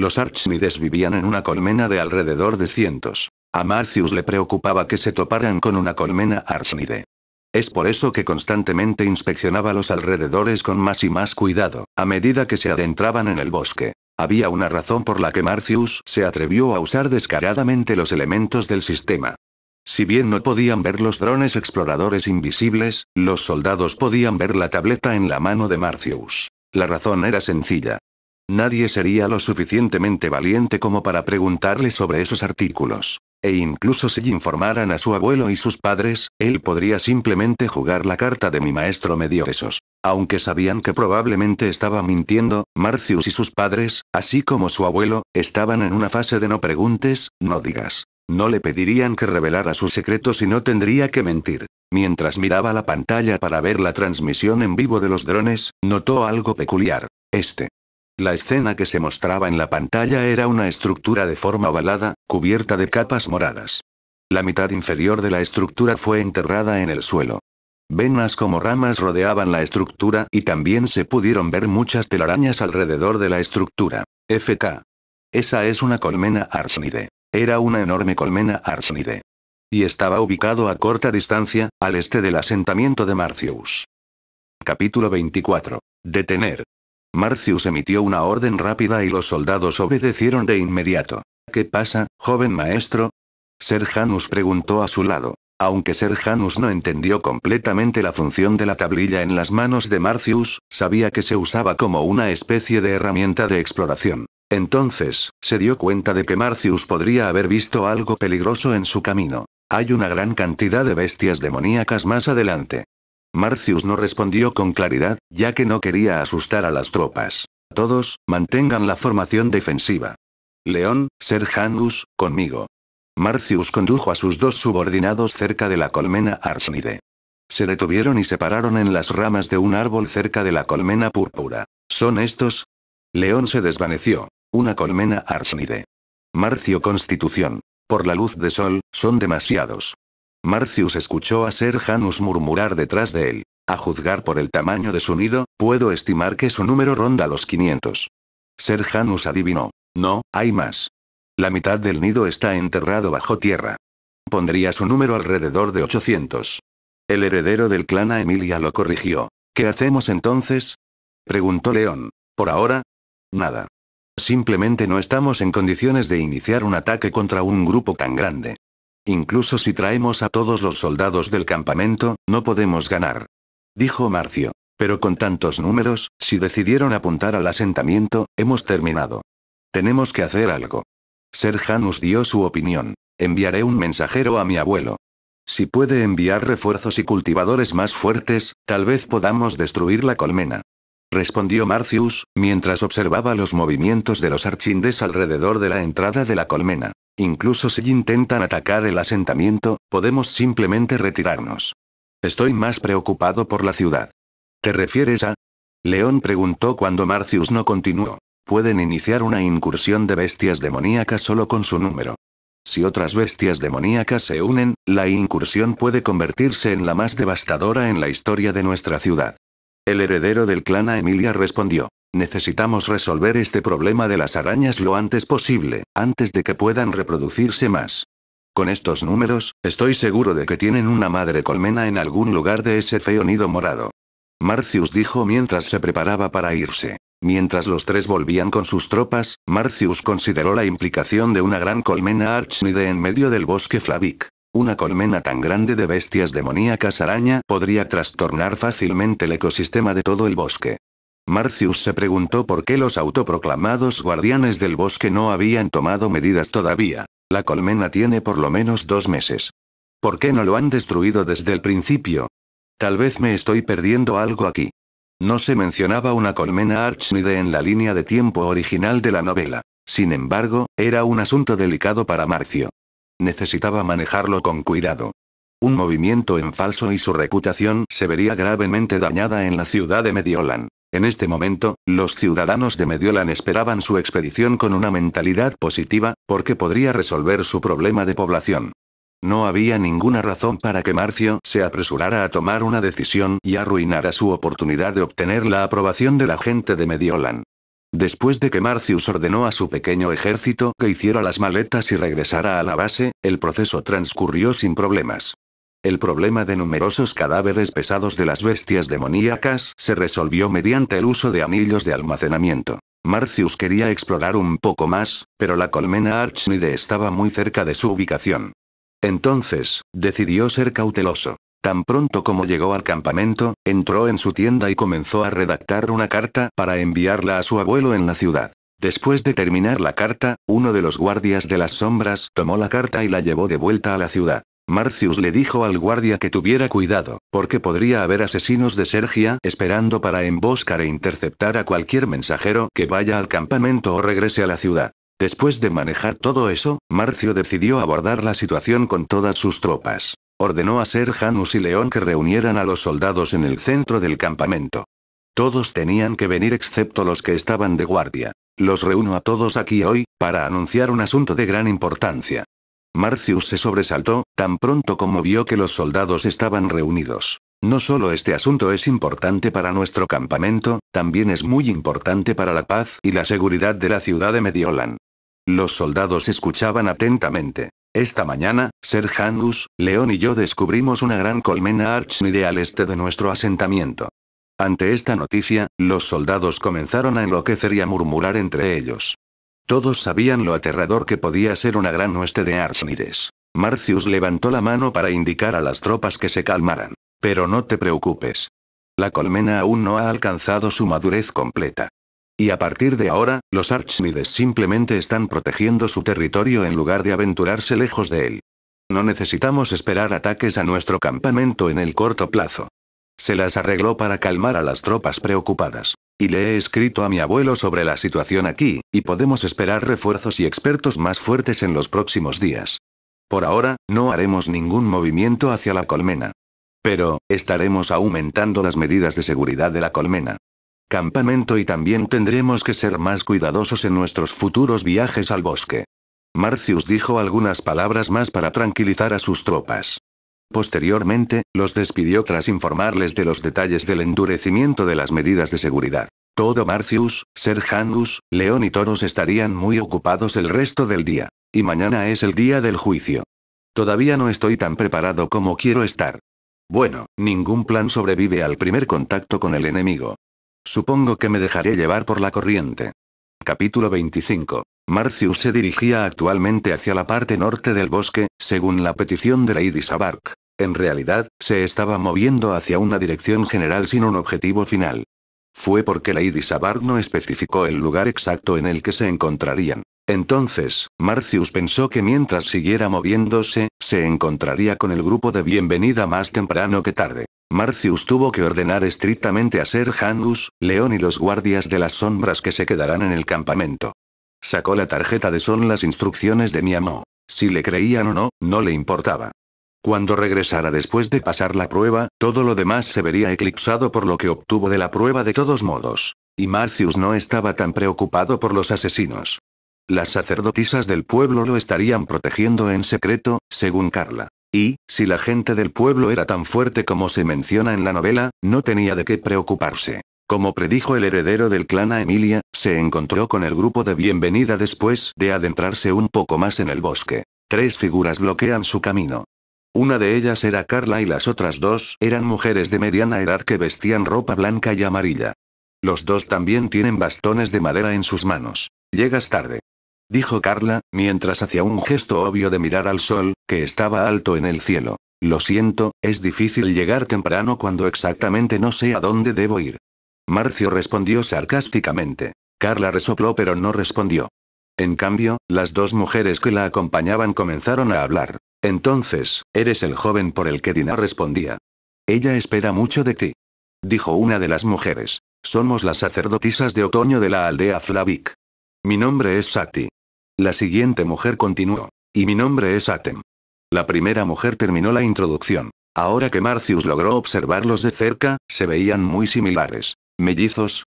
Los archnides vivían en una colmena de alrededor de cientos. A Marcius le preocupaba que se toparan con una colmena Archnide. Es por eso que constantemente inspeccionaba los alrededores con más y más cuidado, a medida que se adentraban en el bosque. Había una razón por la que Marcius se atrevió a usar descaradamente los elementos del sistema. Si bien no podían ver los drones exploradores invisibles, los soldados podían ver la tableta en la mano de Marcius. La razón era sencilla. Nadie sería lo suficientemente valiente como para preguntarle sobre esos artículos. E incluso si informaran a su abuelo y sus padres, él podría simplemente jugar la carta de mi maestro medio esos. Aunque sabían que probablemente estaba mintiendo, Marcius y sus padres, así como su abuelo, estaban en una fase de no preguntes, no digas. No le pedirían que revelara sus secretos y no tendría que mentir. Mientras miraba la pantalla para ver la transmisión en vivo de los drones, notó algo peculiar. Este la escena que se mostraba en la pantalla era una estructura de forma ovalada, cubierta de capas moradas. La mitad inferior de la estructura fue enterrada en el suelo. Venas como ramas rodeaban la estructura y también se pudieron ver muchas telarañas alrededor de la estructura. FK. Esa es una colmena arsnide. Era una enorme colmena arsnide. Y estaba ubicado a corta distancia, al este del asentamiento de Marcius. Capítulo 24. Detener. Marcius emitió una orden rápida y los soldados obedecieron de inmediato. ¿Qué pasa, joven maestro? Janus preguntó a su lado. Aunque Janus no entendió completamente la función de la tablilla en las manos de Marcius, sabía que se usaba como una especie de herramienta de exploración. Entonces, se dio cuenta de que Marcius podría haber visto algo peligroso en su camino. Hay una gran cantidad de bestias demoníacas más adelante. Marcius no respondió con claridad, ya que no quería asustar a las tropas. Todos, mantengan la formación defensiva. León, Ser Serjanus, conmigo. Marcius condujo a sus dos subordinados cerca de la colmena Arsnide. Se detuvieron y se pararon en las ramas de un árbol cerca de la colmena púrpura. ¿Son estos? León se desvaneció. Una colmena Arsnide. Marcio Constitución. Por la luz de sol, son demasiados. Marcius escuchó a Ser Janus murmurar detrás de él. A juzgar por el tamaño de su nido, puedo estimar que su número ronda los 500. Ser Janus adivinó. No, hay más. La mitad del nido está enterrado bajo tierra. Pondría su número alrededor de 800. El heredero del clan a Emilia lo corrigió. ¿Qué hacemos entonces? Preguntó León. ¿Por ahora? Nada. Simplemente no estamos en condiciones de iniciar un ataque contra un grupo tan grande. Incluso si traemos a todos los soldados del campamento, no podemos ganar. Dijo Marcio. Pero con tantos números, si decidieron apuntar al asentamiento, hemos terminado. Tenemos que hacer algo. Ser Janus dio su opinión. Enviaré un mensajero a mi abuelo. Si puede enviar refuerzos y cultivadores más fuertes, tal vez podamos destruir la colmena. Respondió Marcius, mientras observaba los movimientos de los archindes alrededor de la entrada de la colmena. Incluso si intentan atacar el asentamiento, podemos simplemente retirarnos. Estoy más preocupado por la ciudad. ¿Te refieres a? León preguntó cuando Marcius no continuó. Pueden iniciar una incursión de bestias demoníacas solo con su número. Si otras bestias demoníacas se unen, la incursión puede convertirse en la más devastadora en la historia de nuestra ciudad. El heredero del clan a Emilia respondió. Necesitamos resolver este problema de las arañas lo antes posible, antes de que puedan reproducirse más. Con estos números, estoy seguro de que tienen una madre colmena en algún lugar de ese feo nido morado. Marcius dijo mientras se preparaba para irse. Mientras los tres volvían con sus tropas, Marcius consideró la implicación de una gran colmena archnide en medio del bosque Flavic. Una colmena tan grande de bestias demoníacas araña podría trastornar fácilmente el ecosistema de todo el bosque. Marcius se preguntó por qué los autoproclamados guardianes del bosque no habían tomado medidas todavía. La colmena tiene por lo menos dos meses. ¿Por qué no lo han destruido desde el principio? Tal vez me estoy perdiendo algo aquí. No se mencionaba una colmena Archnide en la línea de tiempo original de la novela. Sin embargo, era un asunto delicado para Marcio. Necesitaba manejarlo con cuidado. Un movimiento en falso y su reputación se vería gravemente dañada en la ciudad de Mediolan. En este momento, los ciudadanos de Mediolan esperaban su expedición con una mentalidad positiva, porque podría resolver su problema de población. No había ninguna razón para que Marcio se apresurara a tomar una decisión y arruinara su oportunidad de obtener la aprobación de la gente de Mediolan. Después de que Marcius ordenó a su pequeño ejército que hiciera las maletas y regresara a la base, el proceso transcurrió sin problemas. El problema de numerosos cadáveres pesados de las bestias demoníacas se resolvió mediante el uso de anillos de almacenamiento. Marcius quería explorar un poco más, pero la colmena Archnide estaba muy cerca de su ubicación. Entonces, decidió ser cauteloso. Tan pronto como llegó al campamento, entró en su tienda y comenzó a redactar una carta para enviarla a su abuelo en la ciudad. Después de terminar la carta, uno de los guardias de las sombras tomó la carta y la llevó de vuelta a la ciudad. Marcius le dijo al guardia que tuviera cuidado, porque podría haber asesinos de Sergia esperando para emboscar e interceptar a cualquier mensajero que vaya al campamento o regrese a la ciudad. Después de manejar todo eso, Marcio decidió abordar la situación con todas sus tropas. Ordenó a ser Serjanus y León que reunieran a los soldados en el centro del campamento. Todos tenían que venir excepto los que estaban de guardia. Los reúno a todos aquí hoy, para anunciar un asunto de gran importancia. Marcius se sobresaltó, tan pronto como vio que los soldados estaban reunidos. No solo este asunto es importante para nuestro campamento, también es muy importante para la paz y la seguridad de la ciudad de Mediolan. Los soldados escuchaban atentamente. Esta mañana, Ser Handus, León y yo descubrimos una gran colmena archnide al este de nuestro asentamiento. Ante esta noticia, los soldados comenzaron a enloquecer y a murmurar entre ellos. Todos sabían lo aterrador que podía ser una gran hueste de archnides. Marcius levantó la mano para indicar a las tropas que se calmaran. Pero no te preocupes. La colmena aún no ha alcanzado su madurez completa. Y a partir de ahora, los Archmides simplemente están protegiendo su territorio en lugar de aventurarse lejos de él. No necesitamos esperar ataques a nuestro campamento en el corto plazo. Se las arregló para calmar a las tropas preocupadas. Y le he escrito a mi abuelo sobre la situación aquí, y podemos esperar refuerzos y expertos más fuertes en los próximos días. Por ahora, no haremos ningún movimiento hacia la colmena. Pero, estaremos aumentando las medidas de seguridad de la colmena campamento y también tendremos que ser más cuidadosos en nuestros futuros viajes al bosque. Marcius dijo algunas palabras más para tranquilizar a sus tropas. Posteriormente, los despidió tras informarles de los detalles del endurecimiento de las medidas de seguridad. Todo Marcius, Serjanus, León y Toros estarían muy ocupados el resto del día. Y mañana es el día del juicio. Todavía no estoy tan preparado como quiero estar. Bueno, ningún plan sobrevive al primer contacto con el enemigo. Supongo que me dejaré llevar por la corriente. Capítulo 25. Marcius se dirigía actualmente hacia la parte norte del bosque, según la petición de Lady Sabark. En realidad, se estaba moviendo hacia una dirección general sin un objetivo final. Fue porque Lady Sabark no especificó el lugar exacto en el que se encontrarían. Entonces, Marcius pensó que mientras siguiera moviéndose, se encontraría con el grupo de bienvenida más temprano que tarde. Marcius tuvo que ordenar estrictamente a Ser Hangus, León y los guardias de las sombras que se quedarán en el campamento. Sacó la tarjeta de son las instrucciones de amo. Si le creían o no, no le importaba. Cuando regresara después de pasar la prueba, todo lo demás se vería eclipsado por lo que obtuvo de la prueba de todos modos. Y Marcius no estaba tan preocupado por los asesinos. Las sacerdotisas del pueblo lo estarían protegiendo en secreto, según Carla. Y, si la gente del pueblo era tan fuerte como se menciona en la novela, no tenía de qué preocuparse. Como predijo el heredero del clan a Emilia, se encontró con el grupo de bienvenida después de adentrarse un poco más en el bosque. Tres figuras bloquean su camino. Una de ellas era Carla y las otras dos eran mujeres de mediana edad que vestían ropa blanca y amarilla. Los dos también tienen bastones de madera en sus manos. Llegas tarde dijo Carla, mientras hacía un gesto obvio de mirar al sol, que estaba alto en el cielo. Lo siento, es difícil llegar temprano cuando exactamente no sé a dónde debo ir. Marcio respondió sarcásticamente. Carla resopló pero no respondió. En cambio, las dos mujeres que la acompañaban comenzaron a hablar. Entonces, eres el joven por el que Dina respondía. Ella espera mucho de ti. Dijo una de las mujeres. Somos las sacerdotisas de otoño de la aldea Flavik. Mi nombre es Sati. La siguiente mujer continuó. Y mi nombre es Atem. La primera mujer terminó la introducción. Ahora que Marcius logró observarlos de cerca, se veían muy similares. Mellizos.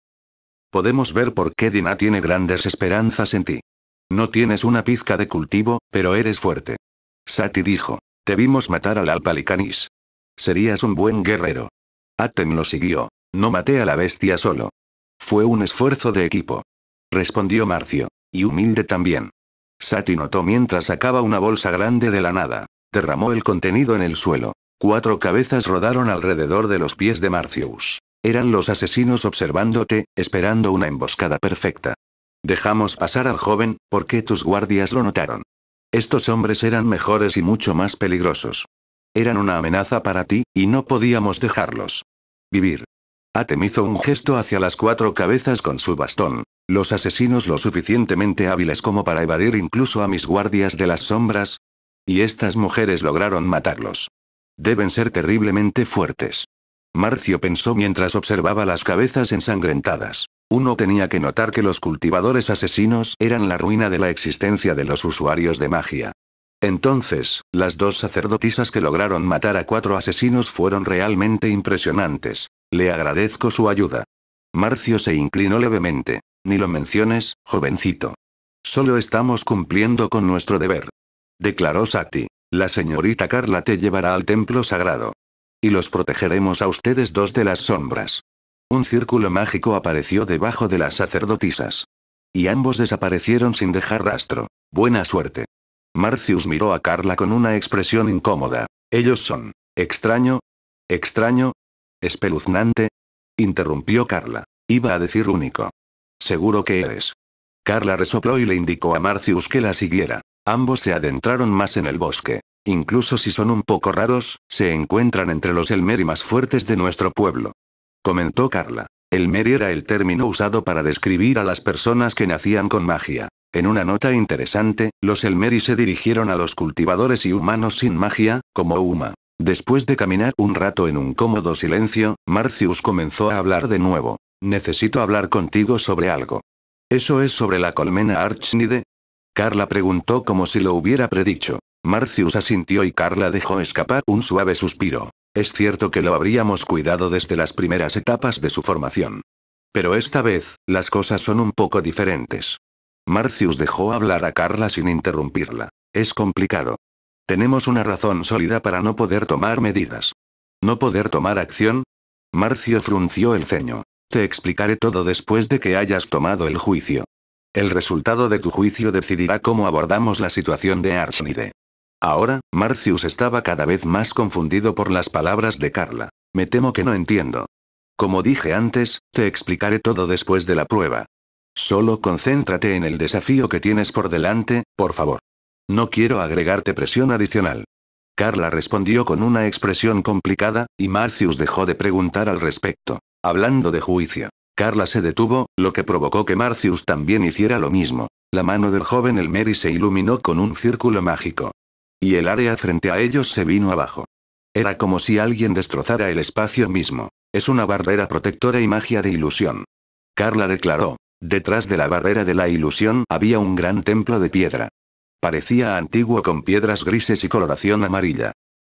Podemos ver por qué Dina tiene grandes esperanzas en ti. No tienes una pizca de cultivo, pero eres fuerte. Sati dijo. Te vimos matar al alpalicanis. Serías un buen guerrero. Atem lo siguió. No maté a la bestia solo. Fue un esfuerzo de equipo. Respondió Marcio. Y humilde también. Sati notó mientras sacaba una bolsa grande de la nada. Derramó el contenido en el suelo. Cuatro cabezas rodaron alrededor de los pies de Marcius. Eran los asesinos observándote, esperando una emboscada perfecta. Dejamos pasar al joven, porque tus guardias lo notaron. Estos hombres eran mejores y mucho más peligrosos. Eran una amenaza para ti, y no podíamos dejarlos. Vivir. Atem hizo un gesto hacia las cuatro cabezas con su bastón. Los asesinos lo suficientemente hábiles como para evadir incluso a mis guardias de las sombras. Y estas mujeres lograron matarlos. Deben ser terriblemente fuertes. Marcio pensó mientras observaba las cabezas ensangrentadas. Uno tenía que notar que los cultivadores asesinos eran la ruina de la existencia de los usuarios de magia. Entonces, las dos sacerdotisas que lograron matar a cuatro asesinos fueron realmente impresionantes. Le agradezco su ayuda. Marcio se inclinó levemente. Ni lo menciones, jovencito. Solo estamos cumpliendo con nuestro deber. Declaró Sati. La señorita Carla te llevará al templo sagrado. Y los protegeremos a ustedes dos de las sombras. Un círculo mágico apareció debajo de las sacerdotisas. Y ambos desaparecieron sin dejar rastro. Buena suerte. Marcius miró a Carla con una expresión incómoda. Ellos son. Extraño. Extraño. Espeluznante. Interrumpió Carla. Iba a decir único. Seguro que eres. Carla resopló y le indicó a Marcius que la siguiera. Ambos se adentraron más en el bosque. Incluso si son un poco raros, se encuentran entre los Elmeri más fuertes de nuestro pueblo. Comentó Carla. Elmeri era el término usado para describir a las personas que nacían con magia. En una nota interesante, los Elmeri se dirigieron a los cultivadores y humanos sin magia, como Uma. Después de caminar un rato en un cómodo silencio, Marcius comenzó a hablar de nuevo. Necesito hablar contigo sobre algo. ¿Eso es sobre la colmena Archnide? Carla preguntó como si lo hubiera predicho. Marcius asintió y Carla dejó escapar un suave suspiro. Es cierto que lo habríamos cuidado desde las primeras etapas de su formación. Pero esta vez, las cosas son un poco diferentes. Marcius dejó hablar a Carla sin interrumpirla. Es complicado. Tenemos una razón sólida para no poder tomar medidas. ¿No poder tomar acción? Marcio frunció el ceño. Te explicaré todo después de que hayas tomado el juicio. El resultado de tu juicio decidirá cómo abordamos la situación de Archnide. Ahora, Marcius estaba cada vez más confundido por las palabras de Carla. Me temo que no entiendo. Como dije antes, te explicaré todo después de la prueba. Solo concéntrate en el desafío que tienes por delante, por favor. No quiero agregarte presión adicional. Carla respondió con una expresión complicada, y Marcius dejó de preguntar al respecto. Hablando de juicio, Carla se detuvo, lo que provocó que Marcius también hiciera lo mismo. La mano del joven Elmeri se iluminó con un círculo mágico. Y el área frente a ellos se vino abajo. Era como si alguien destrozara el espacio mismo. Es una barrera protectora y magia de ilusión. Carla declaró, Detrás de la barrera de la ilusión había un gran templo de piedra. Parecía antiguo con piedras grises y coloración amarilla.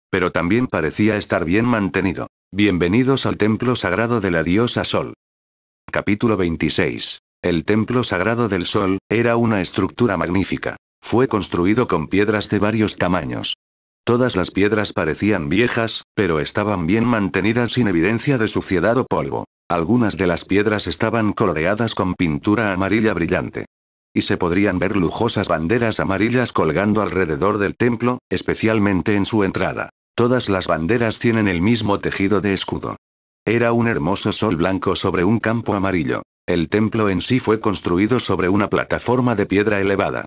Pero también parecía estar bien mantenido. Bienvenidos al templo sagrado de la diosa Sol. Capítulo 26. El templo sagrado del Sol era una estructura magnífica. Fue construido con piedras de varios tamaños. Todas las piedras parecían viejas, pero estaban bien mantenidas sin evidencia de suciedad o polvo. Algunas de las piedras estaban coloreadas con pintura amarilla brillante. Y se podrían ver lujosas banderas amarillas colgando alrededor del templo, especialmente en su entrada. Todas las banderas tienen el mismo tejido de escudo. Era un hermoso sol blanco sobre un campo amarillo. El templo en sí fue construido sobre una plataforma de piedra elevada.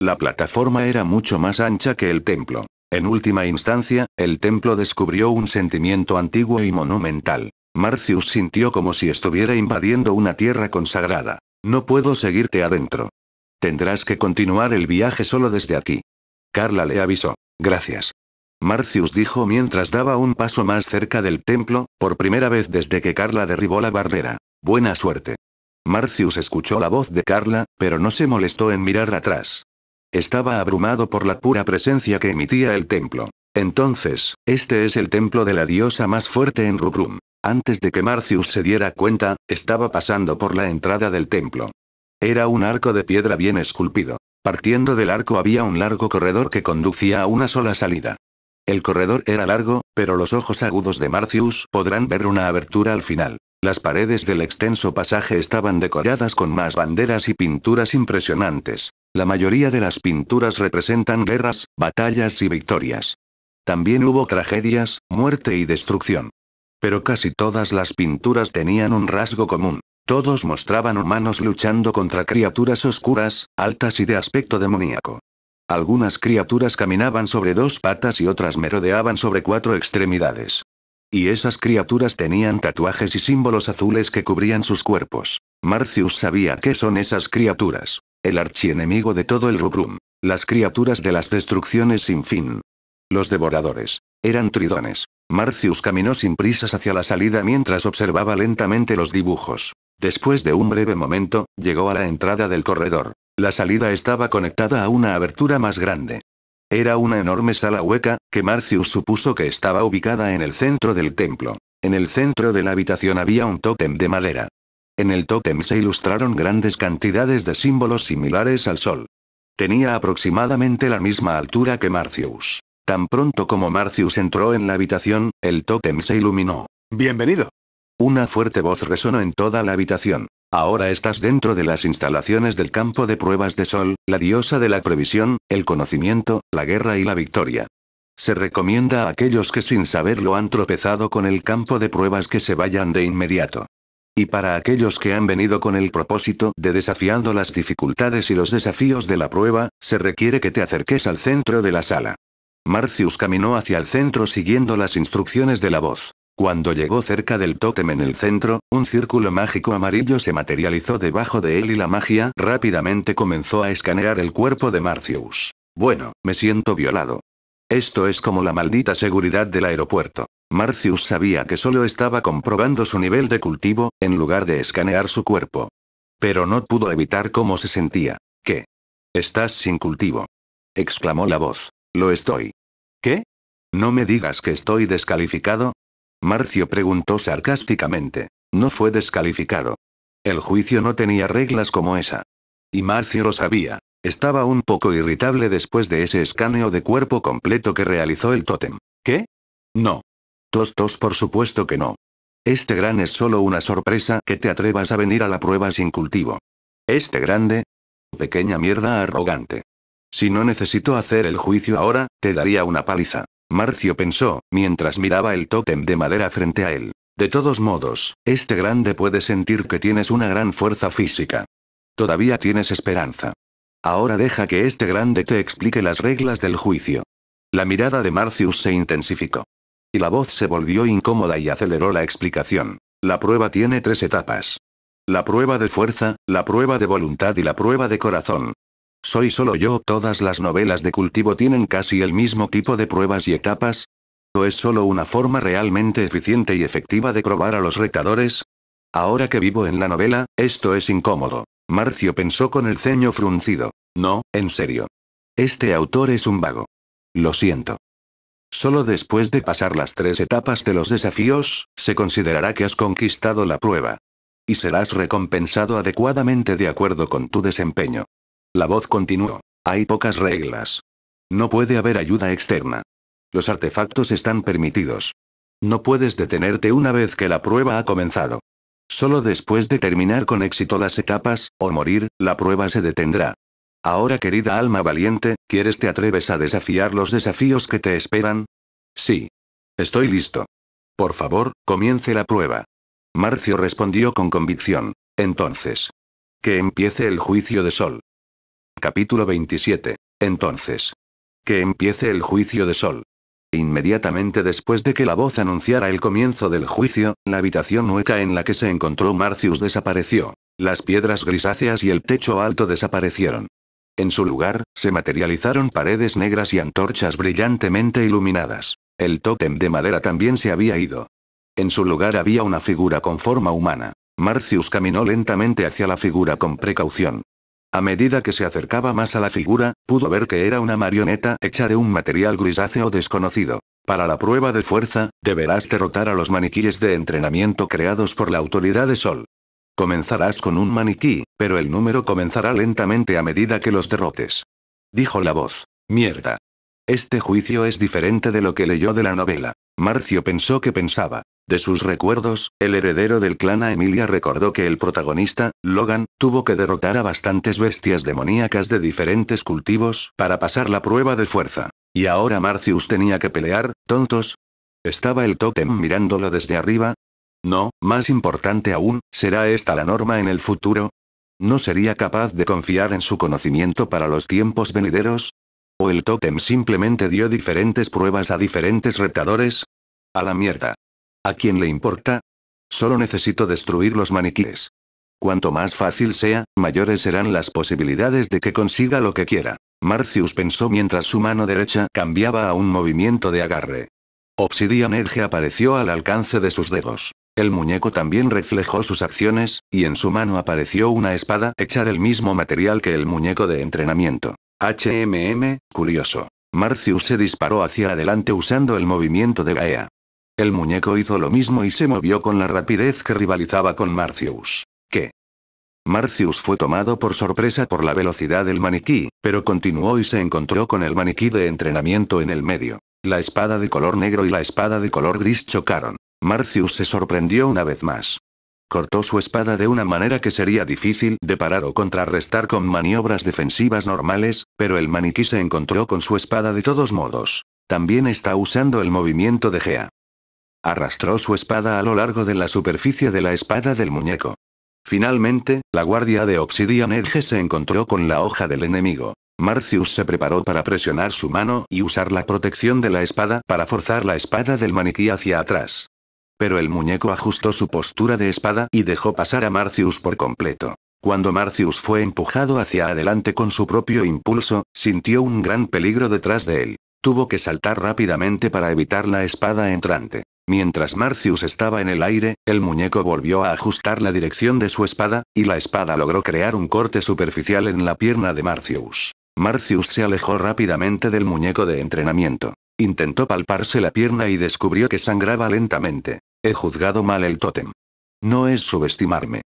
La plataforma era mucho más ancha que el templo. En última instancia, el templo descubrió un sentimiento antiguo y monumental. Marcius sintió como si estuviera invadiendo una tierra consagrada. No puedo seguirte adentro. Tendrás que continuar el viaje solo desde aquí. Carla le avisó. Gracias. Marcius dijo mientras daba un paso más cerca del templo, por primera vez desde que Carla derribó la barrera. Buena suerte. Marcius escuchó la voz de Carla, pero no se molestó en mirar atrás. Estaba abrumado por la pura presencia que emitía el templo. Entonces, este es el templo de la diosa más fuerte en Rubrum. Antes de que Marcius se diera cuenta, estaba pasando por la entrada del templo. Era un arco de piedra bien esculpido. Partiendo del arco había un largo corredor que conducía a una sola salida. El corredor era largo, pero los ojos agudos de Marcius podrán ver una abertura al final. Las paredes del extenso pasaje estaban decoradas con más banderas y pinturas impresionantes. La mayoría de las pinturas representan guerras, batallas y victorias. También hubo tragedias, muerte y destrucción. Pero casi todas las pinturas tenían un rasgo común. Todos mostraban humanos luchando contra criaturas oscuras, altas y de aspecto demoníaco. Algunas criaturas caminaban sobre dos patas y otras merodeaban sobre cuatro extremidades. Y esas criaturas tenían tatuajes y símbolos azules que cubrían sus cuerpos. Marcius sabía qué son esas criaturas. El archienemigo de todo el Rubrum. Las criaturas de las destrucciones sin fin. Los devoradores. Eran tridones. Marcius caminó sin prisas hacia la salida mientras observaba lentamente los dibujos. Después de un breve momento, llegó a la entrada del corredor. La salida estaba conectada a una abertura más grande. Era una enorme sala hueca, que Marcius supuso que estaba ubicada en el centro del templo. En el centro de la habitación había un tótem de madera. En el tótem se ilustraron grandes cantidades de símbolos similares al sol. Tenía aproximadamente la misma altura que Marcius. Tan pronto como Marcius entró en la habitación, el tótem se iluminó. Bienvenido. Una fuerte voz resonó en toda la habitación. Ahora estás dentro de las instalaciones del campo de pruebas de sol, la diosa de la previsión, el conocimiento, la guerra y la victoria. Se recomienda a aquellos que sin saberlo han tropezado con el campo de pruebas que se vayan de inmediato. Y para aquellos que han venido con el propósito de desafiando las dificultades y los desafíos de la prueba, se requiere que te acerques al centro de la sala. Marcius caminó hacia el centro siguiendo las instrucciones de la voz. Cuando llegó cerca del tótem en el centro, un círculo mágico amarillo se materializó debajo de él y la magia rápidamente comenzó a escanear el cuerpo de Marcius. Bueno, me siento violado. Esto es como la maldita seguridad del aeropuerto. Marcius sabía que solo estaba comprobando su nivel de cultivo, en lugar de escanear su cuerpo. Pero no pudo evitar cómo se sentía. ¿Qué? Estás sin cultivo. exclamó la voz. Lo estoy. ¿Qué? No me digas que estoy descalificado. Marcio preguntó sarcásticamente. No fue descalificado. El juicio no tenía reglas como esa. Y Marcio lo sabía. Estaba un poco irritable después de ese escaneo de cuerpo completo que realizó el tótem. ¿Qué? No. Tostos por supuesto que no. Este gran es solo una sorpresa que te atrevas a venir a la prueba sin cultivo. Este grande. Pequeña mierda arrogante. Si no necesito hacer el juicio ahora, te daría una paliza. Marcio pensó, mientras miraba el tótem de madera frente a él. De todos modos, este grande puede sentir que tienes una gran fuerza física. Todavía tienes esperanza. Ahora deja que este grande te explique las reglas del juicio. La mirada de Marcius se intensificó. Y la voz se volvió incómoda y aceleró la explicación. La prueba tiene tres etapas. La prueba de fuerza, la prueba de voluntad y la prueba de corazón. ¿Soy solo yo? ¿Todas las novelas de cultivo tienen casi el mismo tipo de pruebas y etapas? ¿O es solo una forma realmente eficiente y efectiva de probar a los retadores? Ahora que vivo en la novela, esto es incómodo. Marcio pensó con el ceño fruncido. No, en serio. Este autor es un vago. Lo siento. Solo después de pasar las tres etapas de los desafíos, se considerará que has conquistado la prueba. Y serás recompensado adecuadamente de acuerdo con tu desempeño. La voz continuó. Hay pocas reglas. No puede haber ayuda externa. Los artefactos están permitidos. No puedes detenerte una vez que la prueba ha comenzado. Solo después de terminar con éxito las etapas, o morir, la prueba se detendrá. Ahora querida alma valiente, ¿quieres te atreves a desafiar los desafíos que te esperan? Sí. Estoy listo. Por favor, comience la prueba. Marcio respondió con convicción. Entonces. Que empiece el juicio de Sol. Capítulo 27. Entonces. Que empiece el juicio de Sol. Inmediatamente después de que la voz anunciara el comienzo del juicio, la habitación hueca en la que se encontró Marcius desapareció. Las piedras grisáceas y el techo alto desaparecieron. En su lugar, se materializaron paredes negras y antorchas brillantemente iluminadas. El tótem de madera también se había ido. En su lugar había una figura con forma humana. Marcius caminó lentamente hacia la figura con precaución. A medida que se acercaba más a la figura, pudo ver que era una marioneta hecha de un material grisáceo desconocido. Para la prueba de fuerza, deberás derrotar a los maniquíes de entrenamiento creados por la autoridad de Sol. Comenzarás con un maniquí, pero el número comenzará lentamente a medida que los derrotes. Dijo la voz. Mierda. Este juicio es diferente de lo que leyó de la novela. Marcio pensó que pensaba. De sus recuerdos, el heredero del clan a Emilia recordó que el protagonista, Logan, tuvo que derrotar a bastantes bestias demoníacas de diferentes cultivos para pasar la prueba de fuerza. Y ahora Marcius tenía que pelear, tontos. ¿Estaba el tótem mirándolo desde arriba? No, más importante aún, ¿será esta la norma en el futuro? ¿No sería capaz de confiar en su conocimiento para los tiempos venideros? ¿O el tótem simplemente dio diferentes pruebas a diferentes retadores? A la mierda. ¿A quién le importa? Solo necesito destruir los maniquíes. Cuanto más fácil sea, mayores serán las posibilidades de que consiga lo que quiera. Marcius pensó mientras su mano derecha cambiaba a un movimiento de agarre. Obsidian Erge apareció al alcance de sus dedos. El muñeco también reflejó sus acciones, y en su mano apareció una espada hecha del mismo material que el muñeco de entrenamiento. HMM, curioso. Marcius se disparó hacia adelante usando el movimiento de Gaea. El muñeco hizo lo mismo y se movió con la rapidez que rivalizaba con Marcius. ¿Qué? Marcius fue tomado por sorpresa por la velocidad del maniquí, pero continuó y se encontró con el maniquí de entrenamiento en el medio. La espada de color negro y la espada de color gris chocaron. Marcius se sorprendió una vez más. Cortó su espada de una manera que sería difícil de parar o contrarrestar con maniobras defensivas normales, pero el maniquí se encontró con su espada de todos modos. También está usando el movimiento de Gea. Arrastró su espada a lo largo de la superficie de la espada del muñeco. Finalmente, la guardia de Obsidian Edge se encontró con la hoja del enemigo. Marcius se preparó para presionar su mano y usar la protección de la espada para forzar la espada del maniquí hacia atrás. Pero el muñeco ajustó su postura de espada y dejó pasar a Marcius por completo. Cuando Marcius fue empujado hacia adelante con su propio impulso, sintió un gran peligro detrás de él. Tuvo que saltar rápidamente para evitar la espada entrante. Mientras Marcius estaba en el aire, el muñeco volvió a ajustar la dirección de su espada, y la espada logró crear un corte superficial en la pierna de Marcius. Marcius se alejó rápidamente del muñeco de entrenamiento. Intentó palparse la pierna y descubrió que sangraba lentamente. He juzgado mal el tótem. No es subestimarme.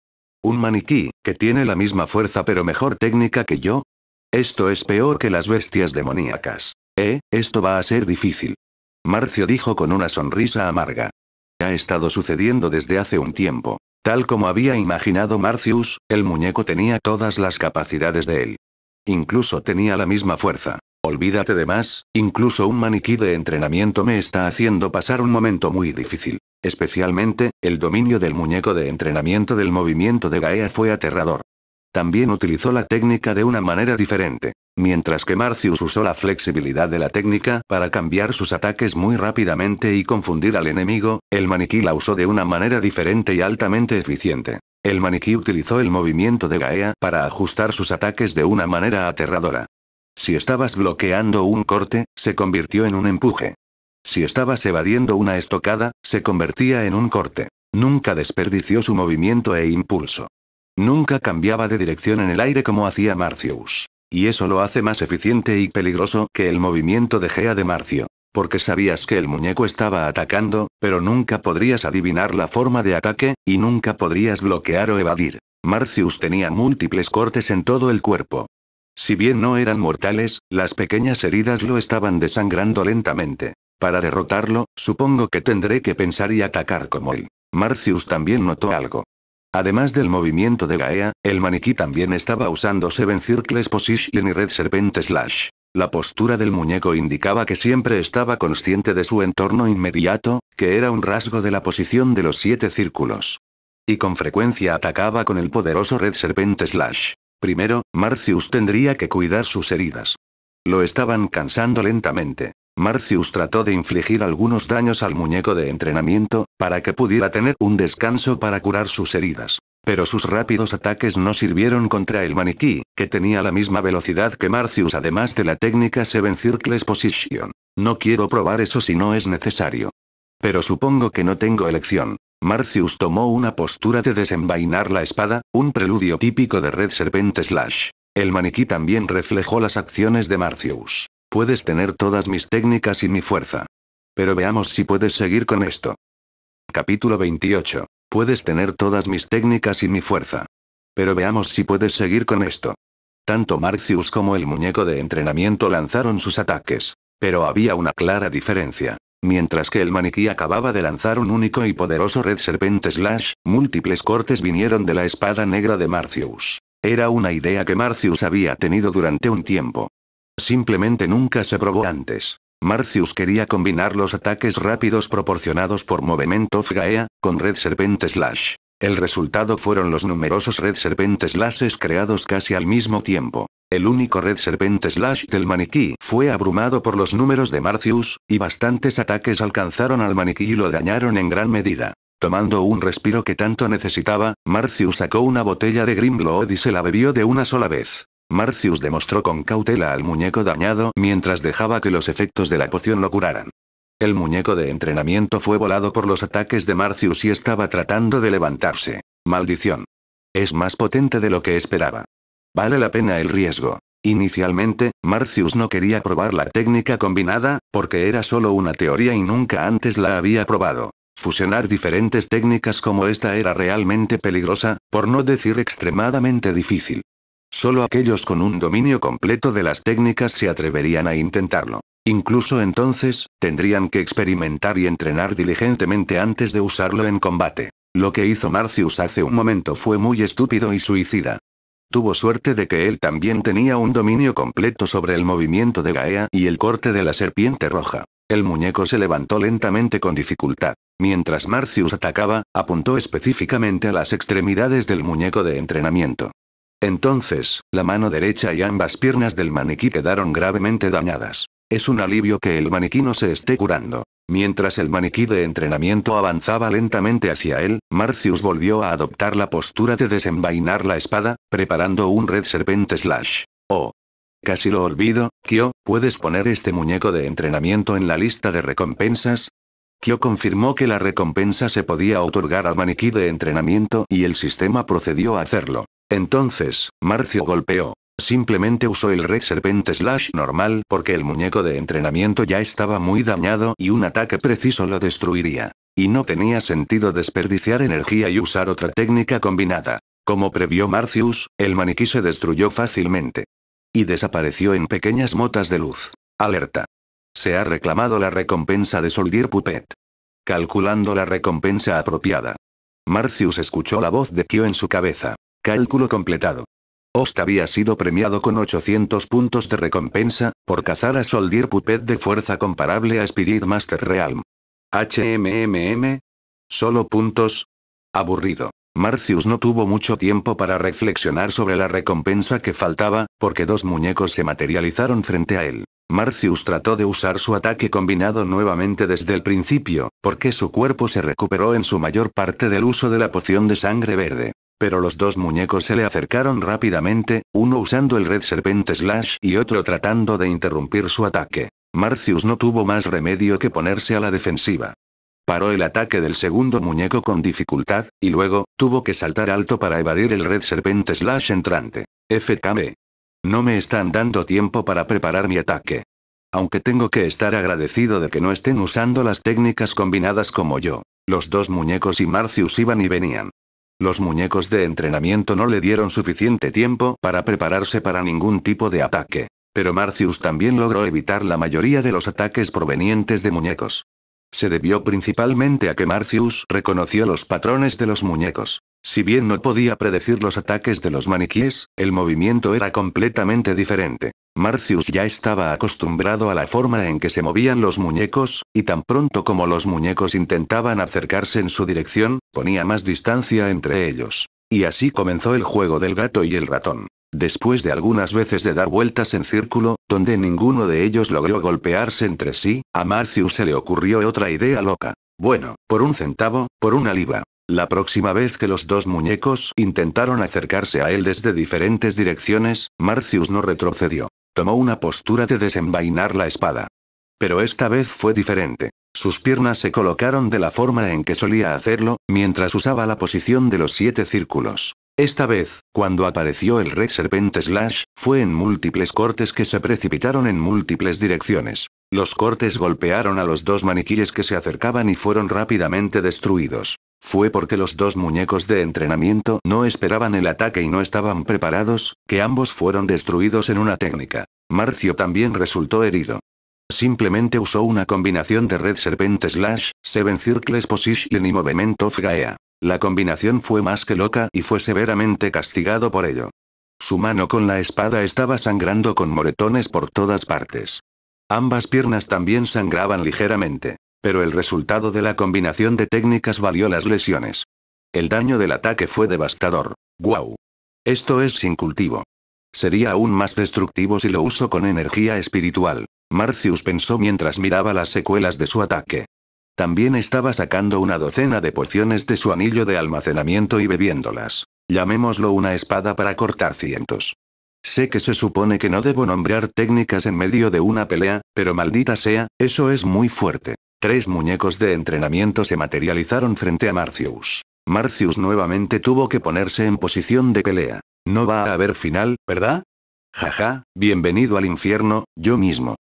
Un maniquí, que tiene la misma fuerza pero mejor técnica que yo. Esto es peor que las bestias demoníacas. Eh, esto va a ser difícil. Marcio dijo con una sonrisa amarga. Ha estado sucediendo desde hace un tiempo. Tal como había imaginado Marcius, el muñeco tenía todas las capacidades de él. Incluso tenía la misma fuerza. Olvídate de más, incluso un maniquí de entrenamiento me está haciendo pasar un momento muy difícil. Especialmente, el dominio del muñeco de entrenamiento del movimiento de Gaea fue aterrador. También utilizó la técnica de una manera diferente. Mientras que Marcius usó la flexibilidad de la técnica para cambiar sus ataques muy rápidamente y confundir al enemigo, el maniquí la usó de una manera diferente y altamente eficiente. El maniquí utilizó el movimiento de Gaea para ajustar sus ataques de una manera aterradora. Si estabas bloqueando un corte, se convirtió en un empuje. Si estabas evadiendo una estocada, se convertía en un corte. Nunca desperdició su movimiento e impulso. Nunca cambiaba de dirección en el aire como hacía Marcius. Y eso lo hace más eficiente y peligroso que el movimiento de Gea de Marcio. Porque sabías que el muñeco estaba atacando, pero nunca podrías adivinar la forma de ataque, y nunca podrías bloquear o evadir. Marcius tenía múltiples cortes en todo el cuerpo. Si bien no eran mortales, las pequeñas heridas lo estaban desangrando lentamente. Para derrotarlo, supongo que tendré que pensar y atacar como él. Marcius también notó algo. Además del movimiento de Gaea, el maniquí también estaba usando Seven Circles Position y Red Serpent Slash. La postura del muñeco indicaba que siempre estaba consciente de su entorno inmediato, que era un rasgo de la posición de los siete círculos. Y con frecuencia atacaba con el poderoso Red Serpent Slash. Primero, Marcius tendría que cuidar sus heridas. Lo estaban cansando lentamente. Marcius trató de infligir algunos daños al muñeco de entrenamiento, para que pudiera tener un descanso para curar sus heridas. Pero sus rápidos ataques no sirvieron contra el maniquí, que tenía la misma velocidad que Marcius además de la técnica Seven Circles Position. No quiero probar eso si no es necesario. Pero supongo que no tengo elección. Marcius tomó una postura de desenvainar la espada, un preludio típico de Red Serpent Slash. El maniquí también reflejó las acciones de Marcius. Puedes tener todas mis técnicas y mi fuerza. Pero veamos si puedes seguir con esto. Capítulo 28. Puedes tener todas mis técnicas y mi fuerza. Pero veamos si puedes seguir con esto. Tanto Marcius como el muñeco de entrenamiento lanzaron sus ataques. Pero había una clara diferencia. Mientras que el maniquí acababa de lanzar un único y poderoso Red Serpent Slash, múltiples cortes vinieron de la espada negra de Marcius. Era una idea que Marcius había tenido durante un tiempo. Simplemente nunca se probó antes. Marcius quería combinar los ataques rápidos proporcionados por Movement of Gaea, e con Red Serpent Slash. El resultado fueron los numerosos Red Serpent Slashes creados casi al mismo tiempo. El único Red Serpent Slash del maniquí fue abrumado por los números de Marcius, y bastantes ataques alcanzaron al maniquí y lo dañaron en gran medida. Tomando un respiro que tanto necesitaba, Marcius sacó una botella de Grimlood y se la bebió de una sola vez. Marcius demostró con cautela al muñeco dañado mientras dejaba que los efectos de la poción lo curaran. El muñeco de entrenamiento fue volado por los ataques de Marcius y estaba tratando de levantarse. Maldición. Es más potente de lo que esperaba. Vale la pena el riesgo. Inicialmente, Marcius no quería probar la técnica combinada, porque era solo una teoría y nunca antes la había probado. Fusionar diferentes técnicas como esta era realmente peligrosa, por no decir extremadamente difícil. Solo aquellos con un dominio completo de las técnicas se atreverían a intentarlo. Incluso entonces, tendrían que experimentar y entrenar diligentemente antes de usarlo en combate. Lo que hizo Marcius hace un momento fue muy estúpido y suicida. Tuvo suerte de que él también tenía un dominio completo sobre el movimiento de Gaea y el corte de la serpiente roja. El muñeco se levantó lentamente con dificultad. Mientras Marcius atacaba, apuntó específicamente a las extremidades del muñeco de entrenamiento. Entonces, la mano derecha y ambas piernas del maniquí quedaron gravemente dañadas. Es un alivio que el maniquí no se esté curando. Mientras el maniquí de entrenamiento avanzaba lentamente hacia él, Marcius volvió a adoptar la postura de desenvainar la espada, preparando un Red Serpent Slash. Oh. Casi lo olvido, Kyo, ¿puedes poner este muñeco de entrenamiento en la lista de recompensas? Kyo confirmó que la recompensa se podía otorgar al maniquí de entrenamiento y el sistema procedió a hacerlo. Entonces, Marcio golpeó. Simplemente usó el Red Serpent Slash normal porque el muñeco de entrenamiento ya estaba muy dañado y un ataque preciso lo destruiría. Y no tenía sentido desperdiciar energía y usar otra técnica combinada. Como previó Marcius, el maniquí se destruyó fácilmente. Y desapareció en pequeñas motas de luz. Alerta. Se ha reclamado la recompensa de Soldier Puppet. Calculando la recompensa apropiada. Marcius escuchó la voz de Kyo en su cabeza. Cálculo completado. Ost había sido premiado con 800 puntos de recompensa, por cazar a Soldier Puppet de fuerza comparable a Spirit Master Realm. HMMM. Solo puntos. Aburrido. Marcius no tuvo mucho tiempo para reflexionar sobre la recompensa que faltaba, porque dos muñecos se materializaron frente a él. Marcius trató de usar su ataque combinado nuevamente desde el principio, porque su cuerpo se recuperó en su mayor parte del uso de la poción de sangre verde pero los dos muñecos se le acercaron rápidamente, uno usando el Red Serpent Slash y otro tratando de interrumpir su ataque. Marcius no tuvo más remedio que ponerse a la defensiva. Paró el ataque del segundo muñeco con dificultad, y luego, tuvo que saltar alto para evadir el Red Serpent Slash entrante. FKB. No me están dando tiempo para preparar mi ataque. Aunque tengo que estar agradecido de que no estén usando las técnicas combinadas como yo. Los dos muñecos y Marcius iban y venían. Los muñecos de entrenamiento no le dieron suficiente tiempo para prepararse para ningún tipo de ataque. Pero Marcius también logró evitar la mayoría de los ataques provenientes de muñecos. Se debió principalmente a que Marcius reconoció los patrones de los muñecos. Si bien no podía predecir los ataques de los maniquíes, el movimiento era completamente diferente. Marcius ya estaba acostumbrado a la forma en que se movían los muñecos, y tan pronto como los muñecos intentaban acercarse en su dirección, ponía más distancia entre ellos. Y así comenzó el juego del gato y el ratón. Después de algunas veces de dar vueltas en círculo, donde ninguno de ellos logró golpearse entre sí, a Marcius se le ocurrió otra idea loca. Bueno, por un centavo, por una libra. La próxima vez que los dos muñecos intentaron acercarse a él desde diferentes direcciones, Marcius no retrocedió. Tomó una postura de desenvainar la espada. Pero esta vez fue diferente. Sus piernas se colocaron de la forma en que solía hacerlo, mientras usaba la posición de los siete círculos. Esta vez, cuando apareció el Red Serpent Slash, fue en múltiples cortes que se precipitaron en múltiples direcciones. Los cortes golpearon a los dos maniquíes que se acercaban y fueron rápidamente destruidos. Fue porque los dos muñecos de entrenamiento no esperaban el ataque y no estaban preparados, que ambos fueron destruidos en una técnica. Marcio también resultó herido. Simplemente usó una combinación de Red Serpent Slash, Seven Circles Position y Movement of Gaia. La combinación fue más que loca y fue severamente castigado por ello. Su mano con la espada estaba sangrando con moretones por todas partes. Ambas piernas también sangraban ligeramente. Pero el resultado de la combinación de técnicas valió las lesiones. El daño del ataque fue devastador. ¡Guau! Esto es sin cultivo. Sería aún más destructivo si lo uso con energía espiritual. Marcius pensó mientras miraba las secuelas de su ataque. También estaba sacando una docena de pociones de su anillo de almacenamiento y bebiéndolas. Llamémoslo una espada para cortar cientos. Sé que se supone que no debo nombrar técnicas en medio de una pelea, pero maldita sea, eso es muy fuerte. Tres muñecos de entrenamiento se materializaron frente a Marcius. Marcius nuevamente tuvo que ponerse en posición de pelea. No va a haber final, ¿verdad? Jaja, bienvenido al infierno, yo mismo.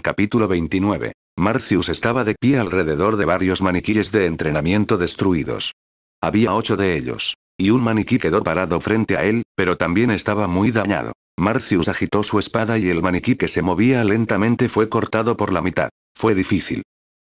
Capítulo 29. Marcius estaba de pie alrededor de varios maniquíes de entrenamiento destruidos. Había ocho de ellos. Y un maniquí quedó parado frente a él, pero también estaba muy dañado. Marcius agitó su espada y el maniquí que se movía lentamente fue cortado por la mitad. Fue difícil.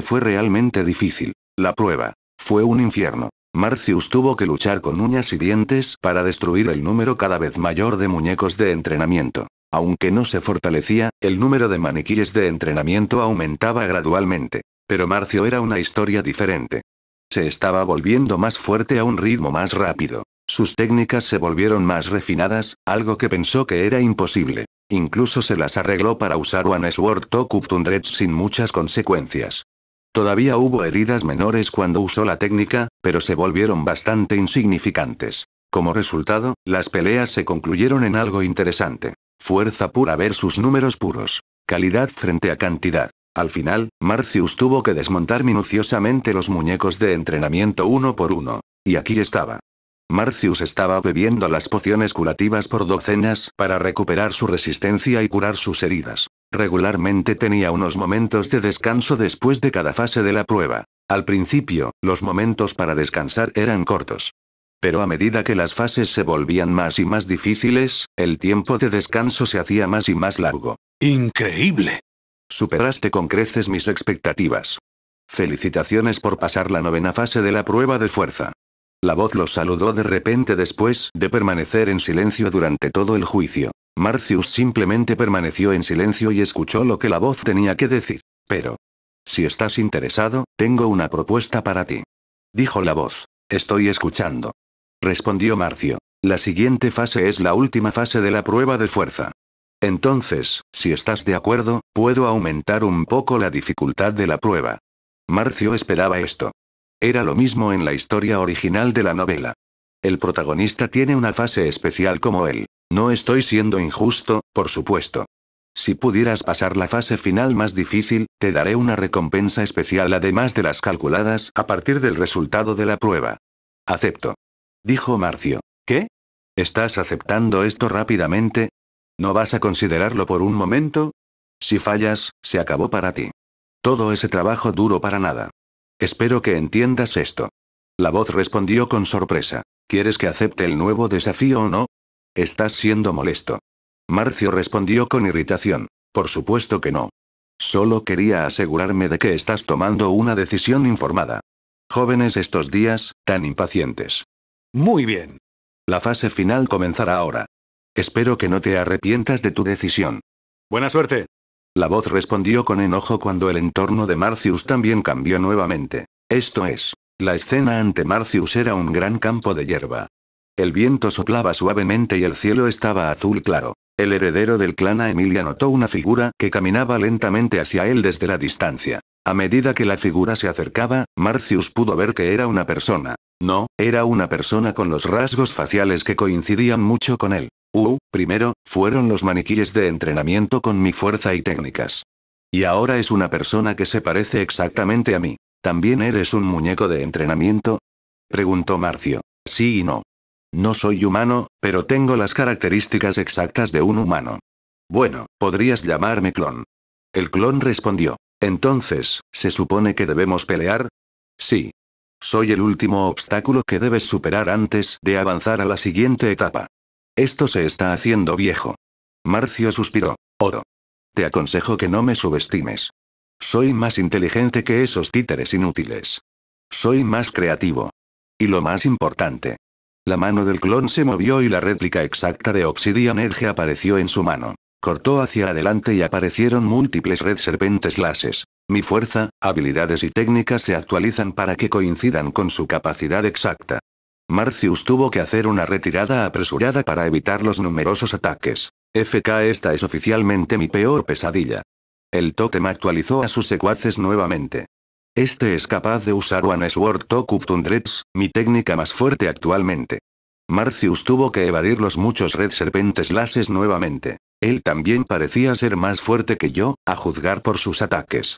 Fue realmente difícil. La prueba. Fue un infierno. Marcius tuvo que luchar con uñas y dientes para destruir el número cada vez mayor de muñecos de entrenamiento. Aunque no se fortalecía, el número de maniquíes de entrenamiento aumentaba gradualmente. Pero Marcio era una historia diferente. Se estaba volviendo más fuerte a un ritmo más rápido. Sus técnicas se volvieron más refinadas, algo que pensó que era imposible. Incluso se las arregló para usar One Sword Cup Tundret sin muchas consecuencias. Todavía hubo heridas menores cuando usó la técnica, pero se volvieron bastante insignificantes. Como resultado, las peleas se concluyeron en algo interesante. Fuerza pura versus números puros. Calidad frente a cantidad. Al final, Marcius tuvo que desmontar minuciosamente los muñecos de entrenamiento uno por uno. Y aquí estaba. Marcius estaba bebiendo las pociones curativas por docenas para recuperar su resistencia y curar sus heridas. Regularmente tenía unos momentos de descanso después de cada fase de la prueba. Al principio, los momentos para descansar eran cortos. Pero a medida que las fases se volvían más y más difíciles, el tiempo de descanso se hacía más y más largo. ¡Increíble! Superaste con creces mis expectativas. Felicitaciones por pasar la novena fase de la prueba de fuerza. La voz lo saludó de repente después de permanecer en silencio durante todo el juicio. Marcius simplemente permaneció en silencio y escuchó lo que la voz tenía que decir. Pero... Si estás interesado, tengo una propuesta para ti. Dijo la voz. Estoy escuchando. Respondió Marcio. La siguiente fase es la última fase de la prueba de fuerza. Entonces, si estás de acuerdo, puedo aumentar un poco la dificultad de la prueba. Marcio esperaba esto. Era lo mismo en la historia original de la novela. El protagonista tiene una fase especial como él. No estoy siendo injusto, por supuesto. Si pudieras pasar la fase final más difícil, te daré una recompensa especial además de las calculadas a partir del resultado de la prueba. Acepto. Dijo Marcio. ¿Qué? ¿Estás aceptando esto rápidamente? ¿No vas a considerarlo por un momento? Si fallas, se acabó para ti. Todo ese trabajo duro para nada. Espero que entiendas esto. La voz respondió con sorpresa. ¿Quieres que acepte el nuevo desafío o no? Estás siendo molesto. Marcio respondió con irritación. Por supuesto que no. Solo quería asegurarme de que estás tomando una decisión informada. Jóvenes estos días, tan impacientes. Muy bien. La fase final comenzará ahora. Espero que no te arrepientas de tu decisión. Buena suerte. La voz respondió con enojo cuando el entorno de Marcius también cambió nuevamente. Esto es. La escena ante Marcius era un gran campo de hierba. El viento soplaba suavemente y el cielo estaba azul claro. El heredero del clan a Emilia notó una figura que caminaba lentamente hacia él desde la distancia. A medida que la figura se acercaba, Marcius pudo ver que era una persona. No, era una persona con los rasgos faciales que coincidían mucho con él. Uh, primero, fueron los maniquíes de entrenamiento con mi fuerza y técnicas. Y ahora es una persona que se parece exactamente a mí. ¿También eres un muñeco de entrenamiento? Preguntó Marcio. Sí y no. No soy humano, pero tengo las características exactas de un humano. Bueno, podrías llamarme clon. El clon respondió. Entonces, ¿se supone que debemos pelear? Sí. Soy el último obstáculo que debes superar antes de avanzar a la siguiente etapa. Esto se está haciendo viejo. Marcio suspiró. Oro. Te aconsejo que no me subestimes. Soy más inteligente que esos títeres inútiles. Soy más creativo. Y lo más importante. La mano del clon se movió y la réplica exacta de Obsidian apareció en su mano. Cortó hacia adelante y aparecieron múltiples red serpentes lases. Mi fuerza, habilidades y técnicas se actualizan para que coincidan con su capacidad exacta. Marcius tuvo que hacer una retirada apresurada para evitar los numerosos ataques. FK esta es oficialmente mi peor pesadilla. El tótem actualizó a sus secuaces nuevamente. Este es capaz de usar One Sword Tokup Tundrets, mi técnica más fuerte actualmente. Marcius tuvo que evadir los muchos Red Serpentes Lases nuevamente. Él también parecía ser más fuerte que yo, a juzgar por sus ataques.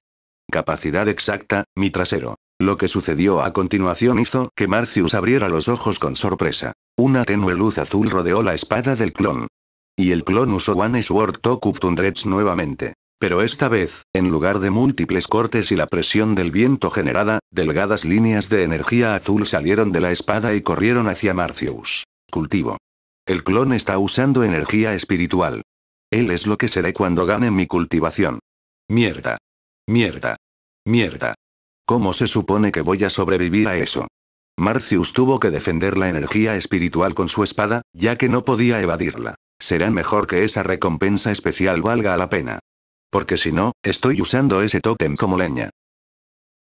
Capacidad exacta, mi trasero. Lo que sucedió a continuación hizo que Marcius abriera los ojos con sorpresa. Una tenue luz azul rodeó la espada del clon. Y el clon usó One Sword Cut nuevamente. Pero esta vez, en lugar de múltiples cortes y la presión del viento generada, delgadas líneas de energía azul salieron de la espada y corrieron hacia Marcius. Cultivo. El clon está usando energía espiritual. Él es lo que seré cuando gane mi cultivación. Mierda. Mierda. Mierda. ¿Cómo se supone que voy a sobrevivir a eso? Marcius tuvo que defender la energía espiritual con su espada, ya que no podía evadirla. Será mejor que esa recompensa especial valga la pena. Porque si no, estoy usando ese tótem como leña.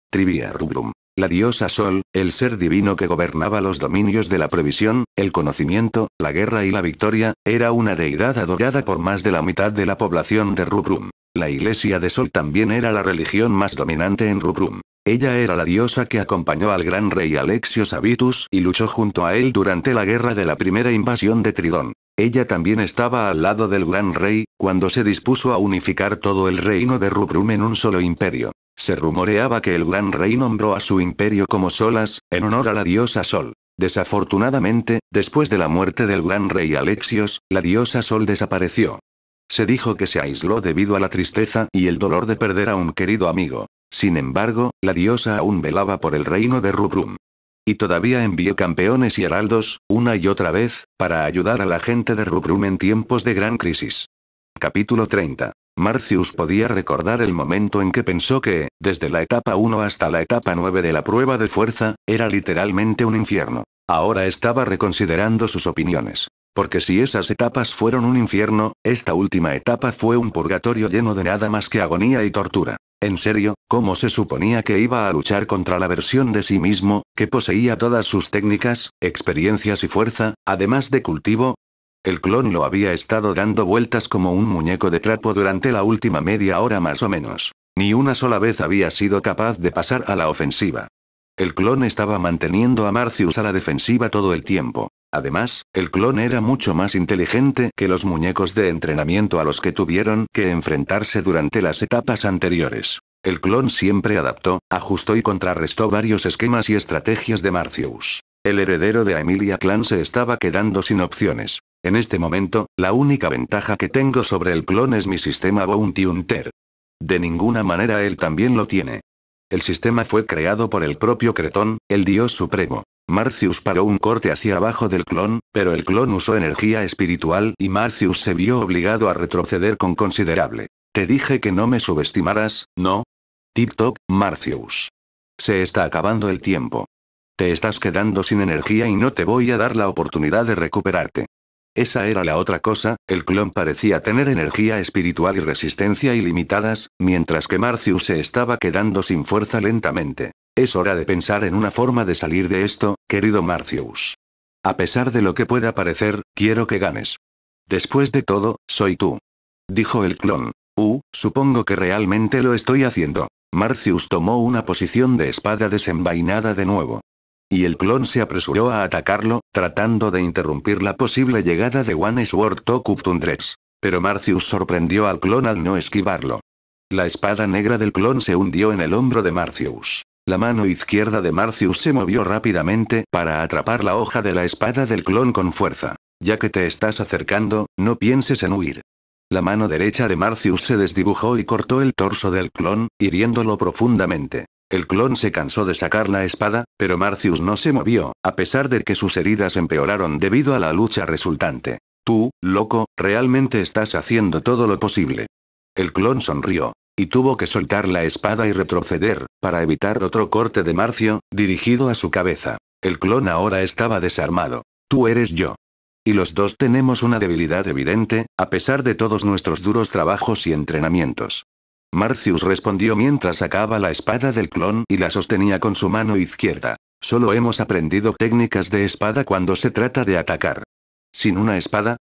Trivia Rubrum. La diosa Sol, el ser divino que gobernaba los dominios de la previsión, el conocimiento, la guerra y la victoria, era una deidad adorada por más de la mitad de la población de Rubrum. La iglesia de Sol también era la religión más dominante en Rubrum. Ella era la diosa que acompañó al gran rey Alexios Avitus y luchó junto a él durante la guerra de la primera invasión de Tridón. Ella también estaba al lado del gran rey, cuando se dispuso a unificar todo el reino de Rubrum en un solo imperio. Se rumoreaba que el gran rey nombró a su imperio como Solas, en honor a la diosa Sol. Desafortunadamente, después de la muerte del gran rey Alexios, la diosa Sol desapareció. Se dijo que se aisló debido a la tristeza y el dolor de perder a un querido amigo. Sin embargo, la diosa aún velaba por el reino de Rubrum. Y todavía envió campeones y heraldos, una y otra vez, para ayudar a la gente de Rubrum en tiempos de gran crisis. Capítulo 30. Marcius podía recordar el momento en que pensó que, desde la etapa 1 hasta la etapa 9 de la prueba de fuerza, era literalmente un infierno. Ahora estaba reconsiderando sus opiniones. Porque si esas etapas fueron un infierno, esta última etapa fue un purgatorio lleno de nada más que agonía y tortura. En serio, ¿cómo se suponía que iba a luchar contra la versión de sí mismo, que poseía todas sus técnicas, experiencias y fuerza, además de cultivo? El clon lo había estado dando vueltas como un muñeco de trapo durante la última media hora más o menos. Ni una sola vez había sido capaz de pasar a la ofensiva. El clon estaba manteniendo a Marcius a la defensiva todo el tiempo. Además, el clon era mucho más inteligente que los muñecos de entrenamiento a los que tuvieron que enfrentarse durante las etapas anteriores. El clon siempre adaptó, ajustó y contrarrestó varios esquemas y estrategias de Marcius. El heredero de Emilia Clan se estaba quedando sin opciones. En este momento, la única ventaja que tengo sobre el clon es mi sistema Bounty Hunter. De ninguna manera él también lo tiene. El sistema fue creado por el propio Cretón, el dios supremo. Marcius paró un corte hacia abajo del clon, pero el clon usó energía espiritual y Marcius se vio obligado a retroceder con considerable. Te dije que no me subestimaras, ¿no? Tip Marcius. Se está acabando el tiempo. Te estás quedando sin energía y no te voy a dar la oportunidad de recuperarte. Esa era la otra cosa, el clon parecía tener energía espiritual y resistencia ilimitadas, mientras que Marcius se estaba quedando sin fuerza lentamente. Es hora de pensar en una forma de salir de esto, querido Marcius. A pesar de lo que pueda parecer, quiero que ganes. Después de todo, soy tú. Dijo el clon. Uh, supongo que realmente lo estoy haciendo. Marcius tomó una posición de espada desenvainada de nuevo. Y el clon se apresuró a atacarlo, tratando de interrumpir la posible llegada de One Sword to Tundrex. Pero Marcius sorprendió al clon al no esquivarlo. La espada negra del clon se hundió en el hombro de Marcius. La mano izquierda de Marcius se movió rápidamente para atrapar la hoja de la espada del clon con fuerza. Ya que te estás acercando, no pienses en huir. La mano derecha de Marcius se desdibujó y cortó el torso del clon, hiriéndolo profundamente. El clon se cansó de sacar la espada, pero Marcius no se movió, a pesar de que sus heridas empeoraron debido a la lucha resultante. Tú, loco, realmente estás haciendo todo lo posible. El clon sonrió. Y tuvo que soltar la espada y retroceder, para evitar otro corte de Marcio, dirigido a su cabeza. El clon ahora estaba desarmado. Tú eres yo. Y los dos tenemos una debilidad evidente, a pesar de todos nuestros duros trabajos y entrenamientos. Marcius respondió mientras sacaba la espada del clon y la sostenía con su mano izquierda. Solo hemos aprendido técnicas de espada cuando se trata de atacar. Sin una espada,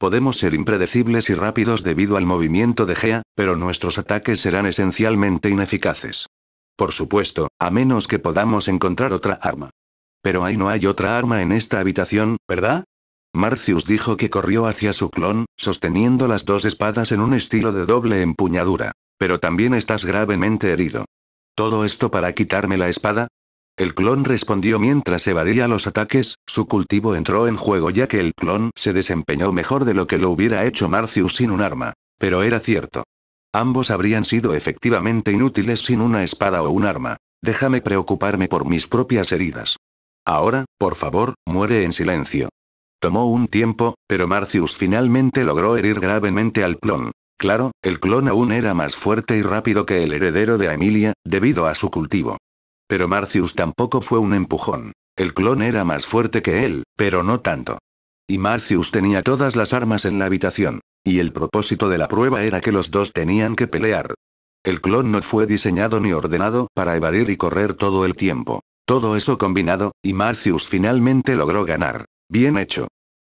Podemos ser impredecibles y rápidos debido al movimiento de Gea, pero nuestros ataques serán esencialmente ineficaces. Por supuesto, a menos que podamos encontrar otra arma. Pero ahí no hay otra arma en esta habitación, ¿verdad? Marcius dijo que corrió hacia su clon, sosteniendo las dos espadas en un estilo de doble empuñadura. Pero también estás gravemente herido. ¿Todo esto para quitarme la espada? El clon respondió mientras evadía los ataques, su cultivo entró en juego ya que el clon se desempeñó mejor de lo que lo hubiera hecho Marcius sin un arma. Pero era cierto. Ambos habrían sido efectivamente inútiles sin una espada o un arma. Déjame preocuparme por mis propias heridas. Ahora, por favor, muere en silencio. Tomó un tiempo, pero Marcius finalmente logró herir gravemente al clon. Claro, el clon aún era más fuerte y rápido que el heredero de Emilia, debido a su cultivo. Pero Marcius tampoco fue un empujón. El clon era más fuerte que él, pero no tanto. Y Marcius tenía todas las armas en la habitación. Y el propósito de la prueba era que los dos tenían que pelear. El clon no fue diseñado ni ordenado para evadir y correr todo el tiempo. Todo eso combinado, y Marcius finalmente logró ganar. Bien hecho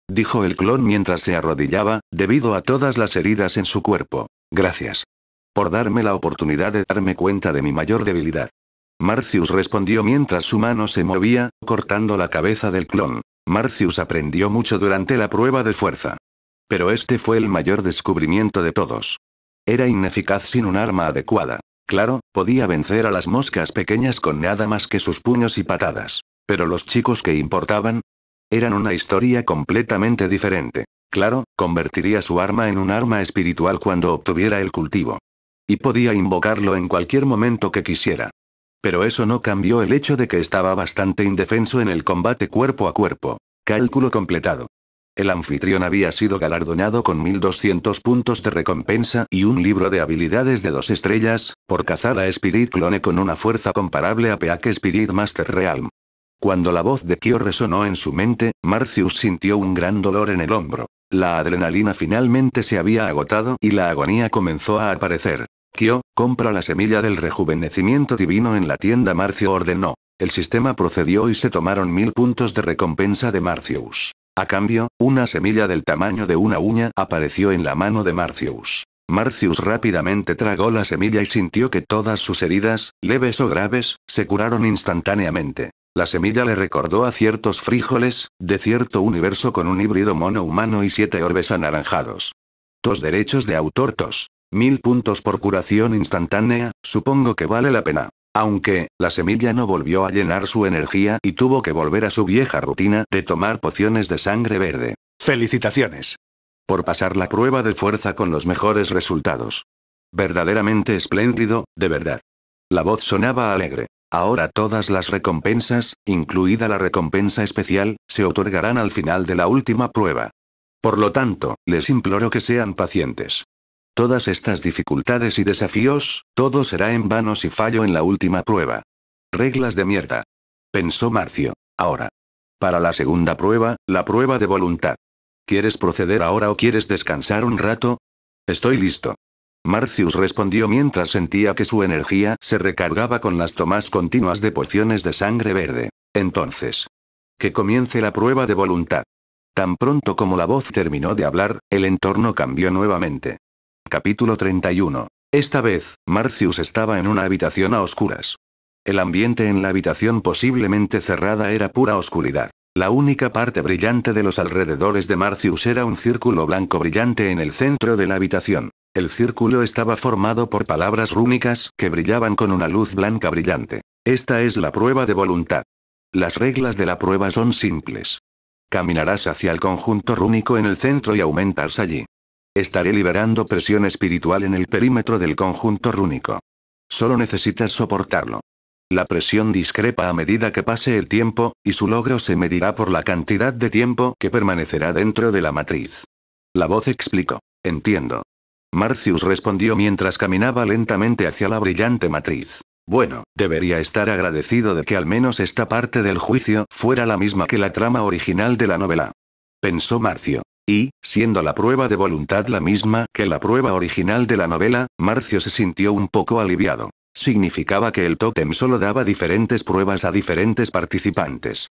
dijo el clon mientras se arrodillaba, debido a todas las heridas en su cuerpo. Gracias. Por darme la oportunidad de darme cuenta de mi mayor debilidad. Marcius respondió mientras su mano se movía, cortando la cabeza del clon. Marcius aprendió mucho durante la prueba de fuerza. Pero este fue el mayor descubrimiento de todos. Era ineficaz sin un arma adecuada. Claro, podía vencer a las moscas pequeñas con nada más que sus puños y patadas. Pero los chicos que importaban, eran una historia completamente diferente. Claro, convertiría su arma en un arma espiritual cuando obtuviera el cultivo. Y podía invocarlo en cualquier momento que quisiera. Pero eso no cambió el hecho de que estaba bastante indefenso en el combate cuerpo a cuerpo. Cálculo completado. El anfitrión había sido galardonado con 1200 puntos de recompensa y un libro de habilidades de dos estrellas, por cazar a Spirit Clone con una fuerza comparable a Peak Spirit Master Realm. Cuando la voz de Kyo resonó en su mente, Marcius sintió un gran dolor en el hombro. La adrenalina finalmente se había agotado y la agonía comenzó a aparecer. Kyo, compra la semilla del rejuvenecimiento divino en la tienda Marcio ordenó. El sistema procedió y se tomaron mil puntos de recompensa de Marcius. A cambio, una semilla del tamaño de una uña apareció en la mano de Marcius. Marcius rápidamente tragó la semilla y sintió que todas sus heridas, leves o graves, se curaron instantáneamente. La semilla le recordó a ciertos frijoles, de cierto universo con un híbrido mono-humano y siete orbes anaranjados. Tos derechos de autor tos. Mil puntos por curación instantánea, supongo que vale la pena. Aunque, la semilla no volvió a llenar su energía y tuvo que volver a su vieja rutina de tomar pociones de sangre verde. Felicitaciones. Por pasar la prueba de fuerza con los mejores resultados. Verdaderamente espléndido, de verdad. La voz sonaba alegre. Ahora todas las recompensas, incluida la recompensa especial, se otorgarán al final de la última prueba. Por lo tanto, les imploro que sean pacientes. Todas estas dificultades y desafíos, todo será en vano si fallo en la última prueba. Reglas de mierda. Pensó Marcio. Ahora. Para la segunda prueba, la prueba de voluntad. ¿Quieres proceder ahora o quieres descansar un rato? Estoy listo. Marcius respondió mientras sentía que su energía se recargaba con las tomas continuas de pociones de sangre verde. Entonces. Que comience la prueba de voluntad. Tan pronto como la voz terminó de hablar, el entorno cambió nuevamente. Capítulo 31. Esta vez, Marcius estaba en una habitación a oscuras. El ambiente en la habitación posiblemente cerrada era pura oscuridad. La única parte brillante de los alrededores de Marcius era un círculo blanco brillante en el centro de la habitación. El círculo estaba formado por palabras rúnicas que brillaban con una luz blanca brillante. Esta es la prueba de voluntad. Las reglas de la prueba son simples. Caminarás hacia el conjunto rúnico en el centro y aumentarás allí. Estaré liberando presión espiritual en el perímetro del conjunto rúnico. Solo necesitas soportarlo. La presión discrepa a medida que pase el tiempo, y su logro se medirá por la cantidad de tiempo que permanecerá dentro de la matriz. La voz explicó. Entiendo. Marcius respondió mientras caminaba lentamente hacia la brillante matriz. Bueno, debería estar agradecido de que al menos esta parte del juicio fuera la misma que la trama original de la novela. Pensó Marcio. Y, siendo la prueba de voluntad la misma que la prueba original de la novela, Marcio se sintió un poco aliviado. Significaba que el tótem solo daba diferentes pruebas a diferentes participantes.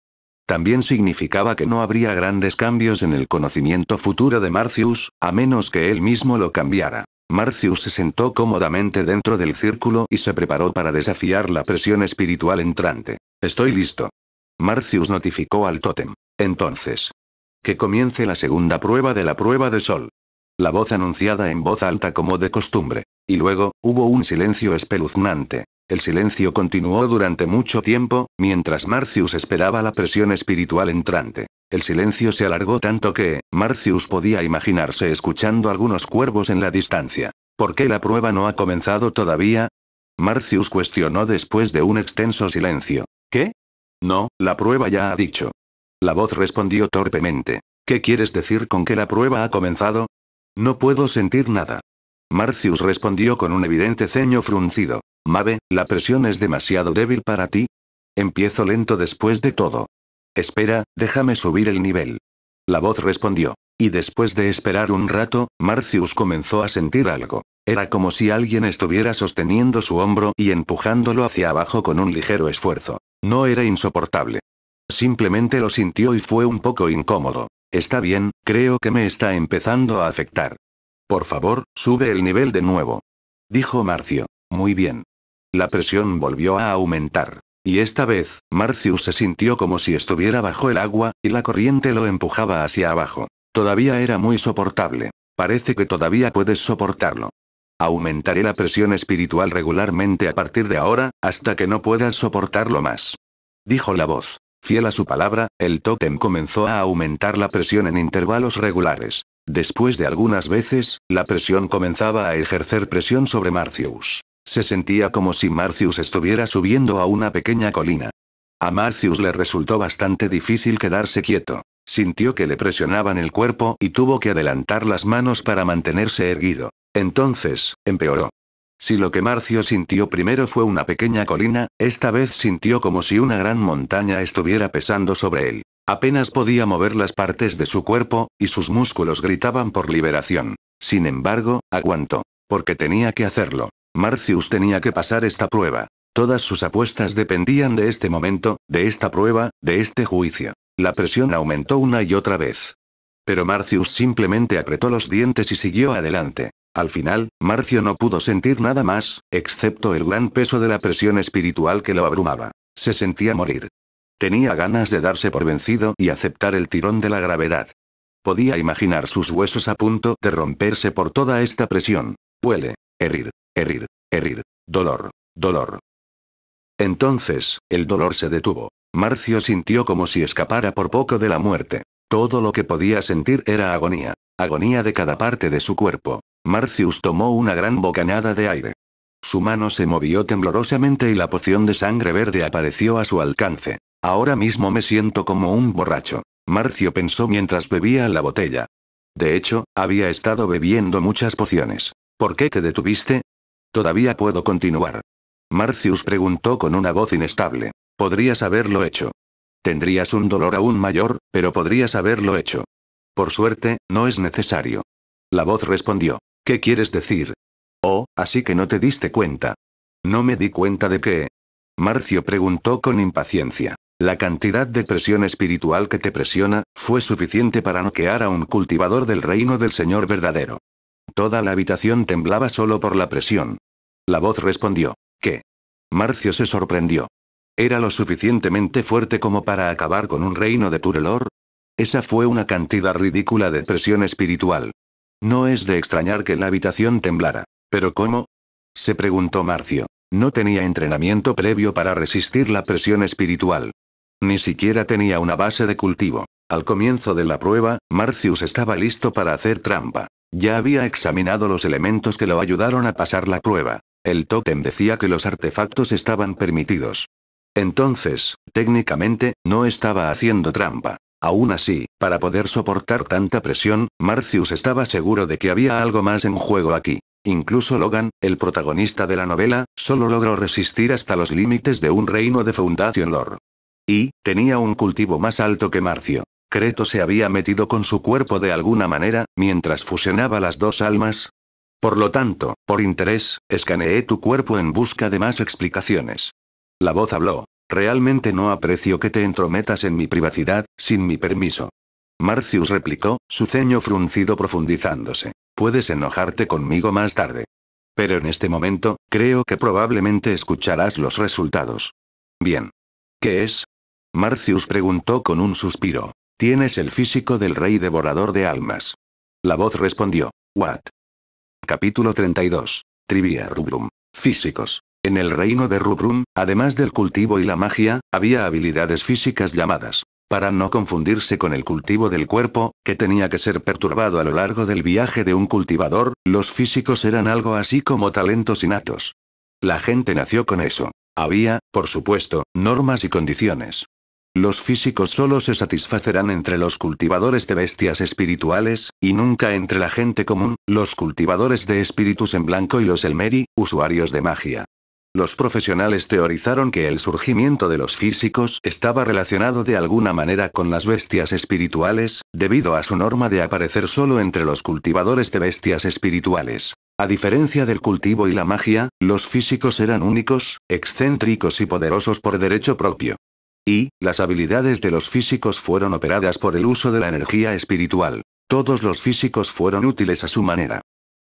También significaba que no habría grandes cambios en el conocimiento futuro de Marcius, a menos que él mismo lo cambiara. Marcius se sentó cómodamente dentro del círculo y se preparó para desafiar la presión espiritual entrante. Estoy listo. Marcius notificó al tótem. Entonces. Que comience la segunda prueba de la prueba de sol. La voz anunciada en voz alta como de costumbre. Y luego, hubo un silencio espeluznante. El silencio continuó durante mucho tiempo, mientras Marcius esperaba la presión espiritual entrante. El silencio se alargó tanto que, Marcius podía imaginarse escuchando algunos cuervos en la distancia. ¿Por qué la prueba no ha comenzado todavía? Marcius cuestionó después de un extenso silencio. ¿Qué? No, la prueba ya ha dicho. La voz respondió torpemente. ¿Qué quieres decir con que la prueba ha comenzado? No puedo sentir nada. Marcius respondió con un evidente ceño fruncido. Mabe, la presión es demasiado débil para ti. Empiezo lento después de todo. Espera, déjame subir el nivel. La voz respondió. Y después de esperar un rato, Marcius comenzó a sentir algo. Era como si alguien estuviera sosteniendo su hombro y empujándolo hacia abajo con un ligero esfuerzo. No era insoportable. Simplemente lo sintió y fue un poco incómodo. Está bien, creo que me está empezando a afectar. Por favor, sube el nivel de nuevo. Dijo Marcio. Muy bien. La presión volvió a aumentar. Y esta vez, Marcio se sintió como si estuviera bajo el agua, y la corriente lo empujaba hacia abajo. Todavía era muy soportable. Parece que todavía puedes soportarlo. Aumentaré la presión espiritual regularmente a partir de ahora, hasta que no puedas soportarlo más. Dijo la voz. Fiel a su palabra, el tótem comenzó a aumentar la presión en intervalos regulares. Después de algunas veces, la presión comenzaba a ejercer presión sobre Marcius. Se sentía como si Marcius estuviera subiendo a una pequeña colina. A Marcius le resultó bastante difícil quedarse quieto. Sintió que le presionaban el cuerpo y tuvo que adelantar las manos para mantenerse erguido. Entonces, empeoró. Si lo que Marcius sintió primero fue una pequeña colina, esta vez sintió como si una gran montaña estuviera pesando sobre él. Apenas podía mover las partes de su cuerpo, y sus músculos gritaban por liberación. Sin embargo, aguantó. Porque tenía que hacerlo. Marcius tenía que pasar esta prueba. Todas sus apuestas dependían de este momento, de esta prueba, de este juicio. La presión aumentó una y otra vez. Pero Marcius simplemente apretó los dientes y siguió adelante. Al final, Marcio no pudo sentir nada más, excepto el gran peso de la presión espiritual que lo abrumaba. Se sentía morir. Tenía ganas de darse por vencido y aceptar el tirón de la gravedad. Podía imaginar sus huesos a punto de romperse por toda esta presión. Huele, herir, herir, herir, dolor, dolor. Entonces, el dolor se detuvo. Marcio sintió como si escapara por poco de la muerte. Todo lo que podía sentir era agonía, agonía de cada parte de su cuerpo. Marcius tomó una gran bocanada de aire. Su mano se movió temblorosamente y la poción de sangre verde apareció a su alcance. Ahora mismo me siento como un borracho. Marcio pensó mientras bebía la botella. De hecho, había estado bebiendo muchas pociones. ¿Por qué te detuviste? Todavía puedo continuar. Marcius preguntó con una voz inestable. Podrías haberlo hecho. Tendrías un dolor aún mayor, pero podrías haberlo hecho. Por suerte, no es necesario. La voz respondió. ¿Qué quieres decir? Oh, así que no te diste cuenta. No me di cuenta de qué. Marcio preguntó con impaciencia. La cantidad de presión espiritual que te presiona, fue suficiente para noquear a un cultivador del reino del Señor verdadero. Toda la habitación temblaba solo por la presión. La voz respondió. ¿Qué? Marcio se sorprendió. ¿Era lo suficientemente fuerte como para acabar con un reino de Turelor? Esa fue una cantidad ridícula de presión espiritual. No es de extrañar que la habitación temblara. ¿Pero cómo? se preguntó Marcio. No tenía entrenamiento previo para resistir la presión espiritual. Ni siquiera tenía una base de cultivo. Al comienzo de la prueba, Marcius estaba listo para hacer trampa. Ya había examinado los elementos que lo ayudaron a pasar la prueba. El tótem decía que los artefactos estaban permitidos. Entonces, técnicamente, no estaba haciendo trampa. Aún así, para poder soportar tanta presión, Marcius estaba seguro de que había algo más en juego aquí. Incluso Logan, el protagonista de la novela, solo logró resistir hasta los límites de un reino de fundación Lore. Y, tenía un cultivo más alto que Marcio. Creto se había metido con su cuerpo de alguna manera, mientras fusionaba las dos almas. Por lo tanto, por interés, escaneé tu cuerpo en busca de más explicaciones. La voz habló. Realmente no aprecio que te entrometas en mi privacidad, sin mi permiso. Marcius replicó, su ceño fruncido profundizándose. Puedes enojarte conmigo más tarde. Pero en este momento, creo que probablemente escucharás los resultados. Bien. ¿Qué es? Marcius preguntó con un suspiro. Tienes el físico del rey devorador de almas. La voz respondió. What? Capítulo 32. Trivia Rubrum. Físicos. En el reino de Rubrum, además del cultivo y la magia, había habilidades físicas llamadas para no confundirse con el cultivo del cuerpo, que tenía que ser perturbado a lo largo del viaje de un cultivador, los físicos eran algo así como talentos innatos. La gente nació con eso. Había, por supuesto, normas y condiciones, los físicos solo se satisfacerán entre los cultivadores de bestias espirituales, y nunca entre la gente común, los cultivadores de espíritus en blanco y los Elmeri, usuarios de magia. Los profesionales teorizaron que el surgimiento de los físicos estaba relacionado de alguna manera con las bestias espirituales, debido a su norma de aparecer solo entre los cultivadores de bestias espirituales. A diferencia del cultivo y la magia, los físicos eran únicos, excéntricos y poderosos por derecho propio. Y, las habilidades de los físicos fueron operadas por el uso de la energía espiritual. Todos los físicos fueron útiles a su manera.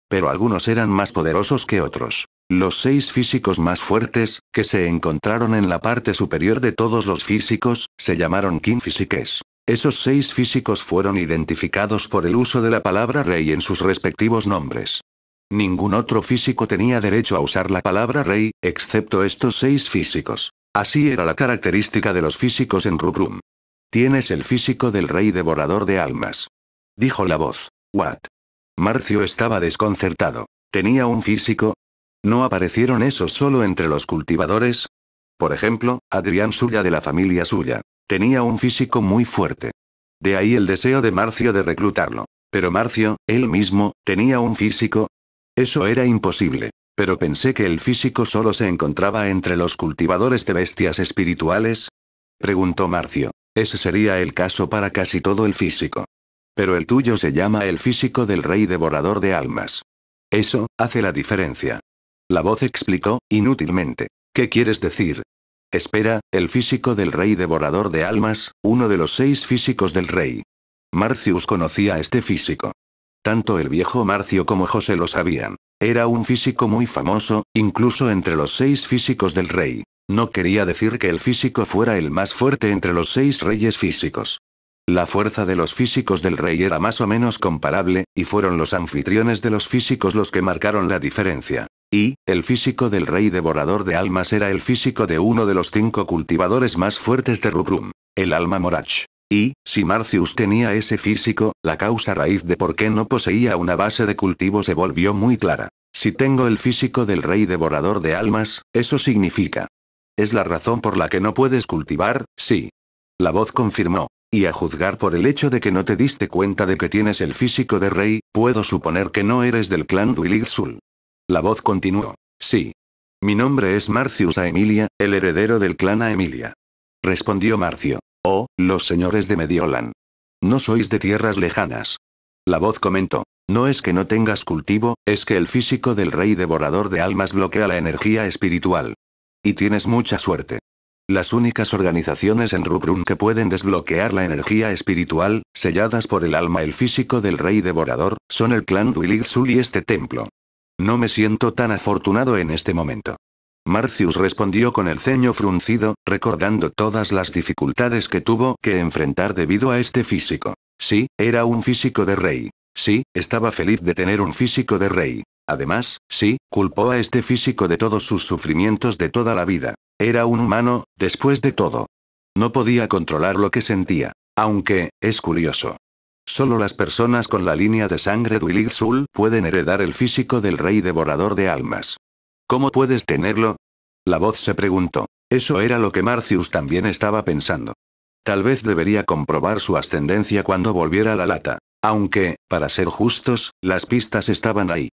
Pero algunos eran más poderosos que otros. Los seis físicos más fuertes, que se encontraron en la parte superior de todos los físicos, se llamaron Physiques. Esos seis físicos fueron identificados por el uso de la palabra rey en sus respectivos nombres. Ningún otro físico tenía derecho a usar la palabra rey, excepto estos seis físicos. Así era la característica de los físicos en Rukrum. Tienes el físico del rey devorador de almas. Dijo la voz. What? Marcio estaba desconcertado. ¿Tenía un físico? ¿No aparecieron esos solo entre los cultivadores? Por ejemplo, Adrián Suya de la familia Suya. Tenía un físico muy fuerte. De ahí el deseo de Marcio de reclutarlo. Pero Marcio, él mismo, tenía un físico. Eso era imposible. Pero pensé que el físico solo se encontraba entre los cultivadores de bestias espirituales. Preguntó Marcio. Ese sería el caso para casi todo el físico. Pero el tuyo se llama el físico del rey devorador de almas. Eso, hace la diferencia. La voz explicó, inútilmente. ¿Qué quieres decir? Espera, el físico del rey devorador de almas, uno de los seis físicos del rey. Marcius conocía a este físico. Tanto el viejo Marcio como José lo sabían. Era un físico muy famoso, incluso entre los seis físicos del rey. No quería decir que el físico fuera el más fuerte entre los seis reyes físicos. La fuerza de los físicos del rey era más o menos comparable, y fueron los anfitriones de los físicos los que marcaron la diferencia. Y, el físico del rey devorador de almas era el físico de uno de los cinco cultivadores más fuertes de Rubrum, el alma Morach. Y, si Marcius tenía ese físico, la causa raíz de por qué no poseía una base de cultivo se volvió muy clara. Si tengo el físico del rey devorador de almas, eso significa. Es la razón por la que no puedes cultivar, sí. La voz confirmó. Y a juzgar por el hecho de que no te diste cuenta de que tienes el físico de rey, puedo suponer que no eres del clan Duilizul. La voz continuó. Sí. Mi nombre es Marcius Aemilia, el heredero del clan Aemilia. Respondió Marcio. Oh, los señores de Mediolan. No sois de tierras lejanas. La voz comentó. No es que no tengas cultivo, es que el físico del rey devorador de almas bloquea la energía espiritual. Y tienes mucha suerte. Las únicas organizaciones en Rubrun que pueden desbloquear la energía espiritual, selladas por el alma el físico del rey devorador, son el clan duilirzul y este templo. No me siento tan afortunado en este momento. Marcius respondió con el ceño fruncido, recordando todas las dificultades que tuvo que enfrentar debido a este físico. Sí, era un físico de rey. Sí, estaba feliz de tener un físico de rey. Además, sí, culpó a este físico de todos sus sufrimientos de toda la vida. Era un humano, después de todo. No podía controlar lo que sentía. Aunque, es curioso. Solo las personas con la línea de sangre Duilizul pueden heredar el físico del rey devorador de almas. ¿Cómo puedes tenerlo? La voz se preguntó. Eso era lo que Marcius también estaba pensando. Tal vez debería comprobar su ascendencia cuando volviera a la lata. Aunque, para ser justos, las pistas estaban ahí.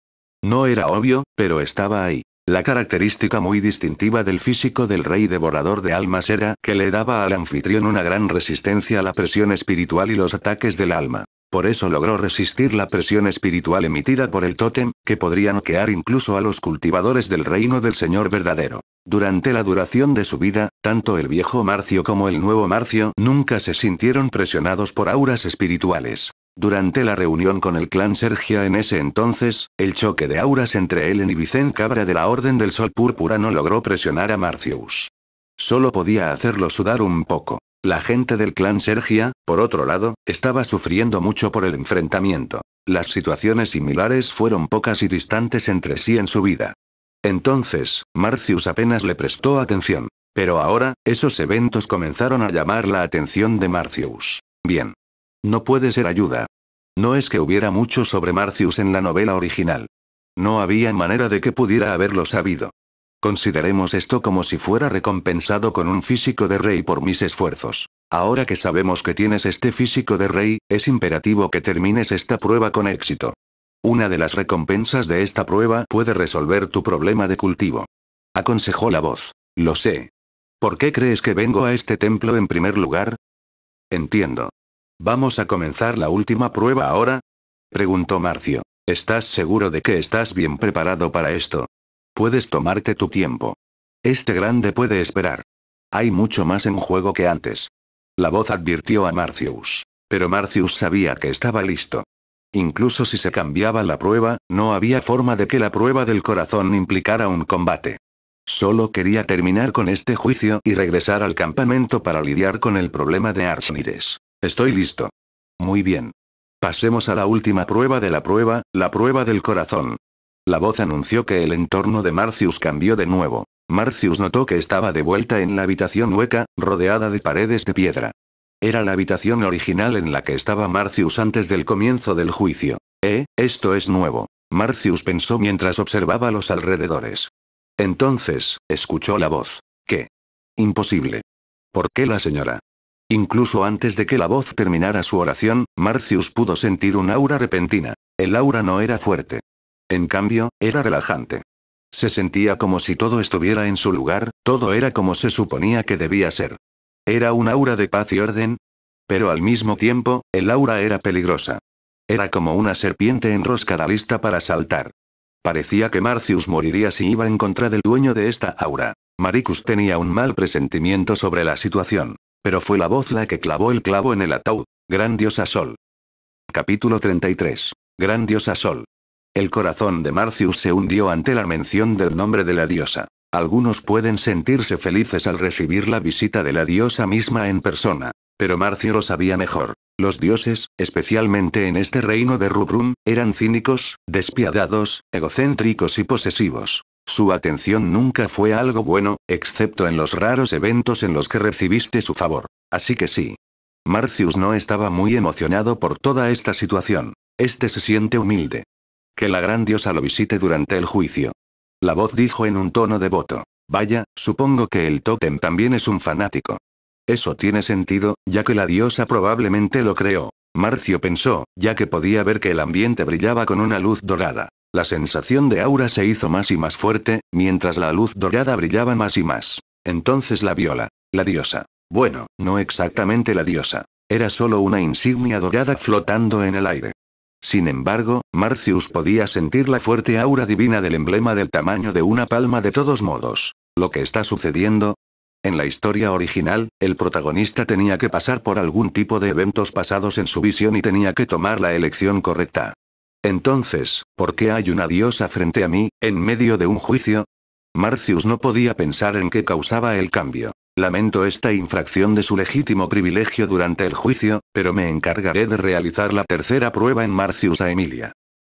No era obvio, pero estaba ahí. La característica muy distintiva del físico del rey devorador de almas era que le daba al anfitrión una gran resistencia a la presión espiritual y los ataques del alma. Por eso logró resistir la presión espiritual emitida por el tótem, que podría noquear incluso a los cultivadores del reino del Señor verdadero. Durante la duración de su vida, tanto el viejo Marcio como el nuevo Marcio nunca se sintieron presionados por auras espirituales. Durante la reunión con el clan Sergia en ese entonces, el choque de auras entre Ellen y Vicente Cabra de la Orden del Sol Púrpura no logró presionar a Marcius. Solo podía hacerlo sudar un poco. La gente del clan Sergia, por otro lado, estaba sufriendo mucho por el enfrentamiento. Las situaciones similares fueron pocas y distantes entre sí en su vida. Entonces, Marcius apenas le prestó atención. Pero ahora, esos eventos comenzaron a llamar la atención de Marcius. Bien. No puede ser ayuda. No es que hubiera mucho sobre Marcius en la novela original. No había manera de que pudiera haberlo sabido. Consideremos esto como si fuera recompensado con un físico de rey por mis esfuerzos. Ahora que sabemos que tienes este físico de rey, es imperativo que termines esta prueba con éxito. Una de las recompensas de esta prueba puede resolver tu problema de cultivo. Aconsejó la voz. Lo sé. ¿Por qué crees que vengo a este templo en primer lugar? Entiendo. ¿Vamos a comenzar la última prueba ahora? preguntó Marcio. ¿Estás seguro de que estás bien preparado para esto? Puedes tomarte tu tiempo. Este grande puede esperar. Hay mucho más en juego que antes. La voz advirtió a Marcius. Pero Marcius sabía que estaba listo. Incluso si se cambiaba la prueba, no había forma de que la prueba del corazón implicara un combate. Solo quería terminar con este juicio y regresar al campamento para lidiar con el problema de Archnides. Estoy listo. Muy bien. Pasemos a la última prueba de la prueba, la prueba del corazón. La voz anunció que el entorno de Marcius cambió de nuevo. Marcius notó que estaba de vuelta en la habitación hueca, rodeada de paredes de piedra. Era la habitación original en la que estaba Marcius antes del comienzo del juicio. Eh, esto es nuevo. Marcius pensó mientras observaba los alrededores. Entonces, escuchó la voz. ¿Qué? Imposible. ¿Por qué la señora? Incluso antes de que la voz terminara su oración, Marcius pudo sentir un aura repentina. El aura no era fuerte. En cambio, era relajante. Se sentía como si todo estuviera en su lugar, todo era como se suponía que debía ser. Era un aura de paz y orden. Pero al mismo tiempo, el aura era peligrosa. Era como una serpiente enroscada lista para saltar. Parecía que Marcius moriría si iba en contra del dueño de esta aura. Maricus tenía un mal presentimiento sobre la situación. Pero fue la voz la que clavó el clavo en el ataúd. Gran diosa Sol. Capítulo 33. Gran diosa Sol. El corazón de Marcius se hundió ante la mención del nombre de la diosa. Algunos pueden sentirse felices al recibir la visita de la diosa misma en persona. Pero Marcio lo sabía mejor. Los dioses, especialmente en este reino de Rubrum, eran cínicos, despiadados, egocéntricos y posesivos. Su atención nunca fue algo bueno, excepto en los raros eventos en los que recibiste su favor. Así que sí. Marcius no estaba muy emocionado por toda esta situación. Este se siente humilde. Que la gran diosa lo visite durante el juicio. La voz dijo en un tono devoto. Vaya, supongo que el Totem también es un fanático. Eso tiene sentido, ya que la diosa probablemente lo creó. Marcio pensó, ya que podía ver que el ambiente brillaba con una luz dorada. La sensación de aura se hizo más y más fuerte, mientras la luz dorada brillaba más y más. Entonces la viola. La diosa. Bueno, no exactamente la diosa. Era solo una insignia dorada flotando en el aire. Sin embargo, Marcius podía sentir la fuerte aura divina del emblema del tamaño de una palma de todos modos. Lo que está sucediendo, en la historia original, el protagonista tenía que pasar por algún tipo de eventos pasados en su visión y tenía que tomar la elección correcta. Entonces, ¿por qué hay una diosa frente a mí, en medio de un juicio? Marcius no podía pensar en qué causaba el cambio. Lamento esta infracción de su legítimo privilegio durante el juicio, pero me encargaré de realizar la tercera prueba en Marcius a Emilia.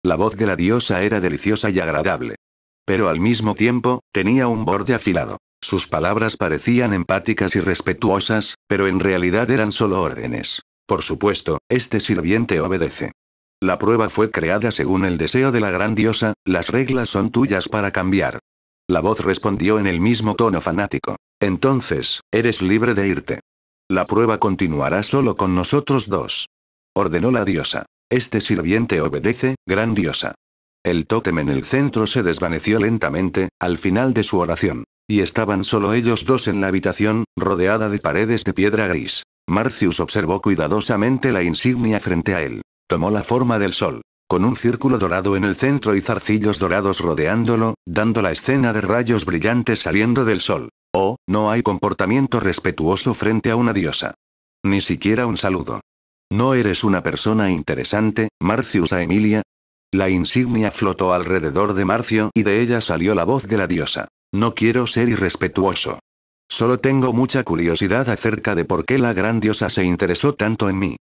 La voz de la diosa era deliciosa y agradable. Pero al mismo tiempo, tenía un borde afilado. Sus palabras parecían empáticas y respetuosas, pero en realidad eran solo órdenes. Por supuesto, este sirviente obedece. La prueba fue creada según el deseo de la gran diosa, las reglas son tuyas para cambiar. La voz respondió en el mismo tono fanático. Entonces, eres libre de irte. La prueba continuará solo con nosotros dos. Ordenó la diosa. Este sirviente obedece, gran diosa. El tótem en el centro se desvaneció lentamente, al final de su oración. Y estaban solo ellos dos en la habitación, rodeada de paredes de piedra gris. Marcius observó cuidadosamente la insignia frente a él. Tomó la forma del sol, con un círculo dorado en el centro y zarcillos dorados rodeándolo, dando la escena de rayos brillantes saliendo del sol. Oh, no hay comportamiento respetuoso frente a una diosa. Ni siquiera un saludo. ¿No eres una persona interesante, Marcius a Emilia? La insignia flotó alrededor de Marcio y de ella salió la voz de la diosa. No quiero ser irrespetuoso. Solo tengo mucha curiosidad acerca de por qué la gran diosa se interesó tanto en mí.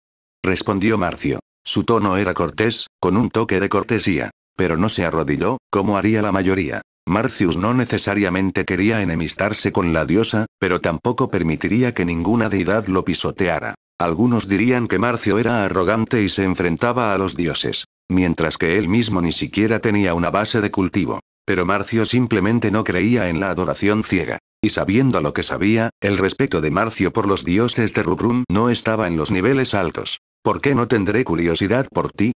Respondió Marcio. Su tono era cortés, con un toque de cortesía. Pero no se arrodilló, como haría la mayoría. Marcius no necesariamente quería enemistarse con la diosa, pero tampoco permitiría que ninguna deidad lo pisoteara. Algunos dirían que Marcio era arrogante y se enfrentaba a los dioses, mientras que él mismo ni siquiera tenía una base de cultivo. Pero Marcio simplemente no creía en la adoración ciega. Y sabiendo lo que sabía, el respeto de Marcio por los dioses de Rubrum no estaba en los niveles altos. ¿Por qué no tendré curiosidad por ti?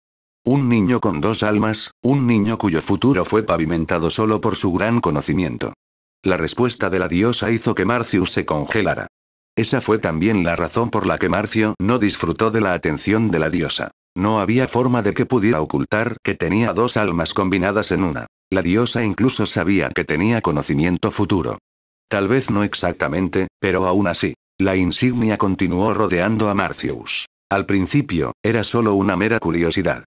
Un niño con dos almas, un niño cuyo futuro fue pavimentado solo por su gran conocimiento. La respuesta de la diosa hizo que Marcius se congelara. Esa fue también la razón por la que Marcio no disfrutó de la atención de la diosa. No había forma de que pudiera ocultar que tenía dos almas combinadas en una. La diosa incluso sabía que tenía conocimiento futuro. Tal vez no exactamente, pero aún así, la insignia continuó rodeando a Marcius. Al principio, era solo una mera curiosidad.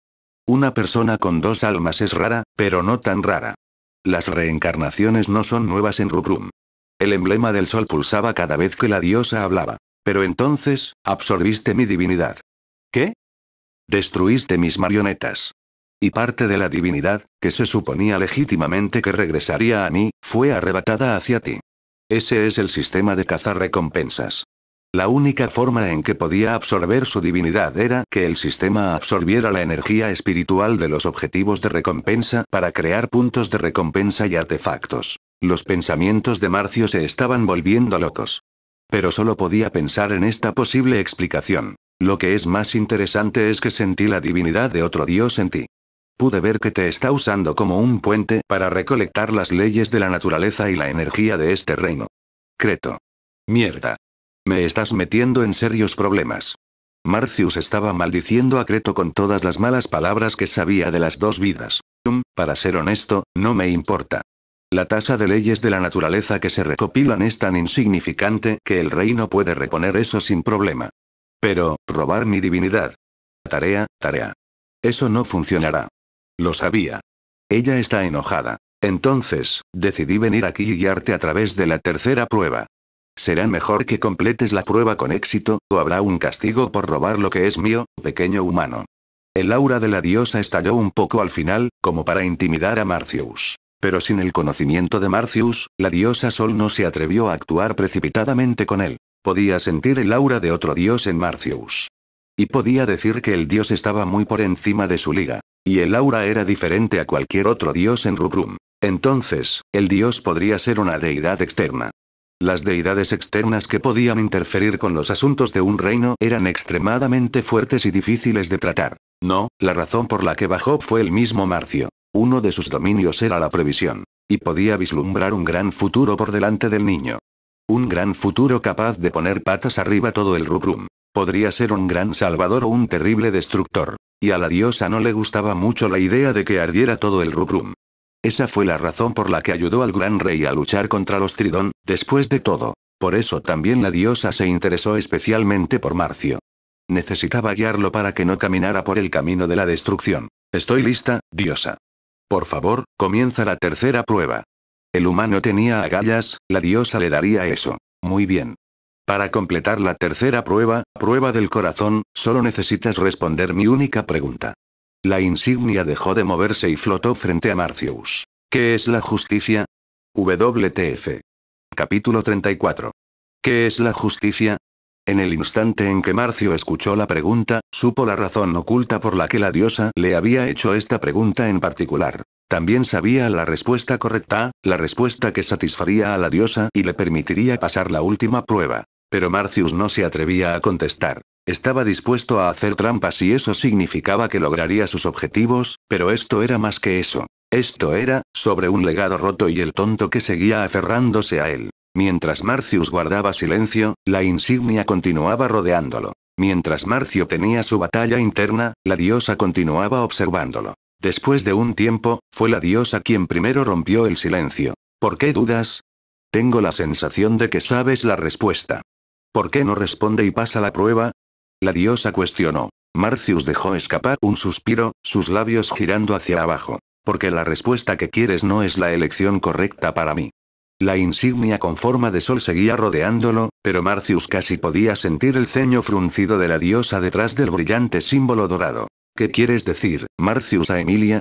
Una persona con dos almas es rara, pero no tan rara. Las reencarnaciones no son nuevas en Rubrum. El emblema del sol pulsaba cada vez que la diosa hablaba. Pero entonces, absorbiste mi divinidad. ¿Qué? Destruiste mis marionetas. Y parte de la divinidad, que se suponía legítimamente que regresaría a mí, fue arrebatada hacia ti. Ese es el sistema de cazar recompensas. La única forma en que podía absorber su divinidad era que el sistema absorbiera la energía espiritual de los objetivos de recompensa para crear puntos de recompensa y artefactos. Los pensamientos de Marcio se estaban volviendo locos. Pero solo podía pensar en esta posible explicación. Lo que es más interesante es que sentí la divinidad de otro dios en ti. Pude ver que te está usando como un puente para recolectar las leyes de la naturaleza y la energía de este reino. Creto. Mierda. Me estás metiendo en serios problemas. Marcius estaba maldiciendo a Creto con todas las malas palabras que sabía de las dos vidas. para ser honesto, no me importa. La tasa de leyes de la naturaleza que se recopilan es tan insignificante que el reino puede reponer eso sin problema. Pero, robar mi divinidad. Tarea, tarea. Eso no funcionará. Lo sabía. Ella está enojada. Entonces, decidí venir aquí y guiarte a través de la tercera prueba. Será mejor que completes la prueba con éxito, o habrá un castigo por robar lo que es mío, pequeño humano. El aura de la diosa estalló un poco al final, como para intimidar a Marcius. Pero sin el conocimiento de Marcius, la diosa Sol no se atrevió a actuar precipitadamente con él. Podía sentir el aura de otro dios en Marcius. Y podía decir que el dios estaba muy por encima de su liga. Y el aura era diferente a cualquier otro dios en Rubrum. Entonces, el dios podría ser una deidad externa. Las deidades externas que podían interferir con los asuntos de un reino eran extremadamente fuertes y difíciles de tratar. No, la razón por la que bajó fue el mismo Marcio. Uno de sus dominios era la previsión. Y podía vislumbrar un gran futuro por delante del niño. Un gran futuro capaz de poner patas arriba todo el rubrum. Podría ser un gran salvador o un terrible destructor. Y a la diosa no le gustaba mucho la idea de que ardiera todo el rubrum. Esa fue la razón por la que ayudó al gran rey a luchar contra los Tridón, después de todo. Por eso también la diosa se interesó especialmente por Marcio. Necesitaba guiarlo para que no caminara por el camino de la destrucción. Estoy lista, diosa. Por favor, comienza la tercera prueba. El humano tenía agallas, la diosa le daría eso. Muy bien. Para completar la tercera prueba, prueba del corazón, solo necesitas responder mi única pregunta. La insignia dejó de moverse y flotó frente a Marcius. ¿Qué es la justicia? WTF. Capítulo 34. ¿Qué es la justicia? En el instante en que Marcio escuchó la pregunta, supo la razón oculta por la que la diosa le había hecho esta pregunta en particular. También sabía la respuesta correcta, la respuesta que satisfaría a la diosa y le permitiría pasar la última prueba. Pero Marcius no se atrevía a contestar. Estaba dispuesto a hacer trampas y eso significaba que lograría sus objetivos, pero esto era más que eso. Esto era, sobre un legado roto y el tonto que seguía aferrándose a él. Mientras Marcius guardaba silencio, la insignia continuaba rodeándolo. Mientras Marcio tenía su batalla interna, la diosa continuaba observándolo. Después de un tiempo, fue la diosa quien primero rompió el silencio. ¿Por qué dudas? Tengo la sensación de que sabes la respuesta. ¿Por qué no responde y pasa la prueba? La diosa cuestionó. Marcius dejó escapar un suspiro, sus labios girando hacia abajo. Porque la respuesta que quieres no es la elección correcta para mí. La insignia con forma de sol seguía rodeándolo, pero Marcius casi podía sentir el ceño fruncido de la diosa detrás del brillante símbolo dorado. ¿Qué quieres decir, Marcius a Emilia?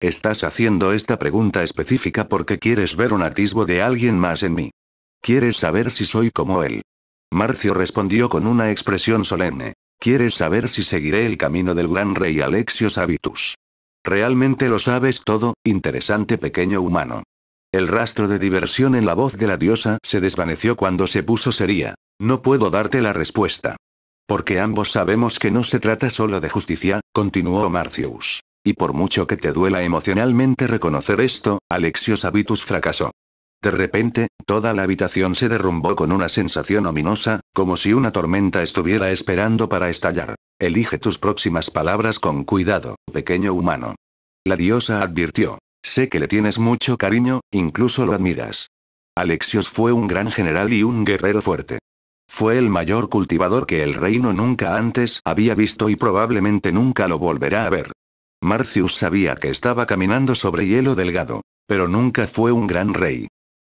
Estás haciendo esta pregunta específica porque quieres ver un atisbo de alguien más en mí. Quieres saber si soy como él, Marcio respondió con una expresión solemne. ¿Quieres saber si seguiré el camino del gran rey Alexios Habitus? Realmente lo sabes todo, interesante pequeño humano. El rastro de diversión en la voz de la diosa se desvaneció cuando se puso seria. No puedo darte la respuesta. Porque ambos sabemos que no se trata solo de justicia, continuó Marcius. Y por mucho que te duela emocionalmente reconocer esto, Alexios Habitus fracasó. De repente, toda la habitación se derrumbó con una sensación ominosa, como si una tormenta estuviera esperando para estallar. Elige tus próximas palabras con cuidado, pequeño humano. La diosa advirtió. Sé que le tienes mucho cariño, incluso lo admiras. Alexios fue un gran general y un guerrero fuerte. Fue el mayor cultivador que el reino nunca antes había visto y probablemente nunca lo volverá a ver. Marcius sabía que estaba caminando sobre hielo delgado, pero nunca fue un gran rey.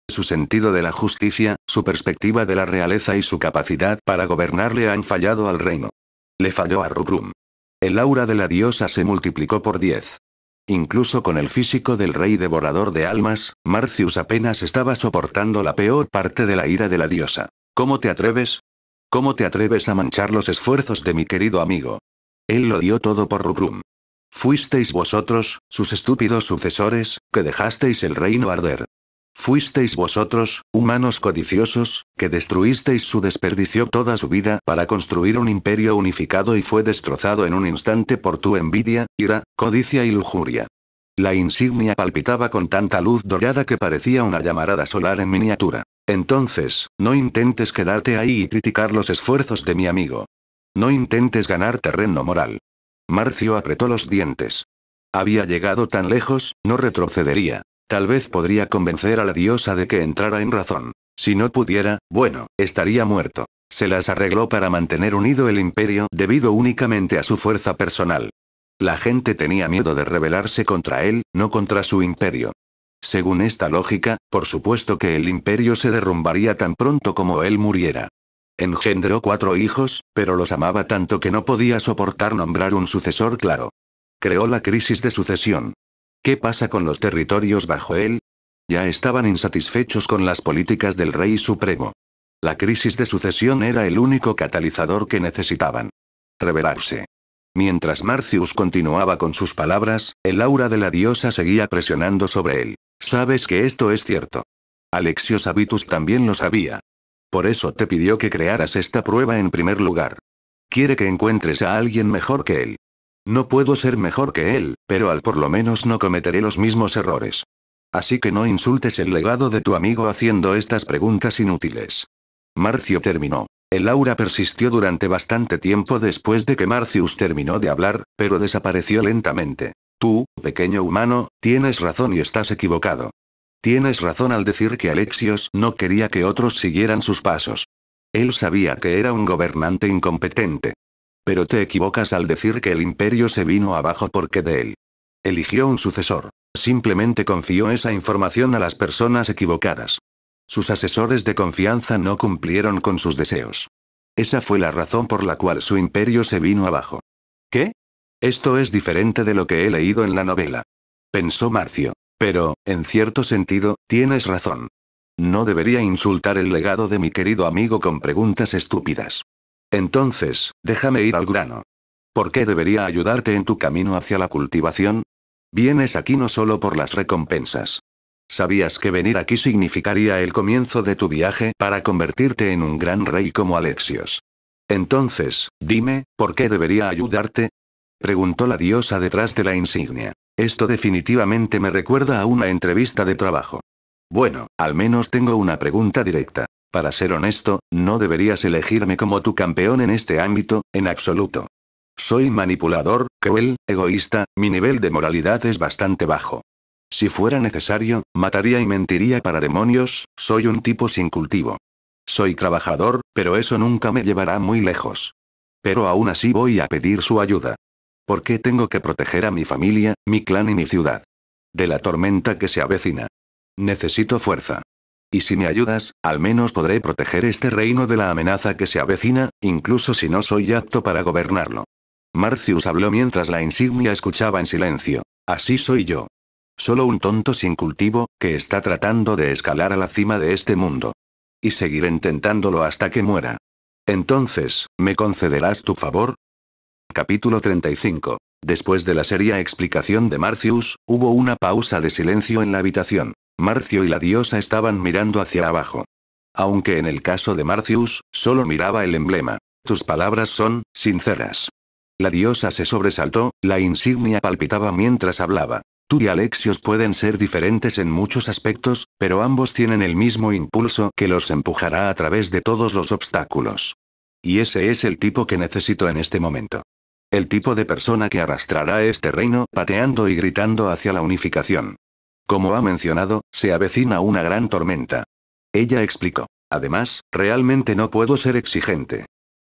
Su sentido de la justicia, su perspectiva de la realeza y su capacidad para gobernarle han fallado al reino. Le falló a Rubrum. El aura de la diosa se multiplicó por diez. Incluso con el físico del rey devorador de almas, Marcius apenas estaba soportando la peor parte de la ira de la diosa. ¿Cómo te atreves? ¿Cómo te atreves a manchar los esfuerzos de mi querido amigo? Él lo dio todo por Rubrum. Fuisteis vosotros, sus estúpidos sucesores, que dejasteis el reino arder. Fuisteis vosotros, humanos codiciosos, que destruisteis su desperdicio toda su vida para construir un imperio unificado y fue destrozado en un instante por tu envidia, ira, codicia y lujuria. La insignia palpitaba con tanta luz dorada que parecía una llamarada solar en miniatura. Entonces, no intentes quedarte ahí y criticar los esfuerzos de mi amigo. No intentes ganar terreno moral. Marcio apretó los dientes. Había llegado tan lejos, no retrocedería. Tal vez podría convencer a la diosa de que entrara en razón. Si no pudiera, bueno, estaría muerto. Se las arregló para mantener unido el imperio debido únicamente a su fuerza personal. La gente tenía miedo de rebelarse contra él, no contra su imperio. Según esta lógica, por supuesto que el imperio se derrumbaría tan pronto como él muriera. Engendró cuatro hijos, pero los amaba tanto que no podía soportar nombrar un sucesor claro. Creó la crisis de sucesión. ¿Qué pasa con los territorios bajo él? Ya estaban insatisfechos con las políticas del rey supremo. La crisis de sucesión era el único catalizador que necesitaban. Revelarse. Mientras Marcius continuaba con sus palabras, el aura de la diosa seguía presionando sobre él. Sabes que esto es cierto. Alexios Habitus también lo sabía. Por eso te pidió que crearas esta prueba en primer lugar. Quiere que encuentres a alguien mejor que él. No puedo ser mejor que él, pero al por lo menos no cometeré los mismos errores. Así que no insultes el legado de tu amigo haciendo estas preguntas inútiles. Marcio terminó. El aura persistió durante bastante tiempo después de que Marcius terminó de hablar, pero desapareció lentamente. Tú, pequeño humano, tienes razón y estás equivocado. Tienes razón al decir que Alexios no quería que otros siguieran sus pasos. Él sabía que era un gobernante incompetente. Pero te equivocas al decir que el imperio se vino abajo porque de él. Eligió un sucesor. Simplemente confió esa información a las personas equivocadas. Sus asesores de confianza no cumplieron con sus deseos. Esa fue la razón por la cual su imperio se vino abajo. ¿Qué? Esto es diferente de lo que he leído en la novela. Pensó Marcio. Pero, en cierto sentido, tienes razón. No debería insultar el legado de mi querido amigo con preguntas estúpidas. Entonces, déjame ir al grano. ¿Por qué debería ayudarte en tu camino hacia la cultivación? Vienes aquí no solo por las recompensas. ¿Sabías que venir aquí significaría el comienzo de tu viaje para convertirte en un gran rey como Alexios? Entonces, dime, ¿por qué debería ayudarte? Preguntó la diosa detrás de la insignia. Esto definitivamente me recuerda a una entrevista de trabajo. Bueno, al menos tengo una pregunta directa. Para ser honesto, no deberías elegirme como tu campeón en este ámbito, en absoluto. Soy manipulador, cruel, egoísta, mi nivel de moralidad es bastante bajo. Si fuera necesario, mataría y mentiría para demonios, soy un tipo sin cultivo. Soy trabajador, pero eso nunca me llevará muy lejos. Pero aún así voy a pedir su ayuda. Porque tengo que proteger a mi familia, mi clan y mi ciudad? De la tormenta que se avecina. Necesito fuerza. Y si me ayudas, al menos podré proteger este reino de la amenaza que se avecina, incluso si no soy apto para gobernarlo. Marcius habló mientras la insignia escuchaba en silencio. Así soy yo. Solo un tonto sin cultivo, que está tratando de escalar a la cima de este mundo. Y seguiré intentándolo hasta que muera. Entonces, ¿me concederás tu favor? Capítulo 35. Después de la seria explicación de Marcius, hubo una pausa de silencio en la habitación. Marcio y la diosa estaban mirando hacia abajo. Aunque en el caso de Marcius, solo miraba el emblema. Tus palabras son, sinceras. La diosa se sobresaltó, la insignia palpitaba mientras hablaba. Tú y Alexios pueden ser diferentes en muchos aspectos, pero ambos tienen el mismo impulso que los empujará a través de todos los obstáculos. Y ese es el tipo que necesito en este momento. El tipo de persona que arrastrará este reino pateando y gritando hacia la unificación. Como ha mencionado, se avecina una gran tormenta. Ella explicó. Además, realmente no puedo ser exigente.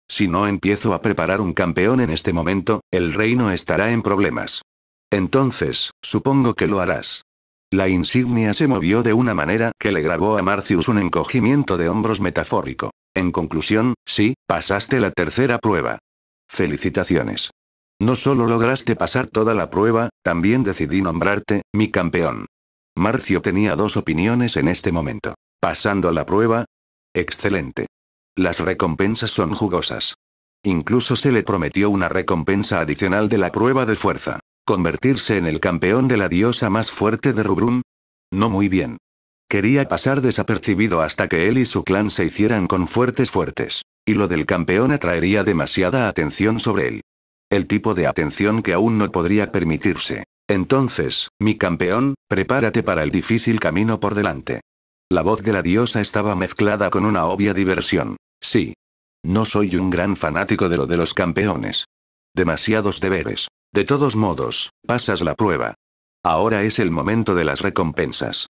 Si no empiezo a preparar un campeón en este momento, el reino estará en problemas. Entonces, supongo que lo harás. La insignia se movió de una manera que le grabó a Marcius un encogimiento de hombros metafórico. En conclusión, sí, pasaste la tercera prueba. Felicitaciones. No solo lograste pasar toda la prueba, también decidí nombrarte, mi campeón. Marcio tenía dos opiniones en este momento. Pasando la prueba. Excelente. Las recompensas son jugosas. Incluso se le prometió una recompensa adicional de la prueba de fuerza. Convertirse en el campeón de la diosa más fuerte de Rubrum. No muy bien. Quería pasar desapercibido hasta que él y su clan se hicieran con fuertes fuertes. Y lo del campeón atraería demasiada atención sobre él. El tipo de atención que aún no podría permitirse. Entonces, mi campeón, prepárate para el difícil camino por delante. La voz de la diosa estaba mezclada con una obvia diversión. Sí. No soy un gran fanático de lo de los campeones. Demasiados deberes. De todos modos, pasas la prueba. Ahora es el momento de las recompensas.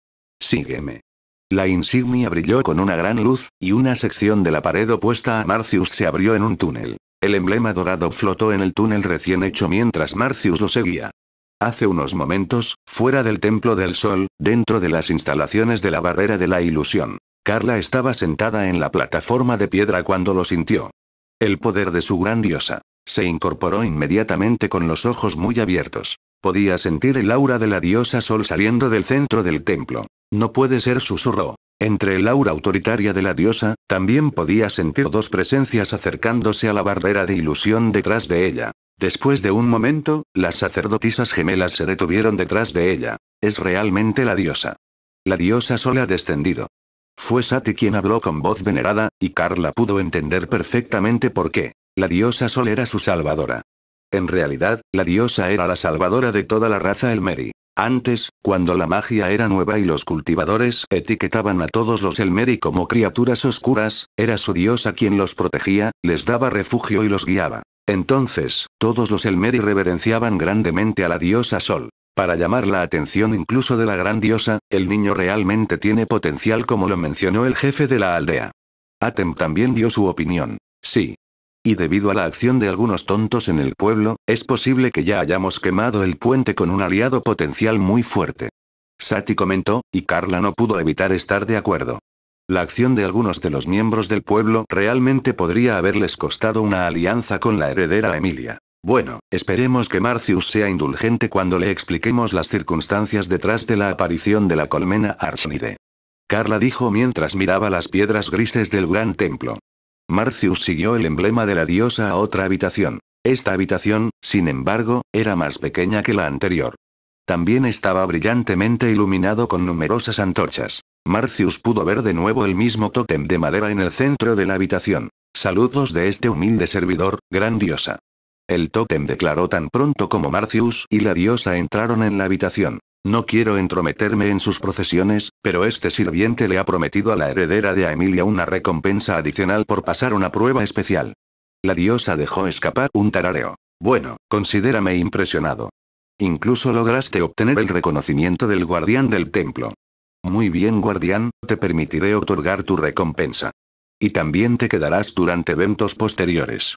Sígueme. La insignia brilló con una gran luz, y una sección de la pared opuesta a Marcius se abrió en un túnel. El emblema dorado flotó en el túnel recién hecho mientras Marcius lo seguía. Hace unos momentos, fuera del Templo del Sol, dentro de las instalaciones de la Barrera de la Ilusión. Carla estaba sentada en la plataforma de piedra cuando lo sintió. El poder de su gran diosa. Se incorporó inmediatamente con los ojos muy abiertos. Podía sentir el aura de la diosa Sol saliendo del centro del templo. No puede ser, susurró. Entre el aura autoritaria de la diosa, también podía sentir dos presencias acercándose a la barrera de ilusión detrás de ella. Después de un momento, las sacerdotisas gemelas se detuvieron detrás de ella. Es realmente la diosa. La diosa sola ha descendido. Fue Sati quien habló con voz venerada, y Carla pudo entender perfectamente por qué. La diosa Sol era su salvadora. En realidad, la diosa era la salvadora de toda la raza Elmeri. Antes, cuando la magia era nueva y los cultivadores etiquetaban a todos los Elmeri como criaturas oscuras, era su diosa quien los protegía, les daba refugio y los guiaba. Entonces, todos los Elmeri reverenciaban grandemente a la diosa Sol. Para llamar la atención incluso de la gran diosa, el niño realmente tiene potencial como lo mencionó el jefe de la aldea. Atem también dio su opinión. Sí. Y debido a la acción de algunos tontos en el pueblo, es posible que ya hayamos quemado el puente con un aliado potencial muy fuerte. Sati comentó, y Carla no pudo evitar estar de acuerdo. La acción de algunos de los miembros del pueblo realmente podría haberles costado una alianza con la heredera Emilia. Bueno, esperemos que Marcius sea indulgente cuando le expliquemos las circunstancias detrás de la aparición de la colmena Archnide. Carla dijo mientras miraba las piedras grises del gran templo. Marcius siguió el emblema de la diosa a otra habitación. Esta habitación, sin embargo, era más pequeña que la anterior. También estaba brillantemente iluminado con numerosas antorchas. Marcius pudo ver de nuevo el mismo tótem de madera en el centro de la habitación. Saludos de este humilde servidor, gran diosa. El tótem declaró tan pronto como Marcius y la diosa entraron en la habitación. No quiero entrometerme en sus procesiones, pero este sirviente le ha prometido a la heredera de Emilia una recompensa adicional por pasar una prueba especial. La diosa dejó escapar un tarareo. Bueno, considérame impresionado. Incluso lograste obtener el reconocimiento del guardián del templo. Muy bien guardián, te permitiré otorgar tu recompensa. Y también te quedarás durante eventos posteriores.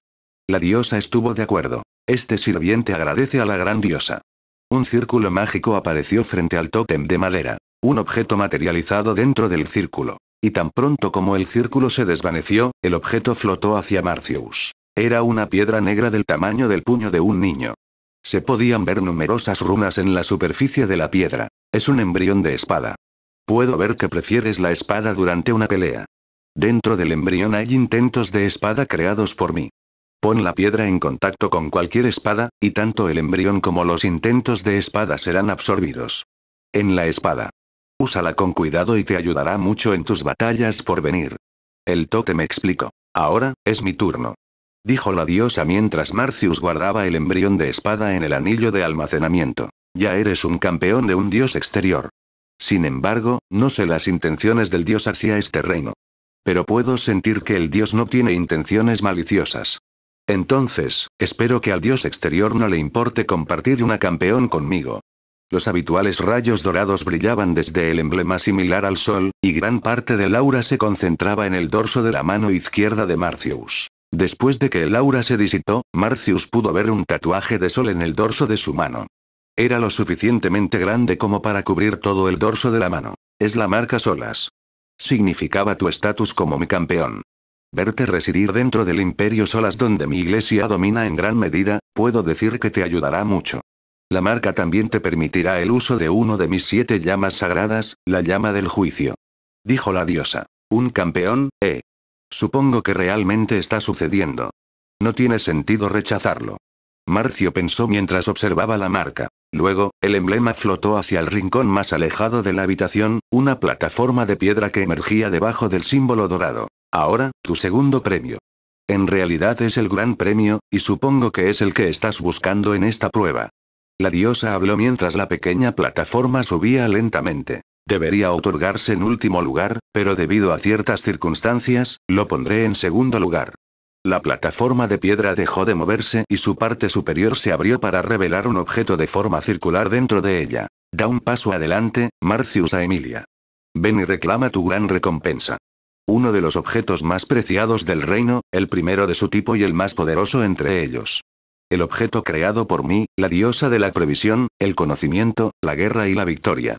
La diosa estuvo de acuerdo. Este sirviente agradece a la gran diosa. Un círculo mágico apareció frente al tótem de madera. Un objeto materializado dentro del círculo. Y tan pronto como el círculo se desvaneció, el objeto flotó hacia Marcius. Era una piedra negra del tamaño del puño de un niño. Se podían ver numerosas runas en la superficie de la piedra. Es un embrión de espada. Puedo ver que prefieres la espada durante una pelea. Dentro del embrión hay intentos de espada creados por mí. Pon la piedra en contacto con cualquier espada, y tanto el embrión como los intentos de espada serán absorbidos. En la espada. Úsala con cuidado y te ayudará mucho en tus batallas por venir. El toque me explicó. Ahora, es mi turno. Dijo la diosa mientras Marcius guardaba el embrión de espada en el anillo de almacenamiento. Ya eres un campeón de un dios exterior. Sin embargo, no sé las intenciones del dios hacia este reino. Pero puedo sentir que el dios no tiene intenciones maliciosas. Entonces, espero que al dios exterior no le importe compartir una campeón conmigo. Los habituales rayos dorados brillaban desde el emblema similar al sol, y gran parte del aura se concentraba en el dorso de la mano izquierda de Marcius. Después de que el aura se disitó, Marcius pudo ver un tatuaje de sol en el dorso de su mano. Era lo suficientemente grande como para cubrir todo el dorso de la mano. Es la marca Solas. Significaba tu estatus como mi campeón. Verte residir dentro del imperio Solas donde mi iglesia domina en gran medida, puedo decir que te ayudará mucho. La marca también te permitirá el uso de uno de mis siete llamas sagradas, la llama del juicio. Dijo la diosa. Un campeón, eh. Supongo que realmente está sucediendo. No tiene sentido rechazarlo. Marcio pensó mientras observaba la marca. Luego, el emblema flotó hacia el rincón más alejado de la habitación, una plataforma de piedra que emergía debajo del símbolo dorado. Ahora, tu segundo premio. En realidad es el gran premio, y supongo que es el que estás buscando en esta prueba. La diosa habló mientras la pequeña plataforma subía lentamente. Debería otorgarse en último lugar, pero debido a ciertas circunstancias, lo pondré en segundo lugar. La plataforma de piedra dejó de moverse y su parte superior se abrió para revelar un objeto de forma circular dentro de ella. Da un paso adelante, Marcius a Emilia. Ven y reclama tu gran recompensa. Uno de los objetos más preciados del reino, el primero de su tipo y el más poderoso entre ellos. El objeto creado por mí, la diosa de la previsión, el conocimiento, la guerra y la victoria.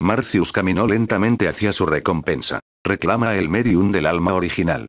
Marcius caminó lentamente hacia su recompensa. Reclama el medium del alma original.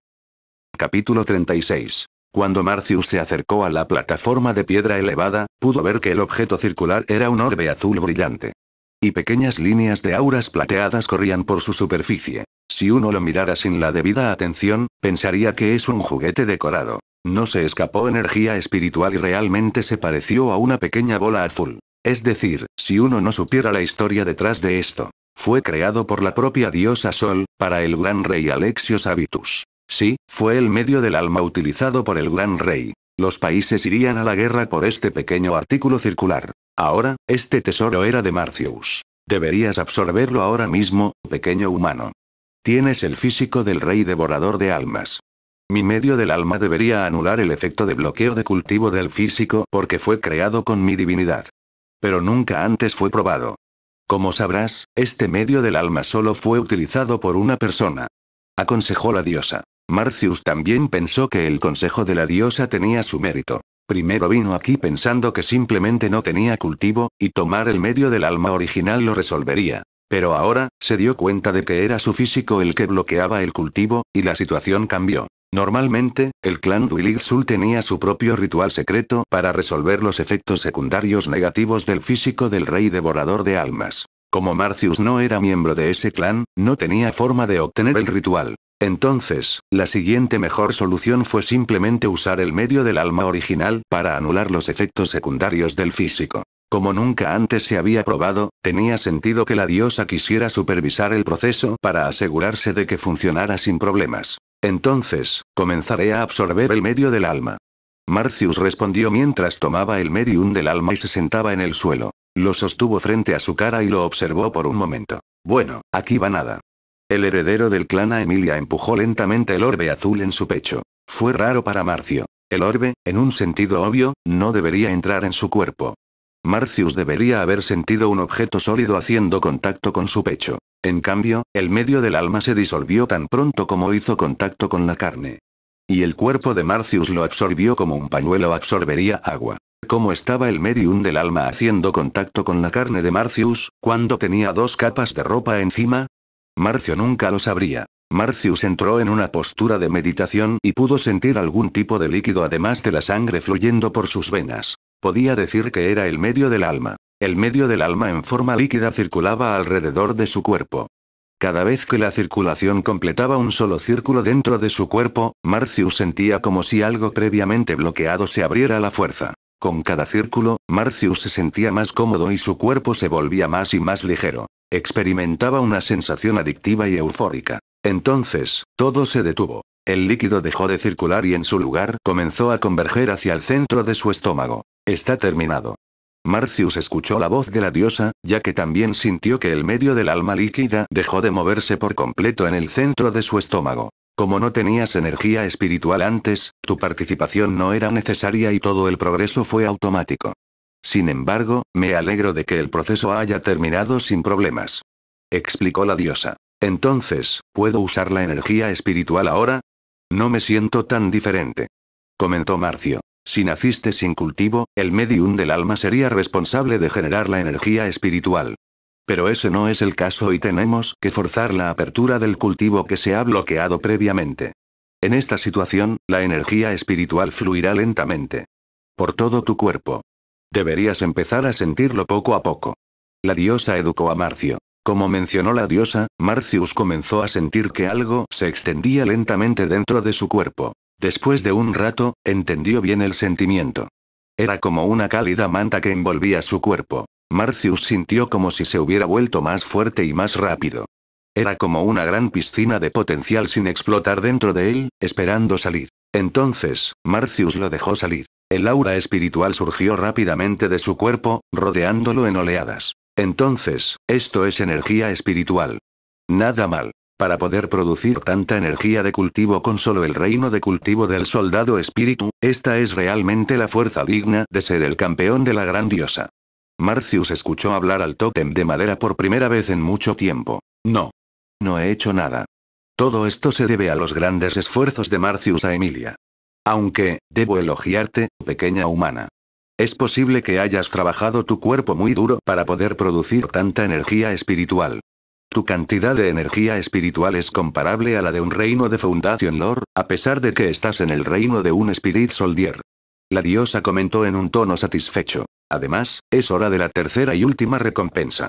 Capítulo 36. Cuando Marcius se acercó a la plataforma de piedra elevada, pudo ver que el objeto circular era un orbe azul brillante. Y pequeñas líneas de auras plateadas corrían por su superficie. Si uno lo mirara sin la debida atención, pensaría que es un juguete decorado. No se escapó energía espiritual y realmente se pareció a una pequeña bola azul. Es decir, si uno no supiera la historia detrás de esto. Fue creado por la propia diosa Sol, para el gran rey Alexios Habitus. Sí, fue el medio del alma utilizado por el gran rey. Los países irían a la guerra por este pequeño artículo circular. Ahora, este tesoro era de Marcius. Deberías absorberlo ahora mismo, pequeño humano. Tienes el físico del rey devorador de almas. Mi medio del alma debería anular el efecto de bloqueo de cultivo del físico porque fue creado con mi divinidad. Pero nunca antes fue probado. Como sabrás, este medio del alma solo fue utilizado por una persona. Aconsejó la diosa. Marcius también pensó que el consejo de la diosa tenía su mérito. Primero vino aquí pensando que simplemente no tenía cultivo, y tomar el medio del alma original lo resolvería. Pero ahora, se dio cuenta de que era su físico el que bloqueaba el cultivo, y la situación cambió. Normalmente, el clan Duilixul tenía su propio ritual secreto para resolver los efectos secundarios negativos del físico del rey devorador de almas. Como Marcius no era miembro de ese clan, no tenía forma de obtener el ritual. Entonces, la siguiente mejor solución fue simplemente usar el medio del alma original para anular los efectos secundarios del físico. Como nunca antes se había probado, tenía sentido que la diosa quisiera supervisar el proceso para asegurarse de que funcionara sin problemas. Entonces, comenzaré a absorber el medio del alma. Marcius respondió mientras tomaba el medium del alma y se sentaba en el suelo. Lo sostuvo frente a su cara y lo observó por un momento. Bueno, aquí va nada. El heredero del clan a Emilia empujó lentamente el orbe azul en su pecho. Fue raro para Marcio. El orbe, en un sentido obvio, no debería entrar en su cuerpo. Marcius debería haber sentido un objeto sólido haciendo contacto con su pecho. En cambio, el medio del alma se disolvió tan pronto como hizo contacto con la carne. Y el cuerpo de Marcius lo absorbió como un pañuelo absorbería agua cómo estaba el medium del alma haciendo contacto con la carne de Marcius, cuando tenía dos capas de ropa encima? Marcio nunca lo sabría. Marcius entró en una postura de meditación y pudo sentir algún tipo de líquido además de la sangre fluyendo por sus venas. Podía decir que era el medio del alma. El medio del alma en forma líquida circulaba alrededor de su cuerpo. Cada vez que la circulación completaba un solo círculo dentro de su cuerpo, Marcius sentía como si algo previamente bloqueado se abriera a la fuerza. Con cada círculo, Marcius se sentía más cómodo y su cuerpo se volvía más y más ligero. Experimentaba una sensación adictiva y eufórica. Entonces, todo se detuvo. El líquido dejó de circular y en su lugar comenzó a converger hacia el centro de su estómago. Está terminado. Marcius escuchó la voz de la diosa, ya que también sintió que el medio del alma líquida dejó de moverse por completo en el centro de su estómago. Como no tenías energía espiritual antes, tu participación no era necesaria y todo el progreso fue automático. Sin embargo, me alegro de que el proceso haya terminado sin problemas. Explicó la diosa. Entonces, ¿puedo usar la energía espiritual ahora? No me siento tan diferente. Comentó Marcio. Si naciste sin cultivo, el medium del alma sería responsable de generar la energía espiritual. Pero ese no es el caso y tenemos que forzar la apertura del cultivo que se ha bloqueado previamente. En esta situación, la energía espiritual fluirá lentamente. Por todo tu cuerpo. Deberías empezar a sentirlo poco a poco. La diosa educó a Marcio. Como mencionó la diosa, Marcius comenzó a sentir que algo se extendía lentamente dentro de su cuerpo. Después de un rato, entendió bien el sentimiento. Era como una cálida manta que envolvía su cuerpo. Marcius sintió como si se hubiera vuelto más fuerte y más rápido. Era como una gran piscina de potencial sin explotar dentro de él, esperando salir. Entonces, Marcius lo dejó salir. El aura espiritual surgió rápidamente de su cuerpo, rodeándolo en oleadas. Entonces, esto es energía espiritual. Nada mal. Para poder producir tanta energía de cultivo con solo el reino de cultivo del soldado espíritu, esta es realmente la fuerza digna de ser el campeón de la gran diosa. Marcius escuchó hablar al tótem de madera por primera vez en mucho tiempo. No. No he hecho nada. Todo esto se debe a los grandes esfuerzos de Marcius a Emilia. Aunque, debo elogiarte, pequeña humana. Es posible que hayas trabajado tu cuerpo muy duro para poder producir tanta energía espiritual. Tu cantidad de energía espiritual es comparable a la de un reino de Fundación Lore, a pesar de que estás en el reino de un Spirit Soldier. La diosa comentó en un tono satisfecho. Además, es hora de la tercera y última recompensa.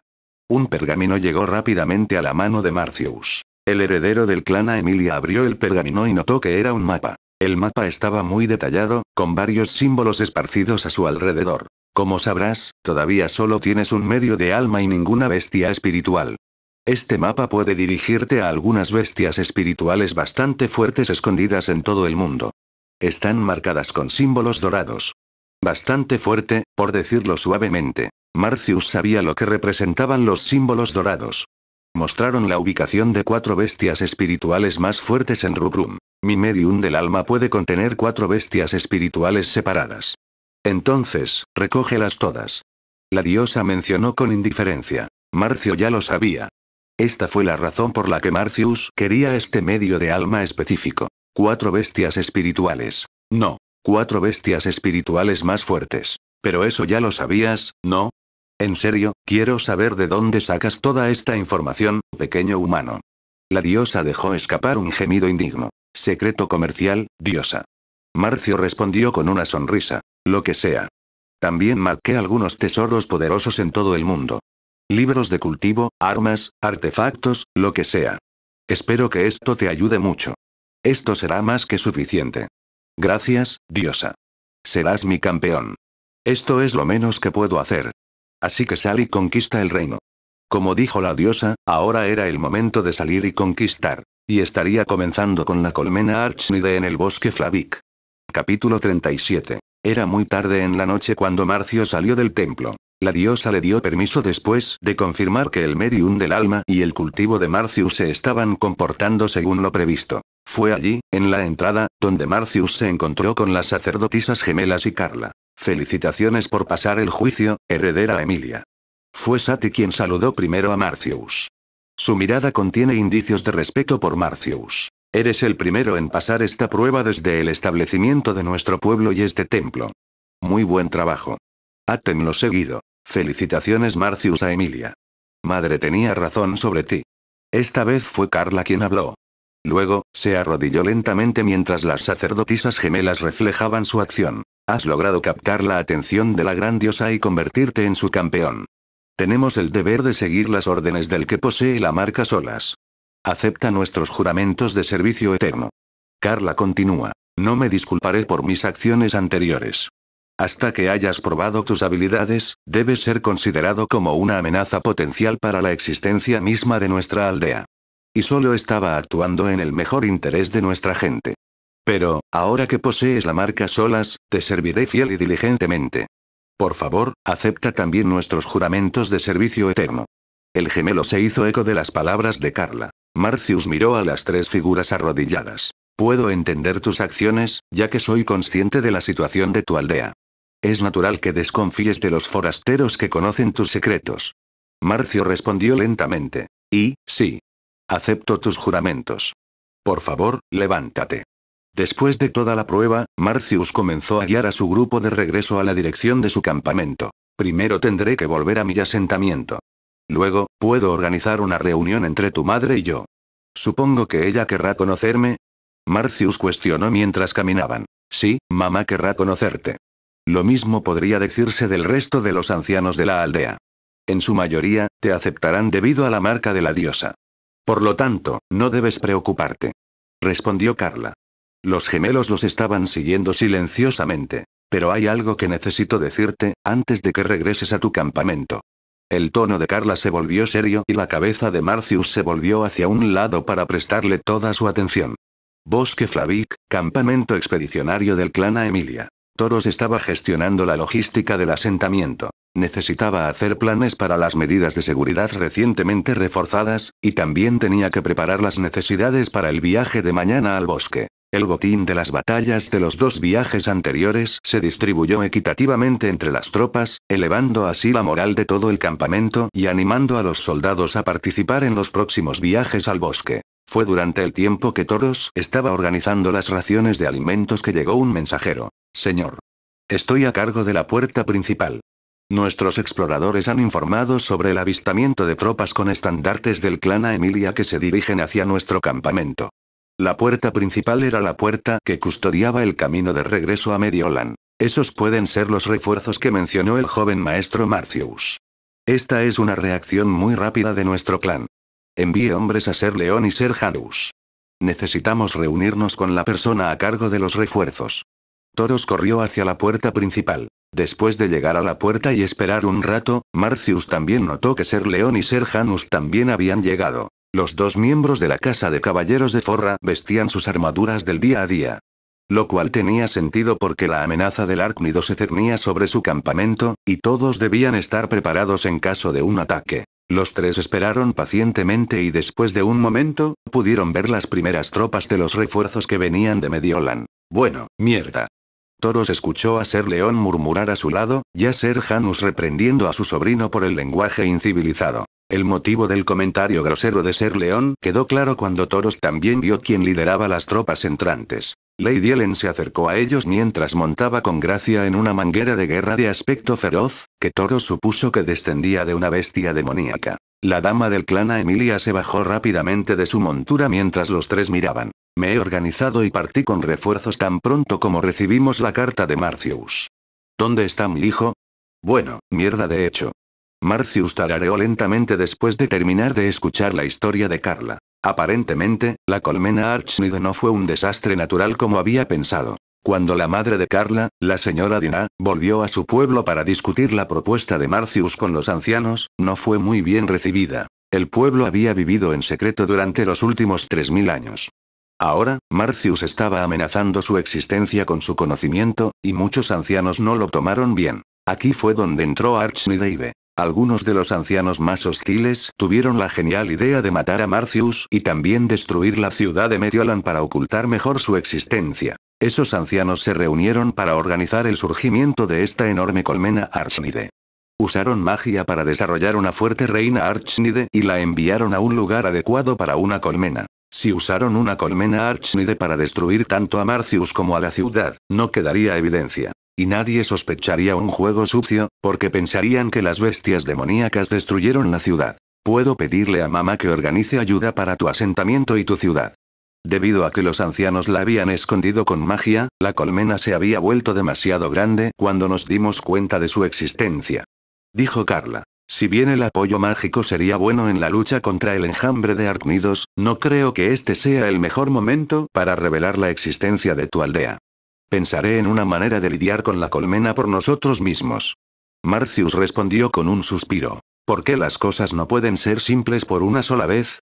Un pergamino llegó rápidamente a la mano de Marcius. El heredero del clan a Emilia abrió el pergamino y notó que era un mapa. El mapa estaba muy detallado, con varios símbolos esparcidos a su alrededor. Como sabrás, todavía solo tienes un medio de alma y ninguna bestia espiritual. Este mapa puede dirigirte a algunas bestias espirituales bastante fuertes escondidas en todo el mundo. Están marcadas con símbolos dorados. Bastante fuerte, por decirlo suavemente. Marcius sabía lo que representaban los símbolos dorados. Mostraron la ubicación de cuatro bestias espirituales más fuertes en Rubrum. Mi medium del alma puede contener cuatro bestias espirituales separadas. Entonces, recógelas todas. La diosa mencionó con indiferencia. Marcio ya lo sabía, esta fue la razón por la que Marcius quería este medio de alma específico. Cuatro bestias espirituales. No. Cuatro bestias espirituales más fuertes. Pero eso ya lo sabías, ¿no? En serio, quiero saber de dónde sacas toda esta información, pequeño humano. La diosa dejó escapar un gemido indigno. Secreto comercial, diosa. Marcio respondió con una sonrisa. Lo que sea. También marqué algunos tesoros poderosos en todo el mundo libros de cultivo, armas, artefactos, lo que sea. Espero que esto te ayude mucho. Esto será más que suficiente. Gracias, diosa. Serás mi campeón. Esto es lo menos que puedo hacer. Así que sal y conquista el reino. Como dijo la diosa, ahora era el momento de salir y conquistar. Y estaría comenzando con la colmena Archnide en el bosque Flavik. Capítulo 37. Era muy tarde en la noche cuando Marcio salió del templo. La diosa le dio permiso después de confirmar que el medium del alma y el cultivo de Marcius se estaban comportando según lo previsto. Fue allí, en la entrada, donde Marcius se encontró con las sacerdotisas gemelas y Carla. Felicitaciones por pasar el juicio, heredera Emilia. Fue Sati quien saludó primero a Marcius. Su mirada contiene indicios de respeto por Marcius. Eres el primero en pasar esta prueba desde el establecimiento de nuestro pueblo y este templo. Muy buen trabajo. lo seguido. Felicitaciones Marcius a Emilia. Madre tenía razón sobre ti. Esta vez fue Carla quien habló. Luego, se arrodilló lentamente mientras las sacerdotisas gemelas reflejaban su acción. Has logrado captar la atención de la gran diosa y convertirte en su campeón. Tenemos el deber de seguir las órdenes del que posee la marca solas. Acepta nuestros juramentos de servicio eterno. Carla continúa. No me disculparé por mis acciones anteriores. Hasta que hayas probado tus habilidades, debes ser considerado como una amenaza potencial para la existencia misma de nuestra aldea. Y solo estaba actuando en el mejor interés de nuestra gente. Pero, ahora que posees la marca solas, te serviré fiel y diligentemente. Por favor, acepta también nuestros juramentos de servicio eterno. El gemelo se hizo eco de las palabras de Carla. Marcius miró a las tres figuras arrodilladas. Puedo entender tus acciones, ya que soy consciente de la situación de tu aldea. Es natural que desconfíes de los forasteros que conocen tus secretos. Marcio respondió lentamente. Y, sí. Acepto tus juramentos. Por favor, levántate. Después de toda la prueba, Marcius comenzó a guiar a su grupo de regreso a la dirección de su campamento. Primero tendré que volver a mi asentamiento. Luego, puedo organizar una reunión entre tu madre y yo. Supongo que ella querrá conocerme. Marcius cuestionó mientras caminaban. Sí, mamá querrá conocerte. Lo mismo podría decirse del resto de los ancianos de la aldea. En su mayoría, te aceptarán debido a la marca de la diosa. Por lo tanto, no debes preocuparte. Respondió Carla. Los gemelos los estaban siguiendo silenciosamente. Pero hay algo que necesito decirte, antes de que regreses a tu campamento. El tono de Carla se volvió serio y la cabeza de Marcius se volvió hacia un lado para prestarle toda su atención. Bosque Flavic, campamento expedicionario del clan a Emilia. Toros estaba gestionando la logística del asentamiento. Necesitaba hacer planes para las medidas de seguridad recientemente reforzadas, y también tenía que preparar las necesidades para el viaje de mañana al bosque. El botín de las batallas de los dos viajes anteriores se distribuyó equitativamente entre las tropas, elevando así la moral de todo el campamento y animando a los soldados a participar en los próximos viajes al bosque. Fue durante el tiempo que Toros estaba organizando las raciones de alimentos que llegó un mensajero. Señor. Estoy a cargo de la puerta principal. Nuestros exploradores han informado sobre el avistamiento de tropas con estandartes del clan a Emilia que se dirigen hacia nuestro campamento. La puerta principal era la puerta que custodiaba el camino de regreso a Mediolan. Esos pueden ser los refuerzos que mencionó el joven maestro Marcius. Esta es una reacción muy rápida de nuestro clan. Envíe hombres a ser León y ser Janus. Necesitamos reunirnos con la persona a cargo de los refuerzos. Toros corrió hacia la puerta principal. Después de llegar a la puerta y esperar un rato, Marcius también notó que Ser León y Ser Janus también habían llegado. Los dos miembros de la casa de caballeros de Forra vestían sus armaduras del día a día. Lo cual tenía sentido porque la amenaza del Arcnido se cernía sobre su campamento, y todos debían estar preparados en caso de un ataque. Los tres esperaron pacientemente y después de un momento, pudieron ver las primeras tropas de los refuerzos que venían de Mediolan. Bueno, mierda, Toros escuchó a Ser León murmurar a su lado, y a Ser Janus reprendiendo a su sobrino por el lenguaje incivilizado. El motivo del comentario grosero de Ser León quedó claro cuando Toros también vio quién lideraba las tropas entrantes. Lady Ellen se acercó a ellos mientras montaba con gracia en una manguera de guerra de aspecto feroz, que Toros supuso que descendía de una bestia demoníaca. La dama del clan Emilia se bajó rápidamente de su montura mientras los tres miraban. Me he organizado y partí con refuerzos tan pronto como recibimos la carta de Marcius. ¿Dónde está mi hijo? Bueno, mierda de hecho. Marcius tarareó lentamente después de terminar de escuchar la historia de Carla. Aparentemente, la colmena Archnide no fue un desastre natural como había pensado. Cuando la madre de Carla, la señora Dina, volvió a su pueblo para discutir la propuesta de Marcius con los ancianos, no fue muy bien recibida. El pueblo había vivido en secreto durante los últimos 3.000 años. Ahora, Marcius estaba amenazando su existencia con su conocimiento, y muchos ancianos no lo tomaron bien. Aquí fue donde entró Archnide. Algunos de los ancianos más hostiles tuvieron la genial idea de matar a Marcius y también destruir la ciudad de Mediolan para ocultar mejor su existencia. Esos ancianos se reunieron para organizar el surgimiento de esta enorme colmena Archnide. Usaron magia para desarrollar una fuerte reina Archnide y la enviaron a un lugar adecuado para una colmena. Si usaron una colmena Archnide para destruir tanto a Marcius como a la ciudad, no quedaría evidencia. Y nadie sospecharía un juego sucio, porque pensarían que las bestias demoníacas destruyeron la ciudad. Puedo pedirle a mamá que organice ayuda para tu asentamiento y tu ciudad. Debido a que los ancianos la habían escondido con magia, la colmena se había vuelto demasiado grande cuando nos dimos cuenta de su existencia. Dijo Carla. Si bien el apoyo mágico sería bueno en la lucha contra el enjambre de arcnidos, no creo que este sea el mejor momento para revelar la existencia de tu aldea. Pensaré en una manera de lidiar con la colmena por nosotros mismos. Marcius respondió con un suspiro. ¿Por qué las cosas no pueden ser simples por una sola vez?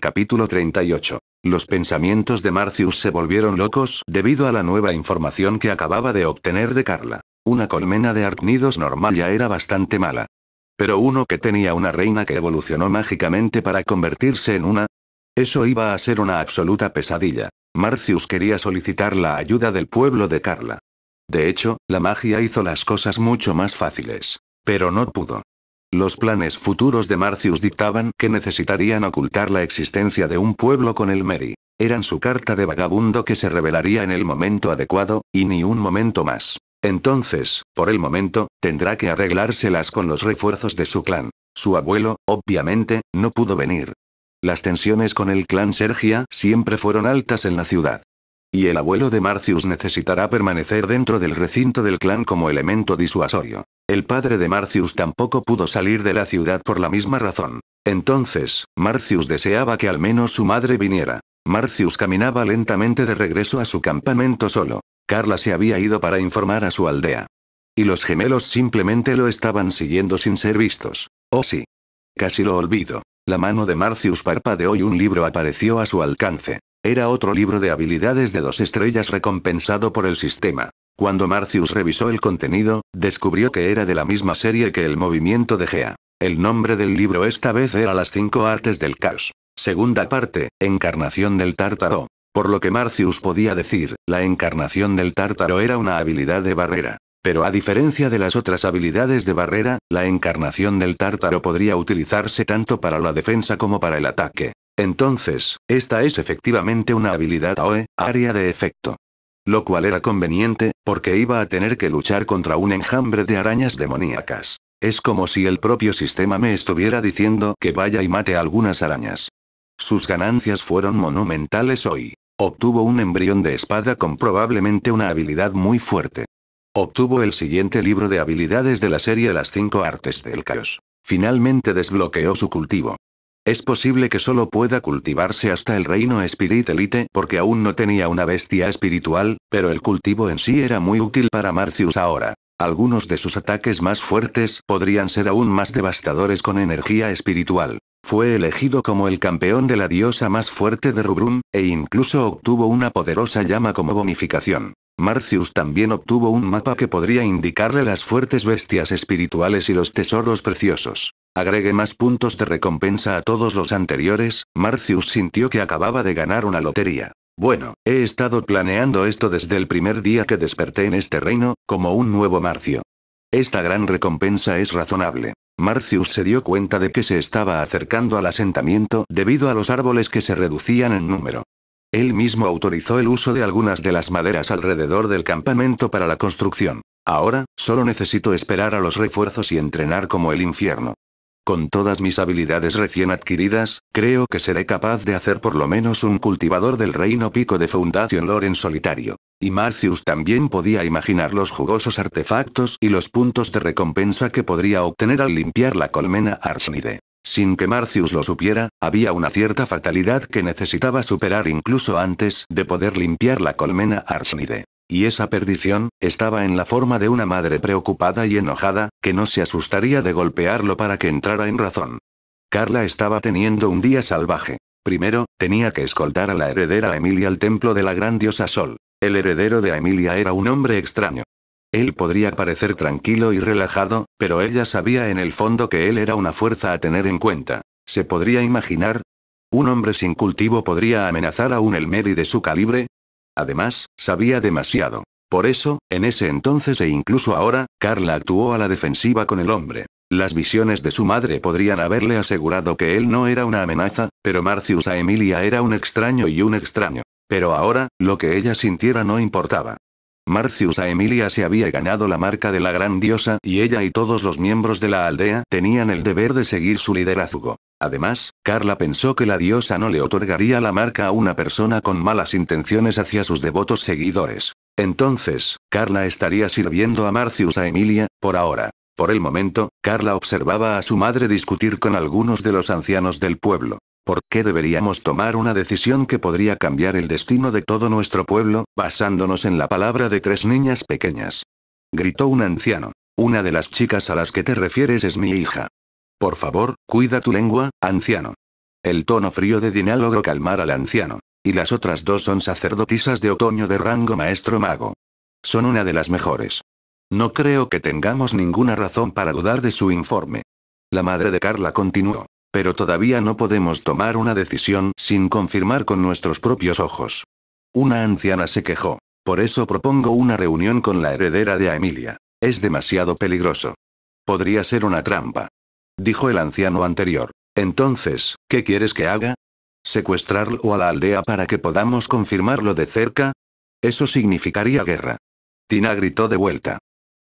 Capítulo 38. Los pensamientos de Marcius se volvieron locos debido a la nueva información que acababa de obtener de Carla. Una colmena de artnidos normal ya era bastante mala. Pero uno que tenía una reina que evolucionó mágicamente para convertirse en una... Eso iba a ser una absoluta pesadilla. Marcius quería solicitar la ayuda del pueblo de Carla. De hecho, la magia hizo las cosas mucho más fáciles. Pero no pudo. Los planes futuros de Marcius dictaban que necesitarían ocultar la existencia de un pueblo con el Meri. Eran su carta de vagabundo que se revelaría en el momento adecuado, y ni un momento más. Entonces, por el momento, tendrá que arreglárselas con los refuerzos de su clan. Su abuelo, obviamente, no pudo venir. Las tensiones con el clan Sergia siempre fueron altas en la ciudad. Y el abuelo de Marcius necesitará permanecer dentro del recinto del clan como elemento disuasorio. El padre de Marcius tampoco pudo salir de la ciudad por la misma razón. Entonces, Marcius deseaba que al menos su madre viniera. Marcius caminaba lentamente de regreso a su campamento solo. Carla se había ido para informar a su aldea. Y los gemelos simplemente lo estaban siguiendo sin ser vistos. Oh sí. Casi lo olvido. La mano de Marcius parpadeó y un libro apareció a su alcance. Era otro libro de habilidades de dos estrellas recompensado por el sistema. Cuando Marcius revisó el contenido, descubrió que era de la misma serie que el movimiento de Gea. El nombre del libro esta vez era Las cinco artes del caos. Segunda parte, Encarnación del Tártaro. Por lo que Marcius podía decir, la encarnación del tártaro era una habilidad de barrera. Pero a diferencia de las otras habilidades de barrera, la encarnación del tártaro podría utilizarse tanto para la defensa como para el ataque. Entonces, esta es efectivamente una habilidad AOE, área de efecto. Lo cual era conveniente, porque iba a tener que luchar contra un enjambre de arañas demoníacas. Es como si el propio sistema me estuviera diciendo que vaya y mate algunas arañas. Sus ganancias fueron monumentales hoy. Obtuvo un embrión de espada con probablemente una habilidad muy fuerte. Obtuvo el siguiente libro de habilidades de la serie Las cinco artes del caos. Finalmente desbloqueó su cultivo. Es posible que solo pueda cultivarse hasta el reino Spirit Elite porque aún no tenía una bestia espiritual, pero el cultivo en sí era muy útil para Marcius ahora. Algunos de sus ataques más fuertes podrían ser aún más devastadores con energía espiritual. Fue elegido como el campeón de la diosa más fuerte de Rubrum, e incluso obtuvo una poderosa llama como bonificación. Marcius también obtuvo un mapa que podría indicarle las fuertes bestias espirituales y los tesoros preciosos. Agregue más puntos de recompensa a todos los anteriores, Marcius sintió que acababa de ganar una lotería. Bueno, he estado planeando esto desde el primer día que desperté en este reino, como un nuevo Marcio. Esta gran recompensa es razonable. Marcius se dio cuenta de que se estaba acercando al asentamiento debido a los árboles que se reducían en número. Él mismo autorizó el uso de algunas de las maderas alrededor del campamento para la construcción. Ahora, solo necesito esperar a los refuerzos y entrenar como el infierno. Con todas mis habilidades recién adquiridas, creo que seré capaz de hacer por lo menos un cultivador del reino pico de Fundación Lore en solitario. Y Marcius también podía imaginar los jugosos artefactos y los puntos de recompensa que podría obtener al limpiar la colmena Archnide. Sin que Marcius lo supiera, había una cierta fatalidad que necesitaba superar incluso antes de poder limpiar la colmena Archnide. Y esa perdición, estaba en la forma de una madre preocupada y enojada, que no se asustaría de golpearlo para que entrara en razón. Carla estaba teniendo un día salvaje. Primero, tenía que escoltar a la heredera Emilia al templo de la gran diosa Sol. El heredero de Emilia era un hombre extraño. Él podría parecer tranquilo y relajado, pero ella sabía en el fondo que él era una fuerza a tener en cuenta. ¿Se podría imaginar? Un hombre sin cultivo podría amenazar a un Elmeri de su calibre, Además, sabía demasiado. Por eso, en ese entonces e incluso ahora, Carla actuó a la defensiva con el hombre. Las visiones de su madre podrían haberle asegurado que él no era una amenaza, pero Marcius a Emilia era un extraño y un extraño. Pero ahora, lo que ella sintiera no importaba. Marcius a Emilia se había ganado la marca de la gran diosa y ella y todos los miembros de la aldea tenían el deber de seguir su liderazgo. Además, Carla pensó que la diosa no le otorgaría la marca a una persona con malas intenciones hacia sus devotos seguidores. Entonces, Carla estaría sirviendo a Marcius a Emilia, por ahora. Por el momento, Carla observaba a su madre discutir con algunos de los ancianos del pueblo. ¿Por qué deberíamos tomar una decisión que podría cambiar el destino de todo nuestro pueblo, basándonos en la palabra de tres niñas pequeñas? Gritó un anciano. Una de las chicas a las que te refieres es mi hija. Por favor, cuida tu lengua, anciano. El tono frío de Dina logró calmar al anciano. Y las otras dos son sacerdotisas de otoño de rango maestro mago. Son una de las mejores. No creo que tengamos ninguna razón para dudar de su informe. La madre de Carla continuó. Pero todavía no podemos tomar una decisión sin confirmar con nuestros propios ojos. Una anciana se quejó. Por eso propongo una reunión con la heredera de Emilia. Es demasiado peligroso. Podría ser una trampa. Dijo el anciano anterior. Entonces, ¿qué quieres que haga? ¿Secuestrarlo a la aldea para que podamos confirmarlo de cerca? Eso significaría guerra. Tina gritó de vuelta.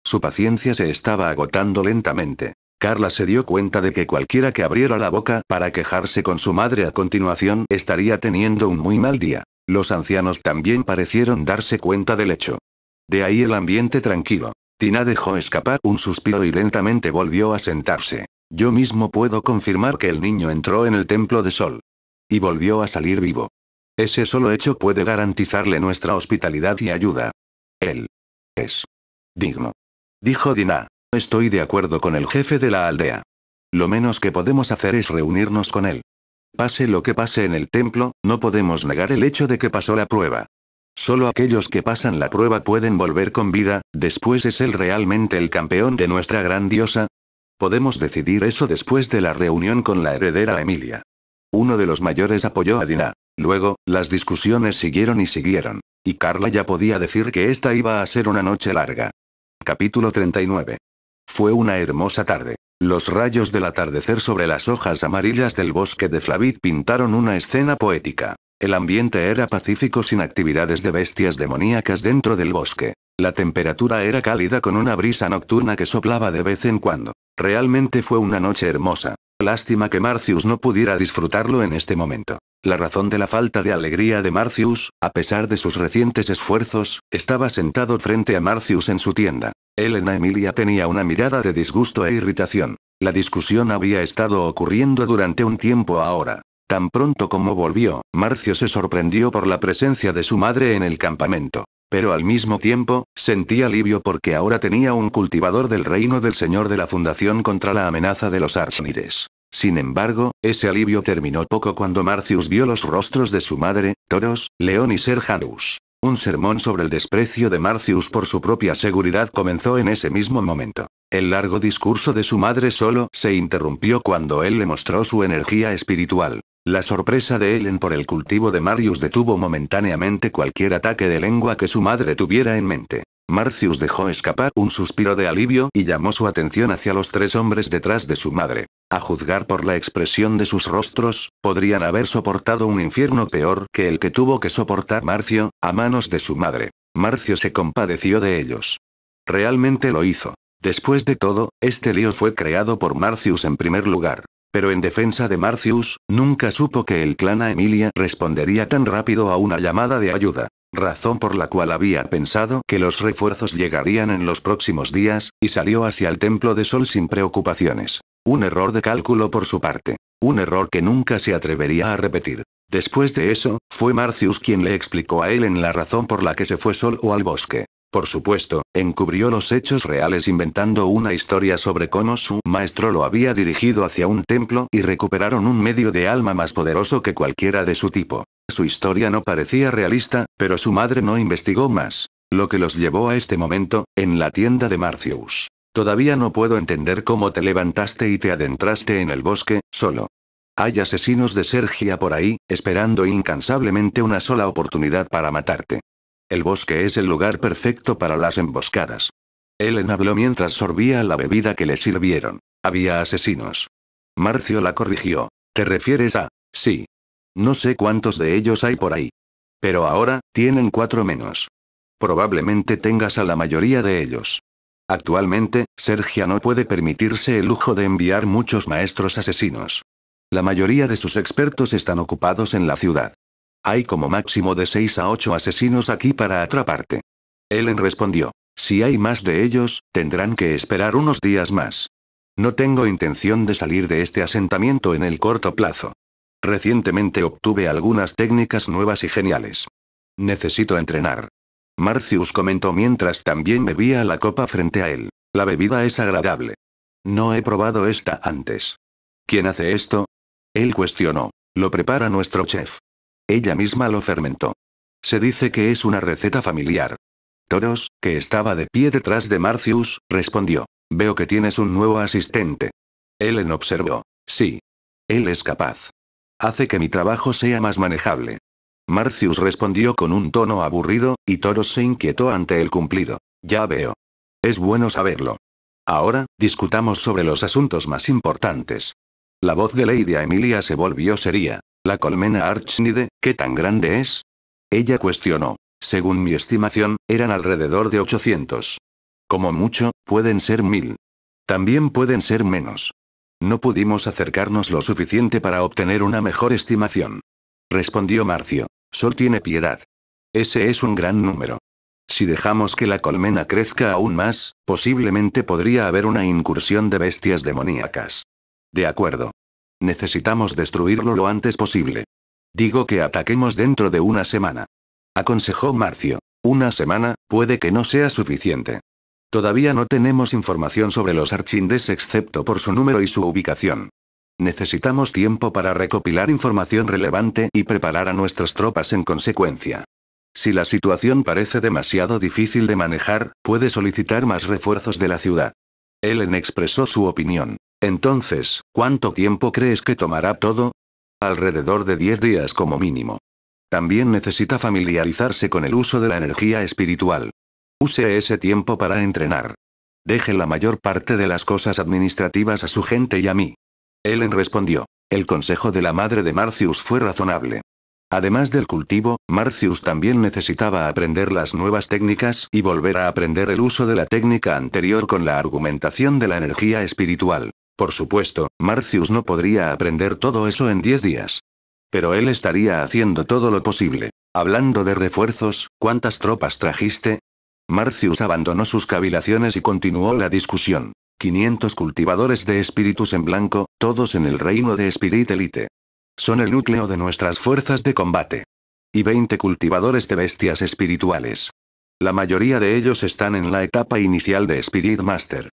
Su paciencia se estaba agotando lentamente. Carla se dio cuenta de que cualquiera que abriera la boca para quejarse con su madre a continuación estaría teniendo un muy mal día. Los ancianos también parecieron darse cuenta del hecho. De ahí el ambiente tranquilo. Tina dejó escapar un suspiro y lentamente volvió a sentarse. Yo mismo puedo confirmar que el niño entró en el templo de Sol. Y volvió a salir vivo. Ese solo hecho puede garantizarle nuestra hospitalidad y ayuda. Él. Es. Digno. Dijo Dina estoy de acuerdo con el jefe de la aldea. Lo menos que podemos hacer es reunirnos con él. Pase lo que pase en el templo, no podemos negar el hecho de que pasó la prueba. Solo aquellos que pasan la prueba pueden volver con vida, después es él realmente el campeón de nuestra gran diosa. Podemos decidir eso después de la reunión con la heredera Emilia. Uno de los mayores apoyó a Dina. Luego, las discusiones siguieron y siguieron. Y Carla ya podía decir que esta iba a ser una noche larga. Capítulo 39. Fue una hermosa tarde. Los rayos del atardecer sobre las hojas amarillas del bosque de Flavit pintaron una escena poética. El ambiente era pacífico sin actividades de bestias demoníacas dentro del bosque. La temperatura era cálida con una brisa nocturna que soplaba de vez en cuando. Realmente fue una noche hermosa. Lástima que Marcius no pudiera disfrutarlo en este momento. La razón de la falta de alegría de Marcius, a pesar de sus recientes esfuerzos, estaba sentado frente a Marcius en su tienda. Elena Emilia tenía una mirada de disgusto e irritación. La discusión había estado ocurriendo durante un tiempo ahora. Tan pronto como volvió, Marcio se sorprendió por la presencia de su madre en el campamento. Pero al mismo tiempo, sentía alivio porque ahora tenía un cultivador del reino del señor de la Fundación contra la amenaza de los Arsnides. Sin embargo, ese alivio terminó poco cuando Marcius vio los rostros de su madre, Toros, León y Serjanus. Un sermón sobre el desprecio de Marcius por su propia seguridad comenzó en ese mismo momento. El largo discurso de su madre solo se interrumpió cuando él le mostró su energía espiritual. La sorpresa de Ellen por el cultivo de Marius detuvo momentáneamente cualquier ataque de lengua que su madre tuviera en mente. Marcius dejó escapar un suspiro de alivio y llamó su atención hacia los tres hombres detrás de su madre. A juzgar por la expresión de sus rostros, podrían haber soportado un infierno peor que el que tuvo que soportar Marcio, a manos de su madre. Marcio se compadeció de ellos. Realmente lo hizo. Después de todo, este lío fue creado por Marcius en primer lugar. Pero en defensa de Marcius, nunca supo que el clan a Emilia respondería tan rápido a una llamada de ayuda razón por la cual había pensado que los refuerzos llegarían en los próximos días, y salió hacia el templo de sol sin preocupaciones. Un error de cálculo por su parte. Un error que nunca se atrevería a repetir. Después de eso, fue Marcius quien le explicó a él en la razón por la que se fue Sol o al bosque. Por supuesto, encubrió los hechos reales inventando una historia sobre cómo su maestro lo había dirigido hacia un templo y recuperaron un medio de alma más poderoso que cualquiera de su tipo. Su historia no parecía realista, pero su madre no investigó más. Lo que los llevó a este momento, en la tienda de Marcius. Todavía no puedo entender cómo te levantaste y te adentraste en el bosque, solo. Hay asesinos de Sergia por ahí, esperando incansablemente una sola oportunidad para matarte. El bosque es el lugar perfecto para las emboscadas. Ellen habló mientras sorbía la bebida que le sirvieron. Había asesinos. Marcio la corrigió. ¿Te refieres a? Sí. No sé cuántos de ellos hay por ahí. Pero ahora, tienen cuatro menos. Probablemente tengas a la mayoría de ellos. Actualmente, Sergia no puede permitirse el lujo de enviar muchos maestros asesinos. La mayoría de sus expertos están ocupados en la ciudad. Hay como máximo de seis a ocho asesinos aquí para atraparte. Ellen respondió. Si hay más de ellos, tendrán que esperar unos días más. No tengo intención de salir de este asentamiento en el corto plazo. Recientemente obtuve algunas técnicas nuevas y geniales. Necesito entrenar. Marcius comentó mientras también bebía la copa frente a él. La bebida es agradable. No he probado esta antes. ¿Quién hace esto? Él cuestionó. Lo prepara nuestro chef. Ella misma lo fermentó. Se dice que es una receta familiar. Toros, que estaba de pie detrás de Marcius, respondió. Veo que tienes un nuevo asistente. Ellen observó. Sí. Él es capaz. Hace que mi trabajo sea más manejable. Marcius respondió con un tono aburrido, y Toros se inquietó ante el cumplido. Ya veo. Es bueno saberlo. Ahora, discutamos sobre los asuntos más importantes. La voz de Lady Emilia se volvió seria. ¿La colmena Archnide, qué tan grande es? Ella cuestionó. Según mi estimación, eran alrededor de 800. Como mucho, pueden ser mil. También pueden ser menos. No pudimos acercarnos lo suficiente para obtener una mejor estimación. Respondió Marcio. Sol tiene piedad. Ese es un gran número. Si dejamos que la colmena crezca aún más, posiblemente podría haber una incursión de bestias demoníacas. De acuerdo. Necesitamos destruirlo lo antes posible. Digo que ataquemos dentro de una semana. Aconsejó Marcio. Una semana, puede que no sea suficiente. Todavía no tenemos información sobre los archindes excepto por su número y su ubicación. Necesitamos tiempo para recopilar información relevante y preparar a nuestras tropas en consecuencia. Si la situación parece demasiado difícil de manejar, puede solicitar más refuerzos de la ciudad. Ellen expresó su opinión. Entonces, ¿cuánto tiempo crees que tomará todo? Alrededor de 10 días como mínimo. También necesita familiarizarse con el uso de la energía espiritual. Use ese tiempo para entrenar. Deje la mayor parte de las cosas administrativas a su gente y a mí. Ellen respondió. El consejo de la madre de Marcius fue razonable. Además del cultivo, Marcius también necesitaba aprender las nuevas técnicas y volver a aprender el uso de la técnica anterior con la argumentación de la energía espiritual. Por supuesto, Marcius no podría aprender todo eso en 10 días. Pero él estaría haciendo todo lo posible. Hablando de refuerzos, ¿cuántas tropas trajiste? Marcius abandonó sus cavilaciones y continuó la discusión. 500 cultivadores de espíritus en blanco, todos en el reino de Spirit Elite. Son el núcleo de nuestras fuerzas de combate. Y 20 cultivadores de bestias espirituales. La mayoría de ellos están en la etapa inicial de Spirit Master.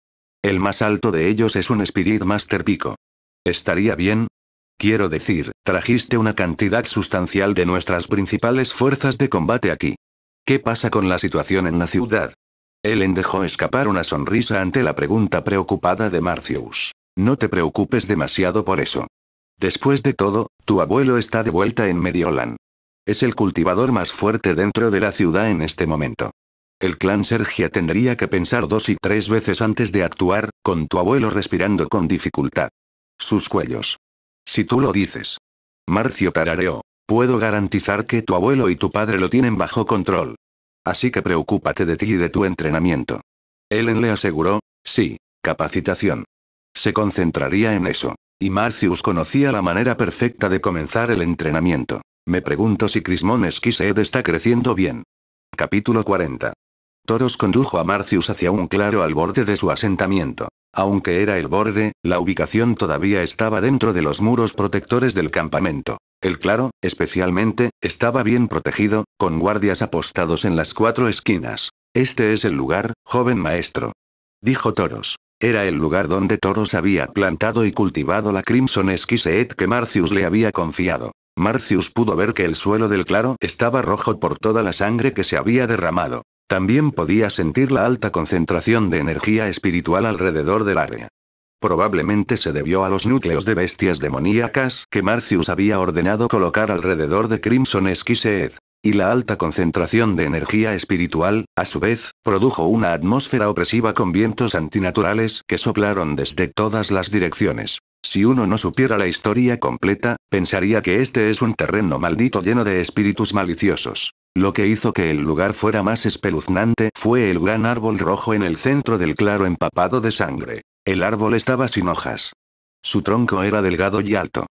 El más alto de ellos es un Spirit Master Pico. ¿Estaría bien? Quiero decir, trajiste una cantidad sustancial de nuestras principales fuerzas de combate aquí. ¿Qué pasa con la situación en la ciudad? Ellen dejó escapar una sonrisa ante la pregunta preocupada de Marcius. No te preocupes demasiado por eso. Después de todo, tu abuelo está de vuelta en Mediolan. Es el cultivador más fuerte dentro de la ciudad en este momento. El clan Sergia tendría que pensar dos y tres veces antes de actuar, con tu abuelo respirando con dificultad. Sus cuellos. Si tú lo dices. Marcio tarareó. Puedo garantizar que tu abuelo y tu padre lo tienen bajo control. Así que preocúpate de ti y de tu entrenamiento. Ellen le aseguró, sí, capacitación. Se concentraría en eso. Y Marcius conocía la manera perfecta de comenzar el entrenamiento. Me pregunto si Crismon Esquised está creciendo bien. Capítulo 40. Toros condujo a Marcius hacia un claro al borde de su asentamiento. Aunque era el borde, la ubicación todavía estaba dentro de los muros protectores del campamento. El claro, especialmente, estaba bien protegido, con guardias apostados en las cuatro esquinas. Este es el lugar, joven maestro. Dijo Toros. Era el lugar donde Toros había plantado y cultivado la Crimson Esquiseet que Marcius le había confiado. Marcius pudo ver que el suelo del claro estaba rojo por toda la sangre que se había derramado. También podía sentir la alta concentración de energía espiritual alrededor del área. Probablemente se debió a los núcleos de bestias demoníacas que Marcius había ordenado colocar alrededor de Crimson Esquiseed. Y la alta concentración de energía espiritual, a su vez, produjo una atmósfera opresiva con vientos antinaturales que soplaron desde todas las direcciones. Si uno no supiera la historia completa, pensaría que este es un terreno maldito lleno de espíritus maliciosos. Lo que hizo que el lugar fuera más espeluznante fue el gran árbol rojo en el centro del claro empapado de sangre. El árbol estaba sin hojas. Su tronco era delgado y alto.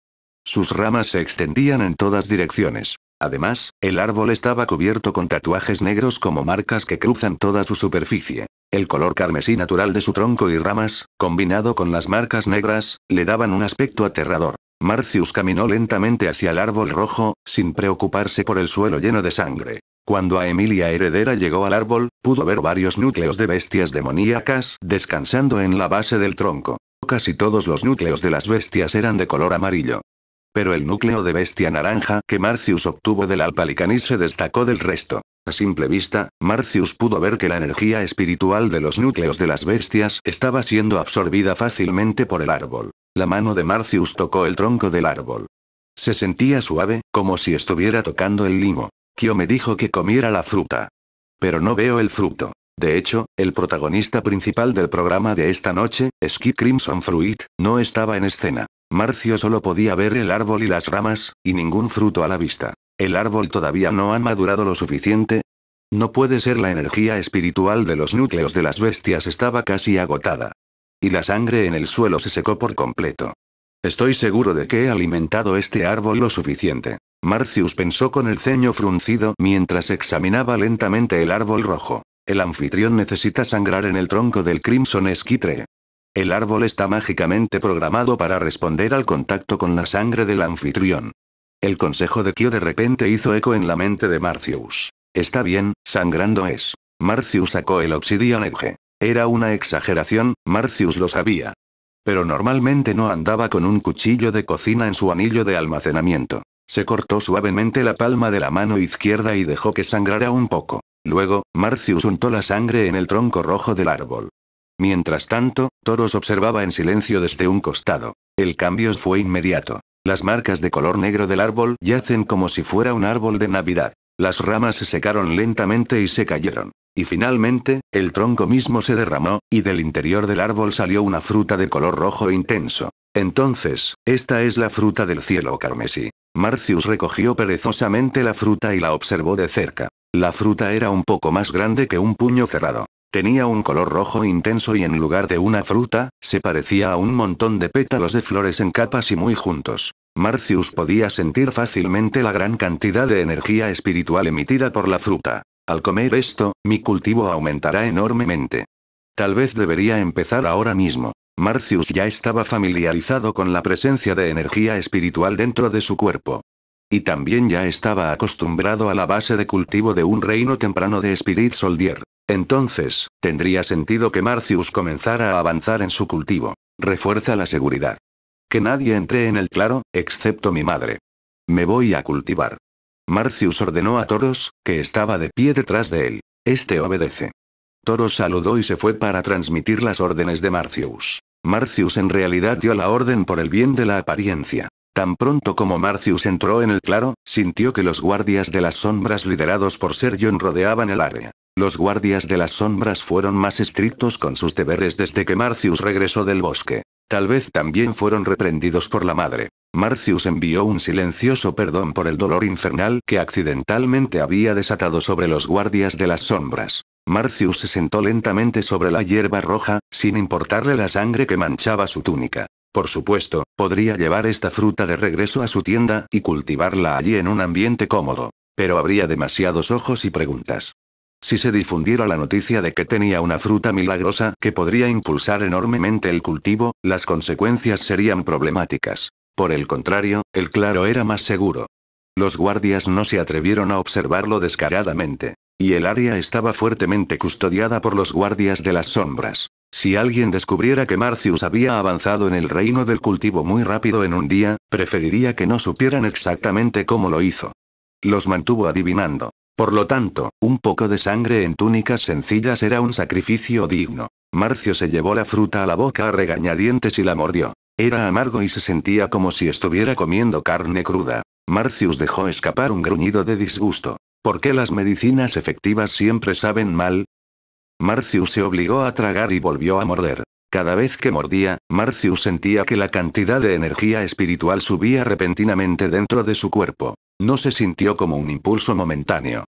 Sus ramas se extendían en todas direcciones. Además, el árbol estaba cubierto con tatuajes negros como marcas que cruzan toda su superficie. El color carmesí natural de su tronco y ramas, combinado con las marcas negras, le daban un aspecto aterrador. Marcius caminó lentamente hacia el árbol rojo, sin preocuparse por el suelo lleno de sangre. Cuando a Emilia Heredera llegó al árbol, pudo ver varios núcleos de bestias demoníacas descansando en la base del tronco. Casi todos los núcleos de las bestias eran de color amarillo. Pero el núcleo de bestia naranja que Marcius obtuvo del Alpalicanis se destacó del resto. A simple vista, Marcius pudo ver que la energía espiritual de los núcleos de las bestias estaba siendo absorbida fácilmente por el árbol. La mano de Marcius tocó el tronco del árbol. Se sentía suave, como si estuviera tocando el limo. Kyo me dijo que comiera la fruta. Pero no veo el fruto. De hecho, el protagonista principal del programa de esta noche, Skip Crimson Fruit, no estaba en escena. Marcio solo podía ver el árbol y las ramas, y ningún fruto a la vista. ¿El árbol todavía no ha madurado lo suficiente? No puede ser la energía espiritual de los núcleos de las bestias estaba casi agotada. Y la sangre en el suelo se secó por completo. Estoy seguro de que he alimentado este árbol lo suficiente. Marcius pensó con el ceño fruncido mientras examinaba lentamente el árbol rojo. El anfitrión necesita sangrar en el tronco del Crimson Esquitre. El árbol está mágicamente programado para responder al contacto con la sangre del anfitrión. El consejo de Kyo de repente hizo eco en la mente de Marcius. Está bien, sangrando es. Marcius sacó el Obsidian Edge. Era una exageración, Marcius lo sabía pero normalmente no andaba con un cuchillo de cocina en su anillo de almacenamiento. Se cortó suavemente la palma de la mano izquierda y dejó que sangrara un poco. Luego, Marcius untó la sangre en el tronco rojo del árbol. Mientras tanto, Toros observaba en silencio desde un costado. El cambio fue inmediato. Las marcas de color negro del árbol yacen como si fuera un árbol de Navidad. Las ramas se secaron lentamente y se cayeron. Y finalmente, el tronco mismo se derramó, y del interior del árbol salió una fruta de color rojo intenso. Entonces, esta es la fruta del cielo carmesí. Marcius recogió perezosamente la fruta y la observó de cerca. La fruta era un poco más grande que un puño cerrado. Tenía un color rojo intenso y en lugar de una fruta, se parecía a un montón de pétalos de flores en capas y muy juntos. Marcius podía sentir fácilmente la gran cantidad de energía espiritual emitida por la fruta. Al comer esto, mi cultivo aumentará enormemente. Tal vez debería empezar ahora mismo. Marcius ya estaba familiarizado con la presencia de energía espiritual dentro de su cuerpo. Y también ya estaba acostumbrado a la base de cultivo de un reino temprano de Spirit Soldier. Entonces, tendría sentido que Marcius comenzara a avanzar en su cultivo. Refuerza la seguridad. Que nadie entre en el claro, excepto mi madre. Me voy a cultivar. Marcius ordenó a Toros, que estaba de pie detrás de él. Este obedece. Toros saludó y se fue para transmitir las órdenes de Marcius. Marcius en realidad dio la orden por el bien de la apariencia. Tan pronto como Marcius entró en el claro, sintió que los guardias de las sombras liderados por Sergion rodeaban el área. Los guardias de las sombras fueron más estrictos con sus deberes desde que Marcius regresó del bosque. Tal vez también fueron reprendidos por la madre. Marcius envió un silencioso perdón por el dolor infernal que accidentalmente había desatado sobre los guardias de las sombras. Marcius se sentó lentamente sobre la hierba roja, sin importarle la sangre que manchaba su túnica. Por supuesto, podría llevar esta fruta de regreso a su tienda y cultivarla allí en un ambiente cómodo. Pero habría demasiados ojos y preguntas. Si se difundiera la noticia de que tenía una fruta milagrosa que podría impulsar enormemente el cultivo, las consecuencias serían problemáticas. Por el contrario, el claro era más seguro. Los guardias no se atrevieron a observarlo descaradamente. Y el área estaba fuertemente custodiada por los guardias de las sombras. Si alguien descubriera que Marcius había avanzado en el reino del cultivo muy rápido en un día, preferiría que no supieran exactamente cómo lo hizo. Los mantuvo adivinando. Por lo tanto, un poco de sangre en túnicas sencillas era un sacrificio digno. Marcio se llevó la fruta a la boca a regañadientes y la mordió. Era amargo y se sentía como si estuviera comiendo carne cruda. Marcius dejó escapar un gruñido de disgusto. ¿Por qué las medicinas efectivas siempre saben mal? Marcius se obligó a tragar y volvió a morder. Cada vez que mordía, Marcius sentía que la cantidad de energía espiritual subía repentinamente dentro de su cuerpo. No se sintió como un impulso momentáneo.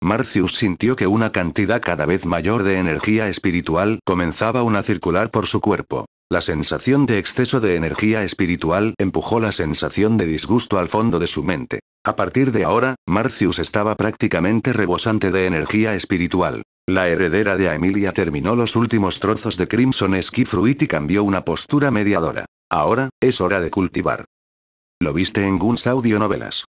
Marcius sintió que una cantidad cada vez mayor de energía espiritual comenzaba a circular por su cuerpo. La sensación de exceso de energía espiritual empujó la sensación de disgusto al fondo de su mente. A partir de ahora, Marcius estaba prácticamente rebosante de energía espiritual. La heredera de Emilia terminó los últimos trozos de Crimson Skifruit y cambió una postura mediadora. Ahora, es hora de cultivar. Lo viste en Guns Audio Novelas.